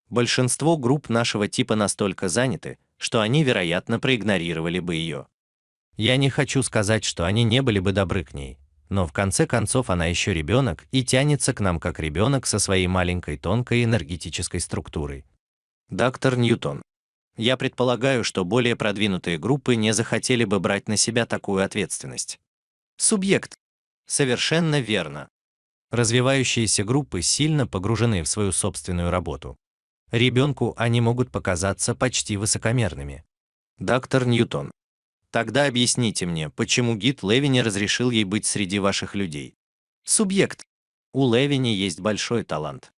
Большинство групп нашего типа настолько заняты, что они, вероятно, проигнорировали бы ее. Я не хочу сказать, что они не были бы добры к ней, но в конце концов она еще ребенок и тянется к нам как ребенок со своей маленькой тонкой энергетической структурой, Доктор Ньютон. Я предполагаю, что более продвинутые группы не захотели бы брать на себя такую ответственность. Субъект. Совершенно верно. Развивающиеся группы сильно погружены в свою собственную работу. Ребенку они могут показаться почти высокомерными. Доктор Ньютон. Тогда объясните мне, почему гид Леви не разрешил ей быть среди ваших людей. Субъект. У Левини есть большой талант.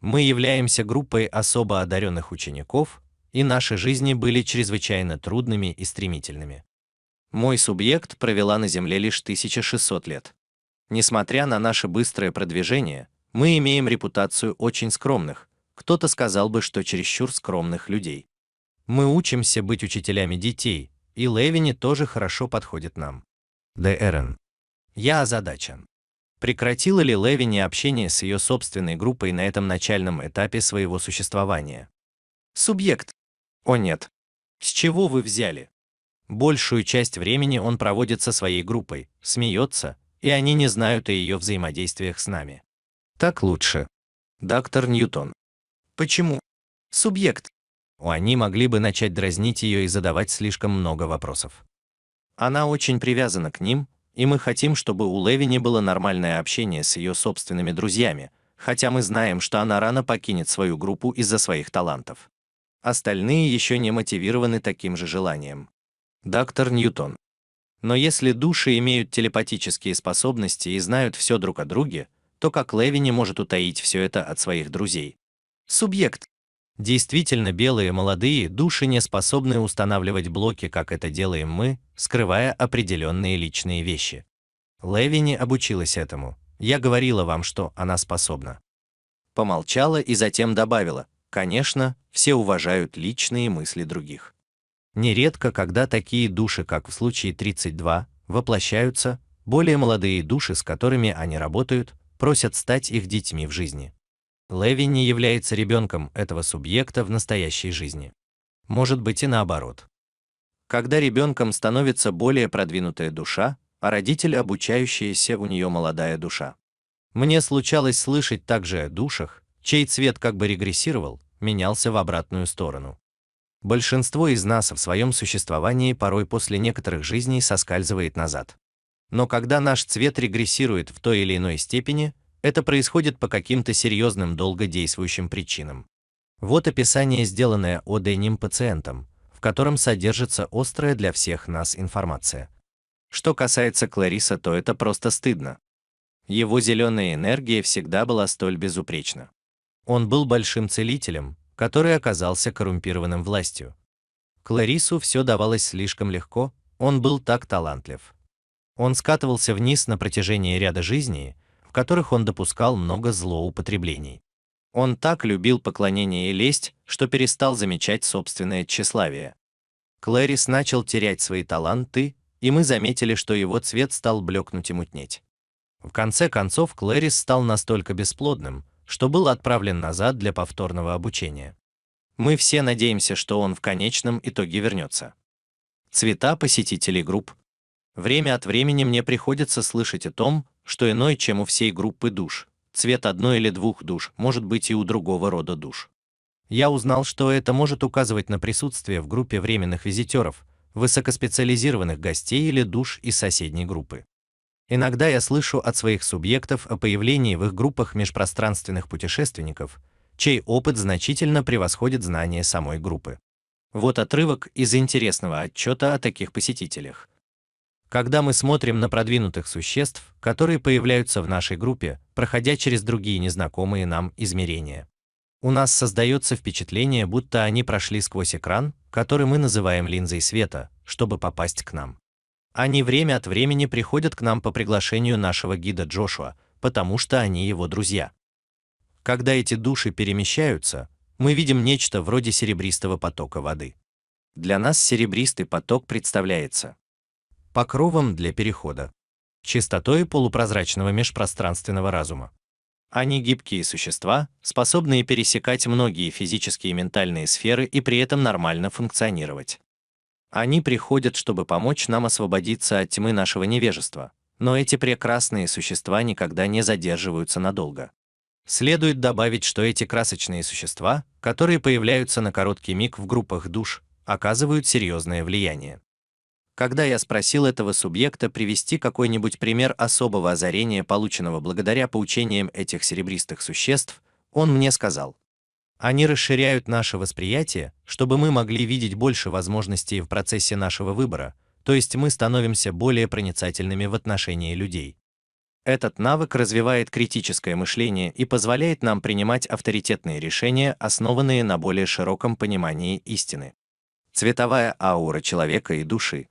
Мы являемся группой особо одаренных учеников, и наши жизни были чрезвычайно трудными и стремительными. Мой субъект провела на Земле лишь 1600 лет. Несмотря на наше быстрое продвижение, мы имеем репутацию очень скромных, кто-то сказал бы, что чересчур скромных людей. Мы учимся быть учителями детей, и Левини тоже хорошо подходит нам. Дэрен. Я озадачен. Прекратила ли Левини общение с ее собственной группой на этом начальном этапе своего существования? Субъект. О нет. С чего вы взяли? Большую часть времени он проводит со своей группой, смеется, и они не знают о ее взаимодействиях с нами. Так лучше. Доктор Ньютон. Почему? Субъект. Они могли бы начать дразнить ее и задавать слишком много вопросов. Она очень привязана к ним, и мы хотим, чтобы у Леви не было нормальное общение с ее собственными друзьями, хотя мы знаем, что она рано покинет свою группу из-за своих талантов. Остальные еще не мотивированы таким же желанием. Доктор Ньютон. Но если души имеют телепатические способности и знают все друг о друге, то как Леви не может утаить все это от своих друзей? Субъект. Действительно белые молодые души не способны устанавливать блоки, как это делаем мы, скрывая определенные личные вещи. Левини обучилась этому. Я говорила вам, что она способна. Помолчала и затем добавила, конечно, все уважают личные мысли других. Нередко, когда такие души, как в случае 32, воплощаются, более молодые души, с которыми они работают, просят стать их детьми в жизни. Леви не является ребенком этого субъекта в настоящей жизни. Может быть и наоборот. Когда ребенком становится более продвинутая душа, а родитель обучающаяся у нее молодая душа. Мне случалось слышать также о душах, чей цвет как бы регрессировал, менялся в обратную сторону. Большинство из нас в своем существовании порой после некоторых жизней соскальзывает назад. Но когда наш цвет регрессирует в той или иной степени, это происходит по каким-то серьезным долгодействующим причинам. Вот описание, сделанное одним пациентом, в котором содержится острая для всех нас информация. Что касается Клариса, то это просто стыдно. Его зеленая энергия всегда была столь безупречна. Он был большим целителем, который оказался коррумпированным властью. Кларису все давалось слишком легко, он был так талантлив. Он скатывался вниз на протяжении ряда жизней, в которых он допускал много злоупотреблений. Он так любил поклонение и лесть, что перестал замечать собственное тщеславие. Клэрис начал терять свои таланты, и мы заметили, что его цвет стал блекнуть и мутнеть. В конце концов Клэрис стал настолько бесплодным, что был отправлен назад для повторного обучения. Мы все надеемся, что он в конечном итоге вернется. Цвета посетителей групп. Время от времени мне приходится слышать о том, что иной, чем у всей группы душ. Цвет одной или двух душ, может быть и у другого рода душ. Я узнал, что это может указывать на присутствие в группе временных визитеров, высокоспециализированных гостей или душ из соседней группы. Иногда я слышу от своих субъектов о появлении в их группах межпространственных путешественников, чей опыт значительно превосходит знания самой группы. Вот отрывок из интересного отчета о таких посетителях. Когда мы смотрим на продвинутых существ, которые появляются в нашей группе, проходя через другие незнакомые нам измерения, у нас создается впечатление, будто они прошли сквозь экран, который мы называем линзой света, чтобы попасть к нам. Они время от времени приходят к нам по приглашению нашего гида Джошуа, потому что они его друзья. Когда эти души перемещаются, мы видим нечто вроде серебристого потока воды. Для нас серебристый поток представляется покровом для перехода, чистотой полупрозрачного межпространственного разума. Они гибкие существа, способные пересекать многие физические и ментальные сферы и при этом нормально функционировать. Они приходят, чтобы помочь нам освободиться от тьмы нашего невежества, но эти прекрасные существа никогда не задерживаются надолго. Следует добавить, что эти красочные существа, которые появляются на короткий миг в группах душ, оказывают серьезное влияние когда я спросил этого субъекта привести какой-нибудь пример особого озарения, полученного благодаря поучениям этих серебристых существ, он мне сказал, «Они расширяют наше восприятие, чтобы мы могли видеть больше возможностей в процессе нашего выбора, то есть мы становимся более проницательными в отношении людей». Этот навык развивает критическое мышление и позволяет нам принимать авторитетные решения, основанные на более широком понимании истины. Цветовая аура человека и души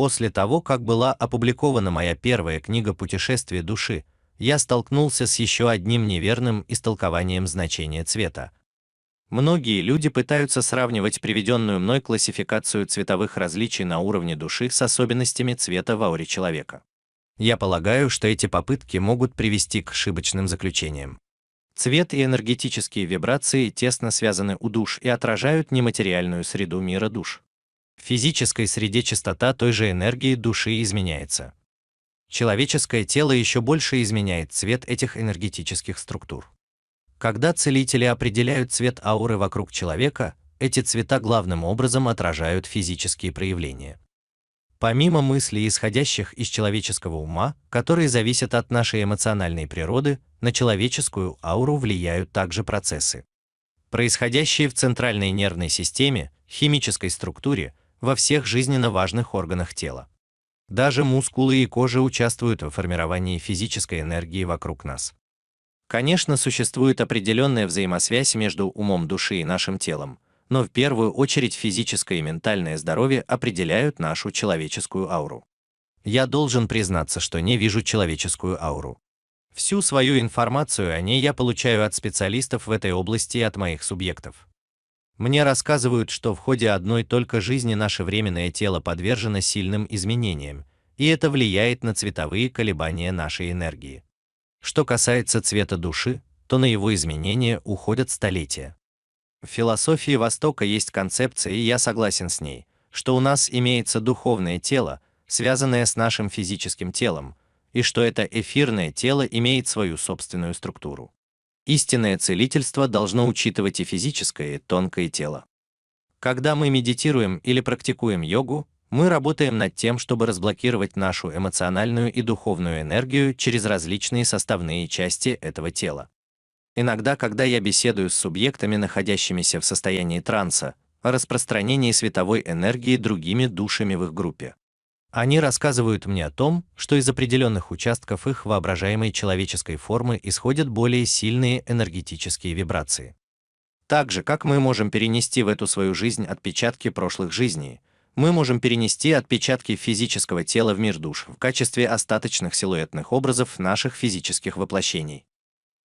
После того, как была опубликована моя первая книга «Путешествие души», я столкнулся с еще одним неверным истолкованием значения цвета. Многие люди пытаются сравнивать приведенную мной классификацию цветовых различий на уровне души с особенностями цвета в ауре человека. Я полагаю, что эти попытки могут привести к ошибочным заключениям. Цвет и энергетические вибрации тесно связаны у душ и отражают нематериальную среду мира душ физической среде частота той же энергии души изменяется. Человеческое тело еще больше изменяет цвет этих энергетических структур. Когда целители определяют цвет ауры вокруг человека, эти цвета главным образом отражают физические проявления. Помимо мыслей, исходящих из человеческого ума, которые зависят от нашей эмоциональной природы, на человеческую ауру влияют также процессы, происходящие в центральной нервной системе, химической структуре, во всех жизненно важных органах тела. Даже мускулы и кожа участвуют в формировании физической энергии вокруг нас. Конечно, существует определенная взаимосвязь между умом души и нашим телом, но в первую очередь физическое и ментальное здоровье определяют нашу человеческую ауру. Я должен признаться, что не вижу человеческую ауру. Всю свою информацию о ней я получаю от специалистов в этой области и от моих субъектов. Мне рассказывают, что в ходе одной только жизни наше временное тело подвержено сильным изменениям, и это влияет на цветовые колебания нашей энергии. Что касается цвета души, то на его изменения уходят столетия. В философии Востока есть концепция, и я согласен с ней, что у нас имеется духовное тело, связанное с нашим физическим телом, и что это эфирное тело имеет свою собственную структуру. Истинное целительство должно учитывать и физическое, и тонкое тело. Когда мы медитируем или практикуем йогу, мы работаем над тем, чтобы разблокировать нашу эмоциональную и духовную энергию через различные составные части этого тела. Иногда, когда я беседую с субъектами, находящимися в состоянии транса, о распространении световой энергии другими душами в их группе, они рассказывают мне о том, что из определенных участков их воображаемой человеческой формы исходят более сильные энергетические вибрации. Так же, как мы можем перенести в эту свою жизнь отпечатки прошлых жизней, мы можем перенести отпечатки физического тела в мир душ в качестве остаточных силуэтных образов наших физических воплощений.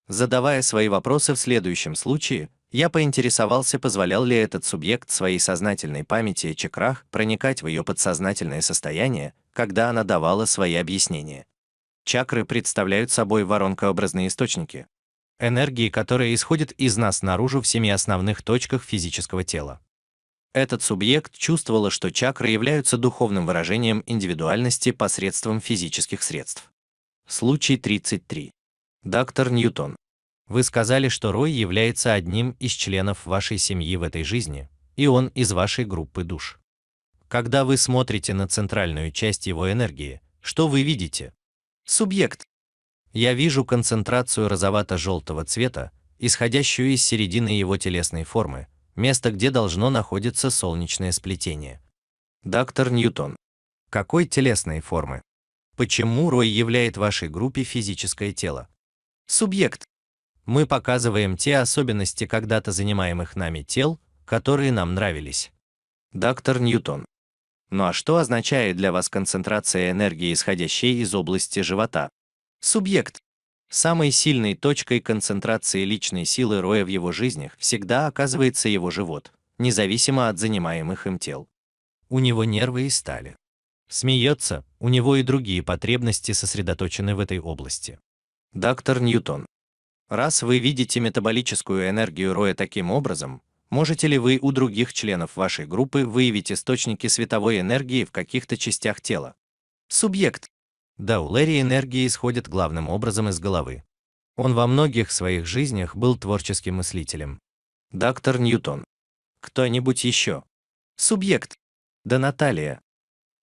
Задавая свои вопросы в следующем случае, я поинтересовался, позволял ли этот субъект своей сознательной памяти и чакрах проникать в ее подсознательное состояние, когда она давала свои объяснения. Чакры представляют собой воронкообразные источники энергии, которая исходит из нас наружу в семи основных точках физического тела. Этот субъект чувствовала, что чакры являются духовным выражением индивидуальности посредством физических средств. Случай 33. Доктор Ньютон. Вы сказали, что Рой является одним из членов вашей семьи в этой жизни, и он из вашей группы душ. Когда вы смотрите на центральную часть его энергии, что вы видите? Субъект. Я вижу концентрацию розовато-желтого цвета, исходящую из середины его телесной формы, место, где должно находиться солнечное сплетение. Доктор Ньютон. Какой телесной формы? Почему Рой являет вашей группе физическое тело? Субъект. Мы показываем те особенности когда-то занимаемых нами тел, которые нам нравились. Доктор Ньютон. Ну а что означает для вас концентрация энергии, исходящей из области живота? Субъект. Самой сильной точкой концентрации личной силы Роя в его жизнях всегда оказывается его живот, независимо от занимаемых им тел. У него нервы и стали. Смеется, у него и другие потребности сосредоточены в этой области. Доктор Ньютон. Раз вы видите метаболическую энергию роя таким образом, можете ли вы у других членов вашей группы выявить источники световой энергии в каких-то частях тела? Субъект. Да, у Лэри энергия исходит главным образом из головы. Он во многих своих жизнях был творческим мыслителем. Доктор Ньютон. Кто-нибудь еще? Субъект. Да Наталья.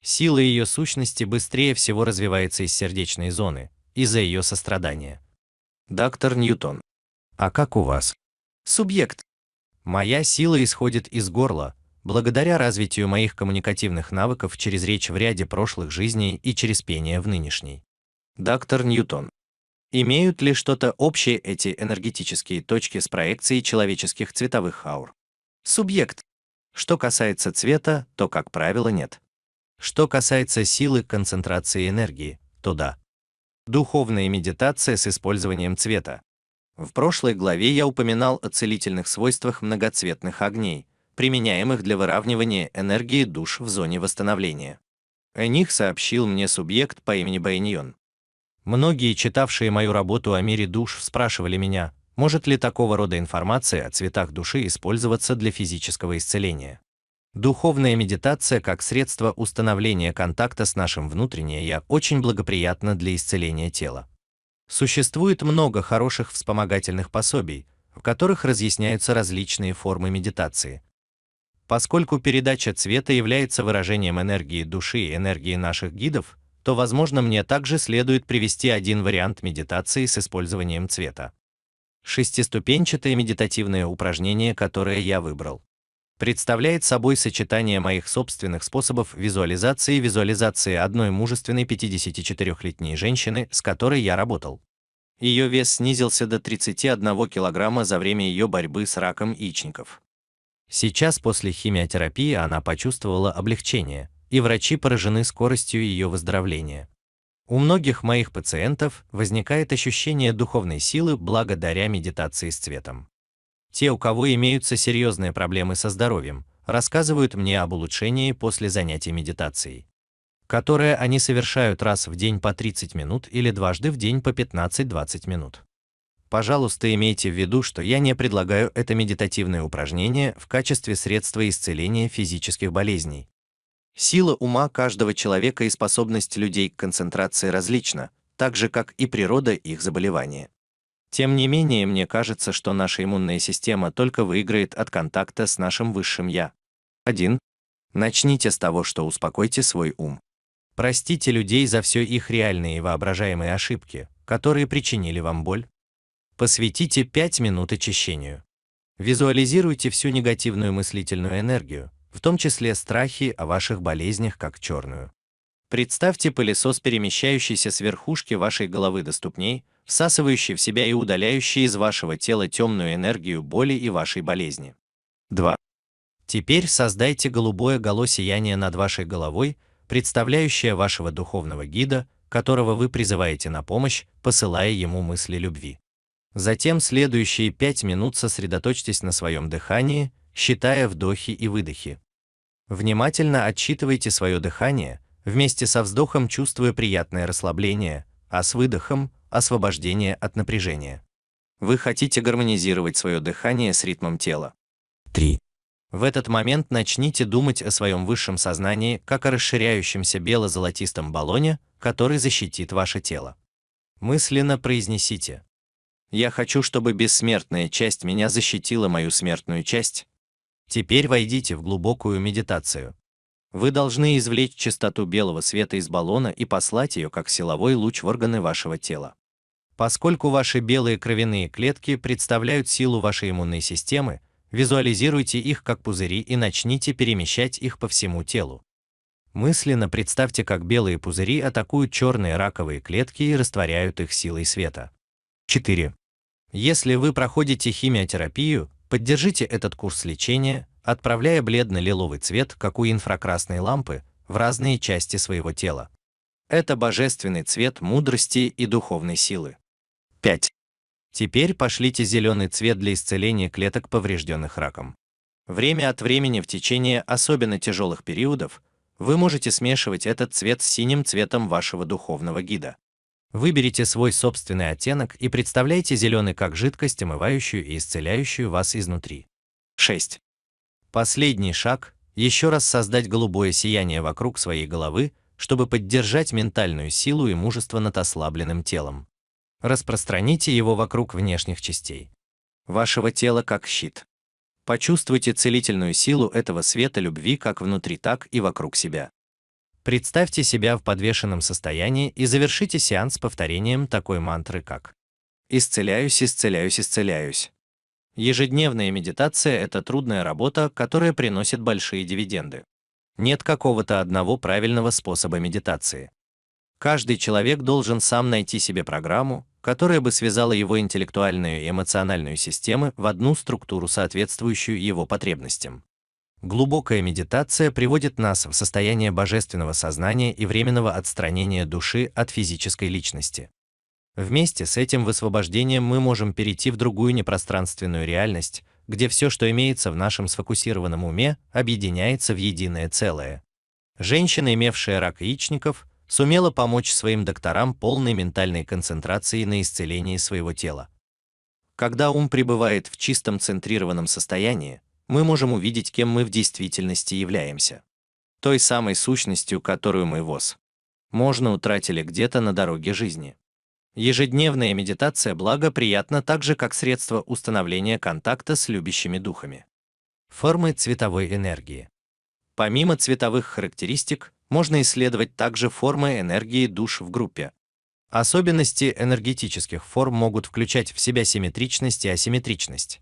Сила ее сущности быстрее всего развивается из сердечной зоны, из-за ее сострадания. Доктор Ньютон. А как у вас? Субъект. Моя сила исходит из горла, благодаря развитию моих коммуникативных навыков через речь в ряде прошлых жизней и через пение в нынешней. Доктор Ньютон. Имеют ли что-то общее эти энергетические точки с проекцией человеческих цветовых аур? Субъект. Что касается цвета, то, как правило, нет. Что касается силы концентрации энергии, то да. Духовная медитация с использованием цвета. В прошлой главе я упоминал о целительных свойствах многоцветных огней, применяемых для выравнивания энергии душ в зоне восстановления. О них сообщил мне субъект по имени Байньон. Многие, читавшие мою работу о мире душ, спрашивали меня, может ли такого рода информация о цветах души использоваться для физического исцеления. Духовная медитация как средство установления контакта с нашим внутренним «я» очень благоприятна для исцеления тела. Существует много хороших вспомогательных пособий, в которых разъясняются различные формы медитации. Поскольку передача цвета является выражением энергии души и энергии наших гидов, то, возможно, мне также следует привести один вариант медитации с использованием цвета. Шестиступенчатое медитативное упражнение, которое я выбрал представляет собой сочетание моих собственных способов визуализации и визуализации одной мужественной 54-летней женщины, с которой я работал. Ее вес снизился до 31 килограмма за время ее борьбы с раком яичников. Сейчас после химиотерапии она почувствовала облегчение, и врачи поражены скоростью ее выздоровления. У многих моих пациентов возникает ощущение духовной силы благодаря медитации с цветом. Те, у кого имеются серьезные проблемы со здоровьем, рассказывают мне об улучшении после занятий медитацией, которое они совершают раз в день по 30 минут или дважды в день по 15-20 минут. Пожалуйста, имейте в виду, что я не предлагаю это медитативное упражнение в качестве средства исцеления физических болезней. Сила ума каждого человека и способность людей к концентрации различна, так же как и природа их заболевания. Тем не менее, мне кажется, что наша иммунная система только выиграет от контакта с нашим высшим «я». 1. Начните с того, что успокойте свой ум. Простите людей за все их реальные и воображаемые ошибки, которые причинили вам боль. Посвятите 5 минут очищению. Визуализируйте всю негативную мыслительную энергию, в том числе страхи о ваших болезнях как черную. Представьте пылесос, перемещающийся с верхушки вашей головы до ступней, всасывающий в себя и удаляющий из вашего тела темную энергию боли и вашей болезни. 2. Теперь создайте голубое гало сияние над вашей головой, представляющее вашего духовного гида, которого вы призываете на помощь, посылая ему мысли любви. Затем следующие пять минут сосредоточьтесь на своем дыхании, считая вдохи и выдохи. Внимательно отсчитывайте свое дыхание, вместе со вздохом чувствуя приятное расслабление, а с выдохом освобождение от напряжения. Вы хотите гармонизировать свое дыхание с ритмом тела. 3. В этот момент начните думать о своем высшем сознании, как о расширяющемся бело-золотистом баллоне, который защитит ваше тело. Мысленно произнесите. Я хочу, чтобы бессмертная часть меня защитила мою смертную часть. Теперь войдите в глубокую медитацию. Вы должны извлечь частоту белого света из баллона и послать ее как силовой луч в органы вашего тела. Поскольку ваши белые кровяные клетки представляют силу вашей иммунной системы, визуализируйте их как пузыри и начните перемещать их по всему телу. Мысленно представьте, как белые пузыри атакуют черные раковые клетки и растворяют их силой света. 4. Если вы проходите химиотерапию, поддержите этот курс лечения, отправляя бледно-лиловый цвет, как у инфракрасной лампы, в разные части своего тела. Это божественный цвет мудрости и духовной силы. 5. Теперь пошлите зеленый цвет для исцеления клеток, поврежденных раком. Время от времени в течение особенно тяжелых периодов вы можете смешивать этот цвет с синим цветом вашего духовного гида. Выберите свой собственный оттенок и представляйте зеленый как жидкость, омывающую и исцеляющую вас изнутри. 6. Последний шаг – еще раз создать голубое сияние вокруг своей головы, чтобы поддержать ментальную силу и мужество над ослабленным телом. Распространите его вокруг внешних частей вашего тела как щит. Почувствуйте целительную силу этого света любви как внутри, так и вокруг себя. Представьте себя в подвешенном состоянии и завершите сеанс повторением такой мантры, как «Исцеляюсь, исцеляюсь, исцеляюсь». Ежедневная медитация – это трудная работа, которая приносит большие дивиденды. Нет какого-то одного правильного способа медитации. Каждый человек должен сам найти себе программу, которая бы связала его интеллектуальную и эмоциональную системы в одну структуру, соответствующую его потребностям. Глубокая медитация приводит нас в состояние божественного сознания и временного отстранения души от физической личности. Вместе с этим высвобождением мы можем перейти в другую непространственную реальность, где все, что имеется в нашем сфокусированном уме, объединяется в единое целое. Женщина, имевшая рак яичников, сумела помочь своим докторам полной ментальной концентрации на исцелении своего тела. Когда ум пребывает в чистом центрированном состоянии, мы можем увидеть, кем мы в действительности являемся. Той самой сущностью, которую мы воз. Можно утратили где-то на дороге жизни. Ежедневная медитация благоприятна так же, как средство установления контакта с любящими духами. Формы цветовой энергии. Помимо цветовых характеристик, можно исследовать также формы энергии душ в группе. Особенности энергетических форм могут включать в себя симметричность и асимметричность,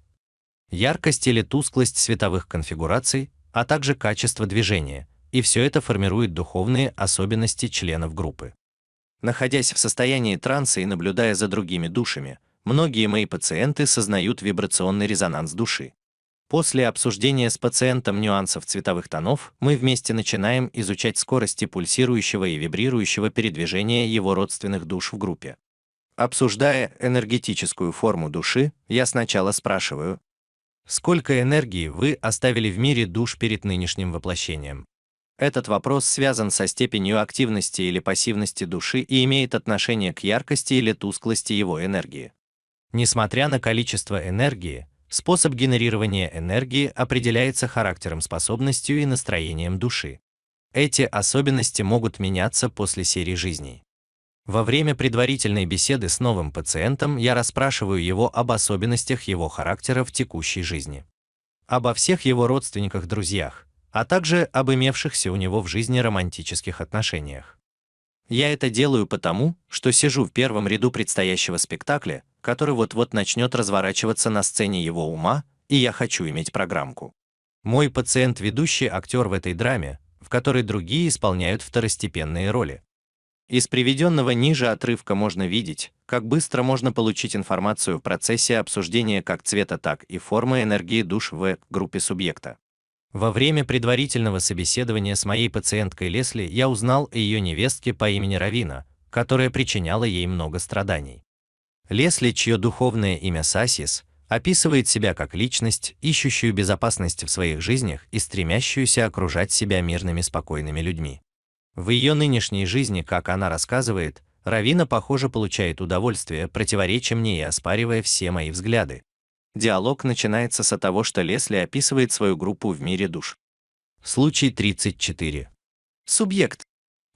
яркость или тусклость световых конфигураций, а также качество движения, и все это формирует духовные особенности членов группы. Находясь в состоянии транса и наблюдая за другими душами, многие мои пациенты сознают вибрационный резонанс души. После обсуждения с пациентом нюансов цветовых тонов мы вместе начинаем изучать скорости пульсирующего и вибрирующего передвижения его родственных душ в группе. Обсуждая энергетическую форму души, я сначала спрашиваю, сколько энергии вы оставили в мире душ перед нынешним воплощением? Этот вопрос связан со степенью активности или пассивности души и имеет отношение к яркости или тусклости его энергии. Несмотря на количество энергии, Способ генерирования энергии определяется характером, способностью и настроением души. Эти особенности могут меняться после серии жизней. Во время предварительной беседы с новым пациентом я расспрашиваю его об особенностях его характера в текущей жизни, обо всех его родственниках, друзьях, а также об имевшихся у него в жизни романтических отношениях. Я это делаю потому, что сижу в первом ряду предстоящего спектакля который вот-вот начнет разворачиваться на сцене его ума, и я хочу иметь программку. Мой пациент – ведущий актер в этой драме, в которой другие исполняют второстепенные роли. Из приведенного ниже отрывка можно видеть, как быстро можно получить информацию в процессе обсуждения как цвета, так и формы энергии душ в группе субъекта. Во время предварительного собеседования с моей пациенткой Лесли я узнал о ее невестке по имени Равина, которая причиняла ей много страданий. Лесли, чье духовное имя Сасис, описывает себя как личность, ищущую безопасность в своих жизнях и стремящуюся окружать себя мирными спокойными людьми. В ее нынешней жизни, как она рассказывает, Равина, похоже, получает удовольствие, противореча мне и оспаривая все мои взгляды. Диалог начинается со того, что Лесли описывает свою группу в мире душ. Случай 34. Субъект.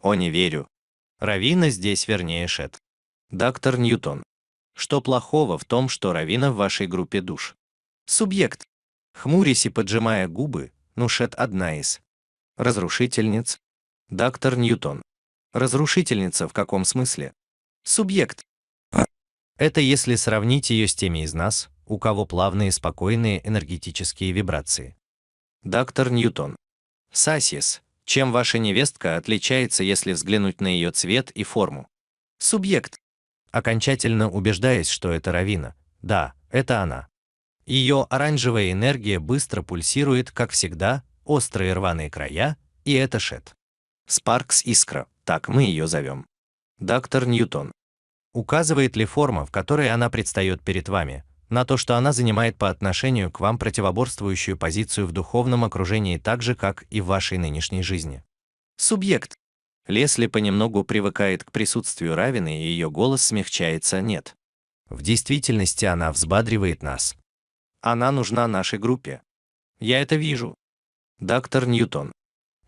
О, не верю. Равина здесь вернее Шет. Доктор Ньютон. Что плохого в том, что равина в вашей группе душ? Субъект. Хмурясь и поджимая губы, Нушет одна из. Разрушительниц. Доктор Ньютон. Разрушительница в каком смысле? Субъект. Это если сравнить ее с теми из нас, у кого плавные спокойные энергетические вибрации. Доктор Ньютон. Сасис. Чем ваша невестка отличается, если взглянуть на ее цвет и форму? Субъект окончательно убеждаясь, что это Равина. Да, это она. Ее оранжевая энергия быстро пульсирует, как всегда, острые рваные края, и это Шет. Спаркс Искра, так мы ее зовем. Доктор Ньютон. Указывает ли форма, в которой она предстает перед вами, на то, что она занимает по отношению к вам противоборствующую позицию в духовном окружении так же, как и в вашей нынешней жизни? Субъект Лесли понемногу привыкает к присутствию Равины, и ее голос смягчается «нет». В действительности она взбадривает нас. Она нужна нашей группе. Я это вижу. Доктор Ньютон.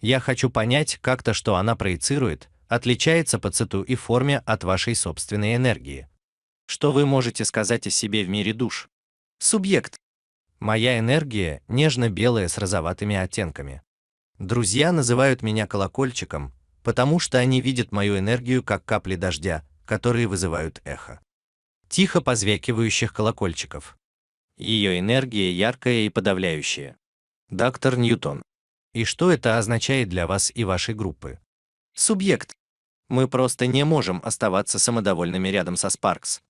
Я хочу понять, как то, что она проецирует, отличается по цвету и форме от вашей собственной энергии. Что вы можете сказать о себе в мире душ? Субъект. Моя энергия нежно-белая с розоватыми оттенками. Друзья называют меня колокольчиком, потому что они видят мою энергию как капли дождя, которые вызывают эхо. Тихо позвякивающих колокольчиков. Ее энергия яркая и подавляющая. Доктор Ньютон. И что это означает для вас и вашей группы? Субъект. Мы просто не можем оставаться самодовольными рядом со Спаркс.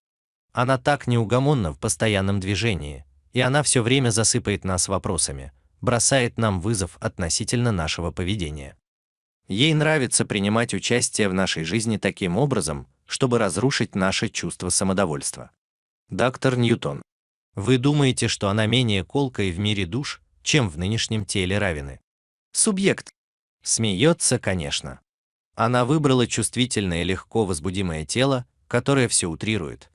Она так неугомонна в постоянном движении, и она все время засыпает нас вопросами, бросает нам вызов относительно нашего поведения. Ей нравится принимать участие в нашей жизни таким образом, чтобы разрушить наше чувство самодовольства. Доктор Ньютон. Вы думаете, что она менее колкая в мире душ, чем в нынешнем теле равины? Субъект. Смеется, конечно. Она выбрала чувствительное, легко возбудимое тело, которое все утрирует.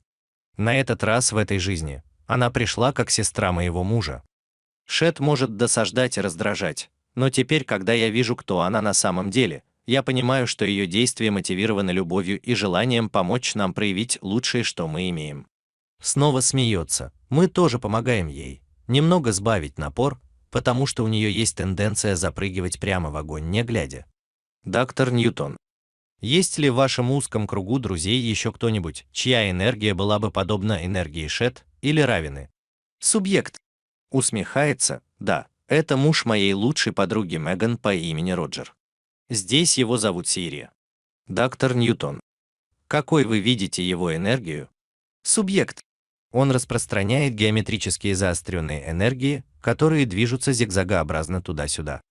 На этот раз в этой жизни она пришла как сестра моего мужа. Шет может досаждать и раздражать, но теперь, когда я вижу, кто она на самом деле, я понимаю, что ее действия мотивированы любовью и желанием помочь нам проявить лучшее, что мы имеем. Снова смеется. Мы тоже помогаем ей. Немного сбавить напор, потому что у нее есть тенденция запрыгивать прямо в огонь, не глядя. Доктор Ньютон. Есть ли в вашем узком кругу друзей еще кто-нибудь, чья энергия была бы подобна энергии Шет или Равины? Субъект. Усмехается, да. Это муж моей лучшей подруги Меган по имени Роджер. Здесь его зовут Сирия. Доктор Ньютон. Какой вы видите его энергию? Субъект. Он распространяет геометрические заостренные энергии, которые движутся зигзагообразно туда-сюда.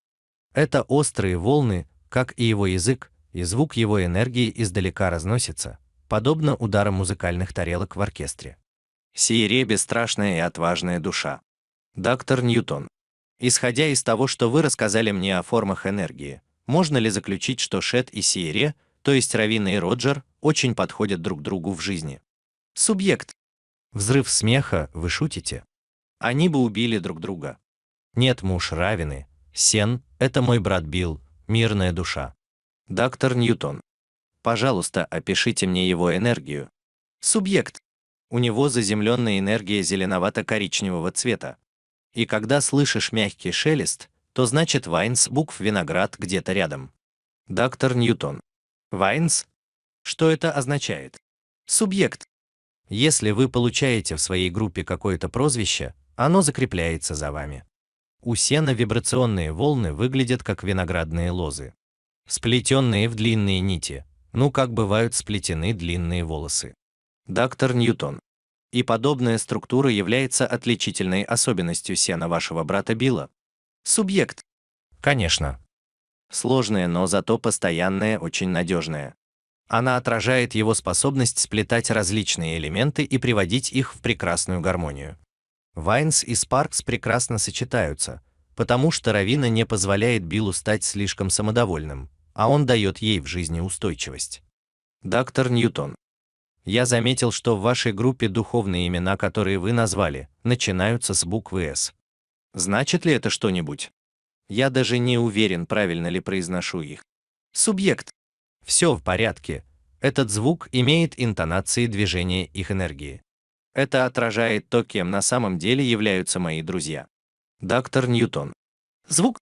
Это острые волны, как и его язык, и звук его энергии издалека разносится, подобно ударам музыкальных тарелок в оркестре. Сиере бесстрашная и отважная душа. Доктор Ньютон. Исходя из того, что вы рассказали мне о формах энергии, можно ли заключить, что Шет и Сиере, то есть Равина и Роджер, очень подходят друг другу в жизни? Субъект. Взрыв смеха, вы шутите? Они бы убили друг друга. Нет, муж Равины. Сен, это мой брат Билл, мирная душа. Доктор Ньютон. Пожалуйста, опишите мне его энергию. Субъект. У него заземленная энергия зеленовато-коричневого цвета. И когда слышишь мягкий шелест, то значит Вайнс букв виноград где-то рядом. Доктор Ньютон. Вайнс? Что это означает? Субъект. Если вы получаете в своей группе какое-то прозвище, оно закрепляется за вами. У сена вибрационные волны выглядят как виноградные лозы. Сплетенные в длинные нити, ну как бывают сплетены длинные волосы. Доктор Ньютон и подобная структура является отличительной особенностью сена вашего брата Билла. Субъект. Конечно. Сложная, но зато постоянная, очень надежная. Она отражает его способность сплетать различные элементы и приводить их в прекрасную гармонию. Вайнс и Спаркс прекрасно сочетаются, потому что Равина не позволяет Биллу стать слишком самодовольным, а он дает ей в жизни устойчивость. Доктор Ньютон. Я заметил, что в вашей группе духовные имена, которые вы назвали, начинаются с буквы «С». Значит ли это что-нибудь? Я даже не уверен, правильно ли произношу их. Субъект. Все в порядке. Этот звук имеет интонации движения их энергии. Это отражает то, кем на самом деле являются мои друзья. Доктор Ньютон. Звук.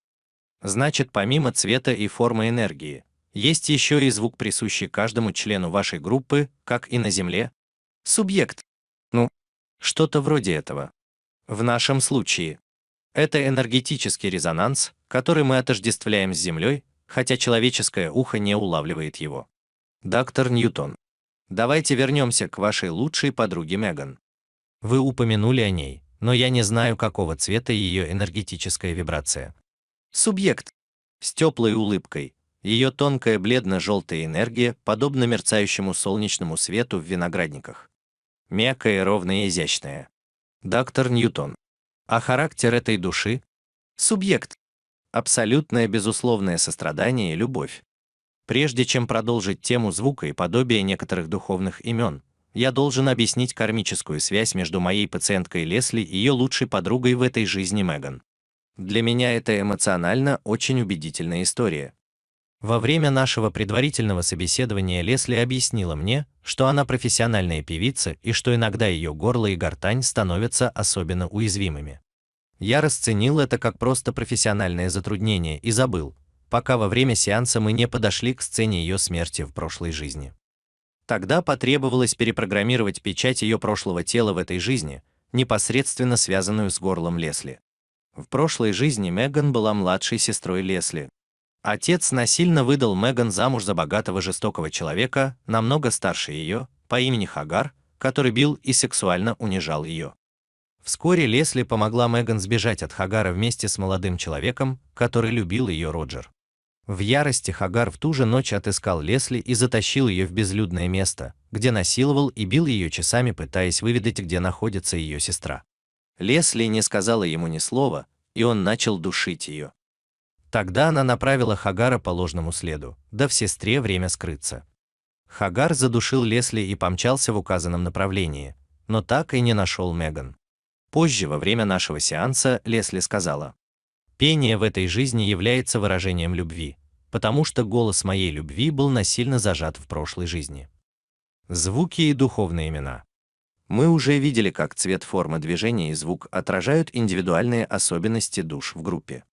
Значит, помимо цвета и формы энергии, есть еще и звук, присущий каждому члену вашей группы, как и на Земле. Субъект. Ну, что-то вроде этого. В нашем случае. Это энергетический резонанс, который мы отождествляем с Землей, хотя человеческое ухо не улавливает его. Доктор Ньютон. Давайте вернемся к вашей лучшей подруге Меган. Вы упомянули о ней, но я не знаю, какого цвета ее энергетическая вибрация. Субъект. С теплой улыбкой, ее тонкая бледно-желтая энергия подобно мерцающему солнечному свету в виноградниках. Мягкая, ровная и изящная. Доктор Ньютон. А характер этой души? Субъект. Абсолютное безусловное сострадание и любовь. Прежде чем продолжить тему звука и подобия некоторых духовных имен, я должен объяснить кармическую связь между моей пациенткой Лесли и ее лучшей подругой в этой жизни Меган. Для меня это эмоционально очень убедительная история, во время нашего предварительного собеседования Лесли объяснила мне, что она профессиональная певица и что иногда ее горло и гортань становятся особенно уязвимыми. Я расценил это как просто профессиональное затруднение и забыл, пока во время сеанса мы не подошли к сцене ее смерти в прошлой жизни. Тогда потребовалось перепрограммировать печать ее прошлого тела в этой жизни, непосредственно связанную с горлом Лесли. В прошлой жизни Меган была младшей сестрой Лесли, Отец насильно выдал Меган замуж за богатого жестокого человека, намного старше ее, по имени Хагар, который бил и сексуально унижал ее. Вскоре Лесли помогла Меган сбежать от Хагара вместе с молодым человеком, который любил ее Роджер. В ярости Хагар в ту же ночь отыскал Лесли и затащил ее в безлюдное место, где насиловал и бил ее часами, пытаясь выведать, где находится ее сестра. Лесли не сказала ему ни слова, и он начал душить ее. Тогда она направила Хагара по ложному следу, да в сестре время скрыться. Хагар задушил Лесли и помчался в указанном направлении, но так и не нашел Меган. Позже, во время нашего сеанса, Лесли сказала, «Пение в этой жизни является выражением любви, потому что голос моей любви был насильно зажат в прошлой жизни». Звуки и духовные имена. Мы уже видели, как цвет формы движения и звук отражают индивидуальные особенности душ в группе.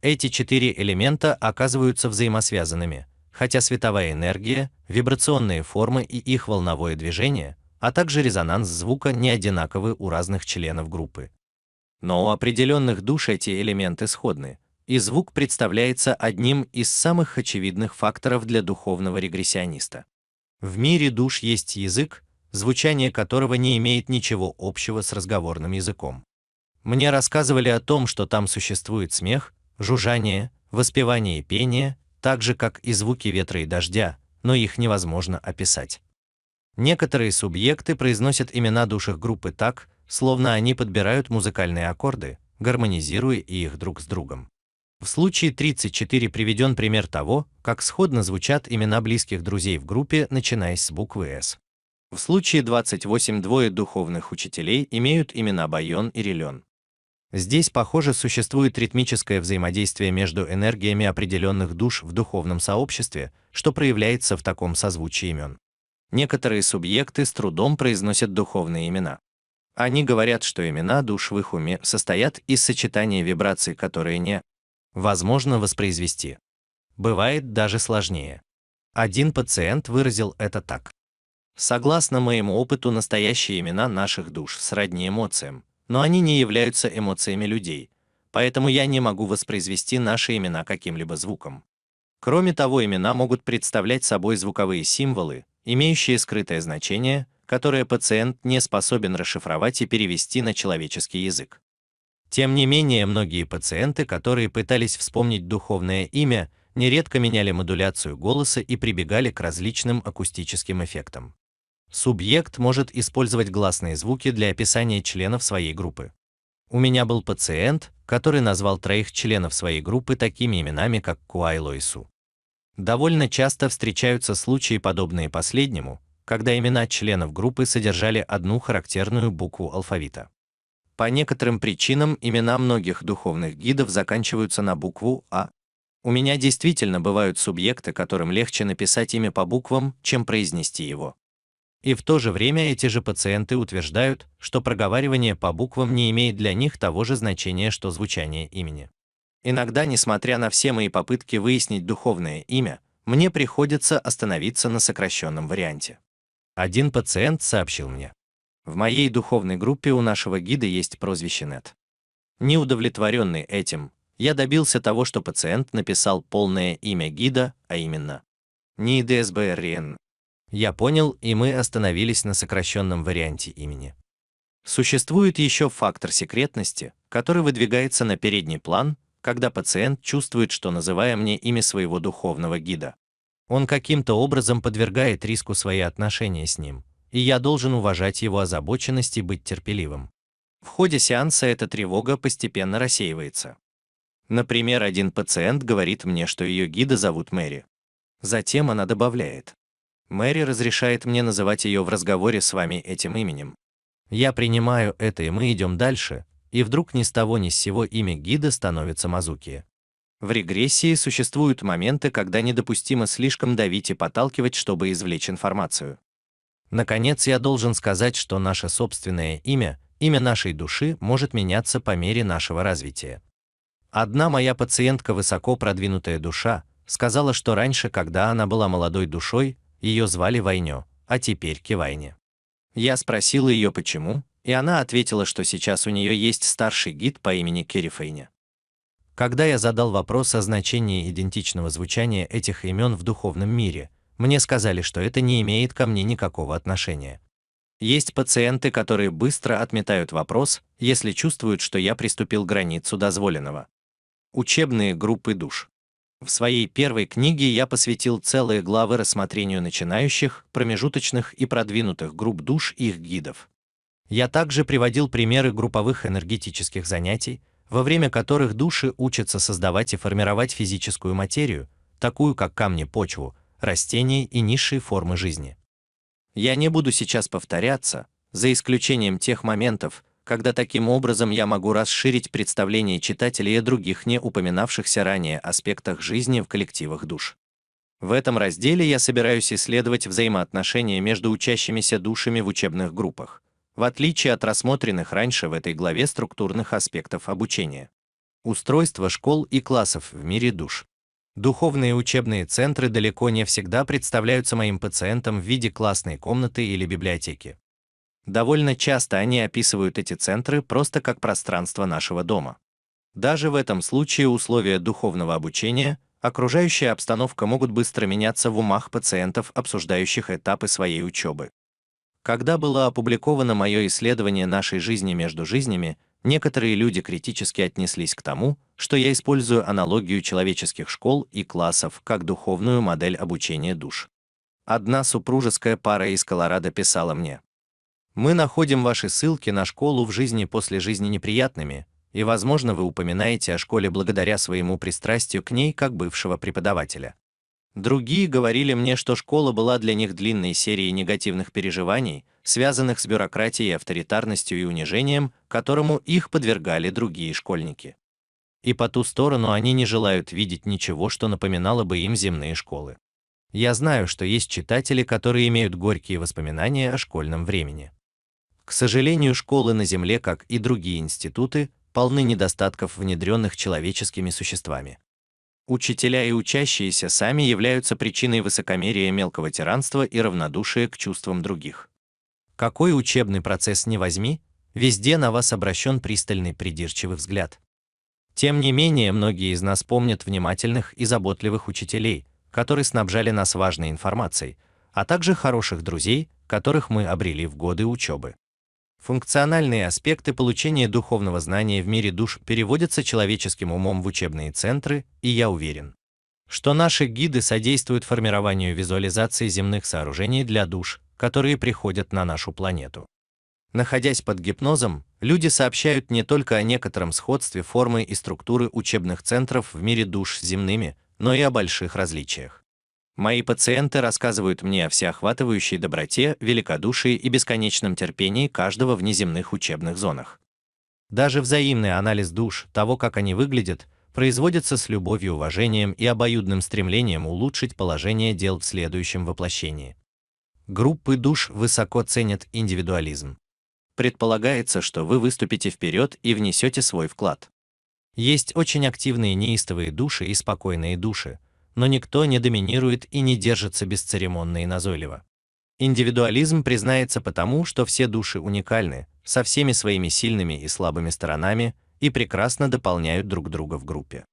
Эти четыре элемента оказываются взаимосвязанными, хотя световая энергия, вибрационные формы и их волновое движение, а также резонанс звука не одинаковы у разных членов группы. Но у определенных душ эти элементы сходны, и звук представляется одним из самых очевидных факторов для духовного регрессиониста. В мире душ есть язык, звучание которого не имеет ничего общего с разговорным языком. Мне рассказывали о том, что там существует смех, жужжание, воспевание и пение, так же как и звуки ветра и дождя, но их невозможно описать. Некоторые субъекты произносят имена душих группы так, словно они подбирают музыкальные аккорды, гармонизируя их друг с другом. В случае 34 приведен пример того, как сходно звучат имена близких друзей в группе, начинаясь с буквы «С». В случае 28 двое духовных учителей имеют имена Байон и Релен. Здесь, похоже, существует ритмическое взаимодействие между энергиями определенных душ в духовном сообществе, что проявляется в таком созвучии имен. Некоторые субъекты с трудом произносят духовные имена. Они говорят, что имена душ в их уме состоят из сочетания вибраций, которые не возможно воспроизвести. Бывает даже сложнее. Один пациент выразил это так. Согласно моему опыту, настоящие имена наших душ сродни эмоциям, но они не являются эмоциями людей, поэтому я не могу воспроизвести наши имена каким-либо звуком. Кроме того, имена могут представлять собой звуковые символы, имеющие скрытое значение, которое пациент не способен расшифровать и перевести на человеческий язык. Тем не менее, многие пациенты, которые пытались вспомнить духовное имя, нередко меняли модуляцию голоса и прибегали к различным акустическим эффектам. Субъект может использовать гласные звуки для описания членов своей группы. У меня был пациент, который назвал троих членов своей группы такими именами, как Куайло и Довольно часто встречаются случаи, подобные последнему, когда имена членов группы содержали одну характерную букву алфавита. По некоторым причинам имена многих духовных гидов заканчиваются на букву А. У меня действительно бывают субъекты, которым легче написать имя по буквам, чем произнести его. И в то же время эти же пациенты утверждают, что проговаривание по буквам не имеет для них того же значения, что звучание имени. Иногда, несмотря на все мои попытки выяснить духовное имя, мне приходится остановиться на сокращенном варианте. Один пациент сообщил мне. В моей духовной группе у нашего гида есть прозвище Нет. Неудовлетворенный этим, я добился того, что пациент написал полное имя гида, а именно НИДСБРН я понял, и мы остановились на сокращенном варианте имени. Существует еще фактор секретности, который выдвигается на передний план, когда пациент чувствует, что называя мне имя своего духовного гида, он каким-то образом подвергает риску свои отношения с ним, и я должен уважать его озабоченность и быть терпеливым. В ходе сеанса эта тревога постепенно рассеивается. Например, один пациент говорит мне, что ее гида зовут Мэри. Затем она добавляет. Мэри разрешает мне называть ее в разговоре с вами этим именем. Я принимаю это, и мы идем дальше, и вдруг ни с того ни с сего имя гида становится Мазуки. В регрессии существуют моменты, когда недопустимо слишком давить и подталкивать, чтобы извлечь информацию. Наконец, я должен сказать, что наше собственное имя, имя нашей души, может меняться по мере нашего развития. Одна моя пациентка, высоко продвинутая душа, сказала, что раньше, когда она была молодой душой, ее звали Войнё, а теперь Кивайне. Я спросила ее почему, и она ответила, что сейчас у нее есть старший гид по имени Керифейне. Когда я задал вопрос о значении идентичного звучания этих имен в духовном мире, мне сказали, что это не имеет ко мне никакого отношения. Есть пациенты, которые быстро отметают вопрос, если чувствуют, что я приступил к границу дозволенного. Учебные группы душ. В своей первой книге я посвятил целые главы рассмотрению начинающих, промежуточных и продвинутых групп душ и их гидов. Я также приводил примеры групповых энергетических занятий, во время которых души учатся создавать и формировать физическую материю, такую как камни почву, растения и низшие формы жизни. Я не буду сейчас повторяться, за исключением тех моментов, когда таким образом я могу расширить представление читателей о других не упоминавшихся ранее аспектах жизни в коллективах душ. В этом разделе я собираюсь исследовать взаимоотношения между учащимися душами в учебных группах, в отличие от рассмотренных раньше в этой главе структурных аспектов обучения. Устройство школ и классов в мире душ. Духовные учебные центры далеко не всегда представляются моим пациентам в виде классной комнаты или библиотеки. Довольно часто они описывают эти центры просто как пространство нашего дома. Даже в этом случае условия духовного обучения, окружающая обстановка могут быстро меняться в умах пациентов, обсуждающих этапы своей учебы. Когда было опубликовано мое исследование нашей жизни между жизнями, некоторые люди критически отнеслись к тому, что я использую аналогию человеческих школ и классов как духовную модель обучения душ. Одна супружеская пара из Колорадо писала мне, мы находим ваши ссылки на школу в жизни после жизни неприятными, и, возможно, вы упоминаете о школе благодаря своему пристрастию к ней как бывшего преподавателя. Другие говорили мне, что школа была для них длинной серией негативных переживаний, связанных с бюрократией, авторитарностью и унижением, которому их подвергали другие школьники. И по ту сторону они не желают видеть ничего, что напоминало бы им земные школы. Я знаю, что есть читатели, которые имеют горькие воспоминания о школьном времени. К сожалению, школы на Земле, как и другие институты, полны недостатков, внедренных человеческими существами. Учителя и учащиеся сами являются причиной высокомерия, мелкого тиранства и равнодушия к чувствам других. Какой учебный процесс не возьми, везде на вас обращен пристальный придирчивый взгляд. Тем не менее, многие из нас помнят внимательных и заботливых учителей, которые снабжали нас важной информацией, а также хороших друзей, которых мы обрели в годы учебы. Функциональные аспекты получения духовного знания в мире душ переводятся человеческим умом в учебные центры, и я уверен, что наши гиды содействуют формированию визуализации земных сооружений для душ, которые приходят на нашу планету. Находясь под гипнозом, люди сообщают не только о некотором сходстве формы и структуры учебных центров в мире душ с земными, но и о больших различиях. Мои пациенты рассказывают мне о всеохватывающей доброте, великодушии и бесконечном терпении каждого в неземных учебных зонах. Даже взаимный анализ душ, того, как они выглядят, производится с любовью, уважением и обоюдным стремлением улучшить положение дел в следующем воплощении. Группы душ высоко ценят индивидуализм. Предполагается, что вы выступите вперед и внесете свой вклад. Есть очень активные неистовые души и спокойные души, но никто не доминирует и не держится бесцеремонно и назойливо. Индивидуализм признается потому, что все души уникальны, со всеми своими сильными и слабыми сторонами и прекрасно дополняют друг друга в группе.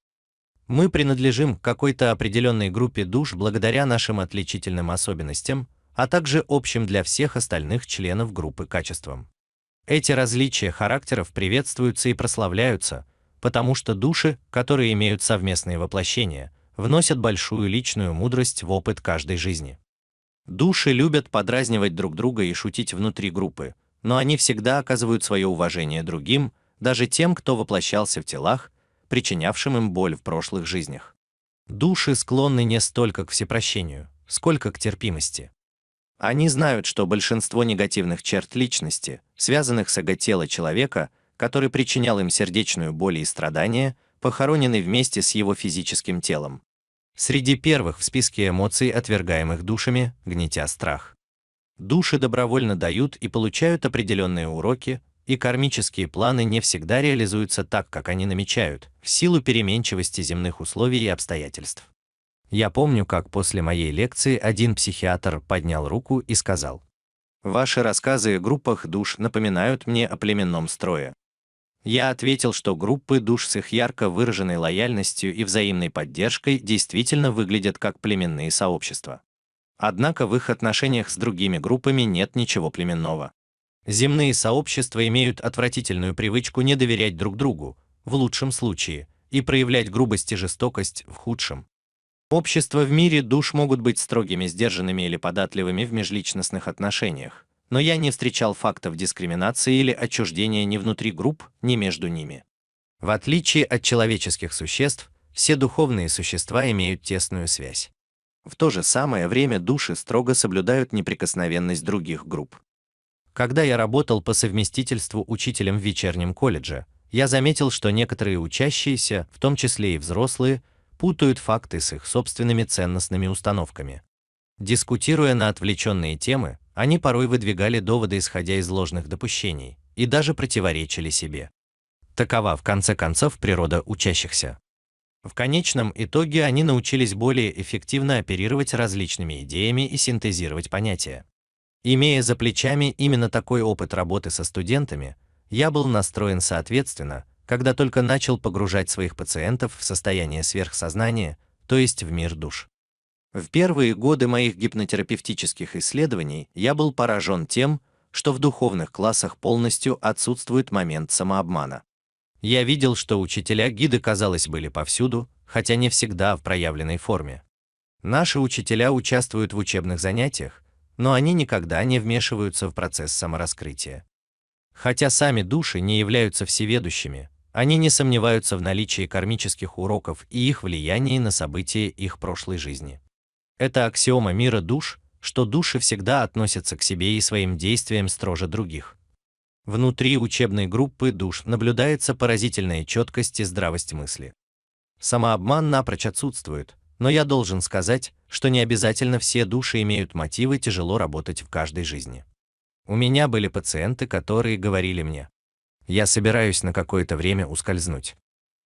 Мы принадлежим какой-то определенной группе душ благодаря нашим отличительным особенностям, а также общим для всех остальных членов группы качествам. Эти различия характеров приветствуются и прославляются, потому что души, которые имеют совместные воплощения, вносят большую личную мудрость в опыт каждой жизни. Души любят подразнивать друг друга и шутить внутри группы, но они всегда оказывают свое уважение другим, даже тем, кто воплощался в телах, причинявшим им боль в прошлых жизнях. Души склонны не столько к всепрощению, сколько к терпимости. Они знают, что большинство негативных черт личности, связанных с эго человека, который причинял им сердечную боль и страдания, похоронены вместе с его физическим телом. Среди первых в списке эмоций, отвергаемых душами, гнетя страх. Души добровольно дают и получают определенные уроки, и кармические планы не всегда реализуются так, как они намечают, в силу переменчивости земных условий и обстоятельств. Я помню, как после моей лекции один психиатр поднял руку и сказал, «Ваши рассказы о группах душ напоминают мне о племенном строе. Я ответил, что группы душ с их ярко выраженной лояльностью и взаимной поддержкой действительно выглядят как племенные сообщества. Однако в их отношениях с другими группами нет ничего племенного. Земные сообщества имеют отвратительную привычку не доверять друг другу, в лучшем случае, и проявлять грубость и жестокость в худшем. Общества в мире душ могут быть строгими, сдержанными или податливыми в межличностных отношениях, но я не встречал фактов дискриминации или отчуждения ни внутри групп, ни между ними. В отличие от человеческих существ, все духовные существа имеют тесную связь. В то же самое время души строго соблюдают неприкосновенность других групп. Когда я работал по совместительству учителем в вечернем колледже, я заметил, что некоторые учащиеся, в том числе и взрослые, путают факты с их собственными ценностными установками. Дискутируя на отвлеченные темы, они порой выдвигали доводы, исходя из ложных допущений, и даже противоречили себе. Такова, в конце концов, природа учащихся. В конечном итоге они научились более эффективно оперировать различными идеями и синтезировать понятия. Имея за плечами именно такой опыт работы со студентами, я был настроен соответственно, когда только начал погружать своих пациентов в состояние сверхсознания, то есть в мир душ. В первые годы моих гипнотерапевтических исследований я был поражен тем, что в духовных классах полностью отсутствует момент самообмана. Я видел, что учителя-гиды, казалось, были повсюду, хотя не всегда в проявленной форме. Наши учителя участвуют в учебных занятиях, но они никогда не вмешиваются в процесс самораскрытия. Хотя сами души не являются всеведущими, они не сомневаются в наличии кармических уроков и их влиянии на события их прошлой жизни. Это аксиома мира душ, что души всегда относятся к себе и своим действиям строже других. Внутри учебной группы душ наблюдается поразительная четкость и здравость мысли. Самообман напрочь отсутствует, но я должен сказать, что не обязательно все души имеют мотивы тяжело работать в каждой жизни. У меня были пациенты, которые говорили мне, «Я собираюсь на какое-то время ускользнуть».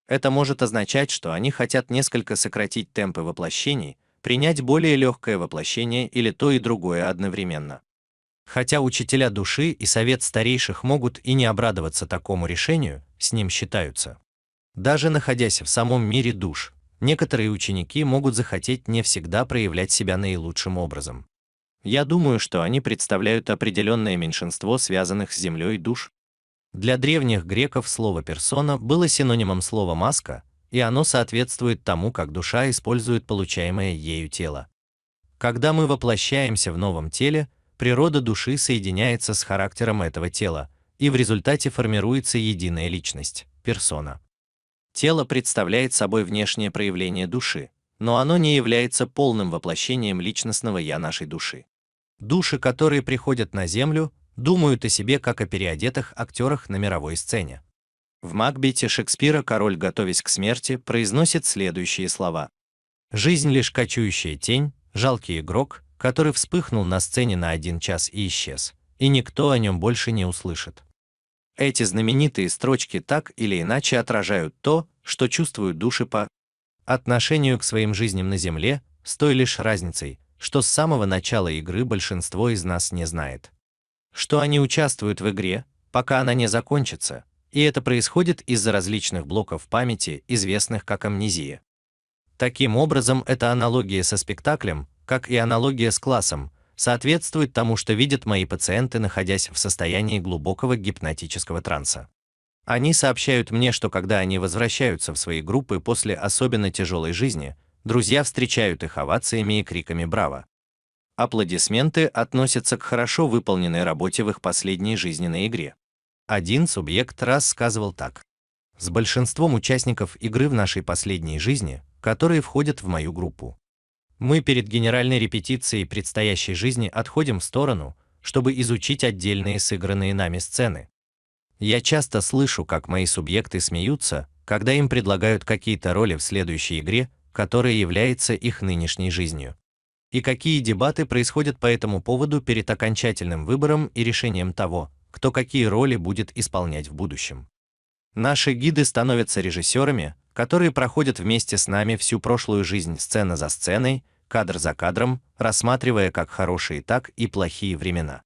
Это может означать, что они хотят несколько сократить темпы воплощений, принять более легкое воплощение или то и другое одновременно. Хотя учителя души и совет старейших могут и не обрадоваться такому решению, с ним считаются. Даже находясь в самом мире душ, некоторые ученики могут захотеть не всегда проявлять себя наилучшим образом. Я думаю, что они представляют определенное меньшинство связанных с землей душ. Для древних греков слово «персона» было синонимом слова «маска», и оно соответствует тому, как душа использует получаемое ею тело. Когда мы воплощаемся в новом теле, природа души соединяется с характером этого тела, и в результате формируется единая личность персона. Тело представляет собой внешнее проявление души, но оно не является полным воплощением личностного я нашей души. Души, которые приходят на землю, думают о себе как о переодетых актерах на мировой сцене. В Макбете Шекспира король, готовясь к смерти, произносит следующие слова. «Жизнь лишь кочующая тень, жалкий игрок, который вспыхнул на сцене на один час и исчез, и никто о нем больше не услышит». Эти знаменитые строчки так или иначе отражают то, что чувствуют души по отношению к своим жизням на Земле, с той лишь разницей, что с самого начала игры большинство из нас не знает. Что они участвуют в игре, пока она не закончится – и это происходит из-за различных блоков памяти, известных как амнезия. Таким образом, эта аналогия со спектаклем, как и аналогия с классом, соответствует тому, что видят мои пациенты, находясь в состоянии глубокого гипнотического транса. Они сообщают мне, что когда они возвращаются в свои группы после особенно тяжелой жизни, друзья встречают их овациями и криками «Браво!». Аплодисменты относятся к хорошо выполненной работе в их последней жизненной игре. Один субъект рассказывал так. С большинством участников игры в нашей последней жизни, которые входят в мою группу. Мы перед генеральной репетицией предстоящей жизни отходим в сторону, чтобы изучить отдельные сыгранные нами сцены. Я часто слышу, как мои субъекты смеются, когда им предлагают какие-то роли в следующей игре, которая является их нынешней жизнью. И какие дебаты происходят по этому поводу перед окончательным выбором и решением того, кто какие роли будет исполнять в будущем. Наши гиды становятся режиссерами, которые проходят вместе с нами всю прошлую жизнь сцена за сценой, кадр за кадром, рассматривая как хорошие, так и плохие времена.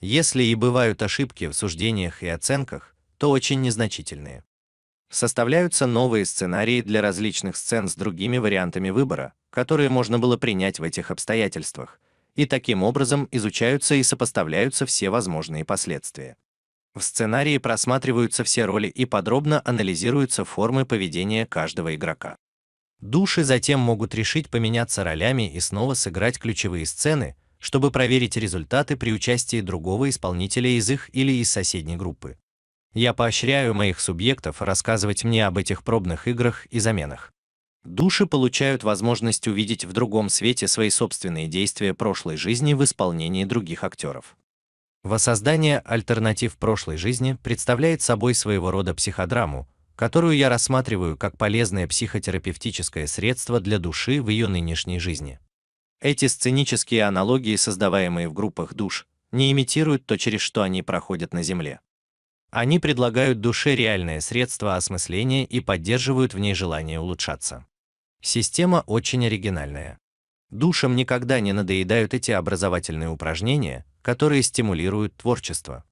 Если и бывают ошибки в суждениях и оценках, то очень незначительные. Составляются новые сценарии для различных сцен с другими вариантами выбора, которые можно было принять в этих обстоятельствах, и таким образом изучаются и сопоставляются все возможные последствия. В сценарии просматриваются все роли и подробно анализируются формы поведения каждого игрока. Души затем могут решить поменяться ролями и снова сыграть ключевые сцены, чтобы проверить результаты при участии другого исполнителя из их или из соседней группы. Я поощряю моих субъектов рассказывать мне об этих пробных играх и заменах. Души получают возможность увидеть в другом свете свои собственные действия прошлой жизни в исполнении других актеров. Воссоздание альтернатив прошлой жизни представляет собой своего рода психодраму, которую я рассматриваю как полезное психотерапевтическое средство для души в ее нынешней жизни. Эти сценические аналогии, создаваемые в группах душ, не имитируют то, через что они проходят на Земле. Они предлагают душе реальное средство осмысления и поддерживают в ней желание улучшаться. Система очень оригинальная. Душам никогда не надоедают эти образовательные упражнения, которые стимулируют творчество.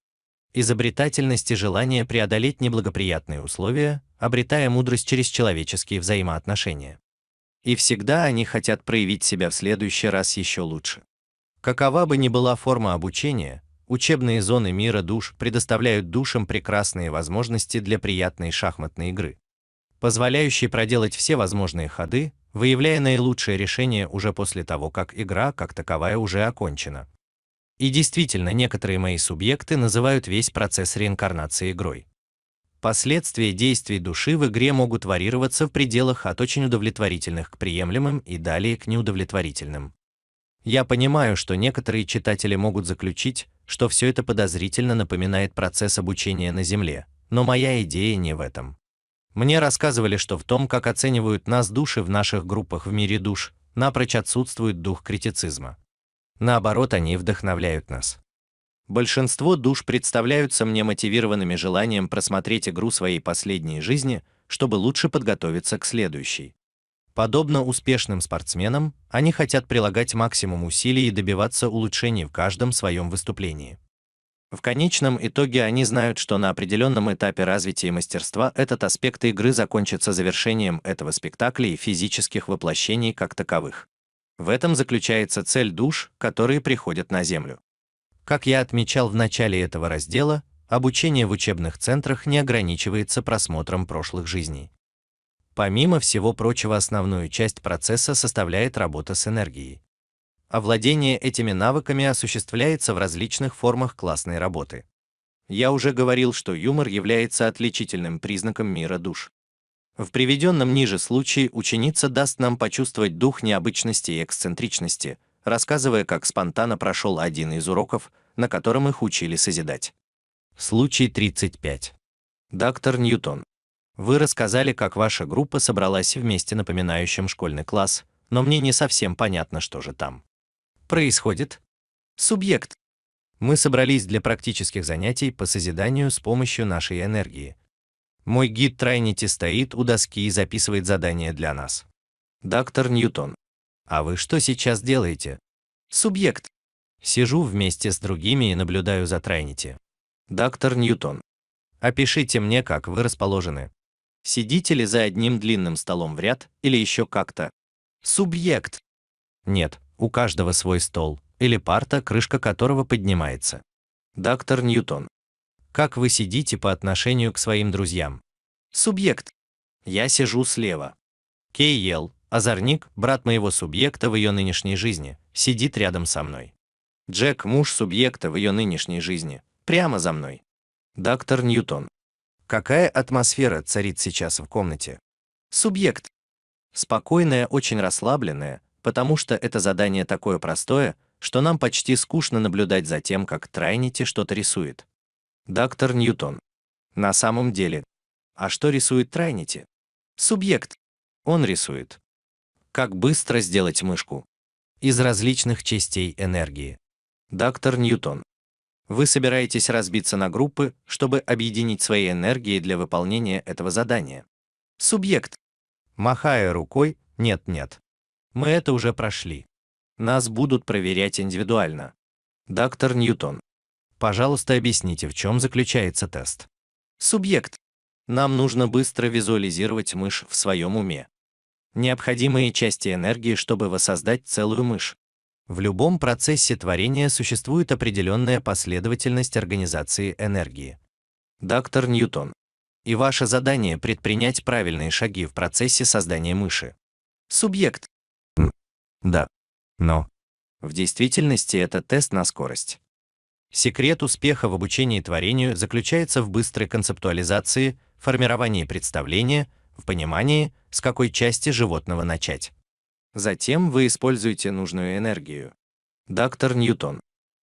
Изобретательность и желание преодолеть неблагоприятные условия, обретая мудрость через человеческие взаимоотношения. И всегда они хотят проявить себя в следующий раз еще лучше. Какова бы ни была форма обучения, учебные зоны мира душ предоставляют душам прекрасные возможности для приятной шахматной игры позволяющий проделать все возможные ходы, выявляя наилучшее решение уже после того, как игра как таковая уже окончена. И действительно, некоторые мои субъекты называют весь процесс реинкарнации игрой. Последствия действий души в игре могут варьироваться в пределах от очень удовлетворительных к приемлемым и далее к неудовлетворительным. Я понимаю, что некоторые читатели могут заключить, что все это подозрительно напоминает процесс обучения на Земле, но моя идея не в этом. Мне рассказывали, что в том, как оценивают нас души в наших группах в мире душ, напрочь отсутствует дух критицизма. Наоборот, они вдохновляют нас. Большинство душ представляются мне мотивированными желанием просмотреть игру своей последней жизни, чтобы лучше подготовиться к следующей. Подобно успешным спортсменам, они хотят прилагать максимум усилий и добиваться улучшений в каждом своем выступлении. В конечном итоге они знают, что на определенном этапе развития мастерства этот аспект игры закончится завершением этого спектакля и физических воплощений как таковых. В этом заключается цель душ, которые приходят на Землю. Как я отмечал в начале этого раздела, обучение в учебных центрах не ограничивается просмотром прошлых жизней. Помимо всего прочего, основную часть процесса составляет работа с энергией. Овладение этими навыками осуществляется в различных формах классной работы. Я уже говорил, что юмор является отличительным признаком мира душ. В приведенном ниже случае ученица даст нам почувствовать дух необычности и эксцентричности, рассказывая, как спонтанно прошел один из уроков, на котором их учили созидать. Случай 35. Доктор Ньютон. Вы рассказали, как ваша группа собралась вместе напоминающим школьный класс, но мне не совсем понятно, что же там происходит? Субъект. Мы собрались для практических занятий по созиданию с помощью нашей энергии. Мой гид Трайнити стоит у доски и записывает задание для нас. Доктор Ньютон. А вы что сейчас делаете? Субъект. Сижу вместе с другими и наблюдаю за Трайнити. Доктор Ньютон. Опишите мне, как вы расположены. Сидите ли за одним длинным столом в ряд или еще как-то? Субъект. Нет у каждого свой стол или парта, крышка которого поднимается. Доктор Ньютон. Как вы сидите по отношению к своим друзьям? Субъект. Я сижу слева. Кейел, озорник, брат моего субъекта в ее нынешней жизни, сидит рядом со мной. Джек, муж субъекта в ее нынешней жизни, прямо за мной. Доктор Ньютон. Какая атмосфера царит сейчас в комнате? Субъект. Спокойная, очень расслабленная, потому что это задание такое простое, что нам почти скучно наблюдать за тем, как Трайнити что-то рисует. Доктор Ньютон. На самом деле. А что рисует Трайнити? Субъект. Он рисует. Как быстро сделать мышку? Из различных частей энергии. Доктор Ньютон. Вы собираетесь разбиться на группы, чтобы объединить свои энергии для выполнения этого задания. Субъект. Махая рукой, нет-нет. Мы это уже прошли. Нас будут проверять индивидуально. Доктор Ньютон, пожалуйста, объясните, в чем заключается тест. Субъект. Нам нужно быстро визуализировать мышь в своем уме. Необходимые части энергии, чтобы воссоздать целую мышь. В любом процессе творения существует определенная последовательность организации энергии. Доктор Ньютон. И ваше задание предпринять правильные шаги в процессе создания мыши. Субъект. Да. Но. В действительности это тест на скорость. Секрет успеха в обучении творению заключается в быстрой концептуализации, формировании представления, в понимании, с какой части животного начать. Затем вы используете нужную энергию. Доктор Ньютон.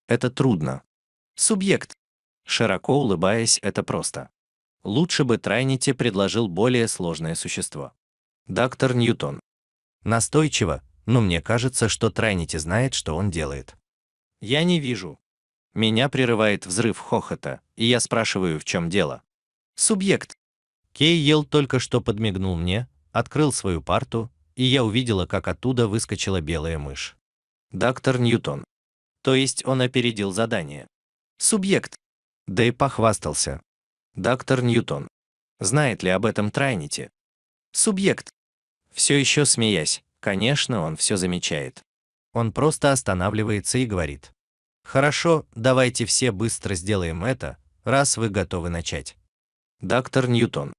Это трудно. Субъект. Широко улыбаясь, это просто. Лучше бы Трайнити предложил более сложное существо. Доктор Ньютон. Настойчиво, но мне кажется, что Трайнити знает, что он делает. Я не вижу. Меня прерывает взрыв хохота, и я спрашиваю, в чем дело. Субъект. Кей ел только что подмигнул мне, открыл свою парту, и я увидела, как оттуда выскочила белая мышь. Доктор Ньютон. То есть он опередил задание. Субъект. Да и похвастался. Доктор Ньютон. Знает ли об этом Трайнити? Субъект. Все еще смеясь, Конечно, он все замечает. Он просто останавливается и говорит. Хорошо, давайте все быстро сделаем это, раз вы готовы начать. Доктор Ньютон.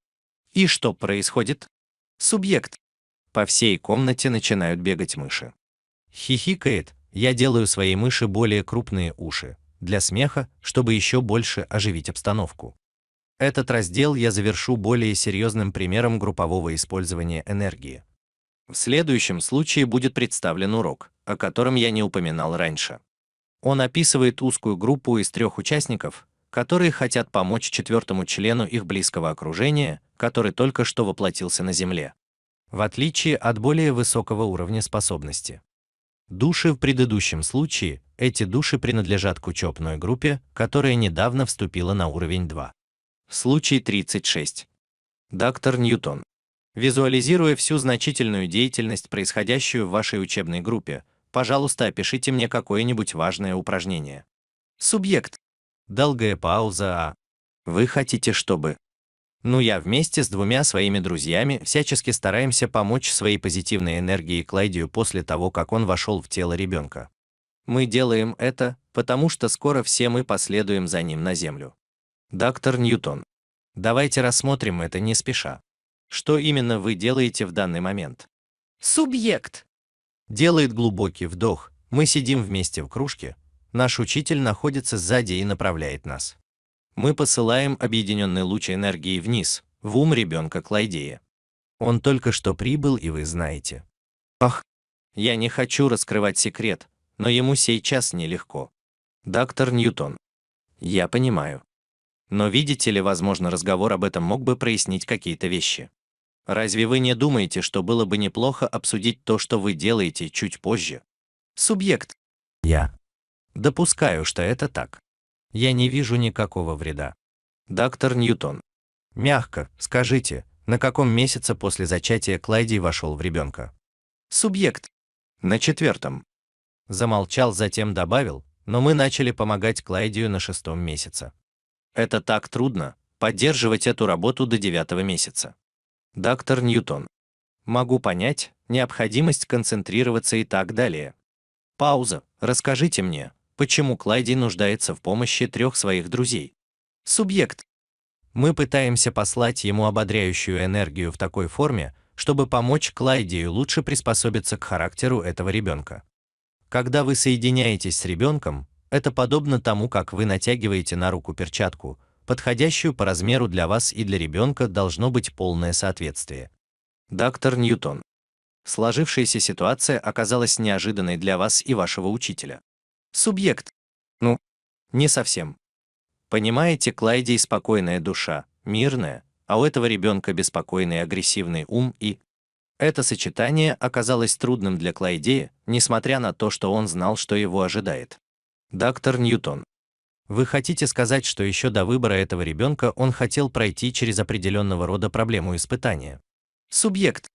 И что происходит? Субъект. По всей комнате начинают бегать мыши. Хихикает, я делаю своей мыши более крупные уши, для смеха, чтобы еще больше оживить обстановку. Этот раздел я завершу более серьезным примером группового использования энергии, в следующем случае будет представлен урок, о котором я не упоминал раньше. Он описывает узкую группу из трех участников, которые хотят помочь четвертому члену их близкого окружения, который только что воплотился на Земле. В отличие от более высокого уровня способности. Души в предыдущем случае, эти души принадлежат к учебной группе, которая недавно вступила на уровень 2. Случай 36. Доктор Ньютон. Визуализируя всю значительную деятельность, происходящую в вашей учебной группе, пожалуйста, опишите мне какое-нибудь важное упражнение. Субъект. Долгая пауза. А. Вы хотите, чтобы... Ну я вместе с двумя своими друзьями всячески стараемся помочь своей позитивной энергии Клайдию после того, как он вошел в тело ребенка. Мы делаем это, потому что скоро все мы последуем за ним на Землю. Доктор Ньютон. Давайте рассмотрим это не спеша. Что именно вы делаете в данный момент? Субъект. Делает глубокий вдох. Мы сидим вместе в кружке. Наш учитель находится сзади и направляет нас. Мы посылаем объединенный луч энергии вниз, в ум ребенка Клайдея. Он только что прибыл, и вы знаете. Ах, я не хочу раскрывать секрет, но ему сейчас нелегко. Доктор Ньютон. Я понимаю. Но видите ли, возможно, разговор об этом мог бы прояснить какие-то вещи. Разве вы не думаете, что было бы неплохо обсудить то, что вы делаете, чуть позже? Субъект. Я. Допускаю, что это так. Я не вижу никакого вреда. Доктор Ньютон. Мягко, скажите, на каком месяце после зачатия Клайди вошел в ребенка? Субъект. На четвертом. Замолчал, затем добавил, но мы начали помогать Клайдию на шестом месяце. Это так трудно, поддерживать эту работу до девятого месяца. Доктор Ньютон. Могу понять, необходимость концентрироваться и так далее. Пауза. Расскажите мне, почему Клайди нуждается в помощи трех своих друзей? Субъект. Мы пытаемся послать ему ободряющую энергию в такой форме, чтобы помочь Клайдию лучше приспособиться к характеру этого ребенка. Когда вы соединяетесь с ребенком, это подобно тому, как вы натягиваете на руку перчатку, подходящую по размеру для вас и для ребенка, должно быть полное соответствие. Доктор Ньютон. Сложившаяся ситуация оказалась неожиданной для вас и вашего учителя. Субъект. Ну, не совсем. Понимаете, Клайдей спокойная душа, мирная, а у этого ребенка беспокойный агрессивный ум и... Это сочетание оказалось трудным для Клайдея, несмотря на то, что он знал, что его ожидает. Доктор Ньютон. Вы хотите сказать, что еще до выбора этого ребенка он хотел пройти через определенного рода проблему испытания? Субъект.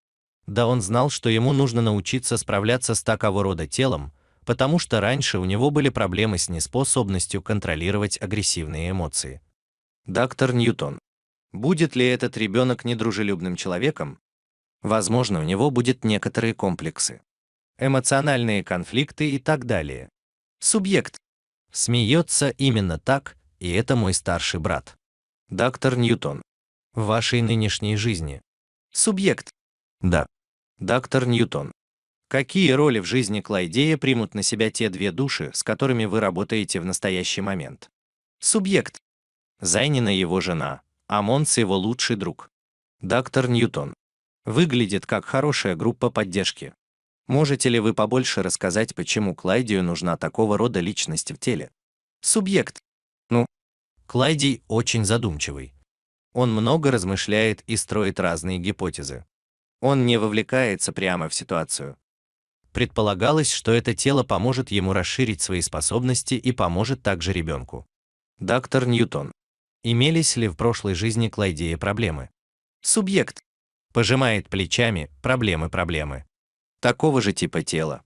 Да он знал, что ему нужно научиться справляться с такого рода телом, потому что раньше у него были проблемы с неспособностью контролировать агрессивные эмоции. Доктор Ньютон. Будет ли этот ребенок недружелюбным человеком? Возможно, у него будут некоторые комплексы, эмоциональные конфликты и так далее. Субъект. Смеется именно так, и это мой старший брат. Доктор Ньютон. В вашей нынешней жизни. Субъект. Да. Доктор Ньютон. Какие роли в жизни Клайдея примут на себя те две души, с которыми вы работаете в настоящий момент? Субъект. Зайнина его жена, а Монс его лучший друг. Доктор Ньютон. Выглядит как хорошая группа поддержки. Можете ли вы побольше рассказать, почему Клайдию нужна такого рода личность в теле? Субъект. Ну, Клайдий очень задумчивый. Он много размышляет и строит разные гипотезы. Он не вовлекается прямо в ситуацию. Предполагалось, что это тело поможет ему расширить свои способности и поможет также ребенку. Доктор Ньютон. Имелись ли в прошлой жизни Клайдея проблемы? Субъект. Пожимает плечами, проблемы, проблемы такого же типа тела.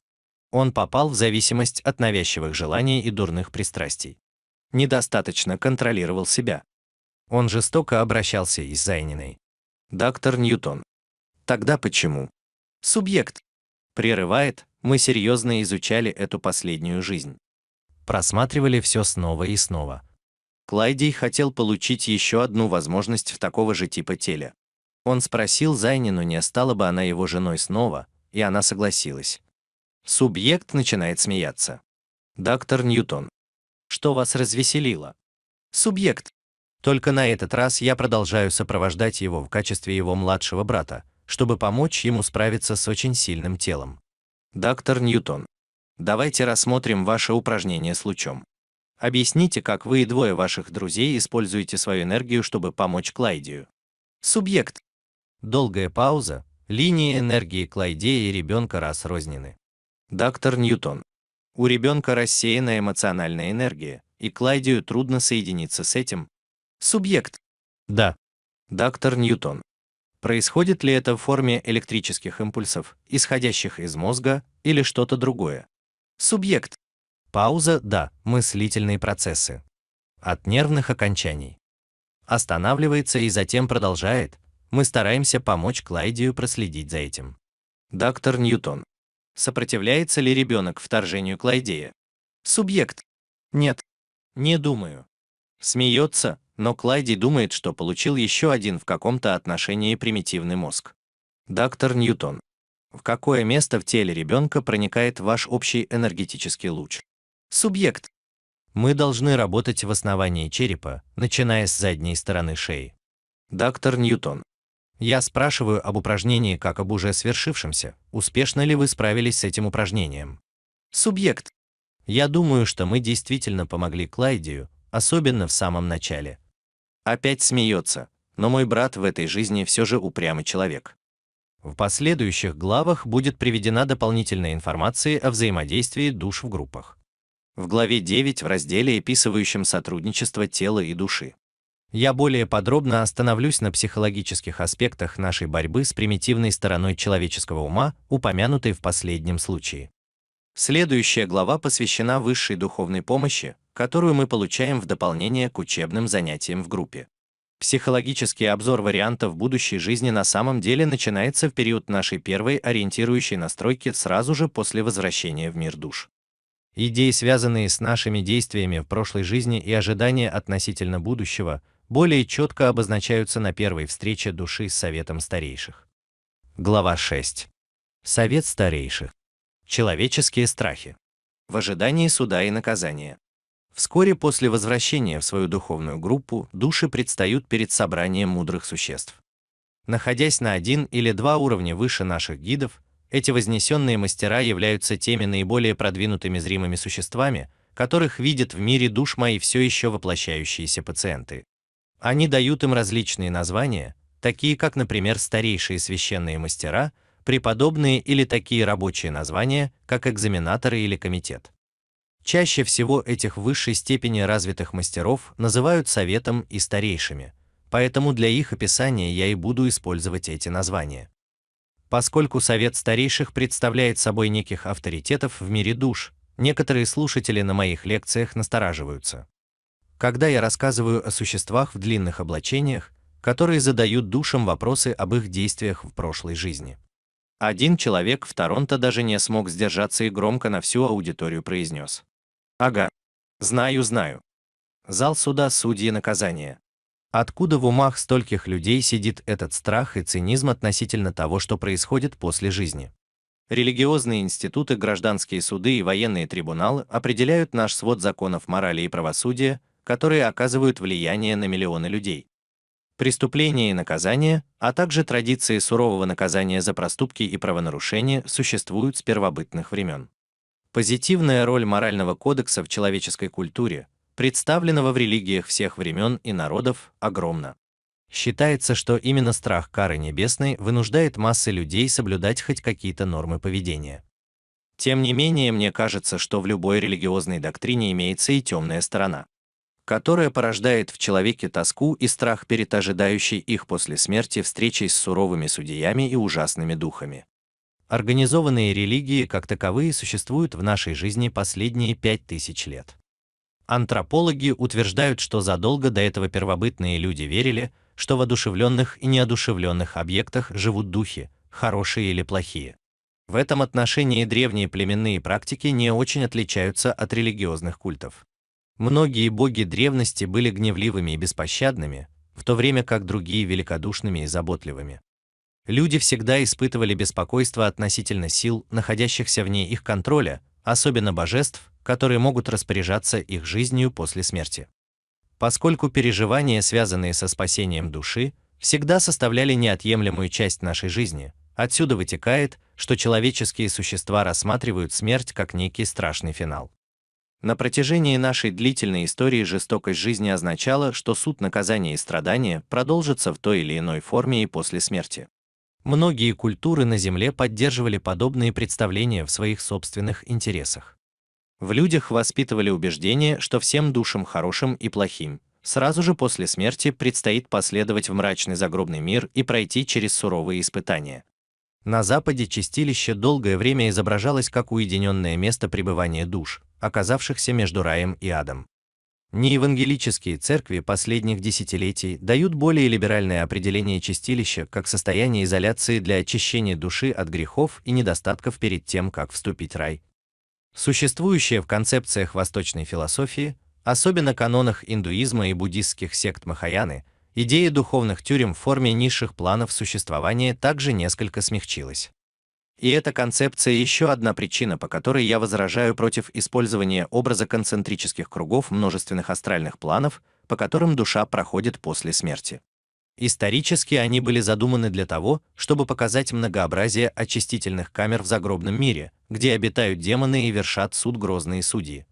Он попал в зависимость от навязчивых желаний и дурных пристрастий. Недостаточно контролировал себя. Он жестоко обращался и с Зайниной. Доктор Ньютон. Тогда почему? Субъект. Прерывает, мы серьезно изучали эту последнюю жизнь. Просматривали все снова и снова. Клайдий хотел получить еще одну возможность в такого же типа теле. Он спросил Зайнину, не стала бы она его женой снова, и она согласилась. Субъект начинает смеяться. Доктор Ньютон. Что вас развеселило? Субъект. Только на этот раз я продолжаю сопровождать его в качестве его младшего брата, чтобы помочь ему справиться с очень сильным телом. Доктор Ньютон. Давайте рассмотрим ваше упражнение с лучом. Объясните, как вы и двое ваших друзей используете свою энергию, чтобы помочь Клайдию. Субъект. Долгая пауза, Линии энергии Клайдея и ребенка разрознены. Доктор Ньютон. У ребенка рассеяна эмоциональная энергия, и Клайдию трудно соединиться с этим. Субъект. Да. Доктор Ньютон. Происходит ли это в форме электрических импульсов, исходящих из мозга, или что-то другое? Субъект. Пауза, да, мыслительные процессы. От нервных окончаний. Останавливается и затем продолжает, мы стараемся помочь Клайдию проследить за этим. Доктор Ньютон. Сопротивляется ли ребенок вторжению Клайдия? Субъект. Нет. Не думаю. Смеется, но Клайди думает, что получил еще один в каком-то отношении примитивный мозг. Доктор Ньютон. В какое место в теле ребенка проникает ваш общий энергетический луч? Субъект. Мы должны работать в основании черепа, начиная с задней стороны шеи. Доктор Ньютон. Я спрашиваю об упражнении как об уже свершившемся. Успешно ли вы справились с этим упражнением? Субъект. Я думаю, что мы действительно помогли Клайдию, особенно в самом начале. Опять смеется, но мой брат в этой жизни все же упрямый человек. В последующих главах будет приведена дополнительная информация о взаимодействии душ в группах. В главе 9 в разделе, описывающем сотрудничество тела и души я более подробно остановлюсь на психологических аспектах нашей борьбы с примитивной стороной человеческого ума, упомянутой в последнем случае. Следующая глава посвящена высшей духовной помощи, которую мы получаем в дополнение к учебным занятиям в группе. Психологический обзор вариантов будущей жизни на самом деле начинается в период нашей первой ориентирующей настройки сразу же после возвращения в мир душ. Идеи, связанные с нашими действиями в прошлой жизни и ожидания относительно будущего – более четко обозначаются на первой встрече души с Советом Старейших. Глава 6. Совет Старейших. Человеческие страхи. В ожидании суда и наказания. Вскоре после возвращения в свою духовную группу души предстают перед собранием мудрых существ. Находясь на один или два уровня выше наших гидов, эти вознесенные мастера являются теми наиболее продвинутыми зримыми существами, которых видят в мире душ мои все еще воплощающиеся пациенты. Они дают им различные названия, такие как, например, старейшие священные мастера, преподобные или такие рабочие названия, как экзаменаторы или комитет. Чаще всего этих высшей степени развитых мастеров называют советом и старейшими, поэтому для их описания я и буду использовать эти названия. Поскольку совет старейших представляет собой неких авторитетов в мире душ, некоторые слушатели на моих лекциях настораживаются когда я рассказываю о существах в длинных облачениях, которые задают душам вопросы об их действиях в прошлой жизни. Один человек в Торонто даже не смог сдержаться и громко на всю аудиторию произнес. Ага. Знаю, знаю. Зал суда судьи наказания. Откуда в умах стольких людей сидит этот страх и цинизм относительно того, что происходит после жизни? Религиозные институты, гражданские суды и военные трибуналы определяют наш свод законов морали и правосудия, которые оказывают влияние на миллионы людей. Преступления и наказания, а также традиции сурового наказания за проступки и правонарушения существуют с первобытных времен. Позитивная роль морального кодекса в человеческой культуре, представленного в религиях всех времен и народов, огромна. Считается, что именно страх кары небесной вынуждает массы людей соблюдать хоть какие-то нормы поведения. Тем не менее, мне кажется, что в любой религиозной доктрине имеется и темная сторона которое порождает в человеке тоску и страх перед ожидающей их после смерти встречей с суровыми судьями и ужасными духами. Организованные религии как таковые существуют в нашей жизни последние пять тысяч лет. Антропологи утверждают, что задолго до этого первобытные люди верили, что в одушевленных и неодушевленных объектах живут духи, хорошие или плохие. В этом отношении древние племенные практики не очень отличаются от религиозных культов. Многие боги древности были гневливыми и беспощадными, в то время как другие великодушными и заботливыми. Люди всегда испытывали беспокойство относительно сил, находящихся вне их контроля, особенно божеств, которые могут распоряжаться их жизнью после смерти. Поскольку переживания, связанные со спасением души, всегда составляли неотъемлемую часть нашей жизни, отсюда вытекает, что человеческие существа рассматривают смерть как некий страшный финал. На протяжении нашей длительной истории жестокость жизни означала, что суд наказания и страдания продолжится в той или иной форме и после смерти. Многие культуры на Земле поддерживали подобные представления в своих собственных интересах. В людях воспитывали убеждение, что всем душам хорошим и плохим сразу же после смерти предстоит последовать в мрачный загробный мир и пройти через суровые испытания. На Западе чистилище долгое время изображалось как уединенное место пребывания душ, оказавшихся между раем и адом. Неевангелические церкви последних десятилетий дают более либеральное определение чистилища как состояние изоляции для очищения души от грехов и недостатков перед тем, как вступить в рай. Существующая в концепциях восточной философии, особенно канонах индуизма и буддистских сект Махаяны, идея духовных тюрем в форме низших планов существования также несколько смягчилась. И эта концепция еще одна причина, по которой я возражаю против использования образа концентрических кругов множественных астральных планов, по которым душа проходит после смерти. Исторически они были задуманы для того, чтобы показать многообразие очистительных камер в загробном мире, где обитают демоны и вершат суд грозные судьи.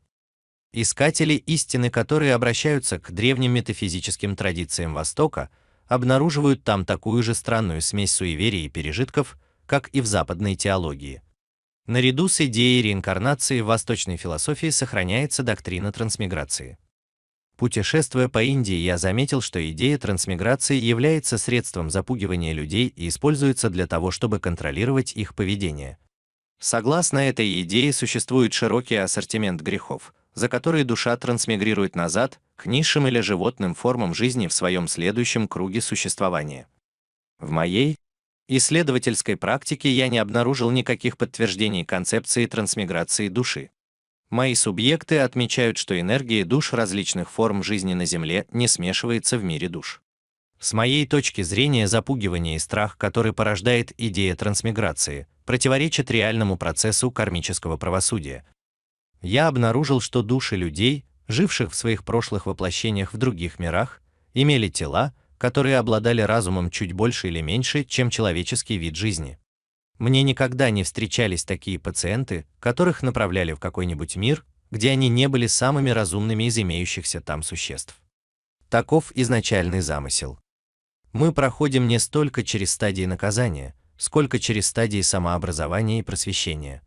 Искатели истины, которые обращаются к древним метафизическим традициям Востока, обнаруживают там такую же странную смесь суеверий и пережитков, как и в западной теологии. Наряду с идеей реинкарнации в восточной философии сохраняется доктрина трансмиграции. Путешествуя по Индии, я заметил, что идея трансмиграции является средством запугивания людей и используется для того, чтобы контролировать их поведение. Согласно этой идее существует широкий ассортимент грехов, за которые душа трансмигрирует назад к низшим или животным формам жизни в своем следующем круге существования. В моей исследовательской практике я не обнаружил никаких подтверждений концепции трансмиграции души. Мои субъекты отмечают, что энергии душ различных форм жизни на Земле не смешивается в мире душ. С моей точки зрения запугивание и страх, который порождает идея трансмиграции, противоречат реальному процессу кармического правосудия. Я обнаружил, что души людей, живших в своих прошлых воплощениях в других мирах, имели тела, которые обладали разумом чуть больше или меньше, чем человеческий вид жизни. Мне никогда не встречались такие пациенты, которых направляли в какой-нибудь мир, где они не были самыми разумными из имеющихся там существ. Таков изначальный замысел. Мы проходим не столько через стадии наказания, сколько через стадии самообразования и просвещения,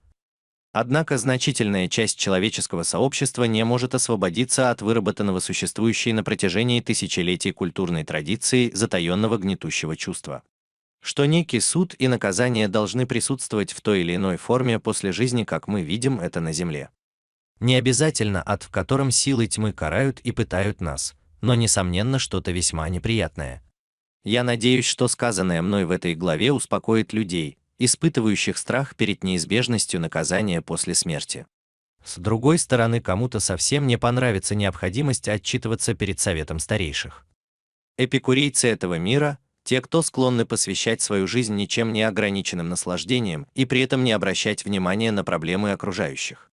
Однако значительная часть человеческого сообщества не может освободиться от выработанного существующей на протяжении тысячелетий культурной традиции затаенного гнетущего чувства. Что некий суд и наказание должны присутствовать в той или иной форме после жизни, как мы видим это на Земле. Не обязательно ад, в котором силы тьмы карают и пытают нас, но, несомненно, что-то весьма неприятное. Я надеюсь, что сказанное мной в этой главе успокоит людей, испытывающих страх перед неизбежностью наказания после смерти. С другой стороны, кому-то совсем не понравится необходимость отчитываться перед советом старейших. Эпикурейцы этого мира – те, кто склонны посвящать свою жизнь ничем не ограниченным наслаждениям и при этом не обращать внимания на проблемы окружающих.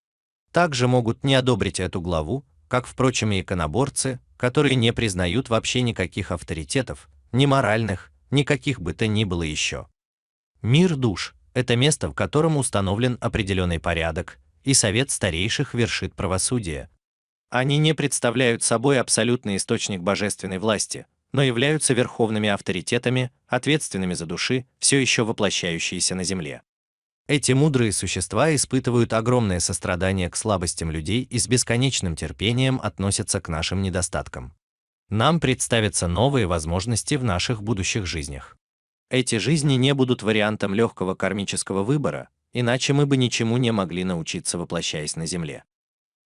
Также могут не одобрить эту главу, как, впрочем, и иконоборцы, которые не признают вообще никаких авторитетов, ни моральных, никаких бы то ни было еще. Мир душ – это место, в котором установлен определенный порядок, и совет старейших вершит правосудие. Они не представляют собой абсолютный источник божественной власти, но являются верховными авторитетами, ответственными за души, все еще воплощающиеся на земле. Эти мудрые существа испытывают огромное сострадание к слабостям людей и с бесконечным терпением относятся к нашим недостаткам. Нам представятся новые возможности в наших будущих жизнях. Эти жизни не будут вариантом легкого кармического выбора, иначе мы бы ничему не могли научиться, воплощаясь на Земле.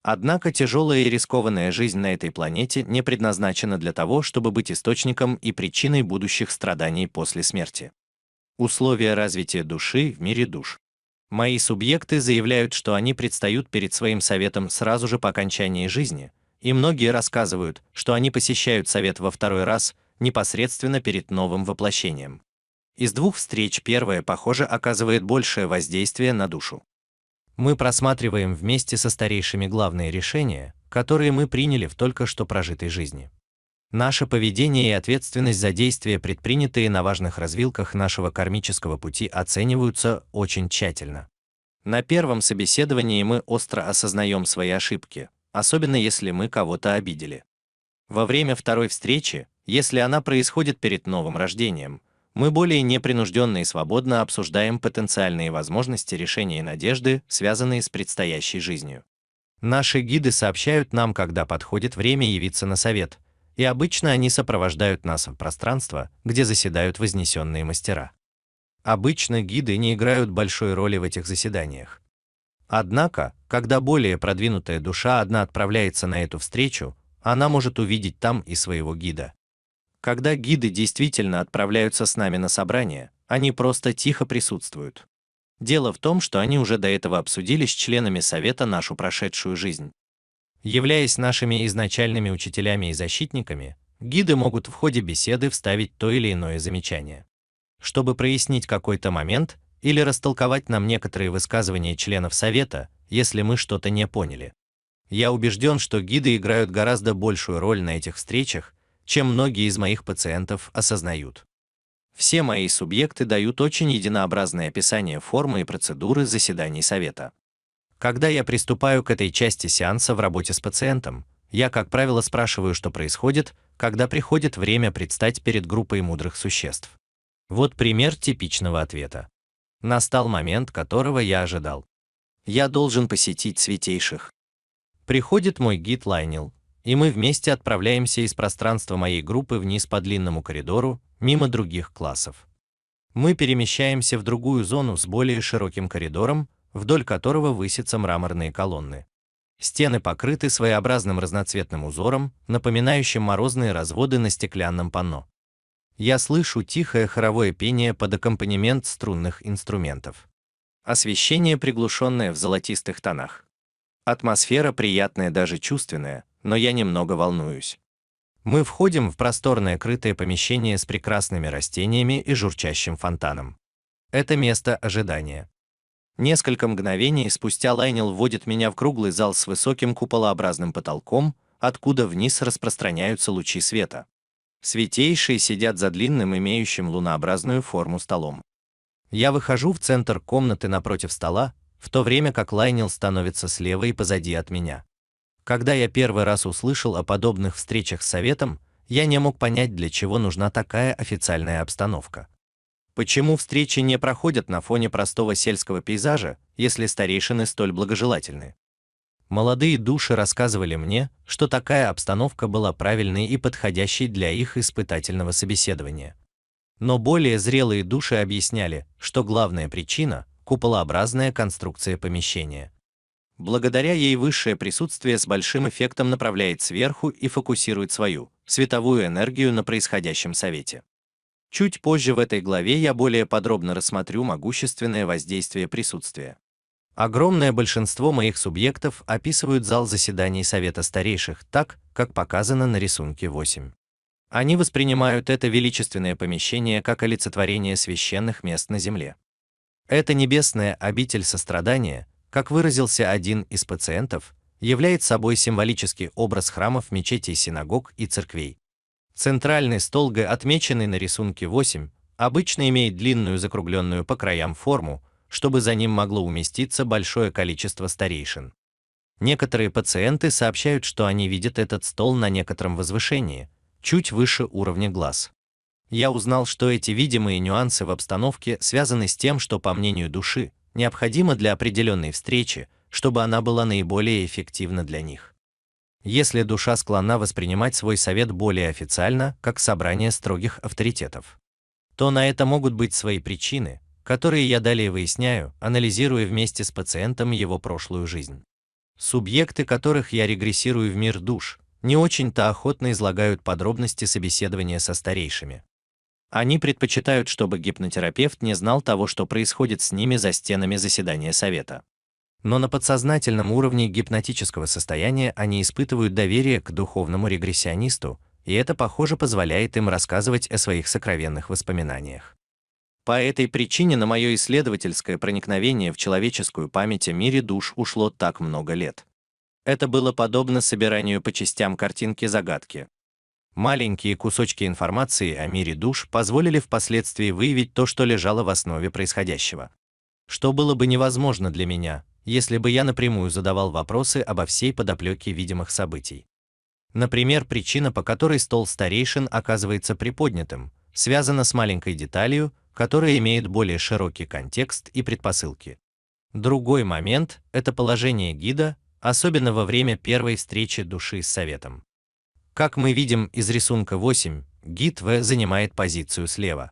Однако тяжелая и рискованная жизнь на этой планете не предназначена для того, чтобы быть источником и причиной будущих страданий после смерти. Условия развития души в мире душ. Мои субъекты заявляют, что они предстают перед своим советом сразу же по окончании жизни, и многие рассказывают, что они посещают совет во второй раз, непосредственно перед новым воплощением. Из двух встреч первая, похоже, оказывает большее воздействие на душу. Мы просматриваем вместе со старейшими главные решения, которые мы приняли в только что прожитой жизни. Наше поведение и ответственность за действия, предпринятые на важных развилках нашего кармического пути, оцениваются очень тщательно. На первом собеседовании мы остро осознаем свои ошибки, особенно если мы кого-то обидели. Во время второй встречи, если она происходит перед новым рождением, мы более непринужденно и свободно обсуждаем потенциальные возможности решения и надежды, связанные с предстоящей жизнью. Наши гиды сообщают нам, когда подходит время явиться на совет, и обычно они сопровождают нас в пространство, где заседают вознесенные мастера. Обычно гиды не играют большой роли в этих заседаниях. Однако, когда более продвинутая душа одна отправляется на эту встречу, она может увидеть там и своего гида, когда гиды действительно отправляются с нами на собрание, они просто тихо присутствуют. Дело в том, что они уже до этого обсудили с членами совета нашу прошедшую жизнь. Являясь нашими изначальными учителями и защитниками, гиды могут в ходе беседы вставить то или иное замечание. Чтобы прояснить какой-то момент или растолковать нам некоторые высказывания членов совета, если мы что-то не поняли. Я убежден, что гиды играют гораздо большую роль на этих встречах, чем многие из моих пациентов осознают. Все мои субъекты дают очень единообразное описание формы и процедуры заседаний совета. Когда я приступаю к этой части сеанса в работе с пациентом, я, как правило, спрашиваю, что происходит, когда приходит время предстать перед группой мудрых существ. Вот пример типичного ответа. Настал момент, которого я ожидал. Я должен посетить святейших. Приходит мой гид Лайнил, и мы вместе отправляемся из пространства моей группы вниз по длинному коридору, мимо других классов. Мы перемещаемся в другую зону с более широким коридором, вдоль которого высятся мраморные колонны. Стены покрыты своеобразным разноцветным узором, напоминающим морозные разводы на стеклянном панно. Я слышу тихое хоровое пение под аккомпанемент струнных инструментов. Освещение приглушенное в золотистых тонах. Атмосфера приятная даже чувственная, но я немного волнуюсь. Мы входим в просторное крытое помещение с прекрасными растениями и журчащим фонтаном. Это место ожидания. Несколько мгновений спустя Лайнел вводит меня в круглый зал с высоким куполообразным потолком, откуда вниз распространяются лучи света. Святейшие сидят за длинным, имеющим лунообразную форму столом. Я выхожу в центр комнаты напротив стола, в то время как Лайнел становится слева и позади от меня. Когда я первый раз услышал о подобных встречах с советом, я не мог понять, для чего нужна такая официальная обстановка. Почему встречи не проходят на фоне простого сельского пейзажа, если старейшины столь благожелательны? Молодые души рассказывали мне, что такая обстановка была правильной и подходящей для их испытательного собеседования. Но более зрелые души объясняли, что главная причина – куполообразная конструкция помещения – Благодаря ей высшее присутствие с большим эффектом направляет сверху и фокусирует свою световую энергию на происходящем совете. Чуть позже в этой главе я более подробно рассмотрю могущественное воздействие присутствия. Огромное большинство моих субъектов описывают зал заседаний Совета Старейших так, как показано на рисунке 8. Они воспринимают это величественное помещение как олицетворение священных мест на Земле. Это небесная обитель сострадания, как выразился один из пациентов, является собой символический образ храмов, мечетей, синагог и церквей. Центральный стол Г, отмеченный на рисунке 8, обычно имеет длинную закругленную по краям форму, чтобы за ним могло уместиться большое количество старейшин. Некоторые пациенты сообщают, что они видят этот стол на некотором возвышении, чуть выше уровня глаз. Я узнал, что эти видимые нюансы в обстановке связаны с тем, что, по мнению души, необходимо для определенной встречи, чтобы она была наиболее эффективна для них. Если душа склонна воспринимать свой совет более официально, как собрание строгих авторитетов, то на это могут быть свои причины, которые я далее выясняю, анализируя вместе с пациентом его прошлую жизнь. Субъекты, которых я регрессирую в мир душ, не очень-то охотно излагают подробности собеседования со старейшими, они предпочитают, чтобы гипнотерапевт не знал того, что происходит с ними за стенами заседания совета. Но на подсознательном уровне гипнотического состояния они испытывают доверие к духовному регрессионисту, и это, похоже, позволяет им рассказывать о своих сокровенных воспоминаниях. По этой причине на мое исследовательское проникновение в человеческую память о мире душ ушло так много лет. Это было подобно собиранию по частям картинки загадки. Маленькие кусочки информации о мире душ позволили впоследствии выявить то, что лежало в основе происходящего. Что было бы невозможно для меня, если бы я напрямую задавал вопросы обо всей подоплеке видимых событий. Например, причина, по которой стол старейшин оказывается приподнятым, связана с маленькой деталью, которая имеет более широкий контекст и предпосылки. Другой момент – это положение гида, особенно во время первой встречи души с советом. Как мы видим из рисунка 8, гид В занимает позицию слева.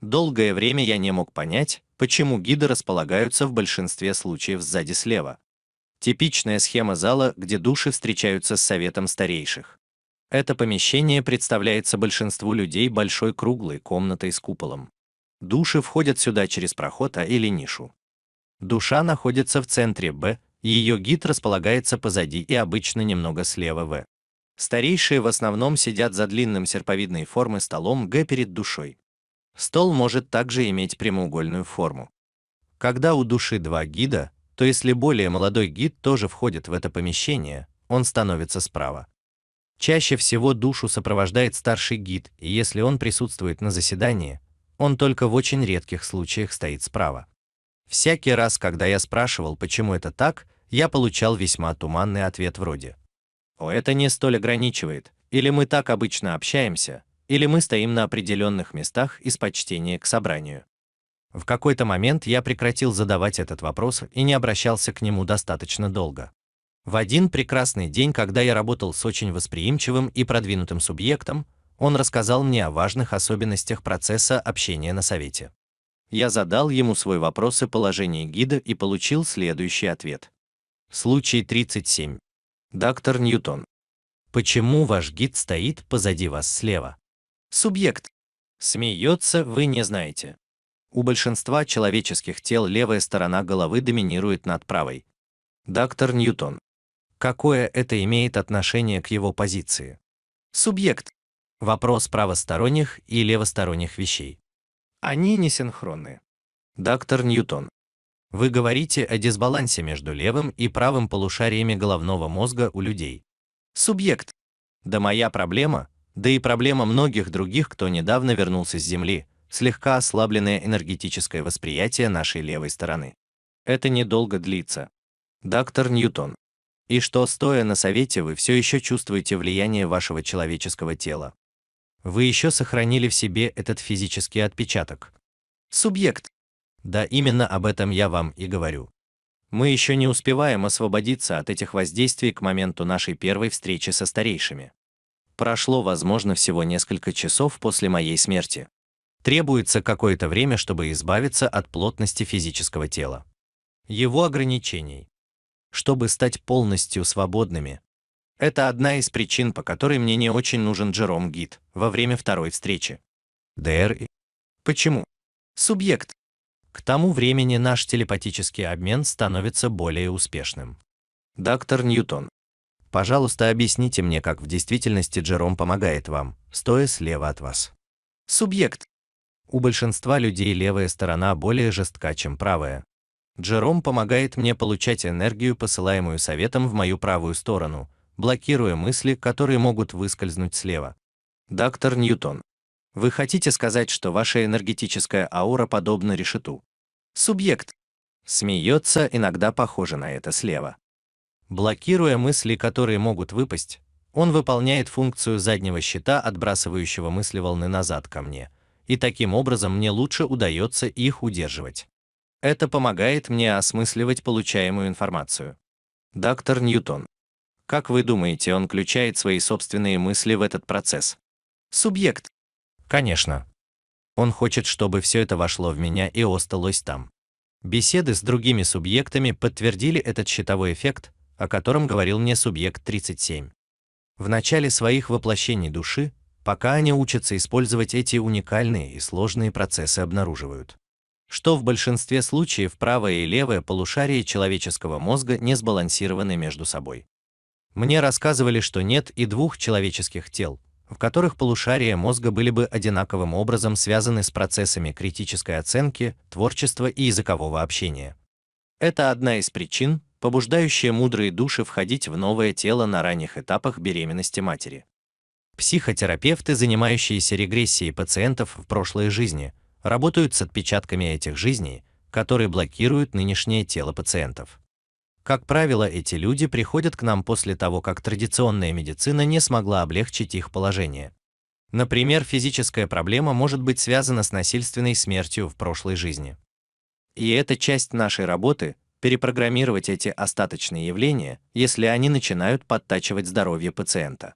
Долгое время я не мог понять, почему гиды располагаются в большинстве случаев сзади слева. Типичная схема зала, где души встречаются с советом старейших. Это помещение представляется большинству людей большой круглой комнатой с куполом. Души входят сюда через проход А или нишу. Душа находится в центре Б, ее гид располагается позади и обычно немного слева В. Старейшие в основном сидят за длинным серповидной формы столом Г перед душой. Стол может также иметь прямоугольную форму. Когда у души два гида, то если более молодой гид тоже входит в это помещение, он становится справа. Чаще всего душу сопровождает старший гид, и если он присутствует на заседании, он только в очень редких случаях стоит справа. Всякий раз, когда я спрашивал, почему это так, я получал весьма туманный ответ вроде – это не столь ограничивает. Или мы так обычно общаемся, или мы стоим на определенных местах из почтения к собранию. В какой-то момент я прекратил задавать этот вопрос и не обращался к нему достаточно долго. В один прекрасный день, когда я работал с очень восприимчивым и продвинутым субъектом, он рассказал мне о важных особенностях процесса общения на совете. Я задал ему свой вопрос о положении гида и получил следующий ответ. Случай 37. Доктор Ньютон. Почему ваш гид стоит позади вас слева? Субъект. Смеется, вы не знаете. У большинства человеческих тел левая сторона головы доминирует над правой. Доктор Ньютон. Какое это имеет отношение к его позиции? Субъект. Вопрос правосторонних и левосторонних вещей. Они не синхронны. Доктор Ньютон. Вы говорите о дисбалансе между левым и правым полушариями головного мозга у людей. Субъект. Да моя проблема, да и проблема многих других, кто недавно вернулся с Земли, слегка ослабленное энергетическое восприятие нашей левой стороны. Это недолго длится. Доктор Ньютон. И что, стоя на совете, вы все еще чувствуете влияние вашего человеческого тела. Вы еще сохранили в себе этот физический отпечаток. Субъект. Да, именно об этом я вам и говорю. Мы еще не успеваем освободиться от этих воздействий к моменту нашей первой встречи со старейшими. Прошло, возможно, всего несколько часов после моей смерти. Требуется какое-то время, чтобы избавиться от плотности физического тела. Его ограничений. Чтобы стать полностью свободными. Это одна из причин, по которой мне не очень нужен Джером Гид во время второй встречи. ДР. Почему? Субъект, к тому времени наш телепатический обмен становится более успешным. Доктор Ньютон, пожалуйста, объясните мне, как в действительности Джером помогает вам, стоя слева от вас. Субъект. У большинства людей левая сторона более жестка, чем правая. Джером помогает мне получать энергию, посылаемую советом в мою правую сторону, блокируя мысли, которые могут выскользнуть слева. Доктор Ньютон. Вы хотите сказать, что ваша энергетическая аура подобна решету? Субъект. Смеется, иногда похоже на это слева. Блокируя мысли, которые могут выпасть, он выполняет функцию заднего щита, отбрасывающего мысли волны назад ко мне, и таким образом мне лучше удается их удерживать. Это помогает мне осмысливать получаемую информацию. Доктор Ньютон. Как вы думаете, он включает свои собственные мысли в этот процесс? Субъект. Конечно. Он хочет, чтобы все это вошло в меня и осталось там. Беседы с другими субъектами подтвердили этот щитовой эффект, о котором говорил мне субъект 37. В начале своих воплощений души, пока они учатся использовать эти уникальные и сложные процессы, обнаруживают, что в большинстве случаев правое и левое полушарие человеческого мозга не сбалансированы между собой. Мне рассказывали, что нет и двух человеческих тел, в которых полушария мозга были бы одинаковым образом связаны с процессами критической оценки, творчества и языкового общения. Это одна из причин, побуждающая мудрые души входить в новое тело на ранних этапах беременности матери. Психотерапевты, занимающиеся регрессией пациентов в прошлой жизни, работают с отпечатками этих жизней, которые блокируют нынешнее тело пациентов. Как правило, эти люди приходят к нам после того, как традиционная медицина не смогла облегчить их положение. Например, физическая проблема может быть связана с насильственной смертью в прошлой жизни. И это часть нашей работы – перепрограммировать эти остаточные явления, если они начинают подтачивать здоровье пациента.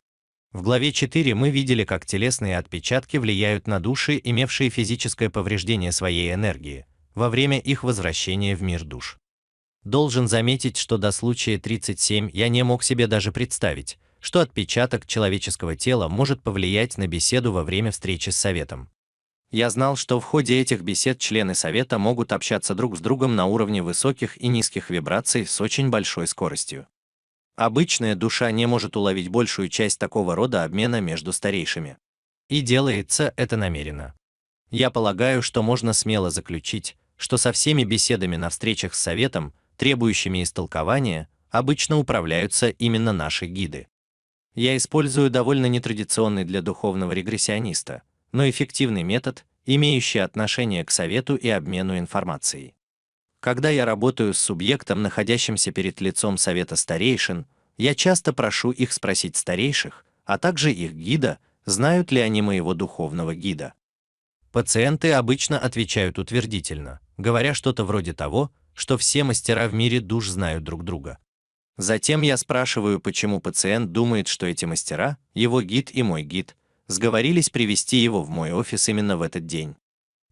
В главе 4 мы видели, как телесные отпечатки влияют на души, имевшие физическое повреждение своей энергии, во время их возвращения в мир душ должен заметить, что до случая 37 я не мог себе даже представить, что отпечаток человеческого тела может повлиять на беседу во время встречи с Советом. Я знал, что в ходе этих бесед члены Совета могут общаться друг с другом на уровне высоких и низких вибраций с очень большой скоростью. Обычная душа не может уловить большую часть такого рода обмена между старейшими. И делается это намеренно. Я полагаю, что можно смело заключить, что со всеми беседами на встречах с Советом требующими истолкования, обычно управляются именно наши гиды. Я использую довольно нетрадиционный для духовного регрессиониста, но эффективный метод, имеющий отношение к совету и обмену информацией. Когда я работаю с субъектом, находящимся перед лицом совета старейшин, я часто прошу их спросить старейших, а также их гида, знают ли они моего духовного гида. Пациенты обычно отвечают утвердительно, говоря что-то вроде того, что все мастера в мире душ знают друг друга. Затем я спрашиваю, почему пациент думает, что эти мастера, его гид и мой гид, сговорились привести его в мой офис именно в этот день.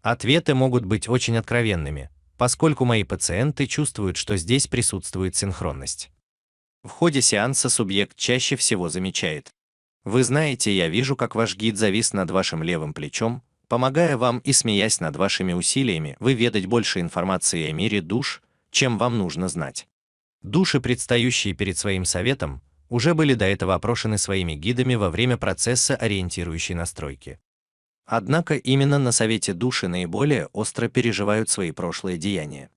Ответы могут быть очень откровенными, поскольку мои пациенты чувствуют, что здесь присутствует синхронность. В ходе сеанса субъект чаще всего замечает. Вы знаете, я вижу, как ваш гид завис над вашим левым плечом, помогая вам и смеясь над вашими усилиями, выведать больше информации о мире душ, чем вам нужно знать. Души, предстающие перед своим советом, уже были до этого опрошены своими гидами во время процесса ориентирующей настройки. Однако именно на совете души наиболее остро переживают свои прошлые деяния.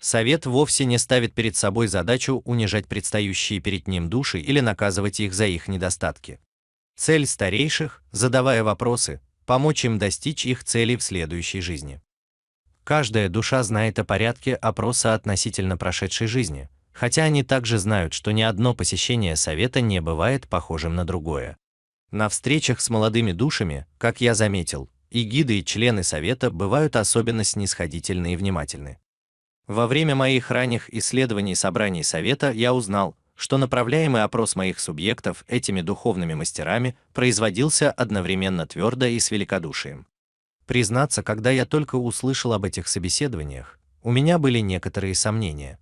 Совет вовсе не ставит перед собой задачу унижать предстающие перед ним души или наказывать их за их недостатки. Цель старейших, задавая вопросы, помочь им достичь их целей в следующей жизни. Каждая душа знает о порядке опроса относительно прошедшей жизни, хотя они также знают, что ни одно посещение совета не бывает похожим на другое. На встречах с молодыми душами, как я заметил, и гиды, и члены совета бывают особенно снисходительны и внимательны. Во время моих ранних исследований собраний совета я узнал, что направляемый опрос моих субъектов этими духовными мастерами производился одновременно твердо и с великодушием. Признаться, когда я только услышал об этих собеседованиях, у меня были некоторые сомнения.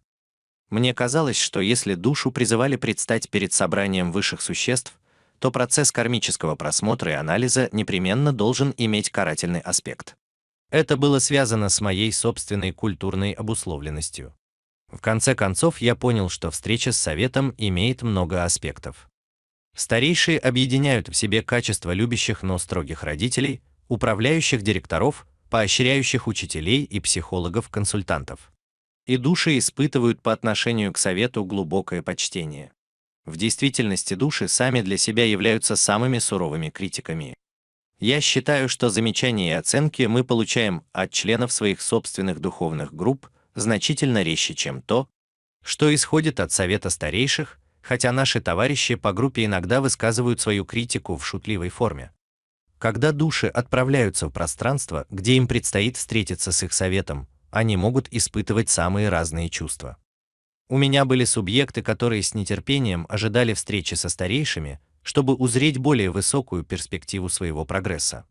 Мне казалось, что если душу призывали предстать перед собранием высших существ, то процесс кармического просмотра и анализа непременно должен иметь карательный аспект. Это было связано с моей собственной культурной обусловленностью. В конце концов я понял, что встреча с Советом имеет много аспектов. Старейшие объединяют в себе качества любящих, но строгих родителей, управляющих директоров, поощряющих учителей и психологов-консультантов. И души испытывают по отношению к Совету глубокое почтение. В действительности души сами для себя являются самыми суровыми критиками. Я считаю, что замечания и оценки мы получаем от членов своих собственных духовных групп, значительно резче, чем то, что исходит от Совета старейших, хотя наши товарищи по группе иногда высказывают свою критику в шутливой форме. Когда души отправляются в пространство, где им предстоит встретиться с их советом, они могут испытывать самые разные чувства. У меня были субъекты, которые с нетерпением ожидали встречи со старейшими, чтобы узреть более высокую перспективу своего прогресса.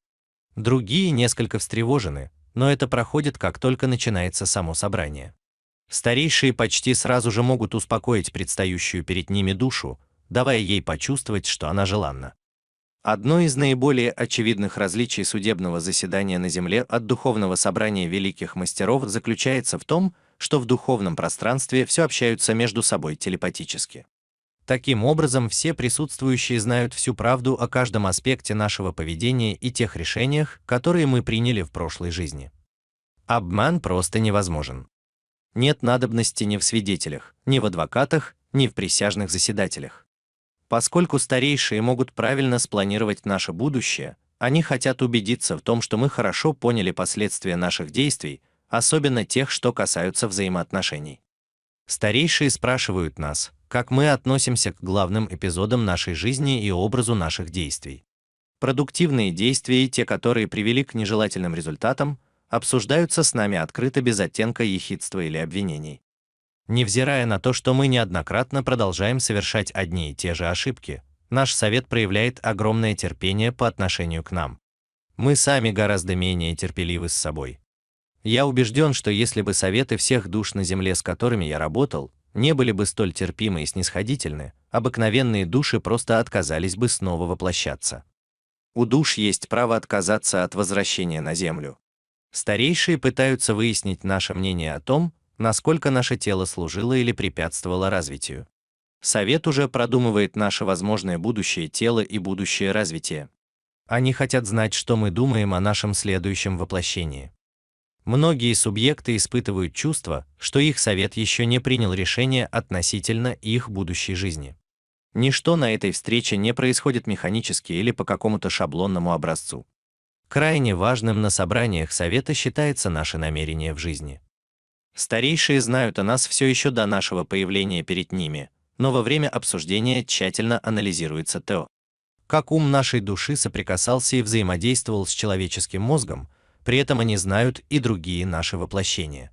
Другие несколько встревожены, но это проходит, как только начинается само собрание. Старейшие почти сразу же могут успокоить предстающую перед ними душу, давая ей почувствовать, что она желанна. Одно из наиболее очевидных различий судебного заседания на Земле от духовного собрания великих мастеров заключается в том, что в духовном пространстве все общаются между собой телепатически. Таким образом, все присутствующие знают всю правду о каждом аспекте нашего поведения и тех решениях, которые мы приняли в прошлой жизни. Обман просто невозможен. Нет надобности ни в свидетелях, ни в адвокатах, ни в присяжных заседателях. Поскольку старейшие могут правильно спланировать наше будущее, они хотят убедиться в том, что мы хорошо поняли последствия наших действий, особенно тех, что касаются взаимоотношений. Старейшие спрашивают нас, как мы относимся к главным эпизодам нашей жизни и образу наших действий. Продуктивные действия и те, которые привели к нежелательным результатам, обсуждаются с нами открыто без оттенка ехидства или обвинений. Невзирая на то, что мы неоднократно продолжаем совершать одни и те же ошибки, наш совет проявляет огромное терпение по отношению к нам. Мы сами гораздо менее терпеливы с собой. Я убежден, что если бы советы всех душ на земле, с которыми я работал, не были бы столь терпимы и снисходительны, обыкновенные души просто отказались бы снова воплощаться. У душ есть право отказаться от возвращения на Землю. Старейшие пытаются выяснить наше мнение о том, насколько наше тело служило или препятствовало развитию. Совет уже продумывает наше возможное будущее тело и будущее развитие. Они хотят знать, что мы думаем о нашем следующем воплощении. Многие субъекты испытывают чувство, что их совет еще не принял решение относительно их будущей жизни. Ничто на этой встрече не происходит механически или по какому-то шаблонному образцу. Крайне важным на собраниях совета считается наше намерение в жизни. Старейшие знают о нас все еще до нашего появления перед ними, но во время обсуждения тщательно анализируется то, как ум нашей души соприкасался и взаимодействовал с человеческим мозгом, при этом они знают и другие наши воплощения.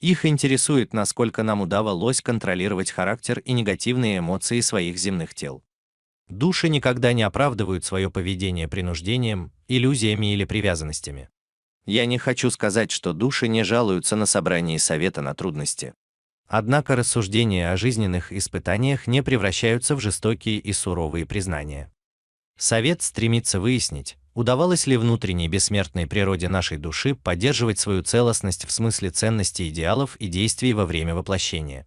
Их интересует, насколько нам удавалось контролировать характер и негативные эмоции своих земных тел. Души никогда не оправдывают свое поведение принуждением, иллюзиями или привязанностями. Я не хочу сказать, что души не жалуются на собрании совета на трудности. Однако рассуждения о жизненных испытаниях не превращаются в жестокие и суровые признания. Совет стремится выяснить, удавалось ли внутренней бессмертной природе нашей души поддерживать свою целостность в смысле ценностей идеалов и действий во время воплощения.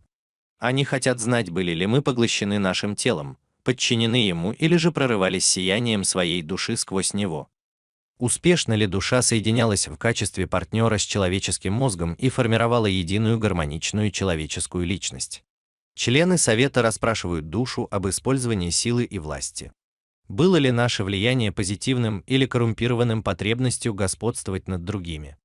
Они хотят знать, были ли мы поглощены нашим телом, подчинены ему или же прорывались сиянием своей души сквозь него. Успешно ли душа соединялась в качестве партнера с человеческим мозгом и формировала единую гармоничную человеческую личность? Члены совета расспрашивают душу об использовании силы и власти. Было ли наше влияние позитивным или коррумпированным потребностью господствовать над другими?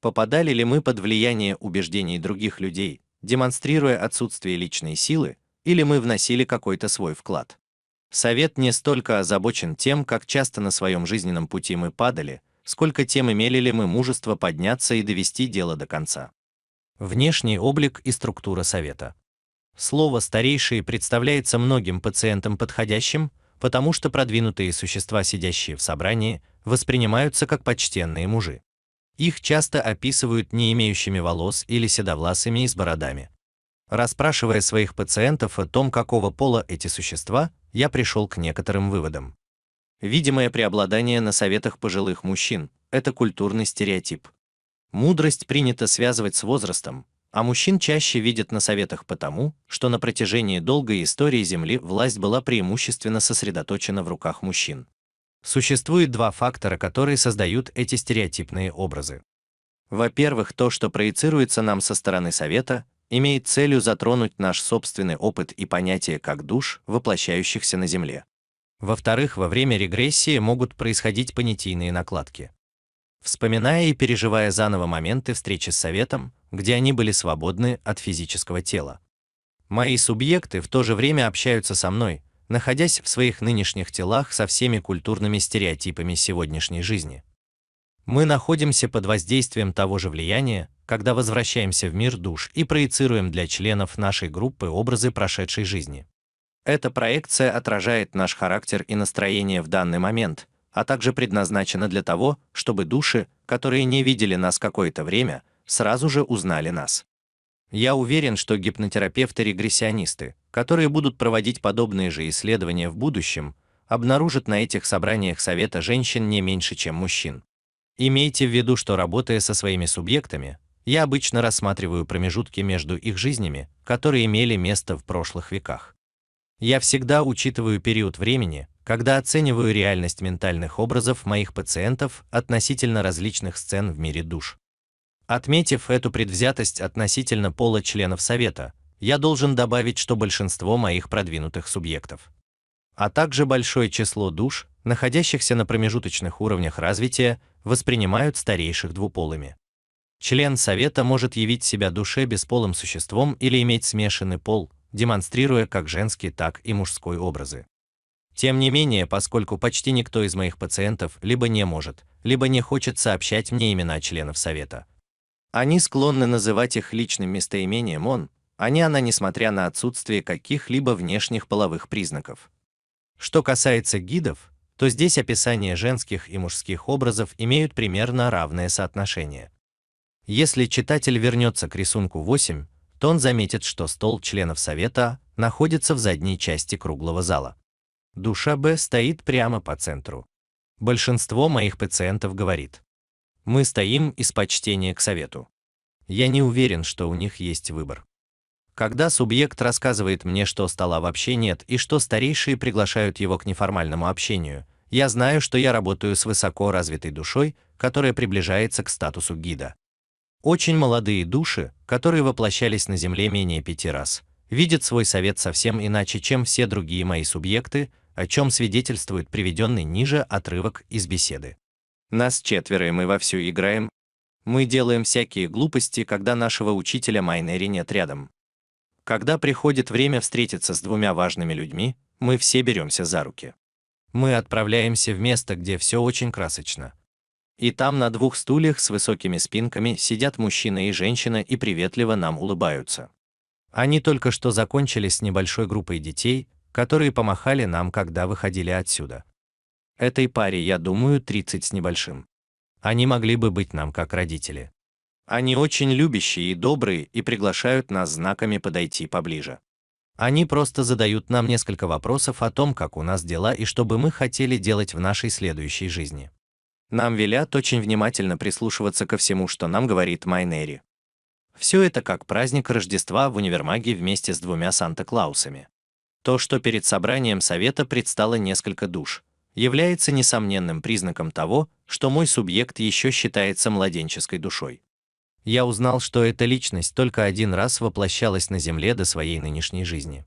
Попадали ли мы под влияние убеждений других людей, демонстрируя отсутствие личной силы, или мы вносили какой-то свой вклад? Совет не столько озабочен тем, как часто на своем жизненном пути мы падали, сколько тем имели ли мы мужество подняться и довести дело до конца. Внешний облик и структура совета. Слово «старейшие» представляется многим пациентам подходящим, потому что продвинутые существа, сидящие в собрании, воспринимаются как почтенные мужи. Их часто описывают не имеющими волос или седовласыми и с бородами. Распрашивая своих пациентов о том, какого пола эти существа, я пришел к некоторым выводам. Видимое преобладание на советах пожилых мужчин – это культурный стереотип. Мудрость принято связывать с возрастом, а мужчин чаще видят на советах потому, что на протяжении долгой истории Земли власть была преимущественно сосредоточена в руках мужчин. Существует два фактора, которые создают эти стереотипные образы. Во-первых, то, что проецируется нам со стороны совета, имеет целью затронуть наш собственный опыт и понятие как душ, воплощающихся на Земле. Во-вторых, во время регрессии могут происходить понятийные накладки. Вспоминая и переживая заново моменты встречи с Советом, где они были свободны от физического тела. Мои субъекты в то же время общаются со мной, находясь в своих нынешних телах со всеми культурными стереотипами сегодняшней жизни. Мы находимся под воздействием того же влияния, когда возвращаемся в мир душ и проецируем для членов нашей группы образы прошедшей жизни. Эта проекция отражает наш характер и настроение в данный момент, а также предназначена для того, чтобы души, которые не видели нас какое-то время, сразу же узнали нас. Я уверен, что гипнотерапевты-регрессионисты, которые будут проводить подобные же исследования в будущем, обнаружат на этих собраниях совета женщин не меньше, чем мужчин. Имейте в виду, что работая со своими субъектами, я обычно рассматриваю промежутки между их жизнями, которые имели место в прошлых веках. Я всегда учитываю период времени, когда оцениваю реальность ментальных образов моих пациентов относительно различных сцен в мире душ. Отметив эту предвзятость относительно пола членов Совета, я должен добавить, что большинство моих продвинутых субъектов, а также большое число душ, находящихся на промежуточных уровнях развития, воспринимают старейших двуполыми. Член совета может явить себя душе бесполым существом или иметь смешанный пол, демонстрируя как женский, так и мужской образы. Тем не менее, поскольку почти никто из моих пациентов либо не может, либо не хочет сообщать мне имена членов совета, они склонны называть их личным местоимением «он», а не «она», несмотря на отсутствие каких-либо внешних половых признаков. Что касается гидов, то здесь описания женских и мужских образов имеют примерно равное соотношение. Если читатель вернется к рисунку 8, то он заметит, что стол членов совета находится в задней части круглого зала. Душа Б стоит прямо по центру. Большинство моих пациентов говорит, мы стоим из почтения к совету. Я не уверен, что у них есть выбор. Когда субъект рассказывает мне, что стола вообще нет и что старейшие приглашают его к неформальному общению, я знаю, что я работаю с высоко развитой душой, которая приближается к статусу гида. Очень молодые души, которые воплощались на Земле менее пяти раз, видят свой совет совсем иначе, чем все другие мои субъекты, о чем свидетельствует приведенный ниже отрывок из беседы. Нас четверо, и мы вовсю играем. Мы делаем всякие глупости, когда нашего учителя Майнери нет рядом. Когда приходит время встретиться с двумя важными людьми, мы все беремся за руки. Мы отправляемся в место, где все очень красочно. И там на двух стульях с высокими спинками сидят мужчина и женщина и приветливо нам улыбаются. Они только что закончили с небольшой группой детей, которые помахали нам, когда выходили отсюда. Этой паре, я думаю, 30 с небольшим. Они могли бы быть нам как родители. Они очень любящие и добрые и приглашают нас знаками подойти поближе. Они просто задают нам несколько вопросов о том, как у нас дела и что бы мы хотели делать в нашей следующей жизни. Нам велят очень внимательно прислушиваться ко всему, что нам говорит Майнери. Все это как праздник Рождества в универмаге вместе с двумя Санта-Клаусами. То, что перед собранием совета предстало несколько душ, является несомненным признаком того, что мой субъект еще считается младенческой душой. Я узнал, что эта личность только один раз воплощалась на Земле до своей нынешней жизни.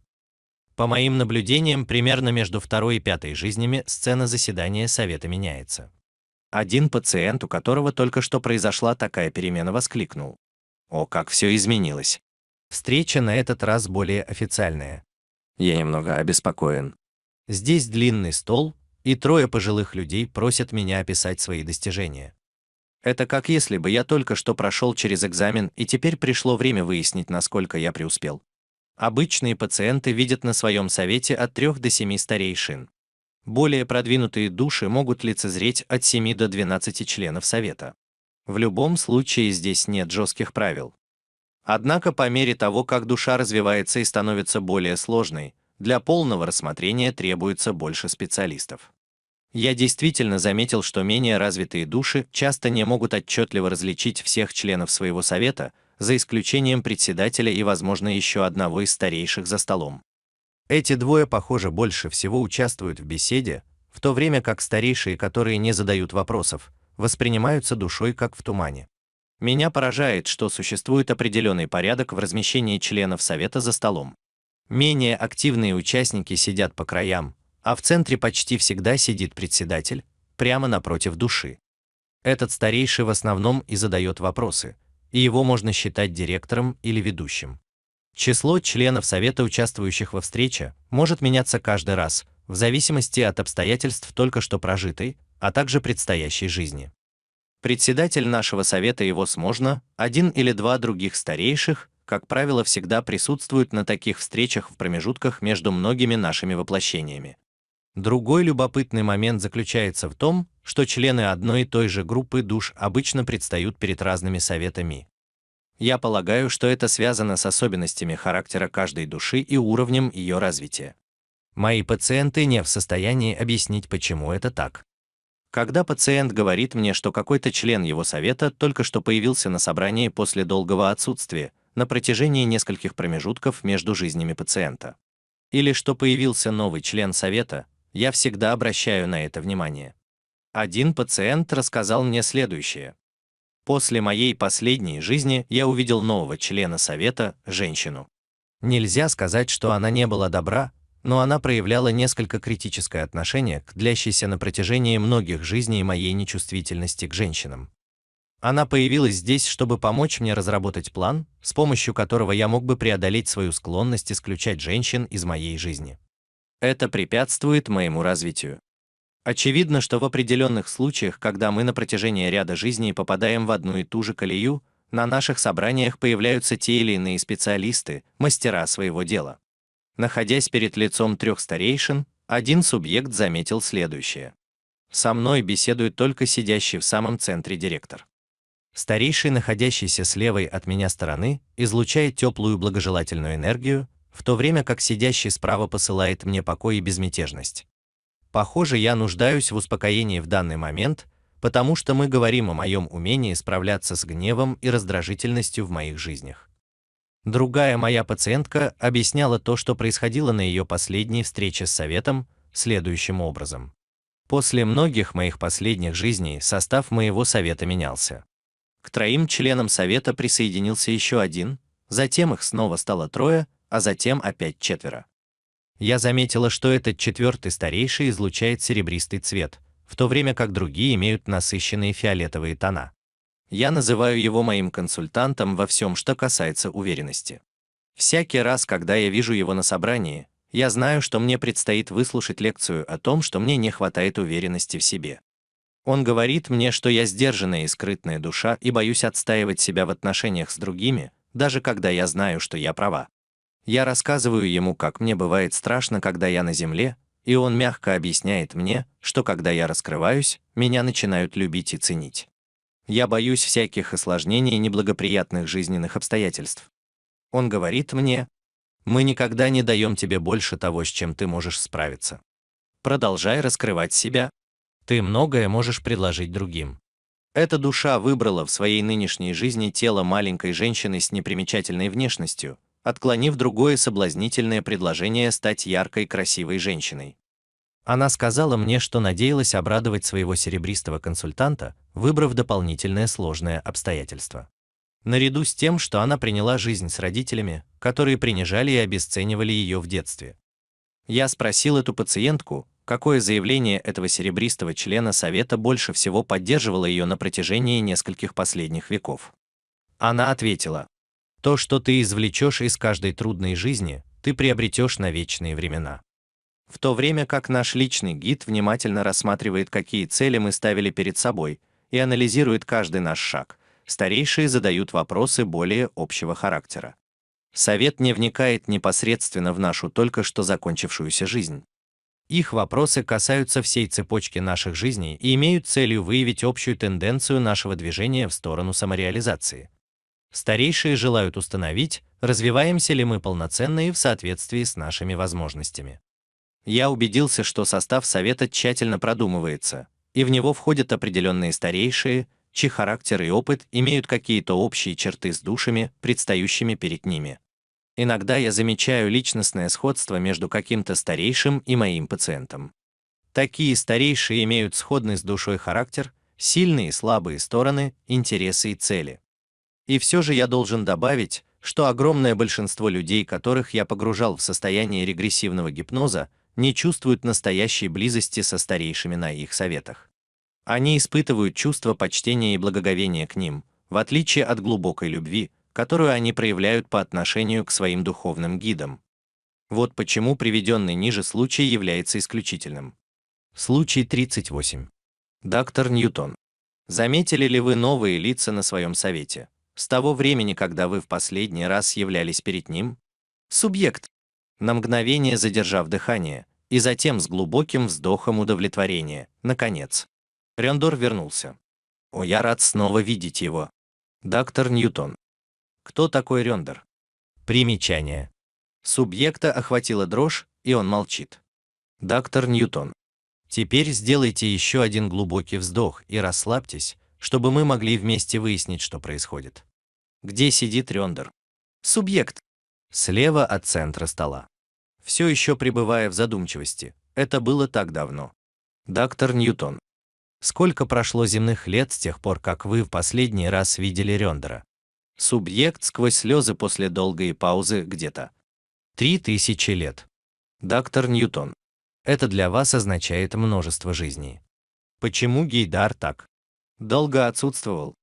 По моим наблюдениям, примерно между второй и пятой жизнями сцена заседания совета меняется. Один пациент, у которого только что произошла такая перемена, воскликнул. О, как все изменилось. Встреча на этот раз более официальная. Я немного обеспокоен. Здесь длинный стол, и трое пожилых людей просят меня описать свои достижения. Это как если бы я только что прошел через экзамен и теперь пришло время выяснить, насколько я преуспел. Обычные пациенты видят на своем совете от 3 до 7 старейшин. Более продвинутые души могут лицезреть от 7 до 12 членов совета. В любом случае здесь нет жестких правил. Однако по мере того, как душа развивается и становится более сложной, для полного рассмотрения требуется больше специалистов. Я действительно заметил, что менее развитые души часто не могут отчетливо различить всех членов своего совета, за исключением председателя и, возможно, еще одного из старейших за столом. Эти двое, похоже, больше всего участвуют в беседе, в то время как старейшие, которые не задают вопросов, воспринимаются душой как в тумане. Меня поражает, что существует определенный порядок в размещении членов совета за столом. Менее активные участники сидят по краям, а в центре почти всегда сидит председатель, прямо напротив души. Этот старейший в основном и задает вопросы, и его можно считать директором или ведущим. Число членов совета, участвующих во встрече, может меняться каждый раз, в зависимости от обстоятельств только что прожитой, а также предстоящей жизни. Председатель нашего совета его сможно, один или два других старейших, как правило, всегда присутствуют на таких встречах в промежутках между многими нашими воплощениями. Другой любопытный момент заключается в том, что члены одной и той же группы душ обычно предстают перед разными советами. Я полагаю, что это связано с особенностями характера каждой души и уровнем ее развития. Мои пациенты не в состоянии объяснить, почему это так. Когда пациент говорит мне, что какой-то член его совета только что появился на собрании после долгого отсутствия, на протяжении нескольких промежутков между жизнями пациента. Или что появился новый член совета, я всегда обращаю на это внимание. Один пациент рассказал мне следующее. После моей последней жизни я увидел нового члена совета, женщину. Нельзя сказать, что она не была добра, но она проявляла несколько критическое отношение к длящейся на протяжении многих жизней моей нечувствительности к женщинам. Она появилась здесь, чтобы помочь мне разработать план, с помощью которого я мог бы преодолеть свою склонность исключать женщин из моей жизни. Это препятствует моему развитию. Очевидно, что в определенных случаях, когда мы на протяжении ряда жизней попадаем в одну и ту же колею, на наших собраниях появляются те или иные специалисты, мастера своего дела. Находясь перед лицом трех старейшин, один субъект заметил следующее. Со мной беседует только сидящий в самом центре директор. Старейший, находящийся с левой от меня стороны, излучает теплую благожелательную энергию, в то время как сидящий справа посылает мне покой и безмятежность. Похоже, я нуждаюсь в успокоении в данный момент, потому что мы говорим о моем умении справляться с гневом и раздражительностью в моих жизнях. Другая моя пациентка объясняла то, что происходило на ее последней встрече с советом, следующим образом. После многих моих последних жизней состав моего совета менялся. К троим членам Совета присоединился еще один, затем их снова стало трое, а затем опять четверо. Я заметила, что этот четвертый старейший излучает серебристый цвет, в то время как другие имеют насыщенные фиолетовые тона. Я называю его моим консультантом во всем, что касается уверенности. Всякий раз, когда я вижу его на собрании, я знаю, что мне предстоит выслушать лекцию о том, что мне не хватает уверенности в себе. Он говорит мне, что я сдержанная и скрытная душа и боюсь отстаивать себя в отношениях с другими, даже когда я знаю, что я права. Я рассказываю ему, как мне бывает страшно, когда я на земле, и он мягко объясняет мне, что когда я раскрываюсь, меня начинают любить и ценить. Я боюсь всяких осложнений и неблагоприятных жизненных обстоятельств. Он говорит мне, мы никогда не даем тебе больше того, с чем ты можешь справиться. Продолжай раскрывать себя, ты многое можешь предложить другим. Эта душа выбрала в своей нынешней жизни тело маленькой женщины с непримечательной внешностью, отклонив другое соблазнительное предложение стать яркой, красивой женщиной. Она сказала мне, что надеялась обрадовать своего серебристого консультанта, выбрав дополнительное сложное обстоятельство. Наряду с тем, что она приняла жизнь с родителями, которые принижали и обесценивали ее в детстве. Я спросил эту пациентку, какое заявление этого серебристого члена Совета больше всего поддерживало ее на протяжении нескольких последних веков. Она ответила, «То, что ты извлечешь из каждой трудной жизни, ты приобретешь на вечные времена». В то время как наш личный гид внимательно рассматривает, какие цели мы ставили перед собой, и анализирует каждый наш шаг, старейшие задают вопросы более общего характера. Совет не вникает непосредственно в нашу только что закончившуюся жизнь. Их вопросы касаются всей цепочки наших жизней и имеют целью выявить общую тенденцию нашего движения в сторону самореализации. Старейшие желают установить, развиваемся ли мы полноценно и в соответствии с нашими возможностями. Я убедился, что состав совета тщательно продумывается, и в него входят определенные старейшие, чьи характер и опыт имеют какие-то общие черты с душами, предстающими перед ними. Иногда я замечаю личностное сходство между каким-то старейшим и моим пациентом. Такие старейшие имеют сходный с душой характер, сильные и слабые стороны, интересы и цели. И все же я должен добавить, что огромное большинство людей, которых я погружал в состояние регрессивного гипноза, не чувствуют настоящей близости со старейшими на их советах. Они испытывают чувство почтения и благоговения к ним, в отличие от глубокой любви, которую они проявляют по отношению к своим духовным гидам. Вот почему приведенный ниже случай является исключительным. Случай 38. Доктор Ньютон. Заметили ли вы новые лица на своем совете? С того времени, когда вы в последний раз являлись перед ним? Субъект. На мгновение задержав дыхание, и затем с глубоким вздохом удовлетворения, наконец. Рендор вернулся. «О, я рад снова видеть его». «Доктор Ньютон, кто такой Рендер? Примечание. Субъекта охватила дрожь, и он молчит. Доктор Ньютон. Теперь сделайте еще один глубокий вздох и расслабьтесь, чтобы мы могли вместе выяснить, что происходит. Где сидит Рендер? Субъект. Слева от центра стола. Все еще пребывая в задумчивости. Это было так давно. Доктор Ньютон. Сколько прошло земных лет с тех пор, как вы в последний раз видели Рендера? Субъект сквозь слезы после долгой паузы где-то. Три тысячи лет. Доктор Ньютон. Это для вас означает множество жизней. Почему Гейдар так? Долго отсутствовал.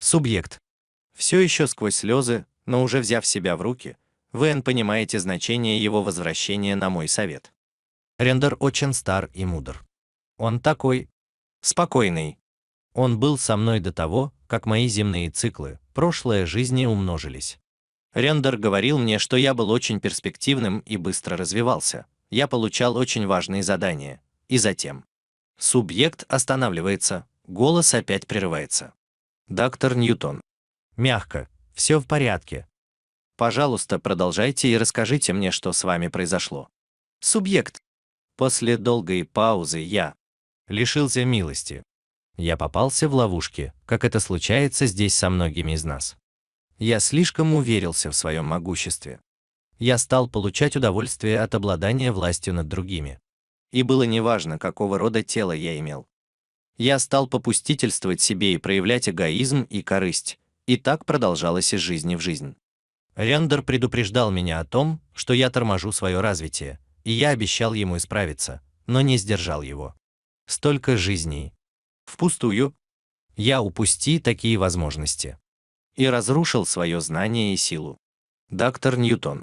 Субъект. Все еще сквозь слезы, но уже взяв себя в руки, Вен, понимаете значение его возвращения на мой совет. Рендер очень стар и мудр. Он такой спокойный. Он был со мной до того, как мои земные циклы, прошлые жизни умножились. Рендер говорил мне, что я был очень перспективным и быстро развивался. Я получал очень важные задания. И затем. Субъект останавливается, голос опять прерывается. Доктор Ньютон. Мягко. Все в порядке. Пожалуйста, продолжайте и расскажите мне, что с вами произошло. Субъект. После долгой паузы я лишился милости. Я попался в ловушке, как это случается здесь со многими из нас. Я слишком уверился в своем могуществе. Я стал получать удовольствие от обладания властью над другими. И было неважно, какого рода тело я имел. Я стал попустительствовать себе и проявлять эгоизм и корысть, и так продолжалось из жизни в жизнь. Рендер предупреждал меня о том, что я торможу свое развитие, и я обещал ему исправиться, но не сдержал его. Столько жизней, впустую. Я упусти такие возможности. И разрушил свое знание и силу. Доктор Ньютон.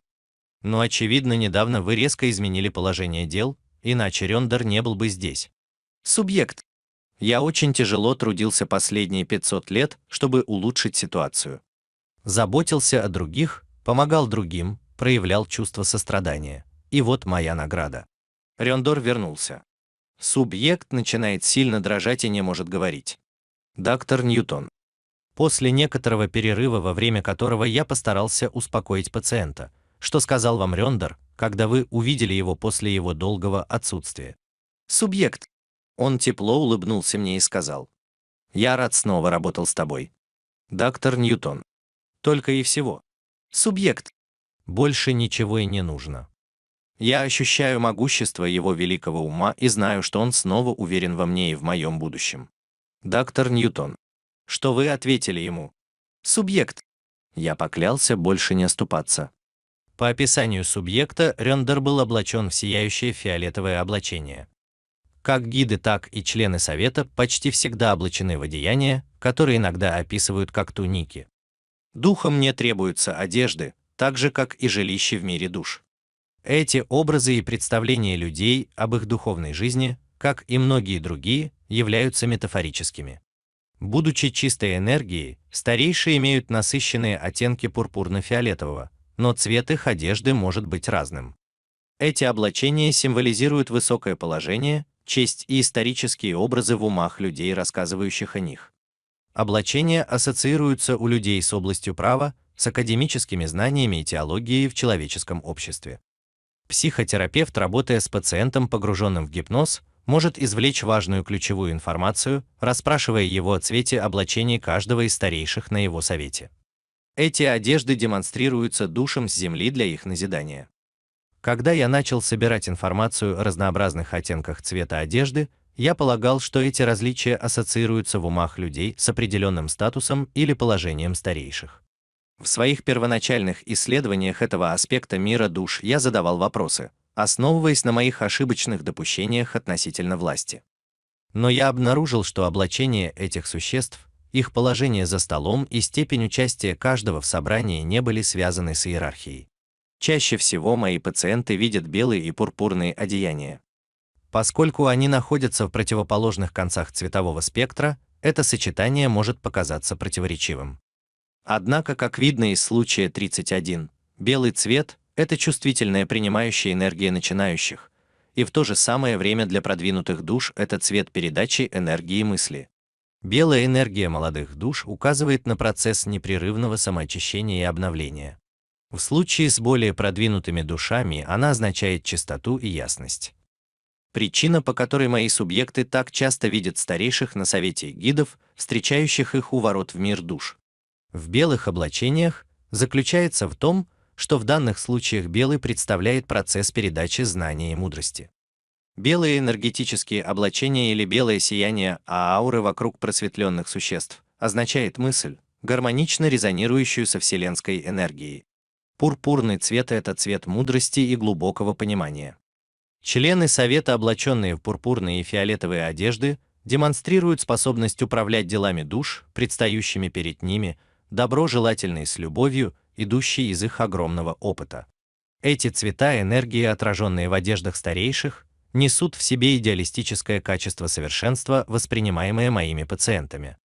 Но очевидно, недавно вы резко изменили положение дел, иначе Рендер не был бы здесь. Субъект. Я очень тяжело трудился последние 500 лет, чтобы улучшить ситуацию. Заботился о других, помогал другим, проявлял чувство сострадания. И вот моя награда. Рендор вернулся. Субъект начинает сильно дрожать и не может говорить. Доктор Ньютон. После некоторого перерыва, во время которого я постарался успокоить пациента, что сказал вам Рёндер, когда вы увидели его после его долгого отсутствия. Субъект. Он тепло улыбнулся мне и сказал: "Я рад снова работал с тобой". Доктор Ньютон. Только и всего. Субъект. Больше ничего и не нужно. Я ощущаю могущество его великого ума и знаю, что он снова уверен во мне и в моем будущем. Доктор Ньютон. Что вы ответили ему? Субъект. Я поклялся больше не оступаться. По описанию субъекта, Рендер был облачен в сияющее фиолетовое облачение. Как гиды, так и члены совета почти всегда облачены в одеяния, которые иногда описывают как туники. Духам не требуются одежды, так же, как и жилище в мире душ. Эти образы и представления людей об их духовной жизни, как и многие другие, являются метафорическими. Будучи чистой энергией, старейшие имеют насыщенные оттенки пурпурно-фиолетового, но цвет их одежды может быть разным. Эти облачения символизируют высокое положение, честь и исторические образы в умах людей, рассказывающих о них. Облачения ассоциируются у людей с областью права, с академическими знаниями и теологией в человеческом обществе. Психотерапевт, работая с пациентом, погруженным в гипноз, может извлечь важную ключевую информацию, расспрашивая его о цвете облачений каждого из старейших на его совете. Эти одежды демонстрируются душам с земли для их назидания. Когда я начал собирать информацию о разнообразных оттенках цвета одежды, я полагал, что эти различия ассоциируются в умах людей с определенным статусом или положением старейших. В своих первоначальных исследованиях этого аспекта мира душ я задавал вопросы, основываясь на моих ошибочных допущениях относительно власти. Но я обнаружил, что облачение этих существ, их положение за столом и степень участия каждого в собрании не были связаны с иерархией. Чаще всего мои пациенты видят белые и пурпурные одеяния. Поскольку они находятся в противоположных концах цветового спектра, это сочетание может показаться противоречивым. Однако, как видно из случая 31, белый цвет – это чувствительная принимающая энергия начинающих, и в то же самое время для продвинутых душ это цвет передачи энергии мысли. Белая энергия молодых душ указывает на процесс непрерывного самоочищения и обновления. В случае с более продвинутыми душами она означает чистоту и ясность. Причина, по которой мои субъекты так часто видят старейших на совете гидов, встречающих их у ворот в мир душ, в белых облачениях заключается в том, что в данных случаях белый представляет процесс передачи знания и мудрости. Белые энергетические облачения или белое сияние ауры вокруг просветленных существ означает мысль, гармонично резонирующую со вселенской энергией. Пурпурный цвет – это цвет мудрости и глубокого понимания. Члены Совета, облаченные в пурпурные и фиолетовые одежды, демонстрируют способность управлять делами душ, предстающими перед ними – доброжелательные с любовью, идущие из их огромного опыта. Эти цвета энергии, отраженные в одеждах старейших, несут в себе идеалистическое качество совершенства, воспринимаемое моими пациентами.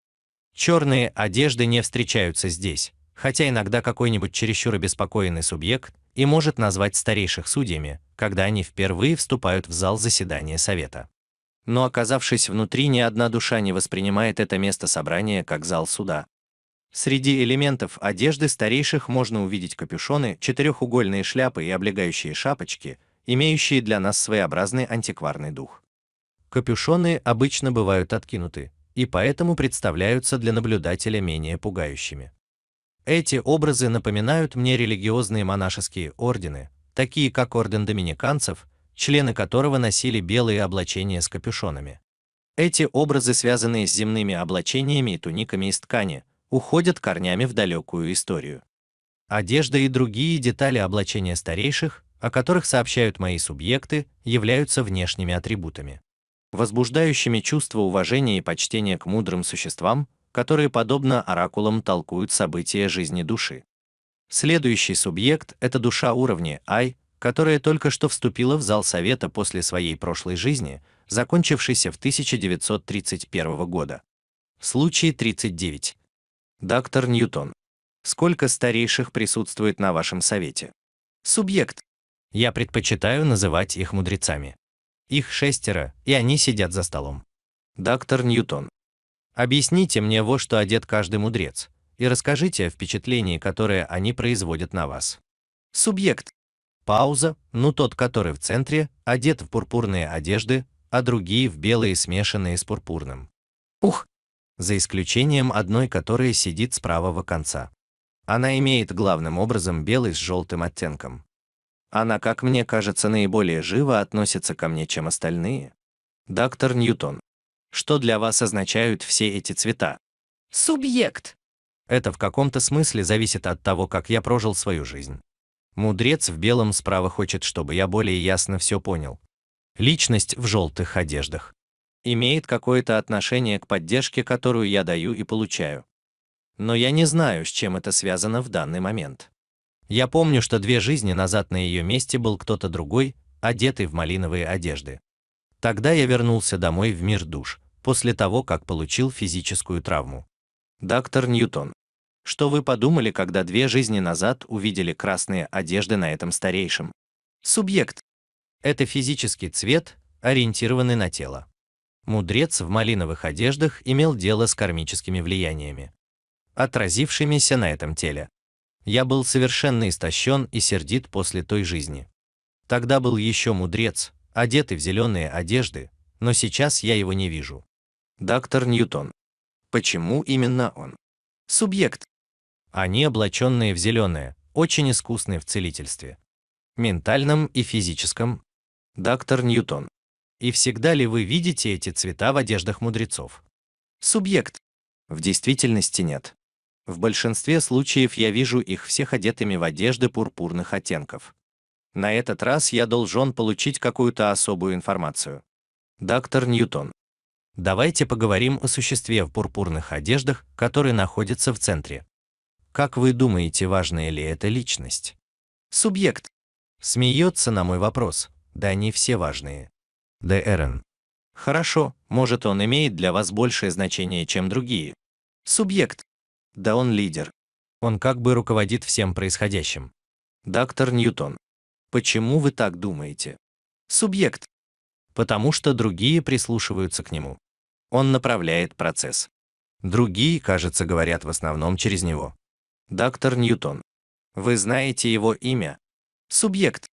Черные одежды не встречаются здесь, хотя иногда какой-нибудь чересчур обеспокоенный субъект и может назвать старейших судьями, когда они впервые вступают в зал заседания совета. Но оказавшись внутри, ни одна душа не воспринимает это место собрания как зал суда, Среди элементов одежды старейших можно увидеть капюшоны, четырехугольные шляпы и облегающие шапочки, имеющие для нас своеобразный антикварный дух. Капюшоны обычно бывают откинуты, и поэтому представляются для наблюдателя менее пугающими. Эти образы напоминают мне религиозные монашеские ордены, такие как орден доминиканцев, члены которого носили белые облачения с капюшонами. Эти образы связаны с земными облачениями и туниками из ткани – уходят корнями в далекую историю. Одежда и другие детали облачения старейших, о которых сообщают мои субъекты, являются внешними атрибутами, возбуждающими чувство уважения и почтения к мудрым существам, которые, подобно оракулам, толкуют события жизни души. Следующий субъект – это душа уровня Ай, которая только что вступила в зал Совета после своей прошлой жизни, закончившейся в 1931 года. Случай 39. Доктор Ньютон. Сколько старейших присутствует на вашем совете? Субъект. Я предпочитаю называть их мудрецами. Их шестеро, и они сидят за столом. Доктор Ньютон. Объясните мне, во что одет каждый мудрец, и расскажите о впечатлении, которое они производят на вас. Субъект. Пауза, ну тот, который в центре, одет в пурпурные одежды, а другие в белые, смешанные с пурпурным. Ух, за исключением одной, которая сидит с правого конца. Она имеет главным образом белый с желтым оттенком. Она, как мне кажется, наиболее живо относится ко мне, чем остальные. Доктор Ньютон. Что для вас означают все эти цвета? Субъект. Это в каком-то смысле зависит от того, как я прожил свою жизнь. Мудрец в белом справа хочет, чтобы я более ясно все понял. Личность в желтых одеждах имеет какое-то отношение к поддержке, которую я даю и получаю. Но я не знаю, с чем это связано в данный момент. Я помню, что две жизни назад на ее месте был кто-то другой, одетый в малиновые одежды. Тогда я вернулся домой в мир душ, после того, как получил физическую травму. Доктор Ньютон. Что вы подумали, когда две жизни назад увидели красные одежды на этом старейшем? Субъект. Это физический цвет, ориентированный на тело мудрец в малиновых одеждах имел дело с кармическими влияниями, отразившимися на этом теле. Я был совершенно истощен и сердит после той жизни. Тогда был еще мудрец, одетый в зеленые одежды, но сейчас я его не вижу. Доктор Ньютон. Почему именно он? Субъект. Они облаченные в зеленое, очень искусные в целительстве. Ментальном и физическом. Доктор Ньютон. И всегда ли вы видите эти цвета в одеждах мудрецов? Субъект. В действительности нет. В большинстве случаев я вижу их всех одетыми в одежды пурпурных оттенков. На этот раз я должен получить какую-то особую информацию. Доктор Ньютон. Давайте поговорим о существе в пурпурных одеждах, который находится в центре. Как вы думаете, важная ли эта личность? Субъект. Смеется на мой вопрос. Да они все важные. Дэрен. Хорошо, может он имеет для вас большее значение, чем другие. Субъект. Да он лидер. Он как бы руководит всем происходящим. Доктор Ньютон. Почему вы так думаете? Субъект. Потому что другие прислушиваются к нему. Он направляет процесс. Другие, кажется, говорят в основном через него. Доктор Ньютон. Вы знаете его имя? Субъект.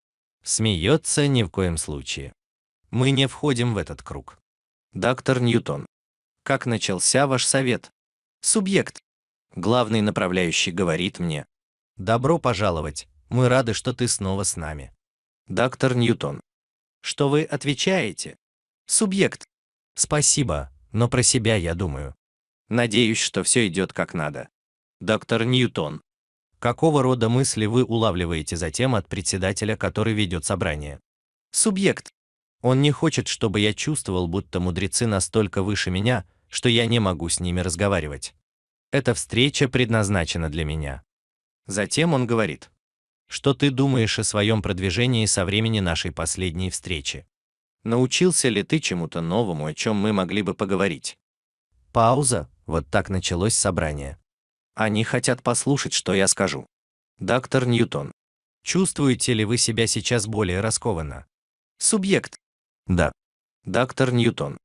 Смеется ни в коем случае. Мы не входим в этот круг. Доктор Ньютон. Как начался ваш совет? Субъект. Главный направляющий говорит мне. Добро пожаловать. Мы рады, что ты снова с нами. Доктор Ньютон. Что вы отвечаете? Субъект. Спасибо, но про себя я думаю. Надеюсь, что все идет как надо. Доктор Ньютон. Какого рода мысли вы улавливаете затем от председателя, который ведет собрание? Субъект. Он не хочет, чтобы я чувствовал, будто мудрецы настолько выше меня, что я не могу с ними разговаривать. Эта встреча предназначена для меня. Затем он говорит: "Что ты думаешь о своем продвижении со времени нашей последней встречи? Научился ли ты чему-то новому, о чем мы могли бы поговорить?" Пауза. Вот так началось собрание. Они хотят послушать, что я скажу. Доктор Ньютон. Чувствуете ли вы себя сейчас более раскованно? Субъект. Да. Доктор Ньютон.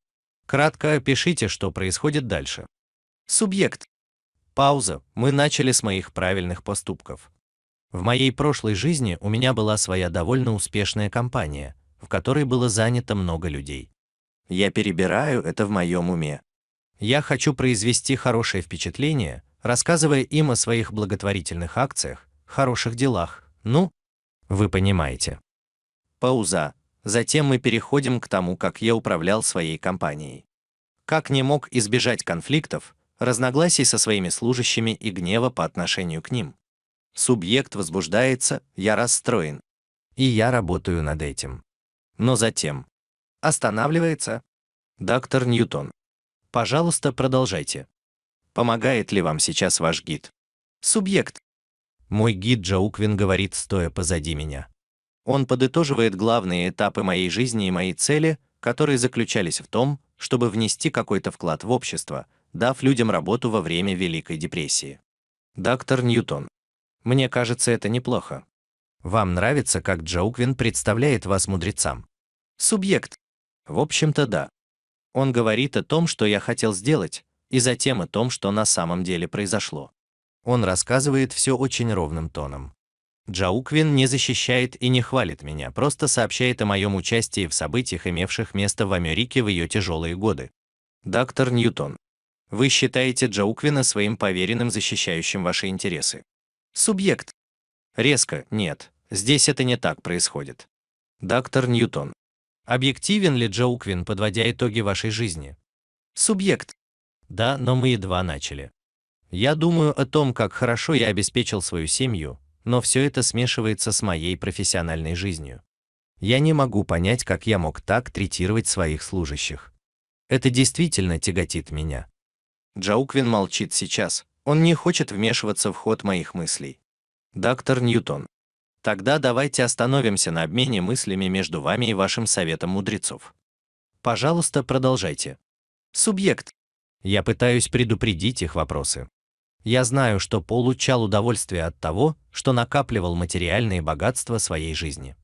Кратко опишите, что происходит дальше. Субъект. Пауза. Мы начали с моих правильных поступков. В моей прошлой жизни у меня была своя довольно успешная компания, в которой было занято много людей. Я перебираю это в моем уме. Я хочу произвести хорошее впечатление, рассказывая им о своих благотворительных акциях, хороших делах. Ну, вы понимаете. Пауза. Затем мы переходим к тому, как я управлял своей компанией. Как не мог избежать конфликтов, разногласий со своими служащими и гнева по отношению к ним. Субъект возбуждается, я расстроен. И я работаю над этим. Но затем. Останавливается. Доктор Ньютон. Пожалуйста, продолжайте. Помогает ли вам сейчас ваш гид? Субъект. Мой гид Джоуквин говорит, стоя позади меня. Он подытоживает главные этапы моей жизни и мои цели, которые заключались в том, чтобы внести какой-то вклад в общество, дав людям работу во время Великой депрессии. Доктор Ньютон. Мне кажется, это неплохо. Вам нравится, как Джоуквин представляет вас мудрецам? Субъект. В общем-то, да. Он говорит о том, что я хотел сделать, и затем о том, что на самом деле произошло. Он рассказывает все очень ровным тоном. Джауквин не защищает и не хвалит меня, просто сообщает о моем участии в событиях, имевших место в Америке в ее тяжелые годы. Доктор Ньютон. Вы считаете Джауквина своим поверенным, защищающим ваши интересы. Субъект. Резко, нет, здесь это не так происходит. Доктор Ньютон. Объективен ли Джауквин, подводя итоги вашей жизни? Субъект. Да, но мы едва начали. Я думаю о том, как хорошо я обеспечил свою семью, но все это смешивается с моей профессиональной жизнью. Я не могу понять, как я мог так третировать своих служащих. Это действительно тяготит меня. Джауквин молчит сейчас, он не хочет вмешиваться в ход моих мыслей. Доктор Ньютон. Тогда давайте остановимся на обмене мыслями между вами и вашим советом мудрецов. Пожалуйста, продолжайте. Субъект. Я пытаюсь предупредить их вопросы. Я знаю, что получал удовольствие от того, что накапливал материальные богатства своей жизни.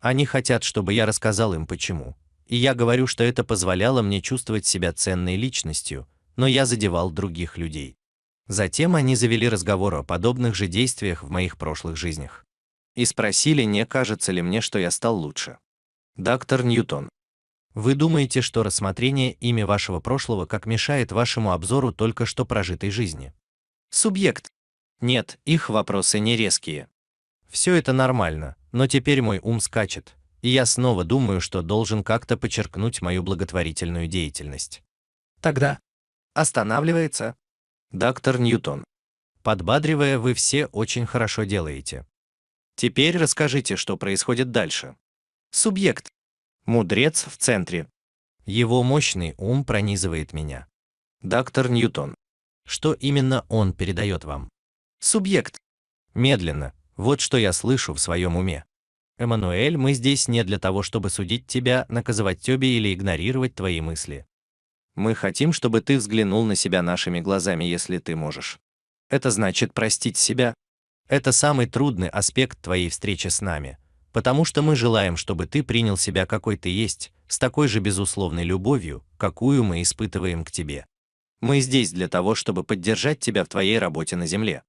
Они хотят, чтобы я рассказал им почему. И я говорю, что это позволяло мне чувствовать себя ценной личностью, но я задевал других людей. Затем они завели разговор о подобных же действиях в моих прошлых жизнях. И спросили, не кажется ли мне, что я стал лучше. Доктор Ньютон, вы думаете, что рассмотрение имя вашего прошлого как мешает вашему обзору только что прожитой жизни? Субъект. Нет, их вопросы не резкие. Все это нормально, но теперь мой ум скачет, и я снова думаю, что должен как-то подчеркнуть мою благотворительную деятельность. Тогда останавливается доктор Ньютон. Подбадривая, вы все очень хорошо делаете. Теперь расскажите, что происходит дальше. Субъект. Мудрец в центре. Его мощный ум пронизывает меня. Доктор Ньютон что именно он передает вам. Субъект. Медленно. Вот что я слышу в своем уме. Эммануэль, мы здесь не для того, чтобы судить тебя, наказывать тебя или игнорировать твои мысли. Мы хотим, чтобы ты взглянул на себя нашими глазами, если ты можешь. Это значит простить себя. Это самый трудный аспект твоей встречи с нами, потому что мы желаем, чтобы ты принял себя какой ты есть, с такой же безусловной любовью, какую мы испытываем к тебе. Мы здесь для того, чтобы поддержать тебя в твоей работе на Земле.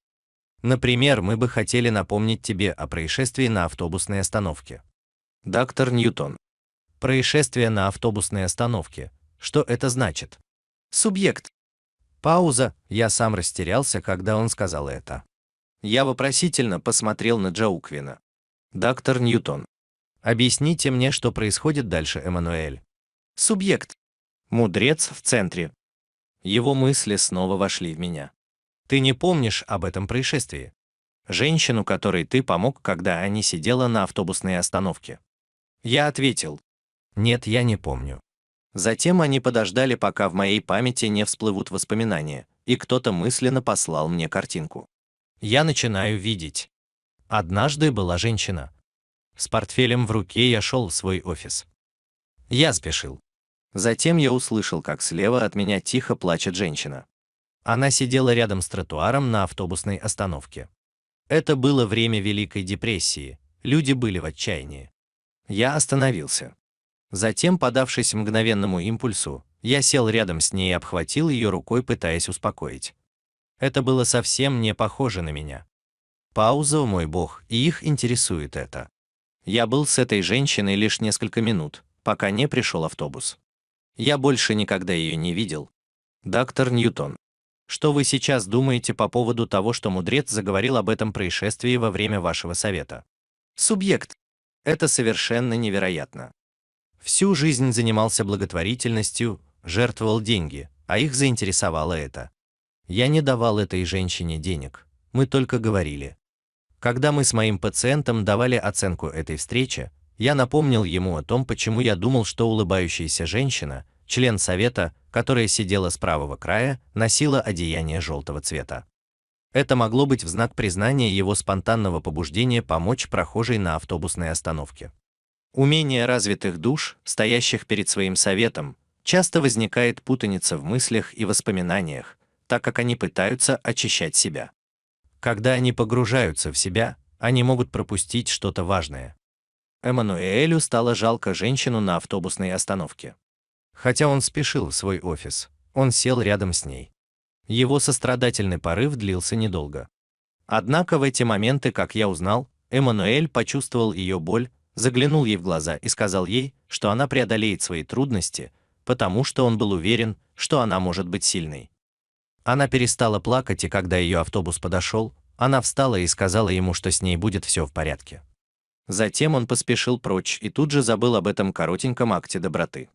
Например, мы бы хотели напомнить тебе о происшествии на автобусной остановке. Доктор Ньютон. Происшествие на автобусной остановке. Что это значит? Субъект. Пауза. Я сам растерялся, когда он сказал это. Я вопросительно посмотрел на Джауквина. Доктор Ньютон. Объясните мне, что происходит дальше, Эммануэль. Субъект. Мудрец в центре. Его мысли снова вошли в меня. Ты не помнишь об этом происшествии? Женщину, которой ты помог, когда она сидела на автобусной остановке. Я ответил. Нет, я не помню. Затем они подождали, пока в моей памяти не всплывут воспоминания, и кто-то мысленно послал мне картинку. Я начинаю видеть. Однажды была женщина. С портфелем в руке я шел в свой офис. Я спешил. Затем я услышал, как слева от меня тихо плачет женщина. Она сидела рядом с тротуаром на автобусной остановке. Это было время Великой депрессии, люди были в отчаянии. Я остановился. Затем, подавшись мгновенному импульсу, я сел рядом с ней и обхватил ее рукой, пытаясь успокоить. Это было совсем не похоже на меня. Пауза, мой бог, и их интересует это. Я был с этой женщиной лишь несколько минут, пока не пришел автобус. Я больше никогда ее не видел. Доктор Ньютон, что вы сейчас думаете по поводу того, что мудрец заговорил об этом происшествии во время вашего совета? Субъект. Это совершенно невероятно. Всю жизнь занимался благотворительностью, жертвовал деньги, а их заинтересовало это. Я не давал этой женщине денег, мы только говорили. Когда мы с моим пациентом давали оценку этой встрече, я напомнил ему о том, почему я думал, что улыбающаяся женщина, член совета, которая сидела с правого края, носила одеяние желтого цвета. Это могло быть в знак признания его спонтанного побуждения помочь прохожей на автобусной остановке. Умение развитых душ, стоящих перед своим советом, часто возникает путаница в мыслях и воспоминаниях, так как они пытаются очищать себя. Когда они погружаются в себя, они могут пропустить что-то важное. Эммануэлю стало жалко женщину на автобусной остановке. Хотя он спешил в свой офис, он сел рядом с ней. Его сострадательный порыв длился недолго. Однако в эти моменты, как я узнал, Эммануэль почувствовал ее боль, заглянул ей в глаза и сказал ей, что она преодолеет свои трудности, потому что он был уверен, что она может быть сильной. Она перестала плакать, и когда ее автобус подошел, она встала и сказала ему, что с ней будет все в порядке. Затем он поспешил прочь и тут же забыл об этом коротеньком акте доброты.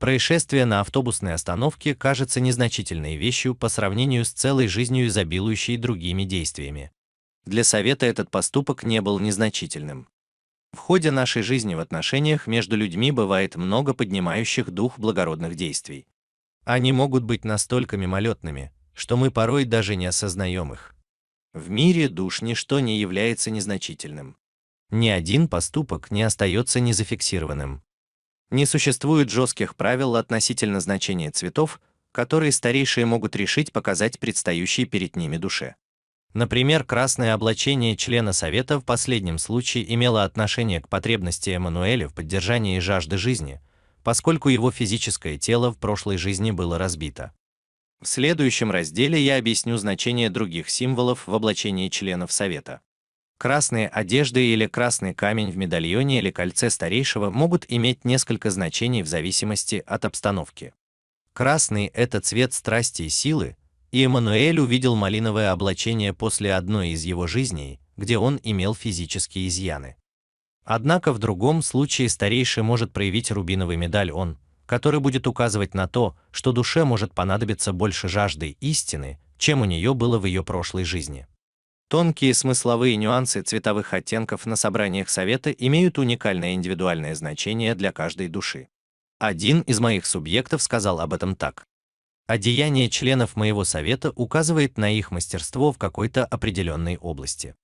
Происшествие на автобусной остановке кажется незначительной вещью по сравнению с целой жизнью, изобилующей другими действиями. Для Совета этот поступок не был незначительным. В ходе нашей жизни в отношениях между людьми бывает много поднимающих дух благородных действий. Они могут быть настолько мимолетными, что мы порой даже не осознаем их. В мире душ ничто не является незначительным ни один поступок не остается незафиксированным. Не существует жестких правил относительно значения цветов, которые старейшие могут решить показать предстающей перед ними душе. Например, красное облачение члена Совета в последнем случае имело отношение к потребности Эммануэля в поддержании жажды жизни, поскольку его физическое тело в прошлой жизни было разбито. В следующем разделе я объясню значение других символов в облачении членов Совета. Красные одежды или красный камень в медальоне или кольце старейшего могут иметь несколько значений в зависимости от обстановки. Красный – это цвет страсти и силы, и Эммануэль увидел малиновое облачение после одной из его жизней, где он имел физические изъяны. Однако в другом случае старейший может проявить рубиновый медальон, который будет указывать на то, что душе может понадобиться больше жажды истины, чем у нее было в ее прошлой жизни. Тонкие смысловые нюансы цветовых оттенков на собраниях совета имеют уникальное индивидуальное значение для каждой души. Один из моих субъектов сказал об этом так. Одеяние членов моего совета указывает на их мастерство в какой-то определенной области.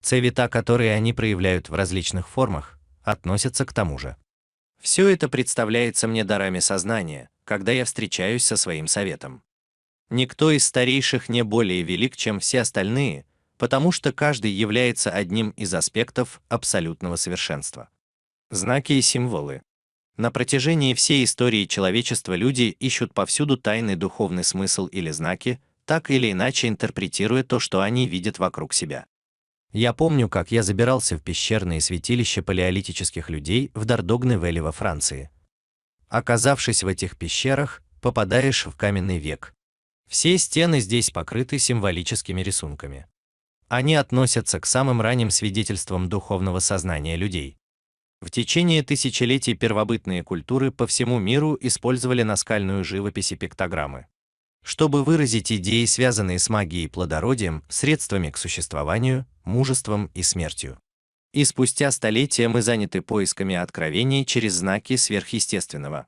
Цвета, которые они проявляют в различных формах, относятся к тому же. Все это представляется мне дарами сознания, когда я встречаюсь со своим советом. Никто из старейших не более велик, чем все остальные, потому что каждый является одним из аспектов абсолютного совершенства. Знаки и символы. На протяжении всей истории человечества люди ищут повсюду тайный духовный смысл или знаки, так или иначе интерпретируя то, что они видят вокруг себя. Я помню, как я забирался в пещерные святилища палеолитических людей в Дардогне-Вэлли во Франции. Оказавшись в этих пещерах, попадаешь в каменный век. Все стены здесь покрыты символическими рисунками. Они относятся к самым ранним свидетельствам духовного сознания людей. В течение тысячелетий первобытные культуры по всему миру использовали наскальную живопись и пиктограммы. Чтобы выразить идеи, связанные с магией и плодородием, средствами к существованию, мужеством и смертью. И спустя столетия мы заняты поисками откровений через знаки сверхъестественного.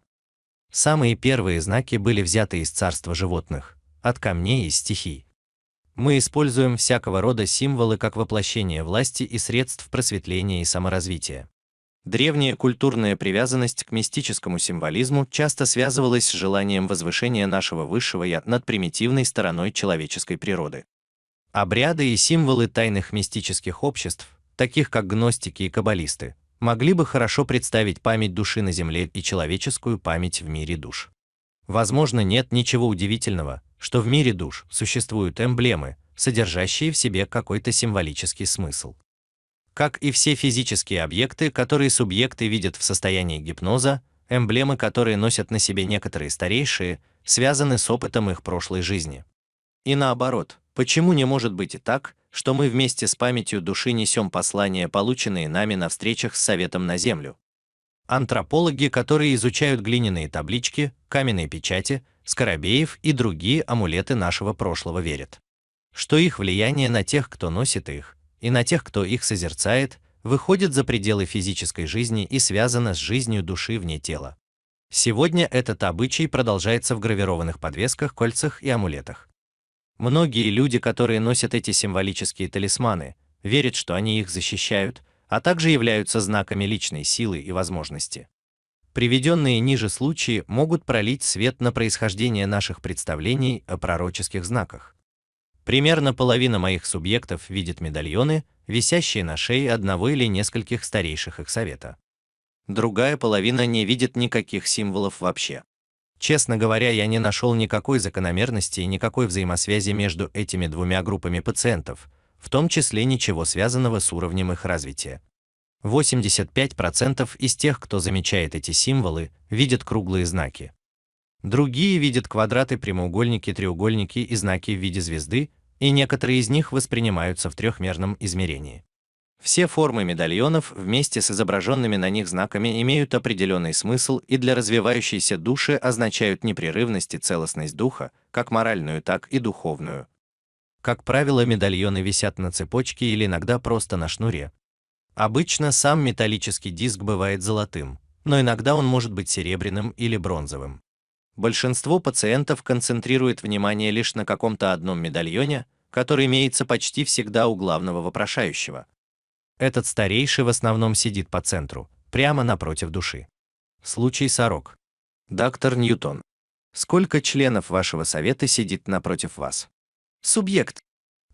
Самые первые знаки были взяты из царства животных, от камней и стихий. Мы используем всякого рода символы как воплощение власти и средств просветления и саморазвития. Древняя культурная привязанность к мистическому символизму часто связывалась с желанием возвышения нашего высшего «я» над примитивной стороной человеческой природы. Обряды и символы тайных мистических обществ, таких как гностики и каббалисты, могли бы хорошо представить память души на Земле и человеческую память в мире душ. Возможно, нет ничего удивительного, что в мире душ существуют эмблемы, содержащие в себе какой-то символический смысл. Как и все физические объекты, которые субъекты видят в состоянии гипноза, эмблемы, которые носят на себе некоторые старейшие, связаны с опытом их прошлой жизни. И наоборот, почему не может быть и так, что мы вместе с памятью души несем послания, полученные нами на встречах с Советом на Землю, Антропологи, которые изучают глиняные таблички, каменные печати, скоробеев и другие амулеты нашего прошлого верят, что их влияние на тех, кто носит их, и на тех, кто их созерцает, выходит за пределы физической жизни и связано с жизнью души вне тела. Сегодня этот обычай продолжается в гравированных подвесках, кольцах и амулетах. Многие люди, которые носят эти символические талисманы, верят, что они их защищают, а также являются знаками личной силы и возможности. Приведенные ниже случаи могут пролить свет на происхождение наших представлений о пророческих знаках. Примерно половина моих субъектов видит медальоны, висящие на шее одного или нескольких старейших их совета. Другая половина не видит никаких символов вообще. Честно говоря, я не нашел никакой закономерности и никакой взаимосвязи между этими двумя группами пациентов, в том числе ничего связанного с уровнем их развития. 85% из тех, кто замечает эти символы, видят круглые знаки. Другие видят квадраты, прямоугольники, треугольники и знаки в виде звезды, и некоторые из них воспринимаются в трехмерном измерении. Все формы медальонов вместе с изображенными на них знаками имеют определенный смысл и для развивающейся души означают непрерывность и целостность духа, как моральную, так и духовную, как правило, медальоны висят на цепочке или иногда просто на шнуре. Обычно сам металлический диск бывает золотым, но иногда он может быть серебряным или бронзовым. Большинство пациентов концентрирует внимание лишь на каком-то одном медальоне, который имеется почти всегда у главного вопрошающего. Этот старейший в основном сидит по центру, прямо напротив души. Случай сорок. Доктор Ньютон. Сколько членов вашего совета сидит напротив вас? Субъект.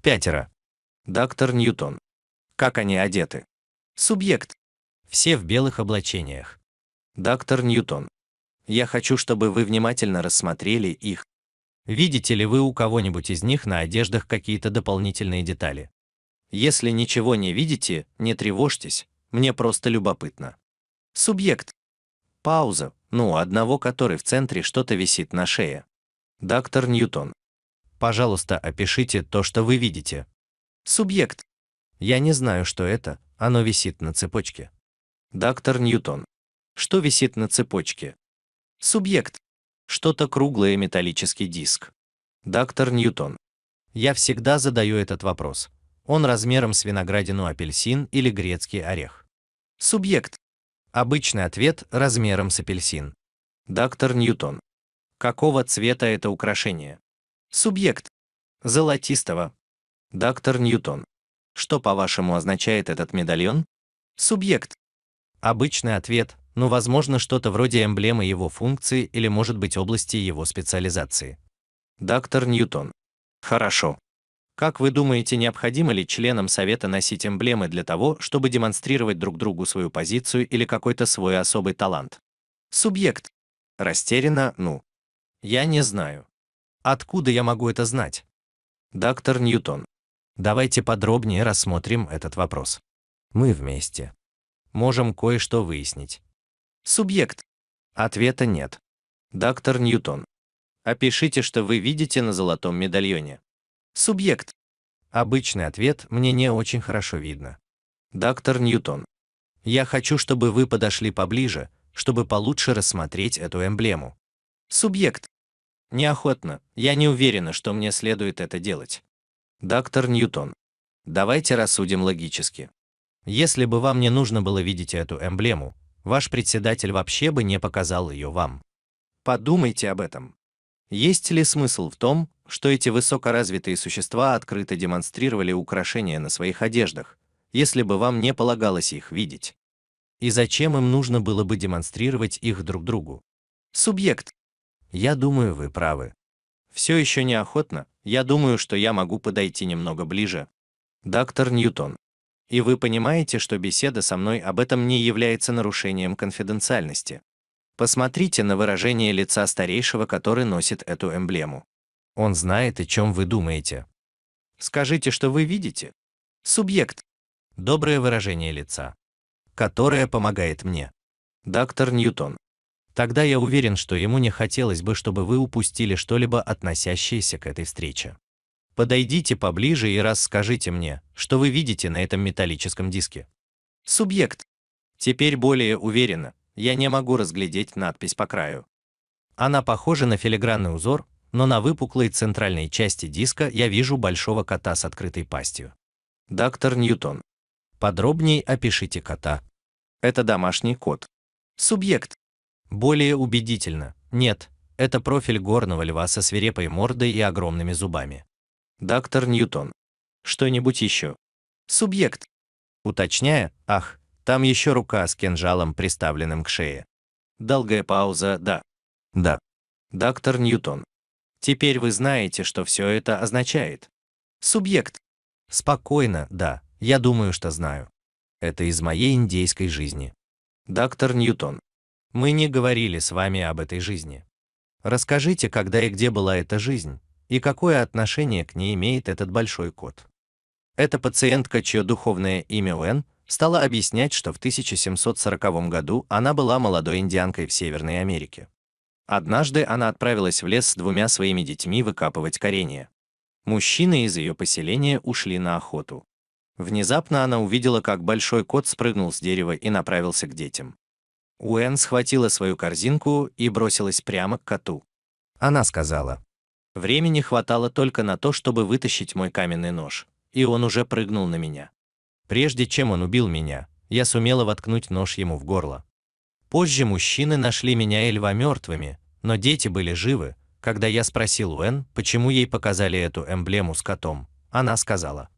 Пятеро. Доктор Ньютон. Как они одеты? Субъект. Все в белых облачениях. Доктор Ньютон. Я хочу, чтобы вы внимательно рассмотрели их. Видите ли вы у кого-нибудь из них на одеждах какие-то дополнительные детали? Если ничего не видите, не тревожьтесь, мне просто любопытно. Субъект. Пауза, ну, одного, который в центре что-то висит на шее. Доктор Ньютон. Пожалуйста, опишите то, что вы видите. Субъект. Я не знаю, что это, оно висит на цепочке. Доктор Ньютон. Что висит на цепочке? Субъект. Что-то круглое металлический диск. Доктор Ньютон. Я всегда задаю этот вопрос. Он размером с виноградину апельсин или грецкий орех. Субъект. Обычный ответ размером с апельсин. Доктор Ньютон. Какого цвета это украшение? Субъект. Золотистого. Доктор Ньютон. Что, по-вашему, означает этот медальон? Субъект. Обычный ответ, но, ну, возможно, что-то вроде эмблемы его функции или, может быть, области его специализации. Доктор Ньютон. Хорошо. Как вы думаете, необходимо ли членам Совета носить эмблемы для того, чтобы демонстрировать друг другу свою позицию или какой-то свой особый талант? Субъект. Растеряно, ну. Я не знаю. Откуда я могу это знать? Доктор Ньютон. Давайте подробнее рассмотрим этот вопрос. Мы вместе. Можем кое-что выяснить. Субъект. Ответа нет. Доктор Ньютон. Опишите, что вы видите на золотом медальоне. Субъект. Обычный ответ мне не очень хорошо видно. Доктор Ньютон. Я хочу, чтобы вы подошли поближе, чтобы получше рассмотреть эту эмблему. Субъект. Неохотно. Я не уверена, что мне следует это делать. Доктор Ньютон. Давайте рассудим логически. Если бы вам не нужно было видеть эту эмблему, ваш председатель вообще бы не показал ее вам. Подумайте об этом. Есть ли смысл в том, что эти высокоразвитые существа открыто демонстрировали украшения на своих одеждах, если бы вам не полагалось их видеть? И зачем им нужно было бы демонстрировать их друг другу? Субъект, я думаю, вы правы. Все еще неохотно, я думаю, что я могу подойти немного ближе. Доктор Ньютон. И вы понимаете, что беседа со мной об этом не является нарушением конфиденциальности. Посмотрите на выражение лица старейшего, который носит эту эмблему. Он знает, о чем вы думаете. Скажите, что вы видите. Субъект. Доброе выражение лица, которое помогает мне. Доктор Ньютон. Тогда я уверен, что ему не хотелось бы, чтобы вы упустили что-либо относящееся к этой встрече. Подойдите поближе и расскажите мне, что вы видите на этом металлическом диске. Субъект. Теперь более уверенно, я не могу разглядеть надпись по краю. Она похожа на филигранный узор, но на выпуклой центральной части диска я вижу большого кота с открытой пастью. Доктор Ньютон. Подробней опишите кота. Это домашний кот. Субъект. Более убедительно. Нет, это профиль горного льва со свирепой мордой и огромными зубами. Доктор Ньютон. Что-нибудь еще? Субъект. Уточняя, ах, там еще рука с кинжалом, приставленным к шее. Долгая пауза, да. Да. Доктор Ньютон. Теперь вы знаете, что все это означает. Субъект. Спокойно, да, я думаю, что знаю. Это из моей индейской жизни. Доктор Ньютон. Мы не говорили с вами об этой жизни. Расскажите, когда и где была эта жизнь, и какое отношение к ней имеет этот большой кот. Эта пациентка, чье духовное имя Уэн, стала объяснять, что в 1740 году она была молодой индианкой в Северной Америке. Однажды она отправилась в лес с двумя своими детьми выкапывать коренья. Мужчины из ее поселения ушли на охоту. Внезапно она увидела, как большой кот спрыгнул с дерева и направился к детям. Уэн схватила свою корзинку и бросилась прямо к коту. Она сказала. Времени хватало только на то, чтобы вытащить мой каменный нож, и он уже прыгнул на меня. Прежде чем он убил меня, я сумела воткнуть нож ему в горло. Позже мужчины нашли меня и льва мертвыми, но дети были живы. Когда я спросил Уэн, почему ей показали эту эмблему с котом, она сказала.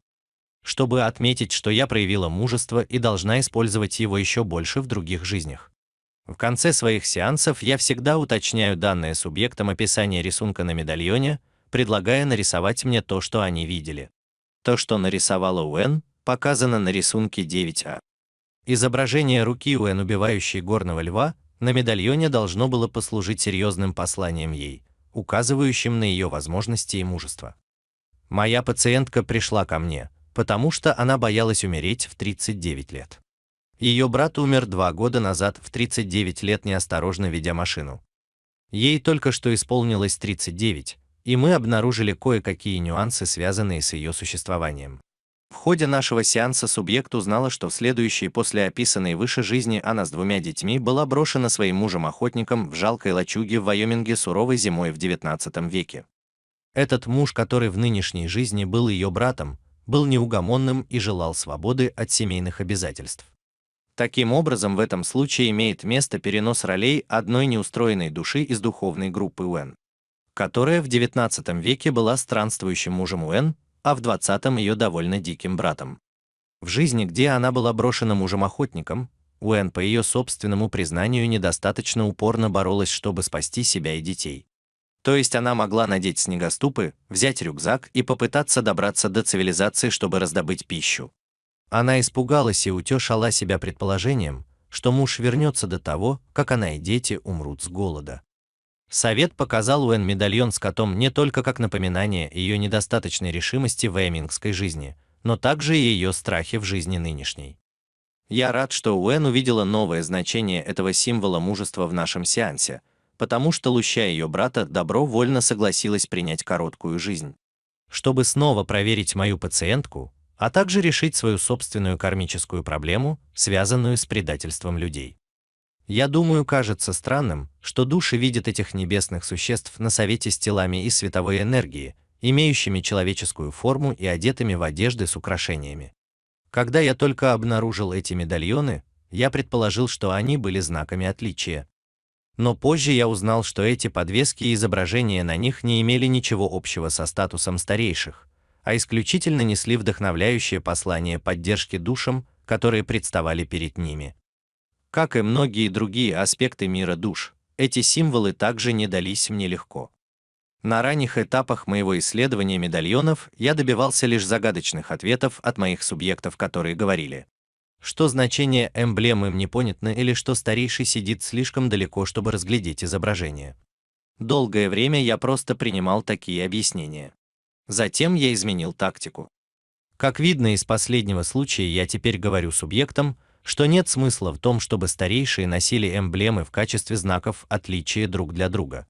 Чтобы отметить, что я проявила мужество и должна использовать его еще больше в других жизнях. В конце своих сеансов я всегда уточняю данные субъектом описания рисунка на медальоне, предлагая нарисовать мне то, что они видели. То, что нарисовала Уэн, показано на рисунке 9А. Изображение руки Уэн, убивающей горного льва, на медальоне должно было послужить серьезным посланием ей, указывающим на ее возможности и мужество. Моя пациентка пришла ко мне, потому что она боялась умереть в 39 лет. Ее брат умер два года назад в 39 лет неосторожно ведя машину. Ей только что исполнилось 39, и мы обнаружили кое-какие нюансы, связанные с ее существованием. В ходе нашего сеанса субъект узнала, что в следующей после описанной выше жизни она с двумя детьми была брошена своим мужем-охотником в жалкой лачуге в Вайоминге суровой зимой в 19 веке. Этот муж, который в нынешней жизни был ее братом, был неугомонным и желал свободы от семейных обязательств. Таким образом, в этом случае имеет место перенос ролей одной неустроенной души из духовной группы Уэн, которая в XIX веке была странствующим мужем Уэн, а в XX ее довольно диким братом. В жизни, где она была брошена мужем-охотником, Уэн по ее собственному признанию недостаточно упорно боролась, чтобы спасти себя и детей. То есть она могла надеть снегоступы, взять рюкзак и попытаться добраться до цивилизации, чтобы раздобыть пищу. Она испугалась и утешала себя предположением, что муж вернется до того, как она и дети умрут с голода. Совет показал Уэн медальон с котом не только как напоминание ее недостаточной решимости в эмингской жизни, но также и ее страхи в жизни нынешней. Я рад, что Уэн увидела новое значение этого символа мужества в нашем сеансе, потому что, луща ее брата, добровольно согласилась принять короткую жизнь. Чтобы снова проверить мою пациентку, а также решить свою собственную кармическую проблему, связанную с предательством людей. Я думаю, кажется странным, что души видят этих небесных существ на совете с телами и световой энергии, имеющими человеческую форму и одетыми в одежды с украшениями. Когда я только обнаружил эти медальоны, я предположил, что они были знаками отличия. Но позже я узнал, что эти подвески и изображения на них не имели ничего общего со статусом старейших, а исключительно несли вдохновляющее послание поддержки душам, которые представали перед ними. Как и многие другие аспекты мира душ, эти символы также не дались мне легко. На ранних этапах моего исследования медальонов я добивался лишь загадочных ответов от моих субъектов, которые говорили, что значение эмблемы им непонятно или что старейший сидит слишком далеко, чтобы разглядеть изображение. Долгое время я просто принимал такие объяснения. Затем я изменил тактику. Как видно из последнего случая, я теперь говорю субъектам, что нет смысла в том, чтобы старейшие носили эмблемы в качестве знаков отличия друг для друга.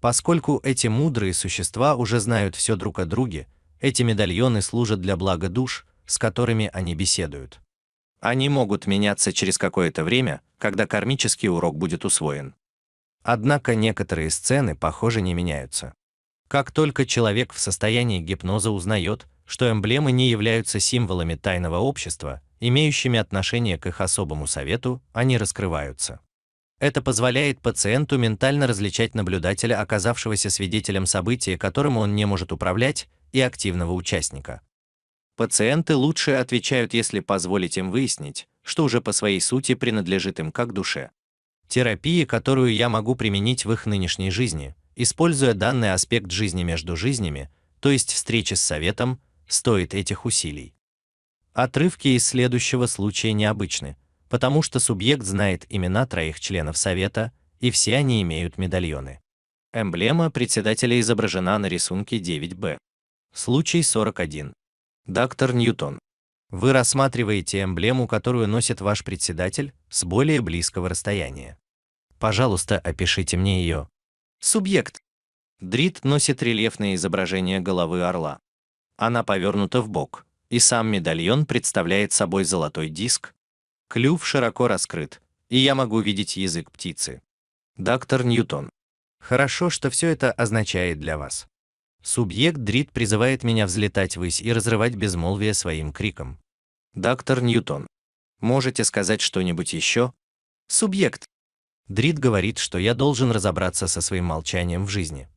Поскольку эти мудрые существа уже знают все друг о друге, эти медальоны служат для блага душ, с которыми они беседуют. Они могут меняться через какое-то время, когда кармический урок будет усвоен. Однако некоторые сцены, похоже, не меняются. Как только человек в состоянии гипноза узнает, что эмблемы не являются символами тайного общества, имеющими отношение к их особому совету, они раскрываются. Это позволяет пациенту ментально различать наблюдателя, оказавшегося свидетелем события, которым он не может управлять, и активного участника. Пациенты лучше отвечают, если позволить им выяснить, что уже по своей сути принадлежит им как душе. Терапия, которую я могу применить в их нынешней жизни, Используя данный аспект жизни между жизнями, то есть встречи с советом, стоит этих усилий. Отрывки из следующего случая необычны, потому что субъект знает имена троих членов совета, и все они имеют медальоны. Эмблема председателя изображена на рисунке 9Б. Случай 41. Доктор Ньютон. Вы рассматриваете эмблему, которую носит ваш председатель, с более близкого расстояния. Пожалуйста, опишите мне ее, Субъект. Дрит носит рельефное изображение головы орла. Она повернута в бок, и сам медальон представляет собой золотой диск. Клюв широко раскрыт, и я могу видеть язык птицы. Доктор Ньютон. Хорошо, что все это означает для вас. Субъект Дрит призывает меня взлетать ввысь и разрывать безмолвие своим криком. Доктор Ньютон. Можете сказать что-нибудь еще? Субъект. Дрид говорит, что я должен разобраться со своим молчанием в жизни.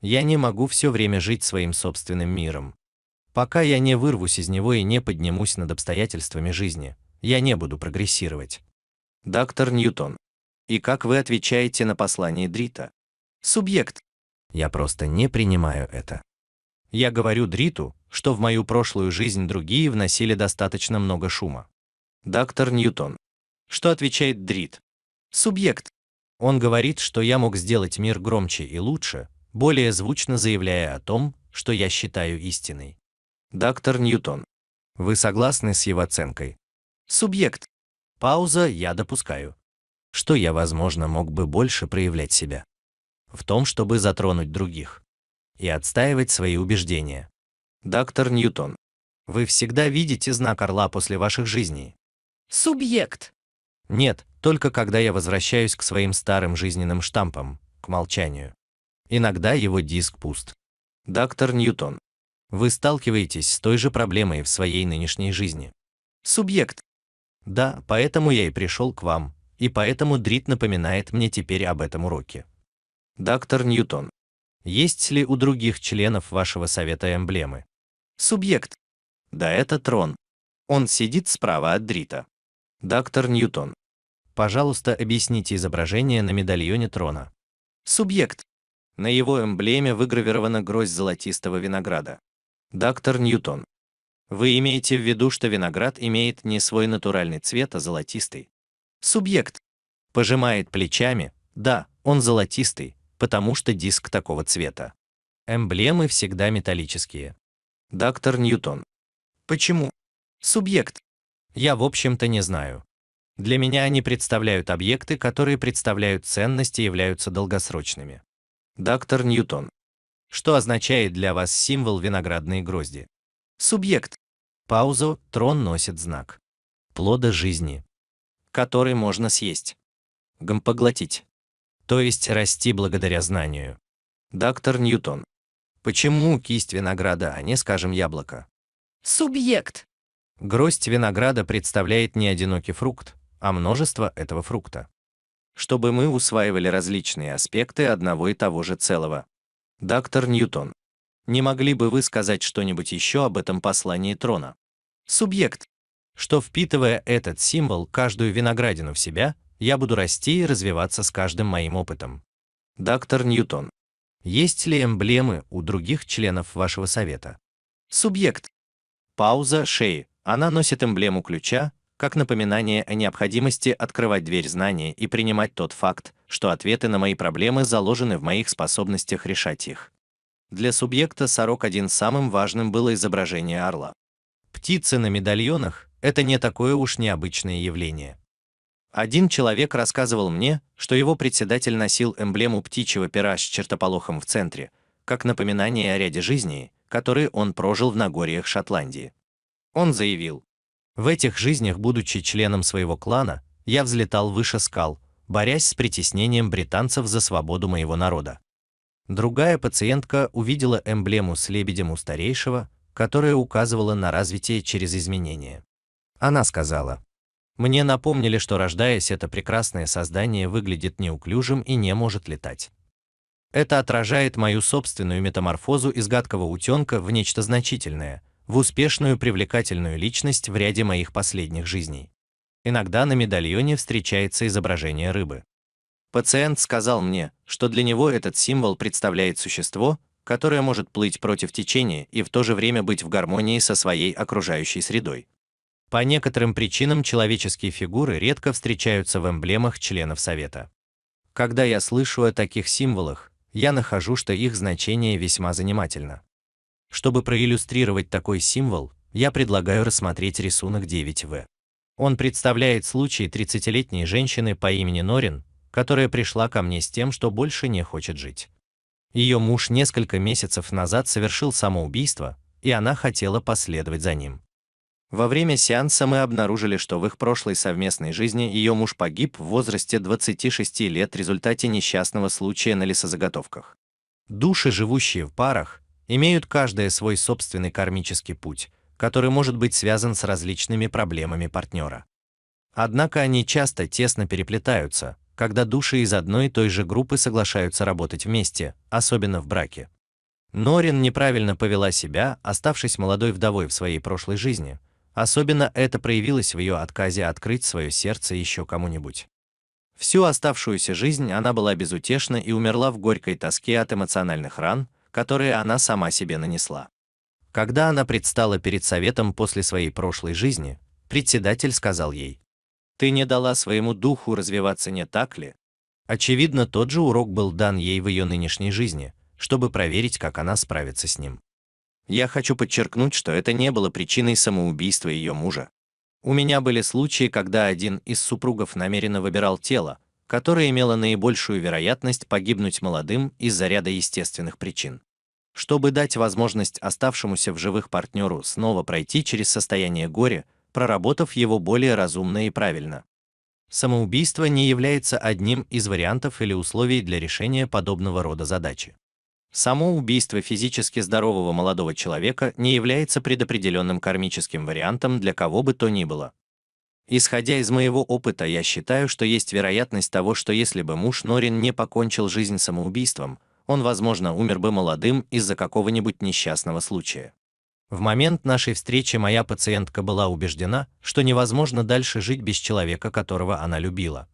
Я не могу все время жить своим собственным миром. Пока я не вырвусь из него и не поднимусь над обстоятельствами жизни, я не буду прогрессировать. Доктор Ньютон. И как вы отвечаете на послание Дрита? Субъект. Я просто не принимаю это. Я говорю Дриту, что в мою прошлую жизнь другие вносили достаточно много шума. Доктор Ньютон. Что отвечает Дрит? Субъект. Он говорит, что я мог сделать мир громче и лучше, более звучно заявляя о том, что я считаю истиной. Доктор Ньютон. Вы согласны с его оценкой? Субъект. Пауза я допускаю. Что я, возможно, мог бы больше проявлять себя? В том, чтобы затронуть других. И отстаивать свои убеждения. Доктор Ньютон. Вы всегда видите знак орла после ваших жизней. Субъект. Нет, только когда я возвращаюсь к своим старым жизненным штампам, к молчанию. Иногда его диск пуст. Доктор Ньютон. Вы сталкиваетесь с той же проблемой в своей нынешней жизни. Субъект. Да, поэтому я и пришел к вам, и поэтому Дрит напоминает мне теперь об этом уроке. Доктор Ньютон. Есть ли у других членов вашего совета эмблемы? Субъект. Да это трон. Он сидит справа от Дрита. Доктор Ньютон. Пожалуйста, объясните изображение на медальоне трона. Субъект. На его эмблеме выгравирована гроздь золотистого винограда. Доктор Ньютон. Вы имеете в виду, что виноград имеет не свой натуральный цвет, а золотистый? Субъект. Пожимает плечами. Да, он золотистый, потому что диск такого цвета. Эмблемы всегда металлические. Доктор Ньютон. Почему? Субъект. Я в общем-то не знаю. Для меня они представляют объекты, которые представляют ценности и являются долгосрочными. Доктор Ньютон. Что означает для вас символ виноградной грозди? Субъект. Паузу трон носит знак. Плода жизни. Который можно съесть. Гомпоглотить. То есть расти благодаря знанию. Доктор Ньютон. Почему кисть винограда, а не, скажем, яблоко? Субъект. Гроздь винограда представляет не одинокий фрукт, а множество этого фрукта. Чтобы мы усваивали различные аспекты одного и того же целого. Доктор Ньютон, не могли бы вы сказать что-нибудь еще об этом послании трона? Субъект. Что впитывая этот символ, каждую виноградину в себя, я буду расти и развиваться с каждым моим опытом. Доктор Ньютон. Есть ли эмблемы у других членов вашего совета? Субъект. Пауза шеи. Она носит эмблему ключа, как напоминание о необходимости открывать дверь знания и принимать тот факт, что ответы на мои проблемы заложены в моих способностях решать их. Для субъекта сорок один самым важным было изображение орла. Птицы на медальонах – это не такое уж необычное явление. Один человек рассказывал мне, что его председатель носил эмблему птичьего пера с чертополохом в центре, как напоминание о ряде жизней, которые он прожил в Нагорьях Шотландии. Он заявил, в этих жизнях, будучи членом своего клана, я взлетал выше скал, борясь с притеснением британцев за свободу моего народа. Другая пациентка увидела эмблему с лебедем у старейшего, которая указывала на развитие через изменения. Она сказала, «Мне напомнили, что рождаясь, это прекрасное создание выглядит неуклюжим и не может летать. Это отражает мою собственную метаморфозу из гадкого утенка в нечто значительное – в успешную привлекательную личность в ряде моих последних жизней. Иногда на медальоне встречается изображение рыбы. Пациент сказал мне, что для него этот символ представляет существо, которое может плыть против течения и в то же время быть в гармонии со своей окружающей средой. По некоторым причинам человеческие фигуры редко встречаются в эмблемах членов Совета. Когда я слышу о таких символах, я нахожу, что их значение весьма занимательно. Чтобы проиллюстрировать такой символ, я предлагаю рассмотреть рисунок 9В. Он представляет случай 30-летней женщины по имени Норин, которая пришла ко мне с тем, что больше не хочет жить. Ее муж несколько месяцев назад совершил самоубийство, и она хотела последовать за ним. Во время сеанса мы обнаружили, что в их прошлой совместной жизни ее муж погиб в возрасте 26 лет в результате несчастного случая на лесозаготовках. Души, живущие в парах, имеют каждая свой собственный кармический путь, который может быть связан с различными проблемами партнера. Однако они часто тесно переплетаются, когда души из одной и той же группы соглашаются работать вместе, особенно в браке. Норин неправильно повела себя, оставшись молодой вдовой в своей прошлой жизни. Особенно это проявилось в ее отказе открыть свое сердце еще кому-нибудь. Всю оставшуюся жизнь она была безутешна и умерла в горькой тоске от эмоциональных ран, которые она сама себе нанесла. Когда она предстала перед советом после своей прошлой жизни, председатель сказал ей, «Ты не дала своему духу развиваться, не так ли?» Очевидно, тот же урок был дан ей в ее нынешней жизни, чтобы проверить, как она справится с ним. Я хочу подчеркнуть, что это не было причиной самоубийства ее мужа. У меня были случаи, когда один из супругов намеренно выбирал тело, которая имела наибольшую вероятность погибнуть молодым из-за ряда естественных причин. Чтобы дать возможность оставшемуся в живых партнеру снова пройти через состояние горя, проработав его более разумно и правильно. Самоубийство не является одним из вариантов или условий для решения подобного рода задачи. Само убийство физически здорового молодого человека не является предопределенным кармическим вариантом для кого бы то ни было, Исходя из моего опыта, я считаю, что есть вероятность того, что если бы муж Норин не покончил жизнь самоубийством, он, возможно, умер бы молодым из-за какого-нибудь несчастного случая. В момент нашей встречи моя пациентка была убеждена, что невозможно дальше жить без человека, которого она любила.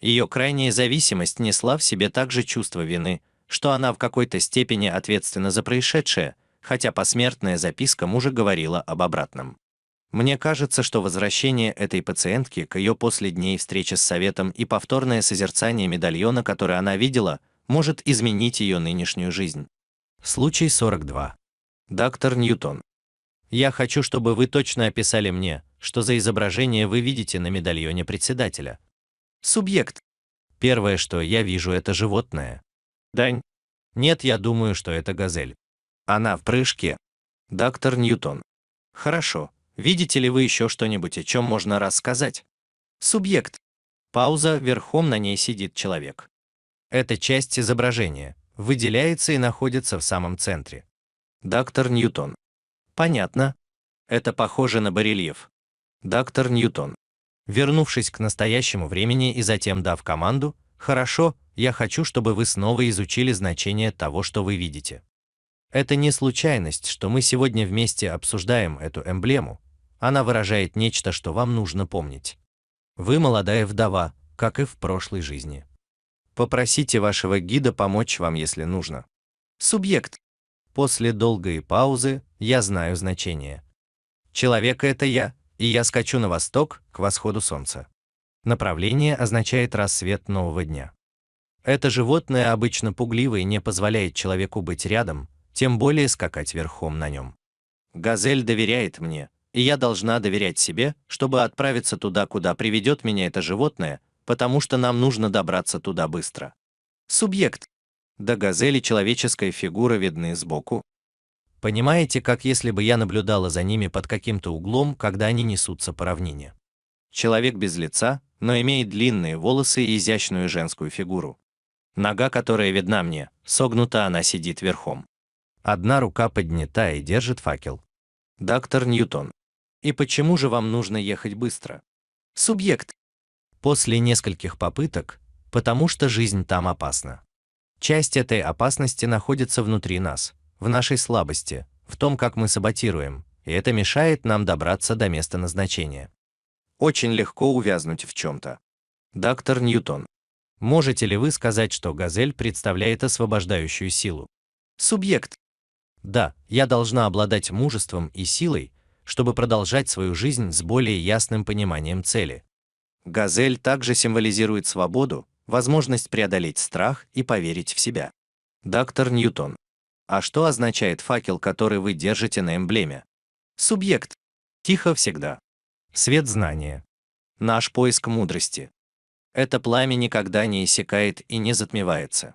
Ее крайняя зависимость несла в себе также чувство вины, что она в какой-то степени ответственна за происшедшее, хотя посмертная записка мужа говорила об обратном. Мне кажется, что возвращение этой пациентки к ее после дней встречи с советом и повторное созерцание медальона, который она видела, может изменить ее нынешнюю жизнь. Случай 42. Доктор Ньютон. Я хочу, чтобы вы точно описали мне, что за изображение вы видите на медальоне председателя. Субъект. Первое, что я вижу, это животное. Дань. Нет, я думаю, что это газель. Она в прыжке. Доктор Ньютон. Хорошо, Видите ли вы еще что-нибудь, о чем можно рассказать? Субъект. Пауза, верхом на ней сидит человек. Эта часть изображения выделяется и находится в самом центре. Доктор Ньютон. Понятно. Это похоже на барельеф. Доктор Ньютон. Вернувшись к настоящему времени и затем дав команду, «Хорошо, я хочу, чтобы вы снова изучили значение того, что вы видите». Это не случайность, что мы сегодня вместе обсуждаем эту эмблему, она выражает нечто, что вам нужно помнить. Вы молодая вдова, как и в прошлой жизни. Попросите вашего гида помочь вам, если нужно. Субъект. После долгой паузы я знаю значение. Человек это я, и я скачу на восток, к восходу солнца. Направление означает рассвет нового дня. Это животное обычно пугливое и не позволяет человеку быть рядом, тем более скакать верхом на нем. Газель доверяет мне, и я должна доверять себе, чтобы отправиться туда, куда приведет меня это животное, потому что нам нужно добраться туда быстро. Субъект. До газели человеческая фигура видны сбоку. Понимаете, как если бы я наблюдала за ними под каким-то углом, когда они несутся по равнине. Человек без лица, но имеет длинные волосы и изящную женскую фигуру. Нога, которая видна мне, согнута, она сидит верхом. Одна рука поднята и держит факел. Доктор Ньютон. И почему же вам нужно ехать быстро? Субъект. После нескольких попыток, потому что жизнь там опасна. Часть этой опасности находится внутри нас, в нашей слабости, в том, как мы саботируем, и это мешает нам добраться до места назначения. Очень легко увязнуть в чем-то. Доктор Ньютон. Можете ли вы сказать, что газель представляет освобождающую силу? Субъект. Да, я должна обладать мужеством и силой, чтобы продолжать свою жизнь с более ясным пониманием цели. Газель также символизирует свободу, возможность преодолеть страх и поверить в себя. Доктор Ньютон. А что означает факел, который вы держите на эмблеме? Субъект. Тихо всегда. Свет знания. Наш поиск мудрости. Это пламя никогда не иссякает и не затмевается.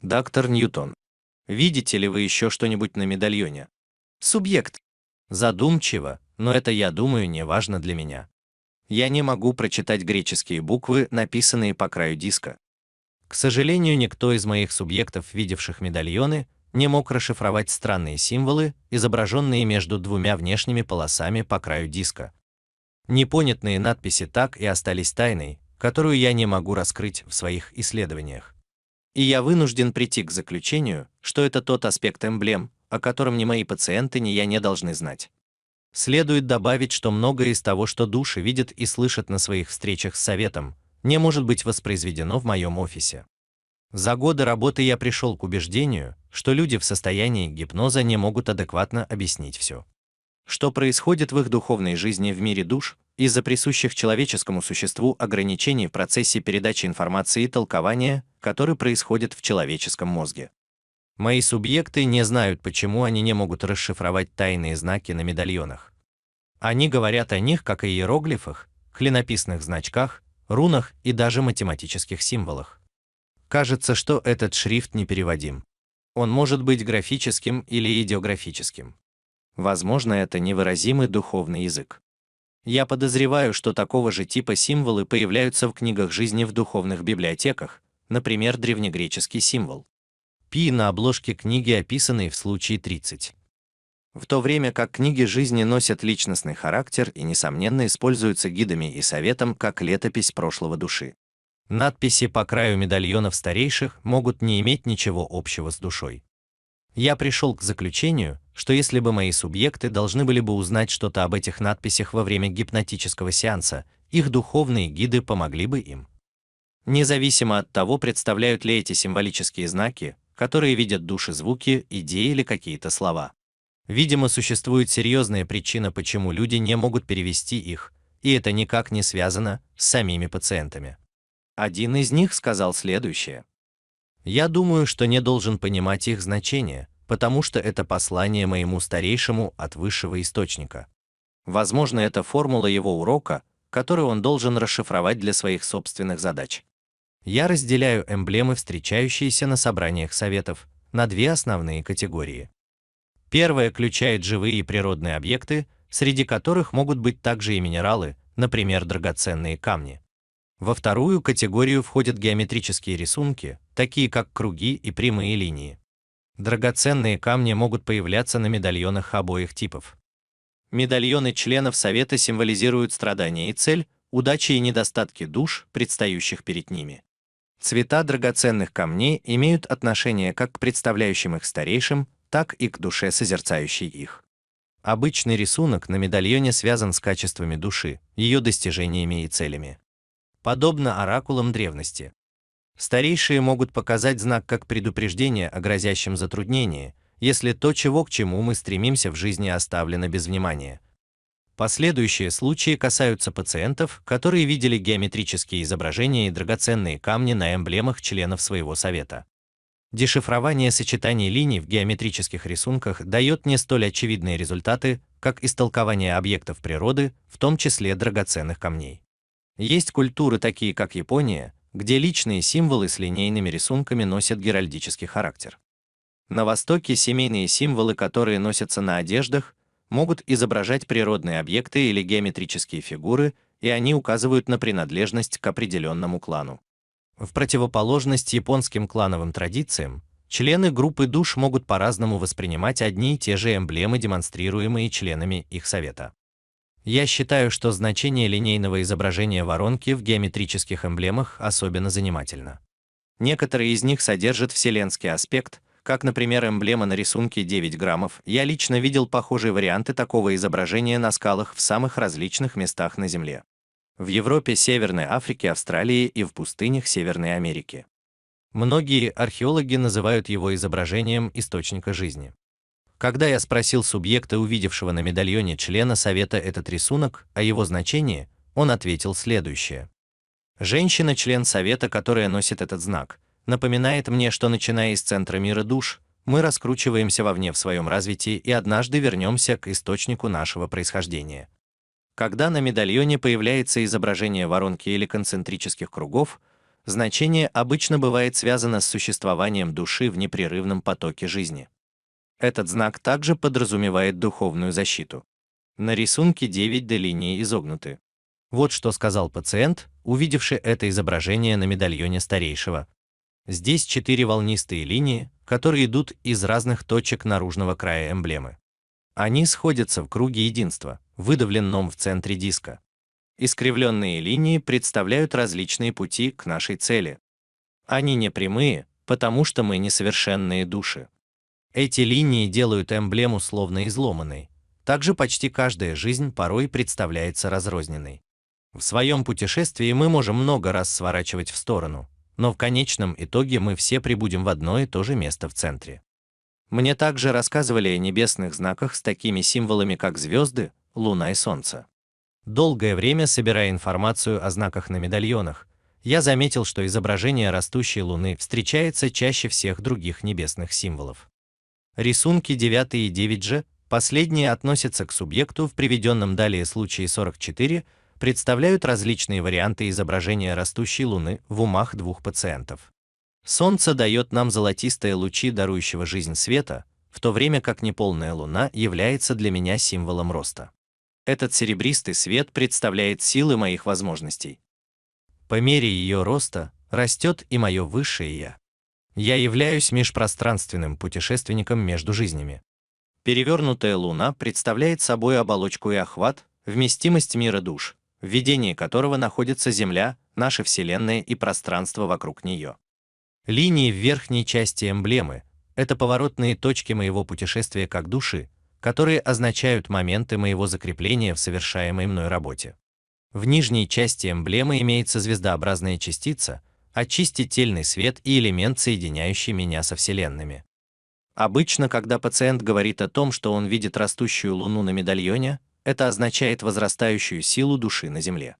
Доктор Ньютон. Видите ли вы еще что-нибудь на медальоне? Субъект. Задумчиво, но это, я думаю, не важно для меня. Я не могу прочитать греческие буквы, написанные по краю диска. К сожалению, никто из моих субъектов, видевших медальоны, не мог расшифровать странные символы, изображенные между двумя внешними полосами по краю диска. Непонятные надписи так и остались тайной, которую я не могу раскрыть в своих исследованиях. И я вынужден прийти к заключению, что это тот аспект эмблем, о котором ни мои пациенты, ни я не должны знать. Следует добавить, что многое из того, что души видят и слышат на своих встречах с советом, не может быть воспроизведено в моем офисе. За годы работы я пришел к убеждению, что люди в состоянии гипноза не могут адекватно объяснить все. Что происходит в их духовной жизни в мире душ, из-за присущих человеческому существу ограничений в процессе передачи информации и толкования, который происходит в человеческом мозге. Мои субъекты не знают, почему они не могут расшифровать тайные знаки на медальонах. Они говорят о них как о иероглифах, клинописных значках, рунах и даже математических символах. Кажется, что этот шрифт непереводим. Он может быть графическим или идеографическим. Возможно, это невыразимый духовный язык. Я подозреваю, что такого же типа символы появляются в книгах жизни в духовных библиотеках, например, древнегреческий символ терапии на обложке книги описанной в случае 30. В то время как книги жизни носят личностный характер и, несомненно, используются гидами и советом как летопись прошлого души. Надписи по краю медальонов старейших могут не иметь ничего общего с душой. Я пришел к заключению, что если бы мои субъекты должны были бы узнать что-то об этих надписях во время гипнотического сеанса, их духовные гиды помогли бы им. Независимо от того, представляют ли эти символические знаки которые видят души звуки, идеи или какие-то слова. Видимо, существует серьезная причина, почему люди не могут перевести их, и это никак не связано с самими пациентами. Один из них сказал следующее. «Я думаю, что не должен понимать их значение, потому что это послание моему старейшему от высшего источника. Возможно, это формула его урока, который он должен расшифровать для своих собственных задач. Я разделяю эмблемы, встречающиеся на собраниях советов, на две основные категории. Первая включает живые и природные объекты, среди которых могут быть также и минералы, например, драгоценные камни. Во вторую категорию входят геометрические рисунки, такие как круги и прямые линии. Драгоценные камни могут появляться на медальонах обоих типов. Медальоны членов Совета символизируют страдания и цель, удачи и недостатки душ, предстающих перед ними. Цвета драгоценных камней имеют отношение как к представляющим их старейшим, так и к душе, созерцающей их. Обычный рисунок на медальоне связан с качествами души, ее достижениями и целями. Подобно оракулам древности. Старейшие могут показать знак как предупреждение о грозящем затруднении, если то, чего к чему мы стремимся в жизни, оставлено без внимания – Последующие случаи касаются пациентов, которые видели геометрические изображения и драгоценные камни на эмблемах членов своего совета. Дешифрование сочетаний линий в геометрических рисунках дает не столь очевидные результаты, как истолкование объектов природы, в том числе драгоценных камней. Есть культуры такие, как Япония, где личные символы с линейными рисунками носят геральдический характер. На Востоке семейные символы, которые носятся на одеждах, могут изображать природные объекты или геометрические фигуры, и они указывают на принадлежность к определенному клану. В противоположность японским клановым традициям, члены группы душ могут по-разному воспринимать одни и те же эмблемы, демонстрируемые членами их совета. Я считаю, что значение линейного изображения воронки в геометрических эмблемах особенно занимательно. Некоторые из них содержат вселенский аспект, как, например, эмблема на рисунке 9 граммов, я лично видел похожие варианты такого изображения на скалах в самых различных местах на Земле. В Европе, Северной Африке, Австралии и в пустынях Северной Америки. Многие археологи называют его изображением источника жизни. Когда я спросил субъекта, увидевшего на медальоне члена Совета этот рисунок, о его значении, он ответил следующее. Женщина-член Совета, которая носит этот знак, напоминает мне, что начиная из центра мира душ, мы раскручиваемся вовне в своем развитии и однажды вернемся к источнику нашего происхождения. Когда на медальоне появляется изображение воронки или концентрических кругов, значение обычно бывает связано с существованием души в непрерывном потоке жизни. Этот знак также подразумевает духовную защиту. На рисунке 9D линии изогнуты. Вот что сказал пациент, увидевший это изображение на медальоне старейшего. Здесь четыре волнистые линии, которые идут из разных точек наружного края эмблемы. Они сходятся в круге единства, выдавленном в центре диска. Искривленные линии представляют различные пути к нашей цели. Они не прямые, потому что мы несовершенные души. Эти линии делают эмблему словно изломанной. Также почти каждая жизнь порой представляется разрозненной. В своем путешествии мы можем много раз сворачивать в сторону, но в конечном итоге мы все прибудем в одно и то же место в центре. Мне также рассказывали о небесных знаках с такими символами, как звезды, луна и солнце. Долгое время, собирая информацию о знаках на медальонах, я заметил, что изображение растущей луны встречается чаще всех других небесных символов. Рисунки 9 и 9 же, последние относятся к субъекту в приведенном далее случае 44, представляют различные варианты изображения растущей Луны в умах двух пациентов. Солнце дает нам золотистые лучи дарующего жизнь света, в то время как неполная Луна является для меня символом роста. Этот серебристый свет представляет силы моих возможностей. По мере ее роста растет и мое высшее «я». Я являюсь межпространственным путешественником между жизнями. Перевернутая Луна представляет собой оболочку и охват, вместимость мира душ, в ведении которого находится Земля, наша Вселенная и пространство вокруг нее. Линии в верхней части эмблемы – это поворотные точки моего путешествия как души, которые означают моменты моего закрепления в совершаемой мной работе. В нижней части эмблемы имеется звездообразная частица, очистительный свет и элемент, соединяющий меня со Вселенными. Обычно, когда пациент говорит о том, что он видит растущую луну на медальоне, это означает возрастающую силу души на Земле.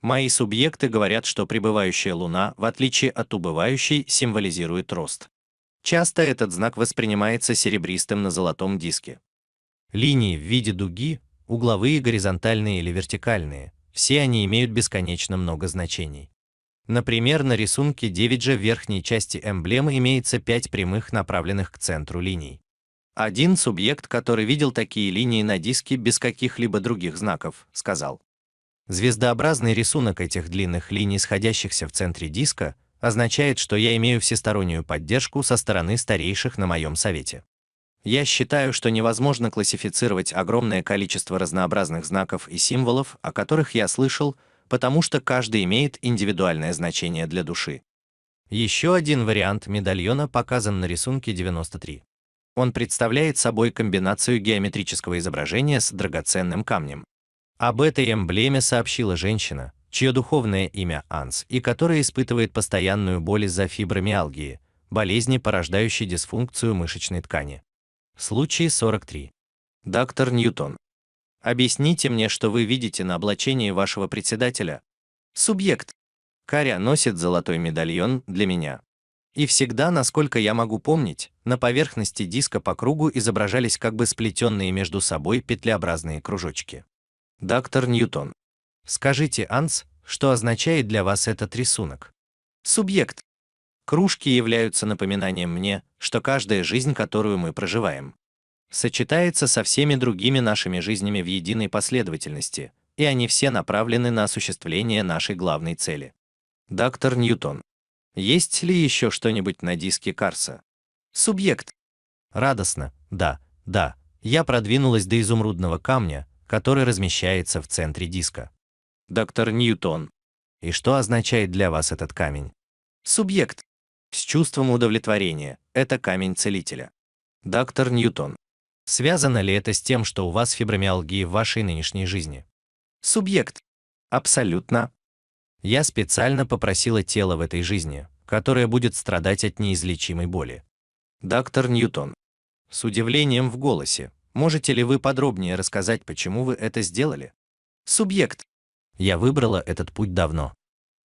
Мои субъекты говорят, что пребывающая Луна, в отличие от убывающей, символизирует рост. Часто этот знак воспринимается серебристым на золотом диске. Линии в виде дуги, угловые, горизонтальные или вертикальные, все они имеют бесконечно много значений. Например, на рисунке 9G в верхней части эмблемы имеется 5 прямых, направленных к центру линий. Один субъект, который видел такие линии на диске без каких-либо других знаков, сказал. Звездообразный рисунок этих длинных линий, сходящихся в центре диска, означает, что я имею всестороннюю поддержку со стороны старейших на моем совете. Я считаю, что невозможно классифицировать огромное количество разнообразных знаков и символов, о которых я слышал, потому что каждый имеет индивидуальное значение для души. Еще один вариант медальона показан на рисунке 93. Он представляет собой комбинацию геометрического изображения с драгоценным камнем. Об этой эмблеме сообщила женщина, чье духовное имя Анс и которая испытывает постоянную боль из-за фибромиалгии, болезни, порождающей дисфункцию мышечной ткани. Случай 43. Доктор Ньютон. Объясните мне, что вы видите на облачении вашего председателя. Субъект. Каря носит золотой медальон для меня. И всегда, насколько я могу помнить, на поверхности диска по кругу изображались как бы сплетенные между собой петлеобразные кружочки. Доктор Ньютон. Скажите, Анс, что означает для вас этот рисунок? Субъект. Кружки являются напоминанием мне, что каждая жизнь, которую мы проживаем, сочетается со всеми другими нашими жизнями в единой последовательности, и они все направлены на осуществление нашей главной цели. Доктор Ньютон. Есть ли еще что-нибудь на диске Карса? Субъект. Радостно. Да, да. Я продвинулась до изумрудного камня, который размещается в центре диска. Доктор Ньютон. И что означает для вас этот камень? Субъект. С чувством удовлетворения. Это камень целителя. Доктор Ньютон. Связано ли это с тем, что у вас фибромиалгия в вашей нынешней жизни? Субъект. Абсолютно. Я специально попросила тело в этой жизни, которое будет страдать от неизлечимой боли. Доктор Ньютон. С удивлением в голосе. Можете ли вы подробнее рассказать, почему вы это сделали? Субъект. Я выбрала этот путь давно.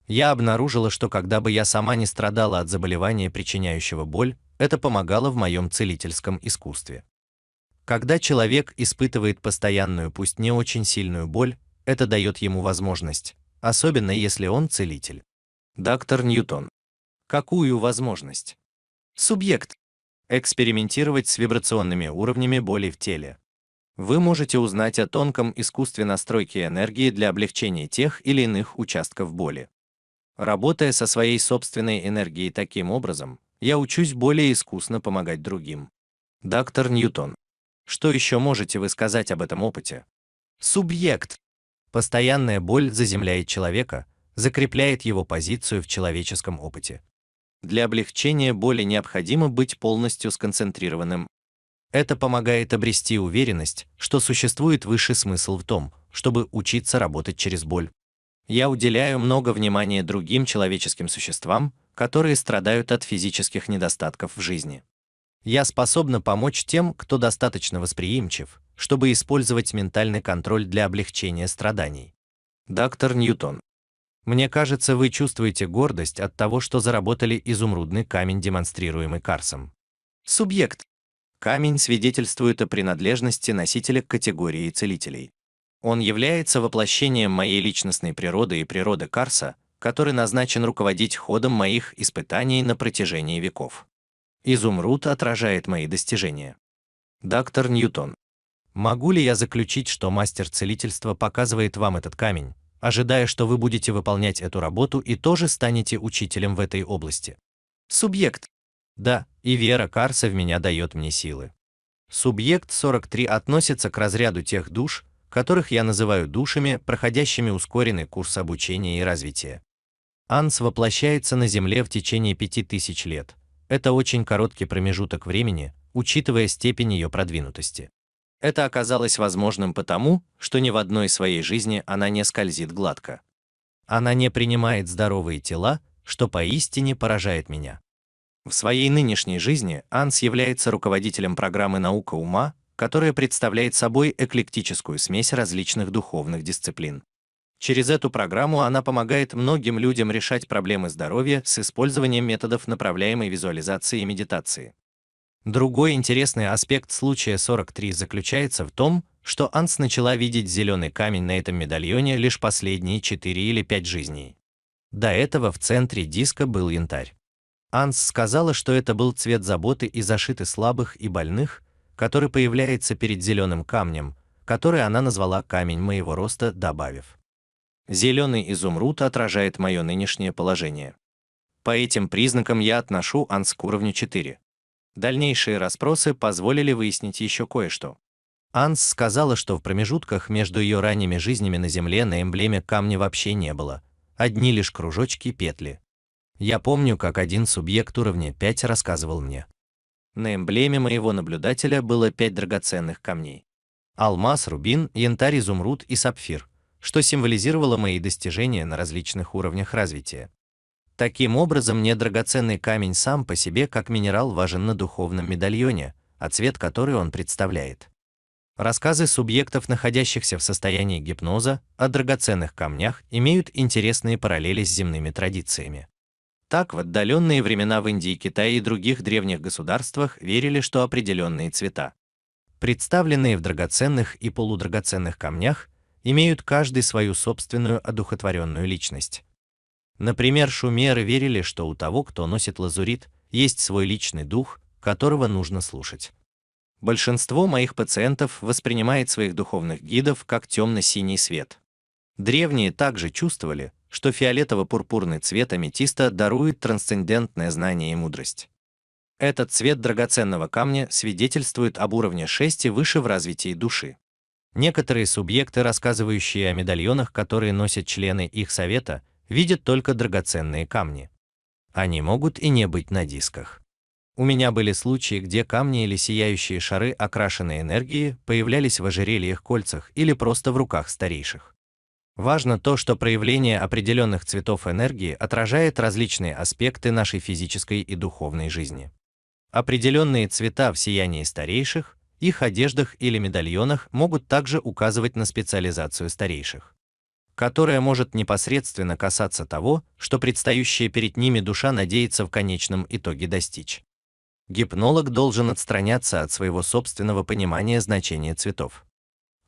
Я обнаружила, что когда бы я сама не страдала от заболевания, причиняющего боль, это помогало в моем целительском искусстве. Когда человек испытывает постоянную, пусть не очень сильную боль, это дает ему возможность особенно если он целитель. Доктор Ньютон. Какую возможность? Субъект. Экспериментировать с вибрационными уровнями боли в теле. Вы можете узнать о тонком искусстве настройки энергии для облегчения тех или иных участков боли. Работая со своей собственной энергией таким образом, я учусь более искусно помогать другим. Доктор Ньютон. Что еще можете вы сказать об этом опыте? Субъект. Постоянная боль заземляет человека, закрепляет его позицию в человеческом опыте. Для облегчения боли необходимо быть полностью сконцентрированным. Это помогает обрести уверенность, что существует высший смысл в том, чтобы учиться работать через боль. Я уделяю много внимания другим человеческим существам, которые страдают от физических недостатков в жизни. Я способна помочь тем, кто достаточно восприимчив, чтобы использовать ментальный контроль для облегчения страданий. Доктор Ньютон. Мне кажется, вы чувствуете гордость от того, что заработали изумрудный камень, демонстрируемый Карсом. Субъект. Камень свидетельствует о принадлежности носителя к категории целителей. Он является воплощением моей личностной природы и природы Карса, который назначен руководить ходом моих испытаний на протяжении веков. Изумруд отражает мои достижения. Доктор Ньютон. Могу ли я заключить, что мастер целительства показывает вам этот камень, ожидая, что вы будете выполнять эту работу и тоже станете учителем в этой области? Субъект. Да, и вера Карса в меня дает мне силы. Субъект 43 относится к разряду тех душ, которых я называю душами, проходящими ускоренный курс обучения и развития. Анс воплощается на Земле в течение 5000 лет. Это очень короткий промежуток времени, учитывая степень ее продвинутости. Это оказалось возможным потому, что ни в одной своей жизни она не скользит гладко. Она не принимает здоровые тела, что поистине поражает меня. В своей нынешней жизни Анс является руководителем программы «Наука ума», которая представляет собой эклектическую смесь различных духовных дисциплин. Через эту программу она помогает многим людям решать проблемы здоровья с использованием методов направляемой визуализации и медитации. Другой интересный аспект случая 43 заключается в том, что Анс начала видеть зеленый камень на этом медальоне лишь последние 4 или 5 жизней. До этого в центре диска был янтарь. Анс сказала, что это был цвет заботы и зашиты слабых и больных, который появляется перед зеленым камнем, который она назвала «камень моего роста», добавив. «Зеленый изумруд отражает мое нынешнее положение. По этим признакам я отношу Анс к уровню 4. Дальнейшие расспросы позволили выяснить еще кое-что. Анс сказала, что в промежутках между ее ранними жизнями на Земле на эмблеме камня вообще не было, одни лишь кружочки петли. Я помню, как один субъект уровня 5 рассказывал мне. На эмблеме моего наблюдателя было пять драгоценных камней. Алмаз, рубин, янтарь, изумруд и сапфир, что символизировало мои достижения на различных уровнях развития. Таким образом, недрагоценный камень сам по себе как минерал важен на духовном медальоне, а цвет, который он представляет. Рассказы субъектов, находящихся в состоянии гипноза, о драгоценных камнях имеют интересные параллели с земными традициями. Так, в отдаленные времена в Индии, Китае и других древних государствах верили, что определенные цвета, представленные в драгоценных и полудрагоценных камнях, имеют каждый свою собственную одухотворенную личность. Например, шумеры верили, что у того, кто носит лазурит, есть свой личный дух, которого нужно слушать. Большинство моих пациентов воспринимает своих духовных гидов как темно-синий свет. Древние также чувствовали, что фиолетово-пурпурный цвет аметиста дарует трансцендентное знание и мудрость. Этот цвет драгоценного камня свидетельствует об уровне 6 и выше в развитии души. Некоторые субъекты, рассказывающие о медальонах, которые носят члены их совета, видят только драгоценные камни. Они могут и не быть на дисках. У меня были случаи, где камни или сияющие шары, окрашенные энергией, появлялись в ожерельях, кольцах или просто в руках старейших. Важно то, что проявление определенных цветов энергии отражает различные аспекты нашей физической и духовной жизни. Определенные цвета в сиянии старейших, их одеждах или медальонах могут также указывать на специализацию старейших которая может непосредственно касаться того, что предстающая перед ними душа надеется в конечном итоге достичь. Гипнолог должен отстраняться от своего собственного понимания значения цветов.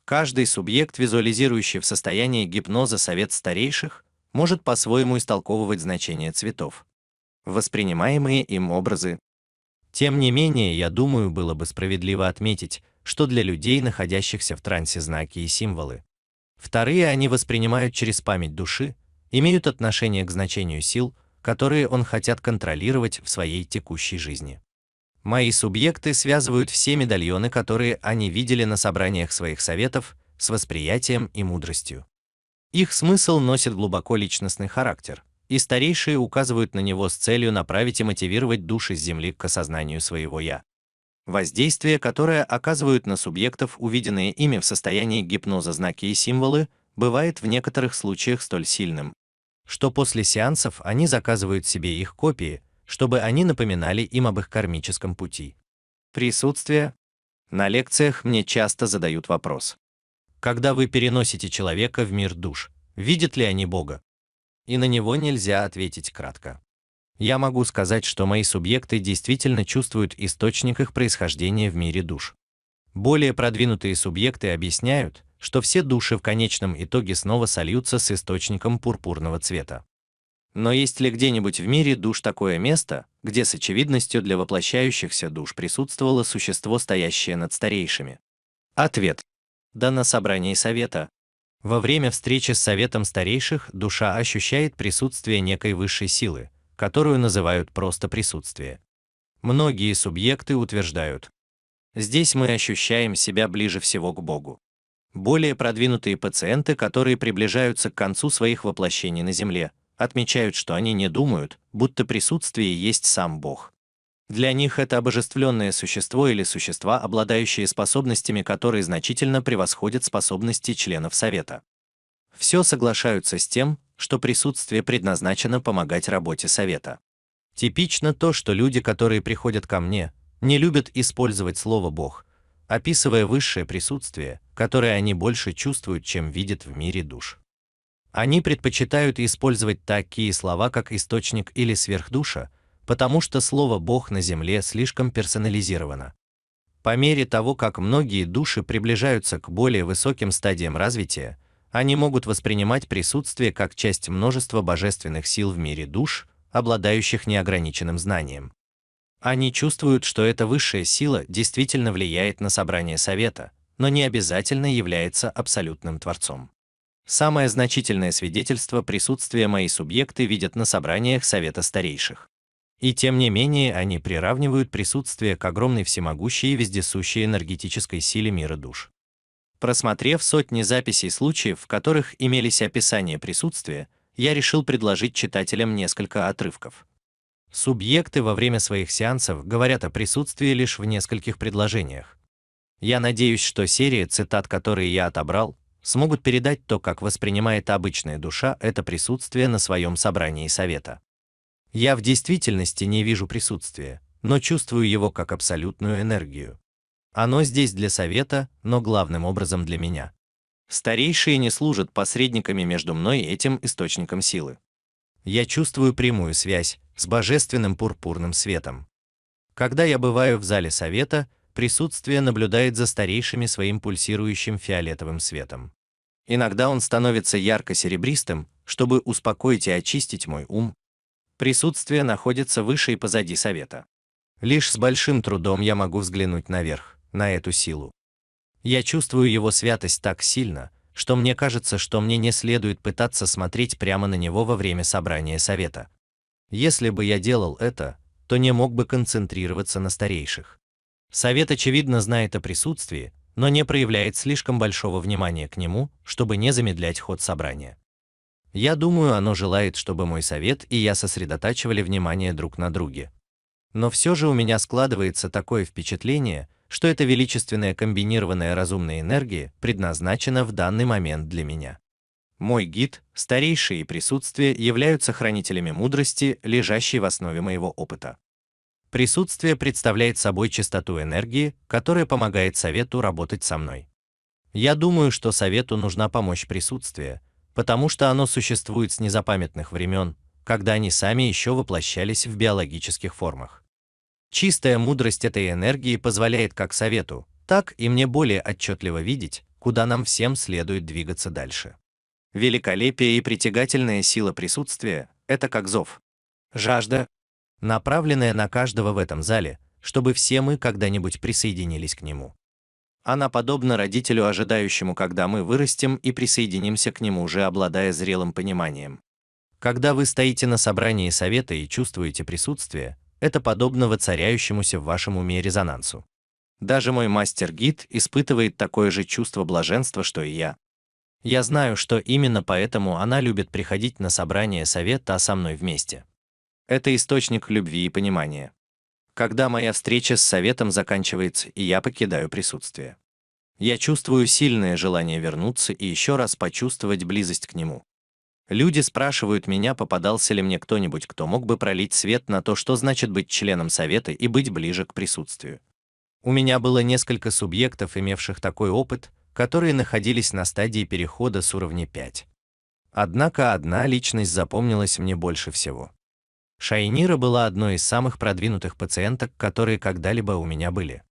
Каждый субъект, визуализирующий в состоянии гипноза совет старейших, может по-своему истолковывать значение цветов, воспринимаемые им образы. Тем не менее, я думаю, было бы справедливо отметить, что для людей, находящихся в трансе знаки и символы, Вторые они воспринимают через память души, имеют отношение к значению сил, которые он хотят контролировать в своей текущей жизни. Мои субъекты связывают все медальоны, которые они видели на собраниях своих советов, с восприятием и мудростью. Их смысл носит глубоко личностный характер, и старейшие указывают на него с целью направить и мотивировать души с Земли к осознанию своего «я». Воздействие, которое оказывают на субъектов увиденные ими в состоянии гипноза знаки и символы, бывает в некоторых случаях столь сильным, что после сеансов они заказывают себе их копии, чтобы они напоминали им об их кармическом пути. Присутствие. На лекциях мне часто задают вопрос. Когда вы переносите человека в мир душ, видят ли они Бога? И на него нельзя ответить кратко я могу сказать, что мои субъекты действительно чувствуют источник их происхождения в мире душ. Более продвинутые субъекты объясняют, что все души в конечном итоге снова сольются с источником пурпурного цвета. Но есть ли где-нибудь в мире душ такое место, где с очевидностью для воплощающихся душ присутствовало существо, стоящее над старейшими? Ответ. Да на собрании совета. Во время встречи с советом старейших душа ощущает присутствие некой высшей силы, которую называют просто присутствие. Многие субъекты утверждают, здесь мы ощущаем себя ближе всего к Богу. Более продвинутые пациенты, которые приближаются к концу своих воплощений на Земле, отмечают, что они не думают, будто присутствие есть сам Бог. Для них это обожествленное существо или существа, обладающие способностями, которые значительно превосходят способности членов Совета. Все соглашаются с тем, что присутствие предназначено помогать работе совета. Типично то, что люди, которые приходят ко мне, не любят использовать слово «Бог», описывая высшее присутствие, которое они больше чувствуют, чем видят в мире душ. Они предпочитают использовать такие слова, как источник или сверхдуша, потому что слово «Бог» на Земле слишком персонализировано. По мере того, как многие души приближаются к более высоким стадиям развития, они могут воспринимать присутствие как часть множества божественных сил в мире душ, обладающих неограниченным знанием. Они чувствуют, что эта высшая сила действительно влияет на собрание совета, но не обязательно является абсолютным творцом. Самое значительное свидетельство присутствия мои субъекты видят на собраниях совета старейших. И тем не менее они приравнивают присутствие к огромной всемогущей и вездесущей энергетической силе мира душ. Просмотрев сотни записей случаев, в которых имелись описания присутствия, я решил предложить читателям несколько отрывков. Субъекты во время своих сеансов говорят о присутствии лишь в нескольких предложениях. Я надеюсь, что серия цитат, которые я отобрал, смогут передать то, как воспринимает обычная душа это присутствие на своем собрании совета. Я в действительности не вижу присутствия, но чувствую его как абсолютную энергию. Оно здесь для совета, но главным образом для меня. Старейшие не служат посредниками между мной и этим источником силы. Я чувствую прямую связь с божественным пурпурным светом. Когда я бываю в зале совета, присутствие наблюдает за старейшими своим пульсирующим фиолетовым светом. Иногда он становится ярко-серебристым, чтобы успокоить и очистить мой ум. Присутствие находится выше и позади совета. Лишь с большим трудом я могу взглянуть наверх на эту силу. Я чувствую его святость так сильно, что мне кажется, что мне не следует пытаться смотреть прямо на него во время собрания совета. Если бы я делал это, то не мог бы концентрироваться на старейших. Совет очевидно знает о присутствии, но не проявляет слишком большого внимания к нему, чтобы не замедлять ход собрания. Я думаю, оно желает, чтобы мой совет и я сосредотачивали внимание друг на друге. Но все же у меня складывается такое впечатление, что эта величественная комбинированная разумная энергия предназначена в данный момент для меня. Мой гид, старейшие и присутствие являются хранителями мудрости, лежащей в основе моего опыта. Присутствие представляет собой частоту энергии, которая помогает совету работать со мной. Я думаю, что совету нужна помощь присутствия, потому что оно существует с незапамятных времен, когда они сами еще воплощались в биологических формах. Чистая мудрость этой энергии позволяет как совету, так и мне более отчетливо видеть, куда нам всем следует двигаться дальше. Великолепие и притягательная сила присутствия – это как зов. Жажда, направленная на каждого в этом зале, чтобы все мы когда-нибудь присоединились к нему. Она подобна родителю, ожидающему, когда мы вырастем и присоединимся к нему, уже обладая зрелым пониманием. Когда вы стоите на собрании совета и чувствуете присутствие, это подобно воцаряющемуся в вашем уме резонансу. Даже мой мастер-гид испытывает такое же чувство блаженства, что и я. Я знаю, что именно поэтому она любит приходить на собрание совета со мной вместе. Это источник любви и понимания. Когда моя встреча с советом заканчивается, и я покидаю присутствие. Я чувствую сильное желание вернуться и еще раз почувствовать близость к нему. Люди спрашивают меня, попадался ли мне кто-нибудь, кто мог бы пролить свет на то, что значит быть членом совета и быть ближе к присутствию. У меня было несколько субъектов, имевших такой опыт, которые находились на стадии перехода с уровня 5. Однако одна личность запомнилась мне больше всего. Шайнира была одной из самых продвинутых пациенток, которые когда-либо у меня были.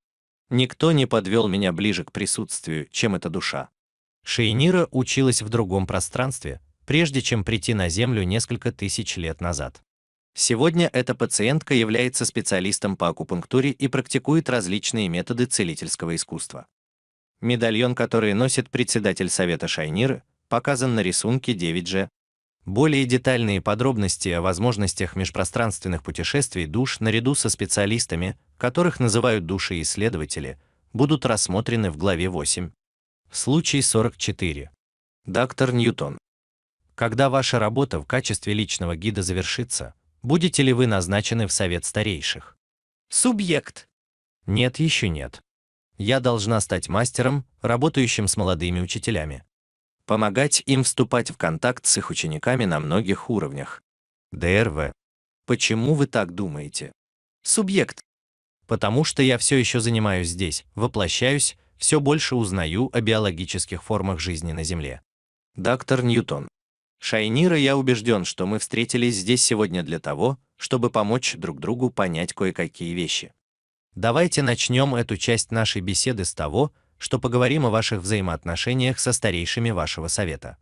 Никто не подвел меня ближе к присутствию, чем эта душа. Шейнира училась в другом пространстве, прежде чем прийти на Землю несколько тысяч лет назад. Сегодня эта пациентка является специалистом по акупунктуре и практикует различные методы целительского искусства. Медальон, который носит председатель Совета Шайниры, показан на рисунке 9G. Более детальные подробности о возможностях межпространственных путешествий душ наряду со специалистами, которых называют души-исследователи, будут рассмотрены в главе 8. Случай 44. Доктор Ньютон. Когда ваша работа в качестве личного гида завершится, будете ли вы назначены в совет старейших? Субъект. Нет, еще нет. Я должна стать мастером, работающим с молодыми учителями. Помогать им вступать в контакт с их учениками на многих уровнях. ДРВ. Почему вы так думаете? Субъект. Потому что я все еще занимаюсь здесь, воплощаюсь, все больше узнаю о биологических формах жизни на Земле. Доктор Ньютон. Шайнира, я убежден, что мы встретились здесь сегодня для того, чтобы помочь друг другу понять кое-какие вещи. Давайте начнем эту часть нашей беседы с того, что поговорим о ваших взаимоотношениях со старейшими вашего совета.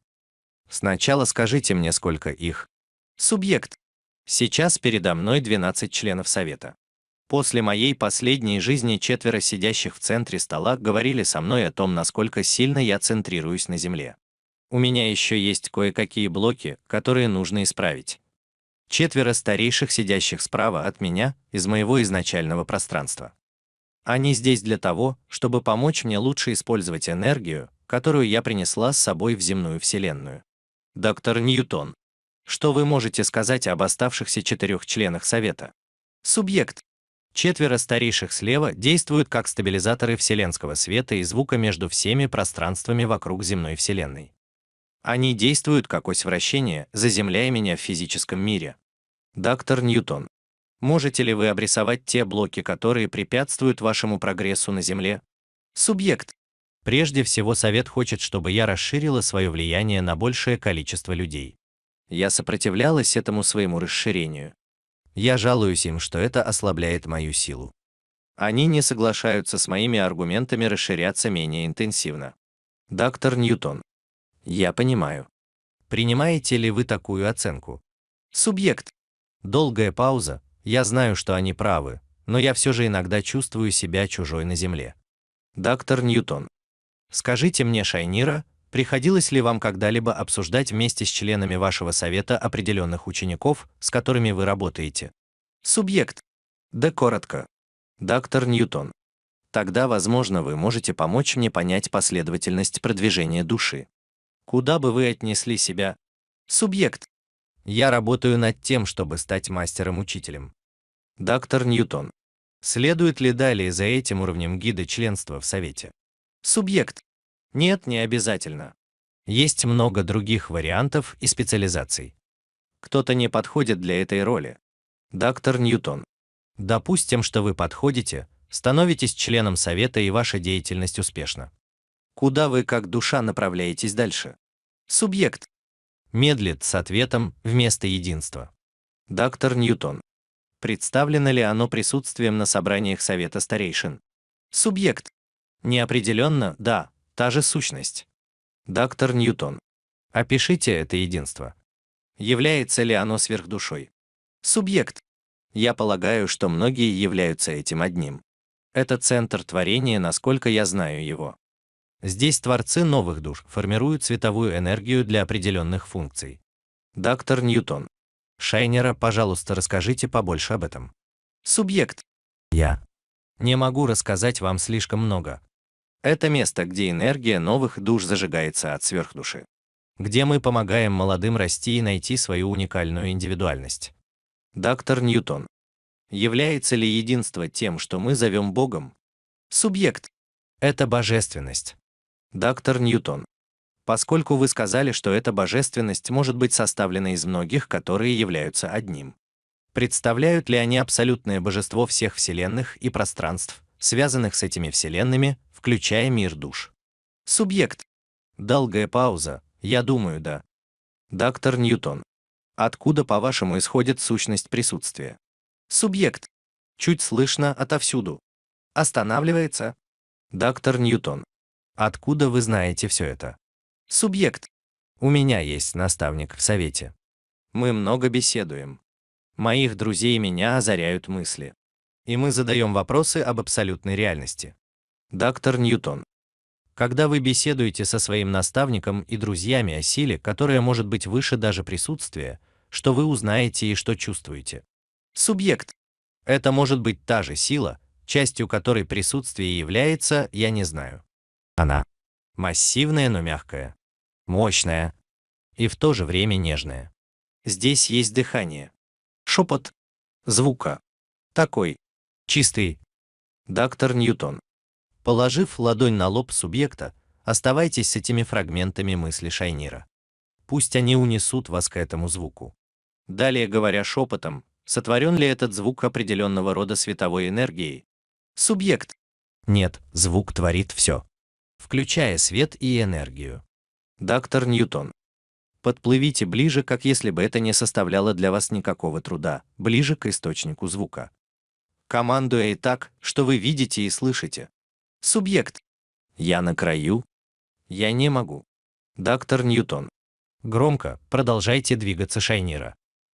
Сначала скажите мне, сколько их. Субъект. Сейчас передо мной 12 членов совета. После моей последней жизни четверо сидящих в центре стола говорили со мной о том, насколько сильно я центрируюсь на Земле у меня еще есть кое-какие блоки, которые нужно исправить. Четверо старейших сидящих справа от меня, из моего изначального пространства. Они здесь для того, чтобы помочь мне лучше использовать энергию, которую я принесла с собой в земную вселенную. Доктор Ньютон, что вы можете сказать об оставшихся четырех членах Совета? Субъект. Четверо старейших слева действуют как стабилизаторы вселенского света и звука между всеми пространствами вокруг земной вселенной. Они действуют как ось вращения, заземляя меня в физическом мире. Доктор Ньютон. Можете ли вы обрисовать те блоки, которые препятствуют вашему прогрессу на Земле? Субъект. Прежде всего, совет хочет, чтобы я расширила свое влияние на большее количество людей. Я сопротивлялась этому своему расширению. Я жалуюсь им, что это ослабляет мою силу. Они не соглашаются с моими аргументами расширяться менее интенсивно. Доктор Ньютон. Я понимаю. Принимаете ли вы такую оценку? Субъект. Долгая пауза. Я знаю, что они правы, но я все же иногда чувствую себя чужой на земле. Доктор Ньютон. Скажите мне, Шайнира, приходилось ли вам когда-либо обсуждать вместе с членами вашего совета определенных учеников, с которыми вы работаете? Субъект. Да коротко. Доктор Ньютон. Тогда, возможно, вы можете помочь мне понять последовательность продвижения души куда бы вы отнесли себя? Субъект. Я работаю над тем, чтобы стать мастером-учителем. Доктор Ньютон. Следует ли далее за этим уровнем гида членства в Совете? Субъект. Нет, не обязательно. Есть много других вариантов и специализаций. Кто-то не подходит для этой роли. Доктор Ньютон. Допустим, что вы подходите, становитесь членом совета и ваша деятельность успешна куда вы как душа направляетесь дальше. Субъект. Медлит с ответом вместо единства. Доктор Ньютон. Представлено ли оно присутствием на собраниях Совета старейшин? Субъект. Неопределенно, да, та же сущность. Доктор Ньютон. Опишите это единство. Является ли оно сверхдушой? Субъект. Я полагаю, что многие являются этим одним. Это центр творения, насколько я знаю его. Здесь творцы новых душ формируют цветовую энергию для определенных функций. Доктор Ньютон. Шайнера, пожалуйста, расскажите побольше об этом. Субъект. Я. Не могу рассказать вам слишком много. Это место, где энергия новых душ зажигается от сверхдуши. Где мы помогаем молодым расти и найти свою уникальную индивидуальность. Доктор Ньютон. Является ли единство тем, что мы зовем Богом? Субъект. Это божественность. Доктор Ньютон. Поскольку вы сказали, что эта божественность может быть составлена из многих, которые являются одним. Представляют ли они абсолютное божество всех вселенных и пространств, связанных с этими вселенными, включая мир душ? Субъект. Долгая пауза. Я думаю, да. Доктор Ньютон. Откуда, по-вашему, исходит сущность присутствия? Субъект. Чуть слышно отовсюду. Останавливается. Доктор Ньютон. Откуда вы знаете все это? Субъект. У меня есть наставник в совете. Мы много беседуем. Моих друзей меня озаряют мысли. И мы задаем вопросы об абсолютной реальности. Доктор Ньютон. Когда вы беседуете со своим наставником и друзьями о силе, которая может быть выше даже присутствия, что вы узнаете и что чувствуете? Субъект. Это может быть та же сила, частью которой присутствие является, я не знаю. Она массивная, но мягкая, мощная и в то же время нежная. Здесь есть дыхание, шепот, звука. Такой, чистый. Доктор Ньютон. Положив ладонь на лоб субъекта, оставайтесь с этими фрагментами мысли Шайнира. Пусть они унесут вас к этому звуку. Далее, говоря шепотом, сотворен ли этот звук определенного рода световой энергией? Субъект. Нет, звук творит все включая свет и энергию. Доктор Ньютон. Подплывите ближе, как если бы это не составляло для вас никакого труда, ближе к источнику звука. Командуя и так, что вы видите и слышите. Субъект. Я на краю. Я не могу. Доктор Ньютон. Громко, продолжайте двигаться Шайнира.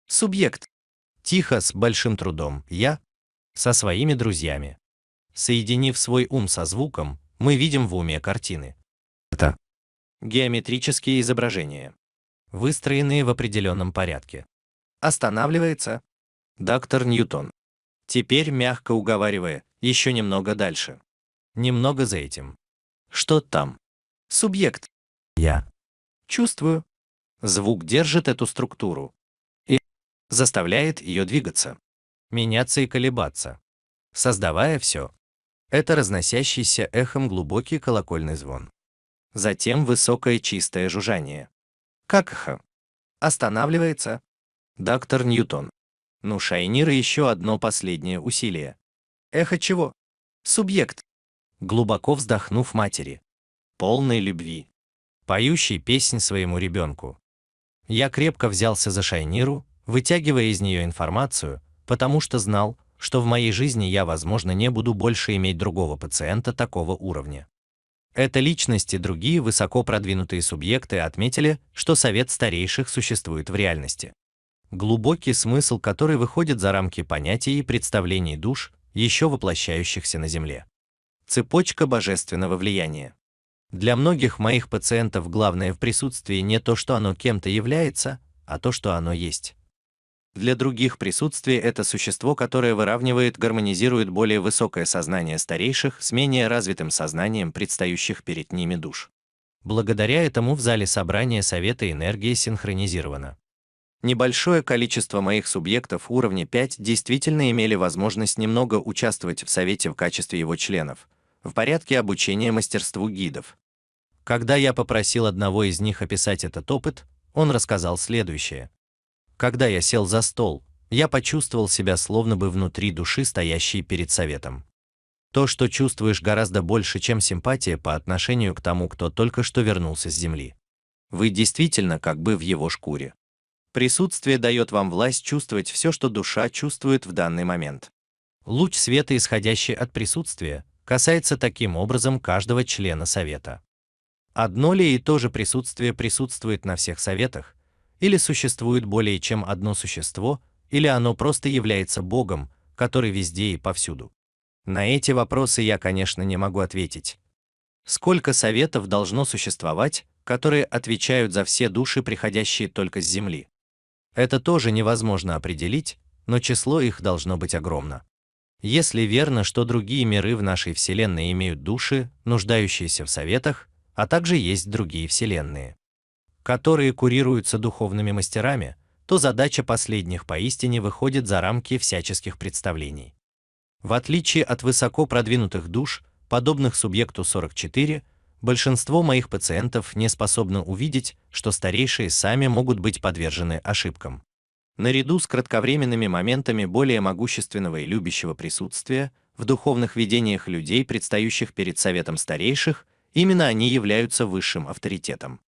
Субъект. Тихо, с большим трудом, я. Со своими друзьями. Соединив свой ум со звуком, мы видим в уме картины. Это геометрические изображения, выстроенные в определенном порядке. Останавливается доктор Ньютон. Теперь мягко уговаривая, еще немного дальше. Немного за этим. Что там? Субъект. Я. Чувствую. Звук держит эту структуру и заставляет ее двигаться, меняться и колебаться, создавая все, это разносящийся эхом глубокий колокольный звон. Затем высокое чистое жужжание. Как ха? Останавливается? Доктор Ньютон. Ну, Шайнир еще одно последнее усилие. Эхо чего? Субъект. Глубоко вздохнув матери. Полной любви. поющий песнь своему ребенку. Я крепко взялся за Шайниру, вытягивая из нее информацию, потому что знал, что в моей жизни я, возможно, не буду больше иметь другого пациента такого уровня. Это личности и другие высоко продвинутые субъекты отметили, что совет старейших существует в реальности. Глубокий смысл, который выходит за рамки понятий и представлений душ, еще воплощающихся на Земле. Цепочка божественного влияния. Для многих моих пациентов главное в присутствии не то, что оно кем-то является, а то, что оно есть. Для других присутствие – это существо, которое выравнивает, гармонизирует более высокое сознание старейших с менее развитым сознанием предстающих перед ними душ. Благодаря этому в зале собрания Совета энергии синхронизировано. Небольшое количество моих субъектов уровня 5 действительно имели возможность немного участвовать в Совете в качестве его членов, в порядке обучения мастерству гидов. Когда я попросил одного из них описать этот опыт, он рассказал следующее. Когда я сел за стол, я почувствовал себя словно бы внутри души, стоящей перед советом. То, что чувствуешь гораздо больше, чем симпатия по отношению к тому, кто только что вернулся с земли. Вы действительно как бы в его шкуре. Присутствие дает вам власть чувствовать все, что душа чувствует в данный момент. Луч света, исходящий от присутствия, касается таким образом каждого члена совета. Одно ли и то же присутствие присутствует на всех советах, или существует более чем одно существо, или оно просто является Богом, который везде и повсюду. На эти вопросы я, конечно, не могу ответить. Сколько советов должно существовать, которые отвечают за все души, приходящие только с Земли? Это тоже невозможно определить, но число их должно быть огромно. Если верно, что другие миры в нашей Вселенной имеют души, нуждающиеся в советах, а также есть другие Вселенные, которые курируются духовными мастерами, то задача последних поистине выходит за рамки всяческих представлений. В отличие от высоко продвинутых душ, подобных субъекту 44, большинство моих пациентов не способно увидеть, что старейшие сами могут быть подвержены ошибкам. Наряду с кратковременными моментами более могущественного и любящего присутствия в духовных видениях людей, предстающих перед советом старейших, именно они являются высшим авторитетом.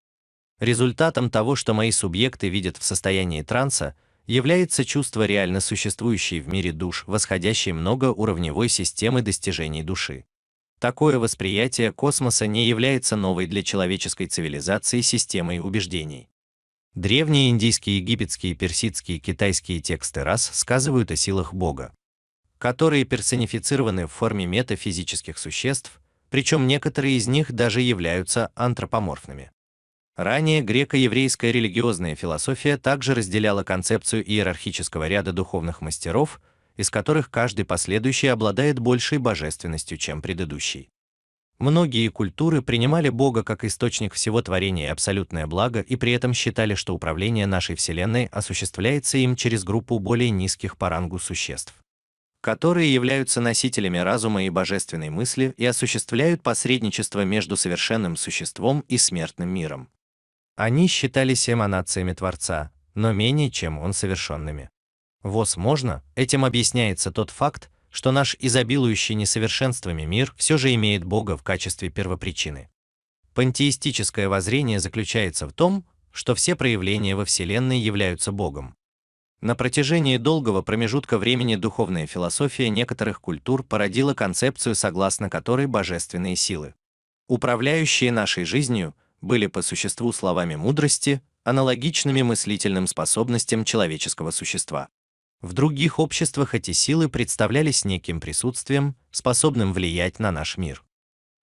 Результатом того, что мои субъекты видят в состоянии транса, является чувство реально существующей в мире душ, восходящей многоуровневой системы достижений души. Такое восприятие космоса не является новой для человеческой цивилизации системой убеждений. Древние индийские, египетские, персидские, китайские тексты раз сказывают о силах Бога, которые персонифицированы в форме метафизических существ, причем некоторые из них даже являются антропоморфными. Ранее греко-еврейская религиозная философия также разделяла концепцию иерархического ряда духовных мастеров, из которых каждый последующий обладает большей божественностью, чем предыдущий. Многие культуры принимали Бога как источник всего творения и абсолютное благо и при этом считали, что управление нашей Вселенной осуществляется им через группу более низких по рангу существ, которые являются носителями разума и божественной мысли и осуществляют посредничество между совершенным существом и смертным миром. Они считались эманациями Творца, но менее чем он совершенными. Возможно, этим объясняется тот факт, что наш изобилующий несовершенствами мир все же имеет Бога в качестве первопричины. Пантеистическое воззрение заключается в том, что все проявления во Вселенной являются Богом. На протяжении долгого промежутка времени духовная философия некоторых культур породила концепцию, согласно которой божественные силы, управляющие нашей жизнью, были по существу словами мудрости, аналогичными мыслительным способностям человеческого существа. В других обществах эти силы представлялись неким присутствием, способным влиять на наш мир.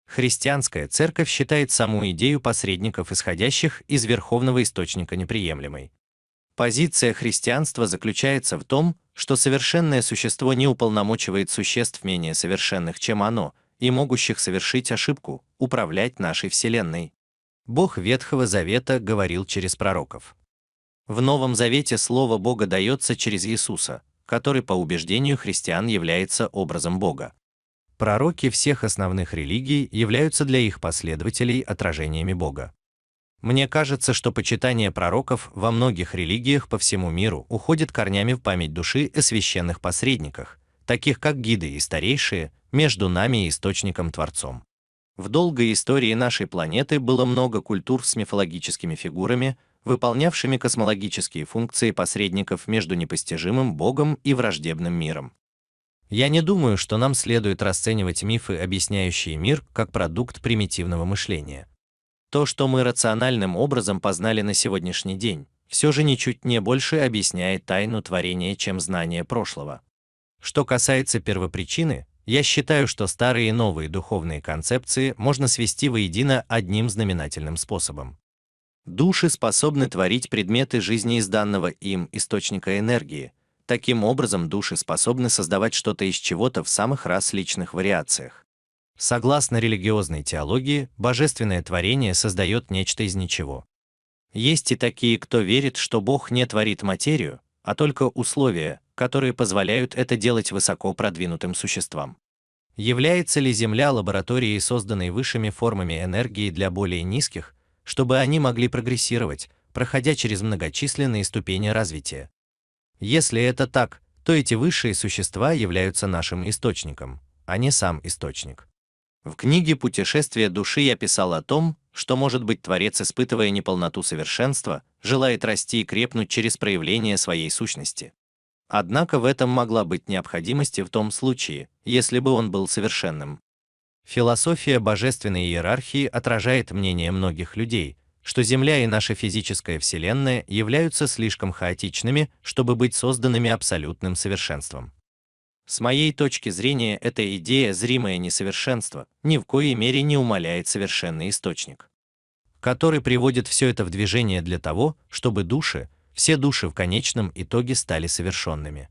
Христианская церковь считает саму идею посредников, исходящих из верховного источника, неприемлемой. Позиция христианства заключается в том, что совершенное существо не уполномочивает существ менее совершенных, чем оно, и могущих совершить ошибку, управлять нашей Вселенной. Бог Ветхого Завета говорил через пророков. В Новом Завете Слово Бога дается через Иисуса, который по убеждению христиан является образом Бога. Пророки всех основных религий являются для их последователей отражениями Бога. Мне кажется, что почитание пророков во многих религиях по всему миру уходит корнями в память души о священных посредниках, таких как гиды и старейшие, между нами и источником Творцом. В долгой истории нашей планеты было много культур с мифологическими фигурами, выполнявшими космологические функции посредников между непостижимым Богом и враждебным миром. Я не думаю, что нам следует расценивать мифы, объясняющие мир, как продукт примитивного мышления. То, что мы рациональным образом познали на сегодняшний день, все же ничуть не больше объясняет тайну творения, чем знание прошлого. Что касается первопричины, я считаю, что старые и новые духовные концепции можно свести воедино одним знаменательным способом. Души способны творить предметы жизни из данного им источника энергии. Таким образом, души способны создавать что-то из чего-то в самых различных вариациях. Согласно религиозной теологии, божественное творение создает нечто из ничего. Есть и такие, кто верит, что Бог не творит материю, а только условия, которые позволяют это делать высоко продвинутым существам. Является ли Земля лабораторией, созданной высшими формами энергии для более низких, чтобы они могли прогрессировать, проходя через многочисленные ступени развития? Если это так, то эти высшие существа являются нашим источником, а не сам источник. В книге «Путешествие души» я писал о том, что, может быть, Творец, испытывая неполноту совершенства, желает расти и крепнуть через проявление своей сущности. Однако в этом могла быть необходимость и в том случае, если бы он был совершенным. Философия божественной иерархии отражает мнение многих людей, что Земля и наша физическая Вселенная являются слишком хаотичными, чтобы быть созданными абсолютным совершенством. С моей точки зрения, эта идея зримое несовершенство ни в коей мере не умаляет совершенный источник, который приводит все это в движение для того, чтобы души, все души в конечном итоге стали совершенными.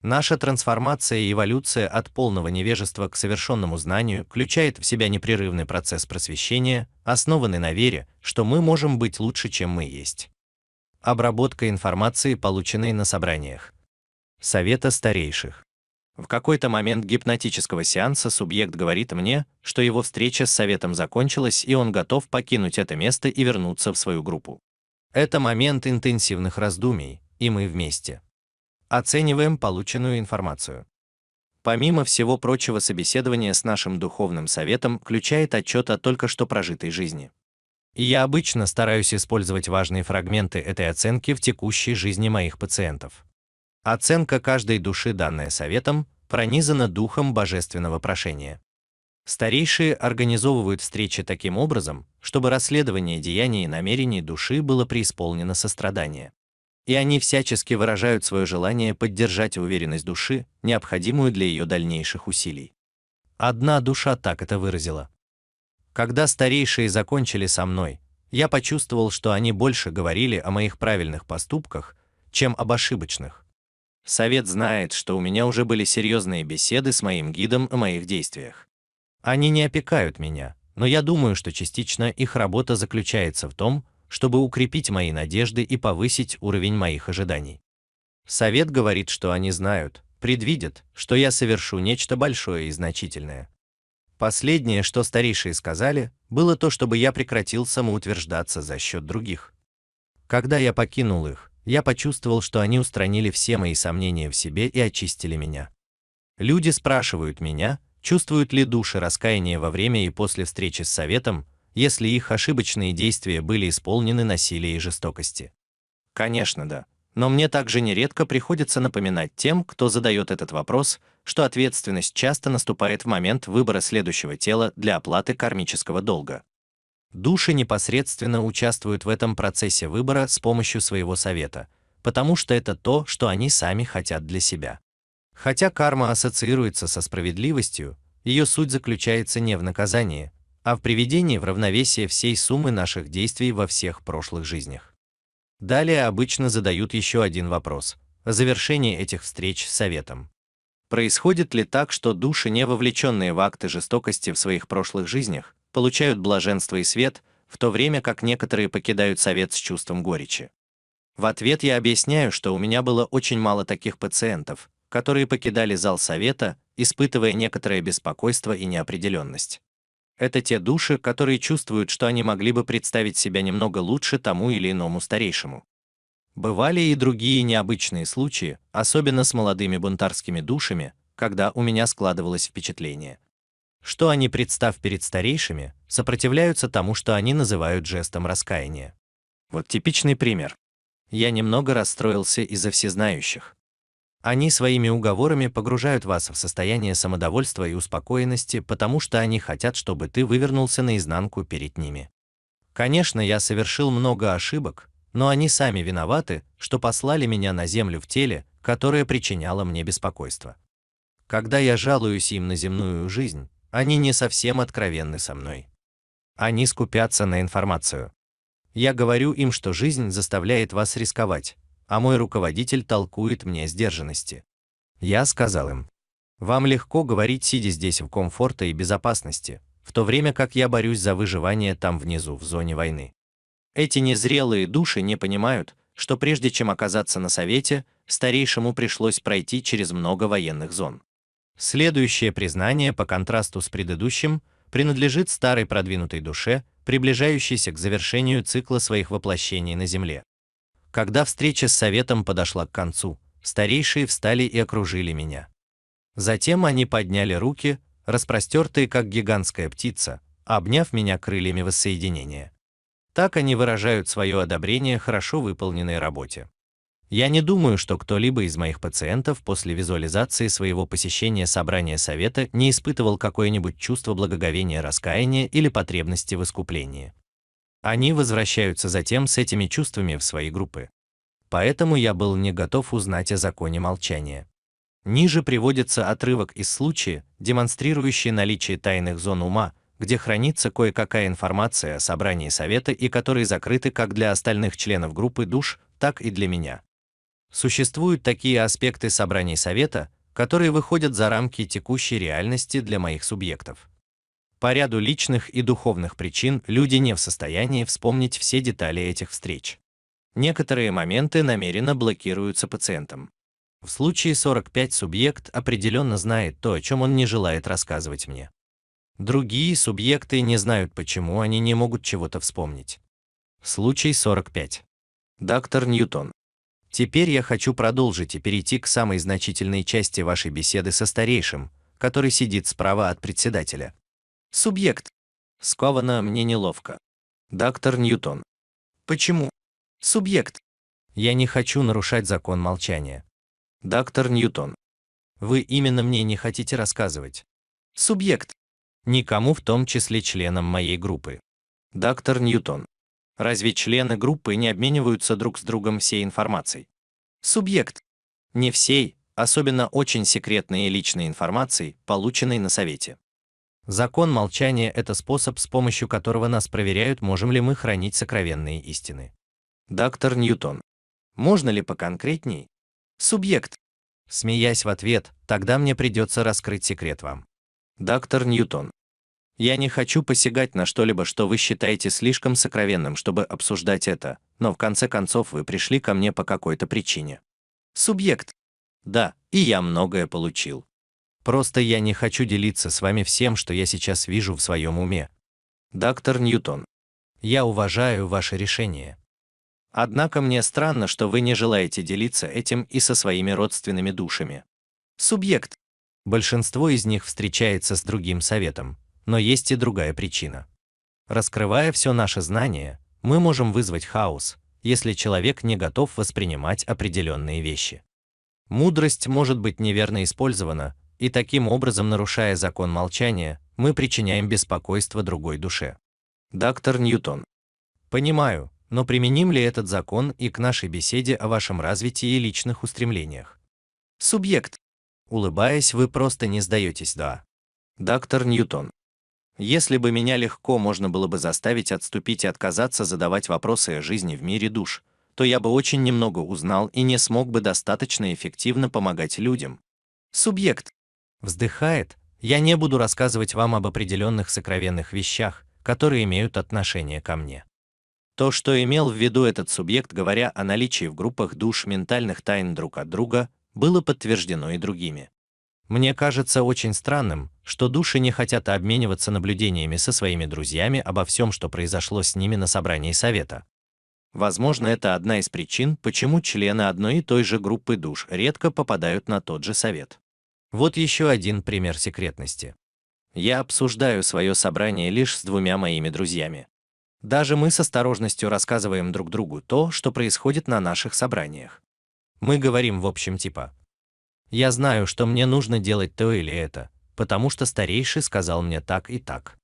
Наша трансформация и эволюция от полного невежества к совершенному знанию включает в себя непрерывный процесс просвещения, основанный на вере, что мы можем быть лучше, чем мы есть. Обработка информации, полученной на собраниях. Совета старейших. В какой-то момент гипнотического сеанса субъект говорит мне, что его встреча с советом закончилась и он готов покинуть это место и вернуться в свою группу. Это момент интенсивных раздумий, и мы вместе. Оцениваем полученную информацию. Помимо всего прочего, собеседование с нашим духовным советом включает отчет о только что прожитой жизни. Я обычно стараюсь использовать важные фрагменты этой оценки в текущей жизни моих пациентов. Оценка каждой души, данная советом, пронизана духом божественного прошения. Старейшие организовывают встречи таким образом, чтобы расследование деяний и намерений души было преисполнено сострадание. И они всячески выражают свое желание поддержать уверенность души, необходимую для ее дальнейших усилий. Одна душа так это выразила. Когда старейшие закончили со мной, я почувствовал, что они больше говорили о моих правильных поступках, чем об ошибочных. Совет знает, что у меня уже были серьезные беседы с моим гидом о моих действиях. Они не опекают меня, но я думаю, что частично их работа заключается в том, чтобы укрепить мои надежды и повысить уровень моих ожиданий. Совет говорит, что они знают, предвидят, что я совершу нечто большое и значительное. Последнее, что старейшие сказали, было то, чтобы я прекратил самоутверждаться за счет других. Когда я покинул их, я почувствовал, что они устранили все мои сомнения в себе и очистили меня. Люди спрашивают меня, Чувствуют ли души раскаяние во время и после встречи с советом, если их ошибочные действия были исполнены насилием и жестокости? Конечно, да. Но мне также нередко приходится напоминать тем, кто задает этот вопрос, что ответственность часто наступает в момент выбора следующего тела для оплаты кармического долга. Души непосредственно участвуют в этом процессе выбора с помощью своего совета, потому что это то, что они сами хотят для себя. Хотя карма ассоциируется со справедливостью, ее суть заключается не в наказании, а в приведении в равновесие всей суммы наших действий во всех прошлых жизнях. Далее обычно задают еще один вопрос о завершении этих встреч советом. Происходит ли так, что души, не вовлеченные в акты жестокости в своих прошлых жизнях, получают блаженство и свет, в то время как некоторые покидают совет с чувством горечи? В ответ я объясняю, что у меня было очень мало таких пациентов, которые покидали зал совета, испытывая некоторое беспокойство и неопределенность. Это те души, которые чувствуют, что они могли бы представить себя немного лучше тому или иному старейшему. Бывали и другие необычные случаи, особенно с молодыми бунтарскими душами, когда у меня складывалось впечатление, что они, представ перед старейшими, сопротивляются тому, что они называют жестом раскаяния. Вот типичный пример. Я немного расстроился из-за всезнающих. Они своими уговорами погружают вас в состояние самодовольства и успокоенности, потому что они хотят, чтобы ты вывернулся наизнанку перед ними. Конечно, я совершил много ошибок, но они сами виноваты, что послали меня на землю в теле, которое причиняло мне беспокойство. Когда я жалуюсь им на земную жизнь, они не совсем откровенны со мной. Они скупятся на информацию. Я говорю им, что жизнь заставляет вас рисковать, а мой руководитель толкует мне сдержанности. Я сказал им, вам легко говорить, сидя здесь в комфорте и безопасности, в то время как я борюсь за выживание там внизу, в зоне войны. Эти незрелые души не понимают, что прежде чем оказаться на совете, старейшему пришлось пройти через много военных зон. Следующее признание по контрасту с предыдущим принадлежит старой продвинутой душе, приближающейся к завершению цикла своих воплощений на Земле. Когда встреча с советом подошла к концу, старейшие встали и окружили меня. Затем они подняли руки, распростертые как гигантская птица, обняв меня крыльями воссоединения. Так они выражают свое одобрение хорошо выполненной работе. Я не думаю, что кто-либо из моих пациентов после визуализации своего посещения собрания совета не испытывал какое-нибудь чувство благоговения, раскаяния или потребности в искуплении. Они возвращаются затем с этими чувствами в свои группы. Поэтому я был не готов узнать о законе молчания. Ниже приводится отрывок из случая, демонстрирующий наличие тайных зон ума, где хранится кое-какая информация о собрании совета и которые закрыты как для остальных членов группы душ, так и для меня. Существуют такие аспекты собраний совета, которые выходят за рамки текущей реальности для моих субъектов по ряду личных и духовных причин люди не в состоянии вспомнить все детали этих встреч. Некоторые моменты намеренно блокируются пациентом. В случае 45 субъект определенно знает то, о чем он не желает рассказывать мне. Другие субъекты не знают, почему они не могут чего-то вспомнить. Случай 45. Доктор Ньютон. Теперь я хочу продолжить и перейти к самой значительной части вашей беседы со старейшим, который сидит справа от председателя. Субъект. Сковано мне неловко. Доктор Ньютон. Почему? Субъект. Я не хочу нарушать закон молчания. Доктор Ньютон. Вы именно мне не хотите рассказывать. Субъект. Никому, в том числе членам моей группы. Доктор Ньютон. Разве члены группы не обмениваются друг с другом всей информацией? Субъект. Не всей, особенно очень секретной и личной информацией, полученной на совете. Закон молчания – это способ, с помощью которого нас проверяют, можем ли мы хранить сокровенные истины. Доктор Ньютон. Можно ли поконкретней? Субъект. Смеясь в ответ, тогда мне придется раскрыть секрет вам. Доктор Ньютон. Я не хочу посягать на что-либо, что вы считаете слишком сокровенным, чтобы обсуждать это, но в конце концов вы пришли ко мне по какой-то причине. Субъект. Да, и я многое получил. Просто я не хочу делиться с вами всем, что я сейчас вижу в своем уме. Доктор Ньютон, я уважаю ваше решение. Однако мне странно, что вы не желаете делиться этим и со своими родственными душами. Субъект. Большинство из них встречается с другим советом, но есть и другая причина. Раскрывая все наше знание, мы можем вызвать хаос, если человек не готов воспринимать определенные вещи. Мудрость может быть неверно использована, и таким образом нарушая закон молчания, мы причиняем беспокойство другой душе. Доктор Ньютон. Понимаю, но применим ли этот закон и к нашей беседе о вашем развитии и личных устремлениях? Субъект. Улыбаясь, вы просто не сдаетесь, да. Доктор Ньютон. Если бы меня легко можно было бы заставить отступить и отказаться задавать вопросы о жизни в мире душ, то я бы очень немного узнал и не смог бы достаточно эффективно помогать людям. Субъект. Вздыхает, я не буду рассказывать вам об определенных сокровенных вещах, которые имеют отношение ко мне. То, что имел в виду этот субъект, говоря о наличии в группах душ ментальных тайн друг от друга, было подтверждено и другими. Мне кажется очень странным, что души не хотят обмениваться наблюдениями со своими друзьями обо всем, что произошло с ними на собрании совета. Возможно, это одна из причин, почему члены одной и той же группы душ редко попадают на тот же совет. Вот еще один пример секретности. Я обсуждаю свое собрание лишь с двумя моими друзьями. Даже мы с осторожностью рассказываем друг другу то, что происходит на наших собраниях. Мы говорим в общем типа «Я знаю, что мне нужно делать то или это, потому что старейший сказал мне так и так».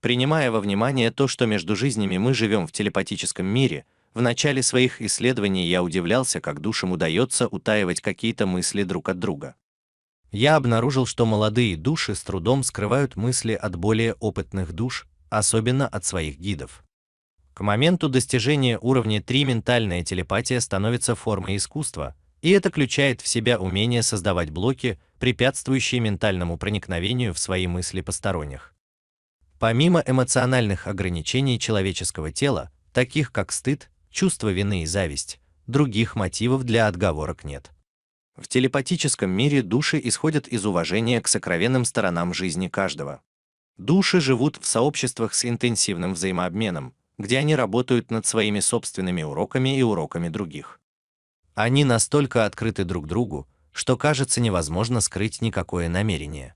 Принимая во внимание то, что между жизнями мы живем в телепатическом мире, в начале своих исследований я удивлялся, как душам удается утаивать какие-то мысли друг от друга я обнаружил, что молодые души с трудом скрывают мысли от более опытных душ, особенно от своих гидов. К моменту достижения уровня 3 ментальная телепатия становится формой искусства, и это включает в себя умение создавать блоки, препятствующие ментальному проникновению в свои мысли посторонних. Помимо эмоциональных ограничений человеческого тела, таких как стыд, чувство вины и зависть, других мотивов для отговорок нет. В телепатическом мире души исходят из уважения к сокровенным сторонам жизни каждого. Души живут в сообществах с интенсивным взаимообменом, где они работают над своими собственными уроками и уроками других. Они настолько открыты друг другу, что кажется невозможно скрыть никакое намерение.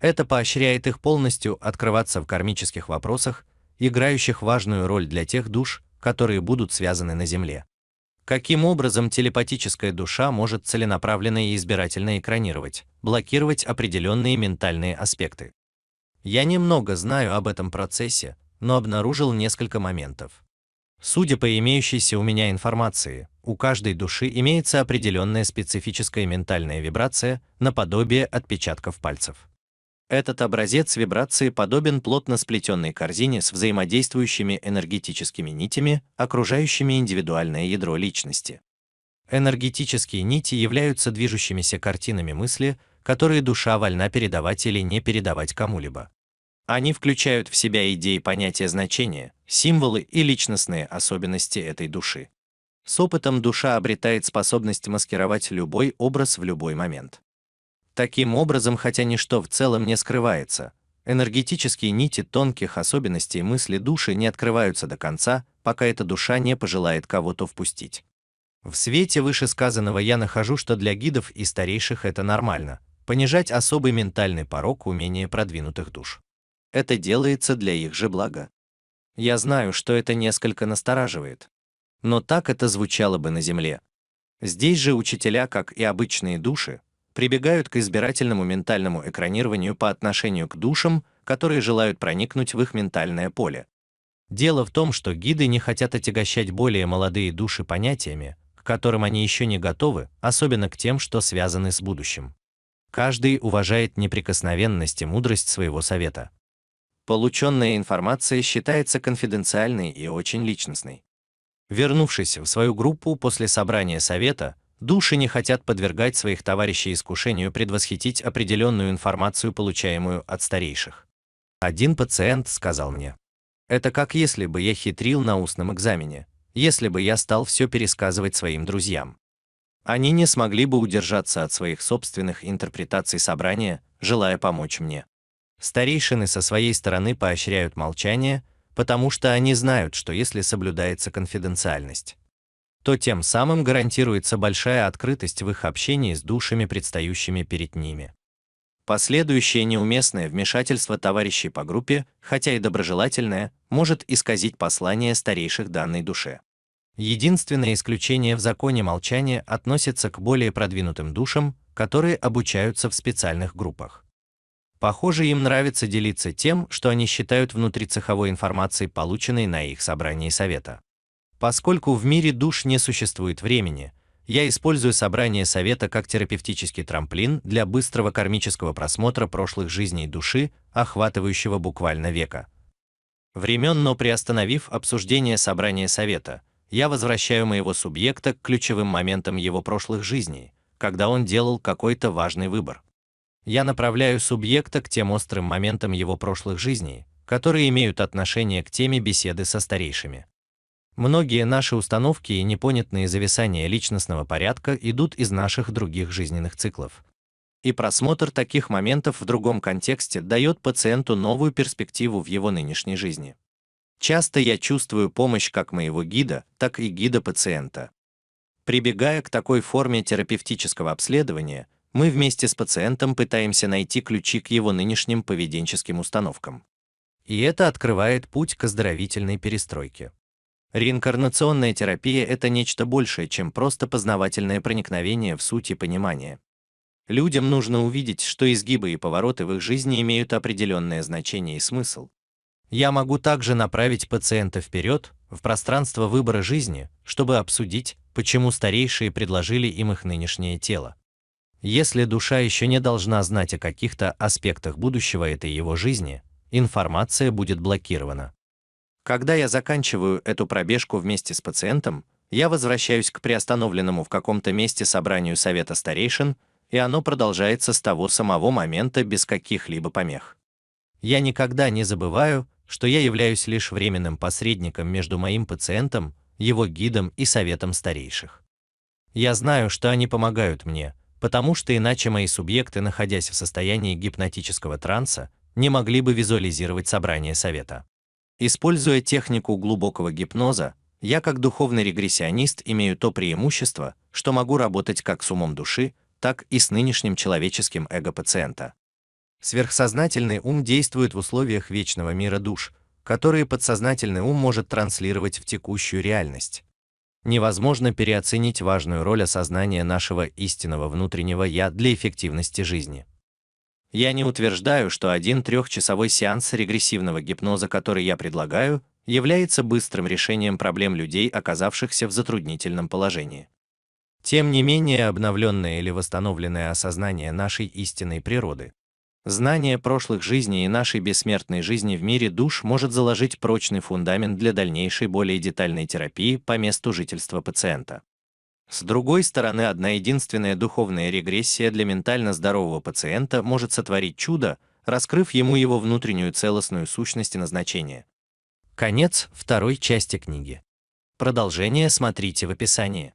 Это поощряет их полностью открываться в кармических вопросах, играющих важную роль для тех душ, которые будут связаны на Земле. Каким образом телепатическая душа может целенаправленно и избирательно экранировать, блокировать определенные ментальные аспекты? Я немного знаю об этом процессе, но обнаружил несколько моментов. Судя по имеющейся у меня информации, у каждой души имеется определенная специфическая ментальная вибрация, наподобие отпечатков пальцев. Этот образец вибрации подобен плотно сплетенной корзине с взаимодействующими энергетическими нитями, окружающими индивидуальное ядро личности. Энергетические нити являются движущимися картинами мысли, которые душа вольна передавать или не передавать кому-либо. Они включают в себя идеи понятия значения, символы и личностные особенности этой души. С опытом душа обретает способность маскировать любой образ в любой момент. Таким образом, хотя ничто в целом не скрывается, энергетические нити тонких особенностей мысли души не открываются до конца, пока эта душа не пожелает кого-то впустить. В свете вышесказанного я нахожу, что для гидов и старейших это нормально – понижать особый ментальный порог умения продвинутых душ. Это делается для их же блага. Я знаю, что это несколько настораживает. Но так это звучало бы на Земле. Здесь же учителя, как и обычные души, прибегают к избирательному ментальному экранированию по отношению к душам, которые желают проникнуть в их ментальное поле. Дело в том, что гиды не хотят отягощать более молодые души понятиями, к которым они еще не готовы, особенно к тем, что связаны с будущим. Каждый уважает неприкосновенность и мудрость своего совета. Полученная информация считается конфиденциальной и очень личностной. Вернувшись в свою группу после собрания совета, Души не хотят подвергать своих товарищей искушению предвосхитить определенную информацию, получаемую от старейших. Один пациент сказал мне, «Это как если бы я хитрил на устном экзамене, если бы я стал все пересказывать своим друзьям. Они не смогли бы удержаться от своих собственных интерпретаций собрания, желая помочь мне. Старейшины со своей стороны поощряют молчание, потому что они знают, что если соблюдается конфиденциальность, то тем самым гарантируется большая открытость в их общении с душами, предстающими перед ними. Последующее неуместное вмешательство товарищей по группе, хотя и доброжелательное, может исказить послание старейших данной душе. Единственное исключение в законе молчания относится к более продвинутым душам, которые обучаются в специальных группах. Похоже, им нравится делиться тем, что они считают внутрицеховой информацией, полученной на их собрании совета. Поскольку в мире душ не существует времени, я использую собрание совета как терапевтический трамплин для быстрого кармического просмотра прошлых жизней души, охватывающего буквально века. Времен, но приостановив обсуждение собрания совета, я возвращаю моего субъекта к ключевым моментам его прошлых жизней, когда он делал какой-то важный выбор. Я направляю субъекта к тем острым моментам его прошлых жизней, которые имеют отношение к теме беседы со старейшими. Многие наши установки и непонятные зависания личностного порядка идут из наших других жизненных циклов. И просмотр таких моментов в другом контексте дает пациенту новую перспективу в его нынешней жизни. Часто я чувствую помощь как моего гида, так и гида пациента. Прибегая к такой форме терапевтического обследования, мы вместе с пациентом пытаемся найти ключи к его нынешним поведенческим установкам. И это открывает путь к оздоровительной перестройке. Реинкарнационная терапия – это нечто большее, чем просто познавательное проникновение в суть и понимание. Людям нужно увидеть, что изгибы и повороты в их жизни имеют определенное значение и смысл. Я могу также направить пациента вперед, в пространство выбора жизни, чтобы обсудить, почему старейшие предложили им их нынешнее тело. Если душа еще не должна знать о каких-то аспектах будущего этой его жизни, информация будет блокирована. Когда я заканчиваю эту пробежку вместе с пациентом, я возвращаюсь к приостановленному в каком-то месте собранию Совета старейшин, и оно продолжается с того самого момента без каких-либо помех. Я никогда не забываю, что я являюсь лишь временным посредником между моим пациентом, его гидом и советом старейших. Я знаю, что они помогают мне, потому что иначе мои субъекты, находясь в состоянии гипнотического транса, не могли бы визуализировать собрание совета. Используя технику глубокого гипноза, я как духовный регрессионист имею то преимущество, что могу работать как с умом души, так и с нынешним человеческим эго пациента. Сверхсознательный ум действует в условиях вечного мира душ, которые подсознательный ум может транслировать в текущую реальность. Невозможно переоценить важную роль осознания нашего истинного внутреннего я для эффективности жизни. Я не утверждаю, что один трехчасовой сеанс регрессивного гипноза, который я предлагаю, является быстрым решением проблем людей, оказавшихся в затруднительном положении. Тем не менее, обновленное или восстановленное осознание нашей истинной природы, знание прошлых жизней и нашей бессмертной жизни в мире душ может заложить прочный фундамент для дальнейшей более детальной терапии по месту жительства пациента. С другой стороны, одна единственная духовная регрессия для ментально здорового пациента может сотворить чудо, раскрыв ему его внутреннюю целостную сущность и назначение. Конец второй части книги. Продолжение смотрите в описании.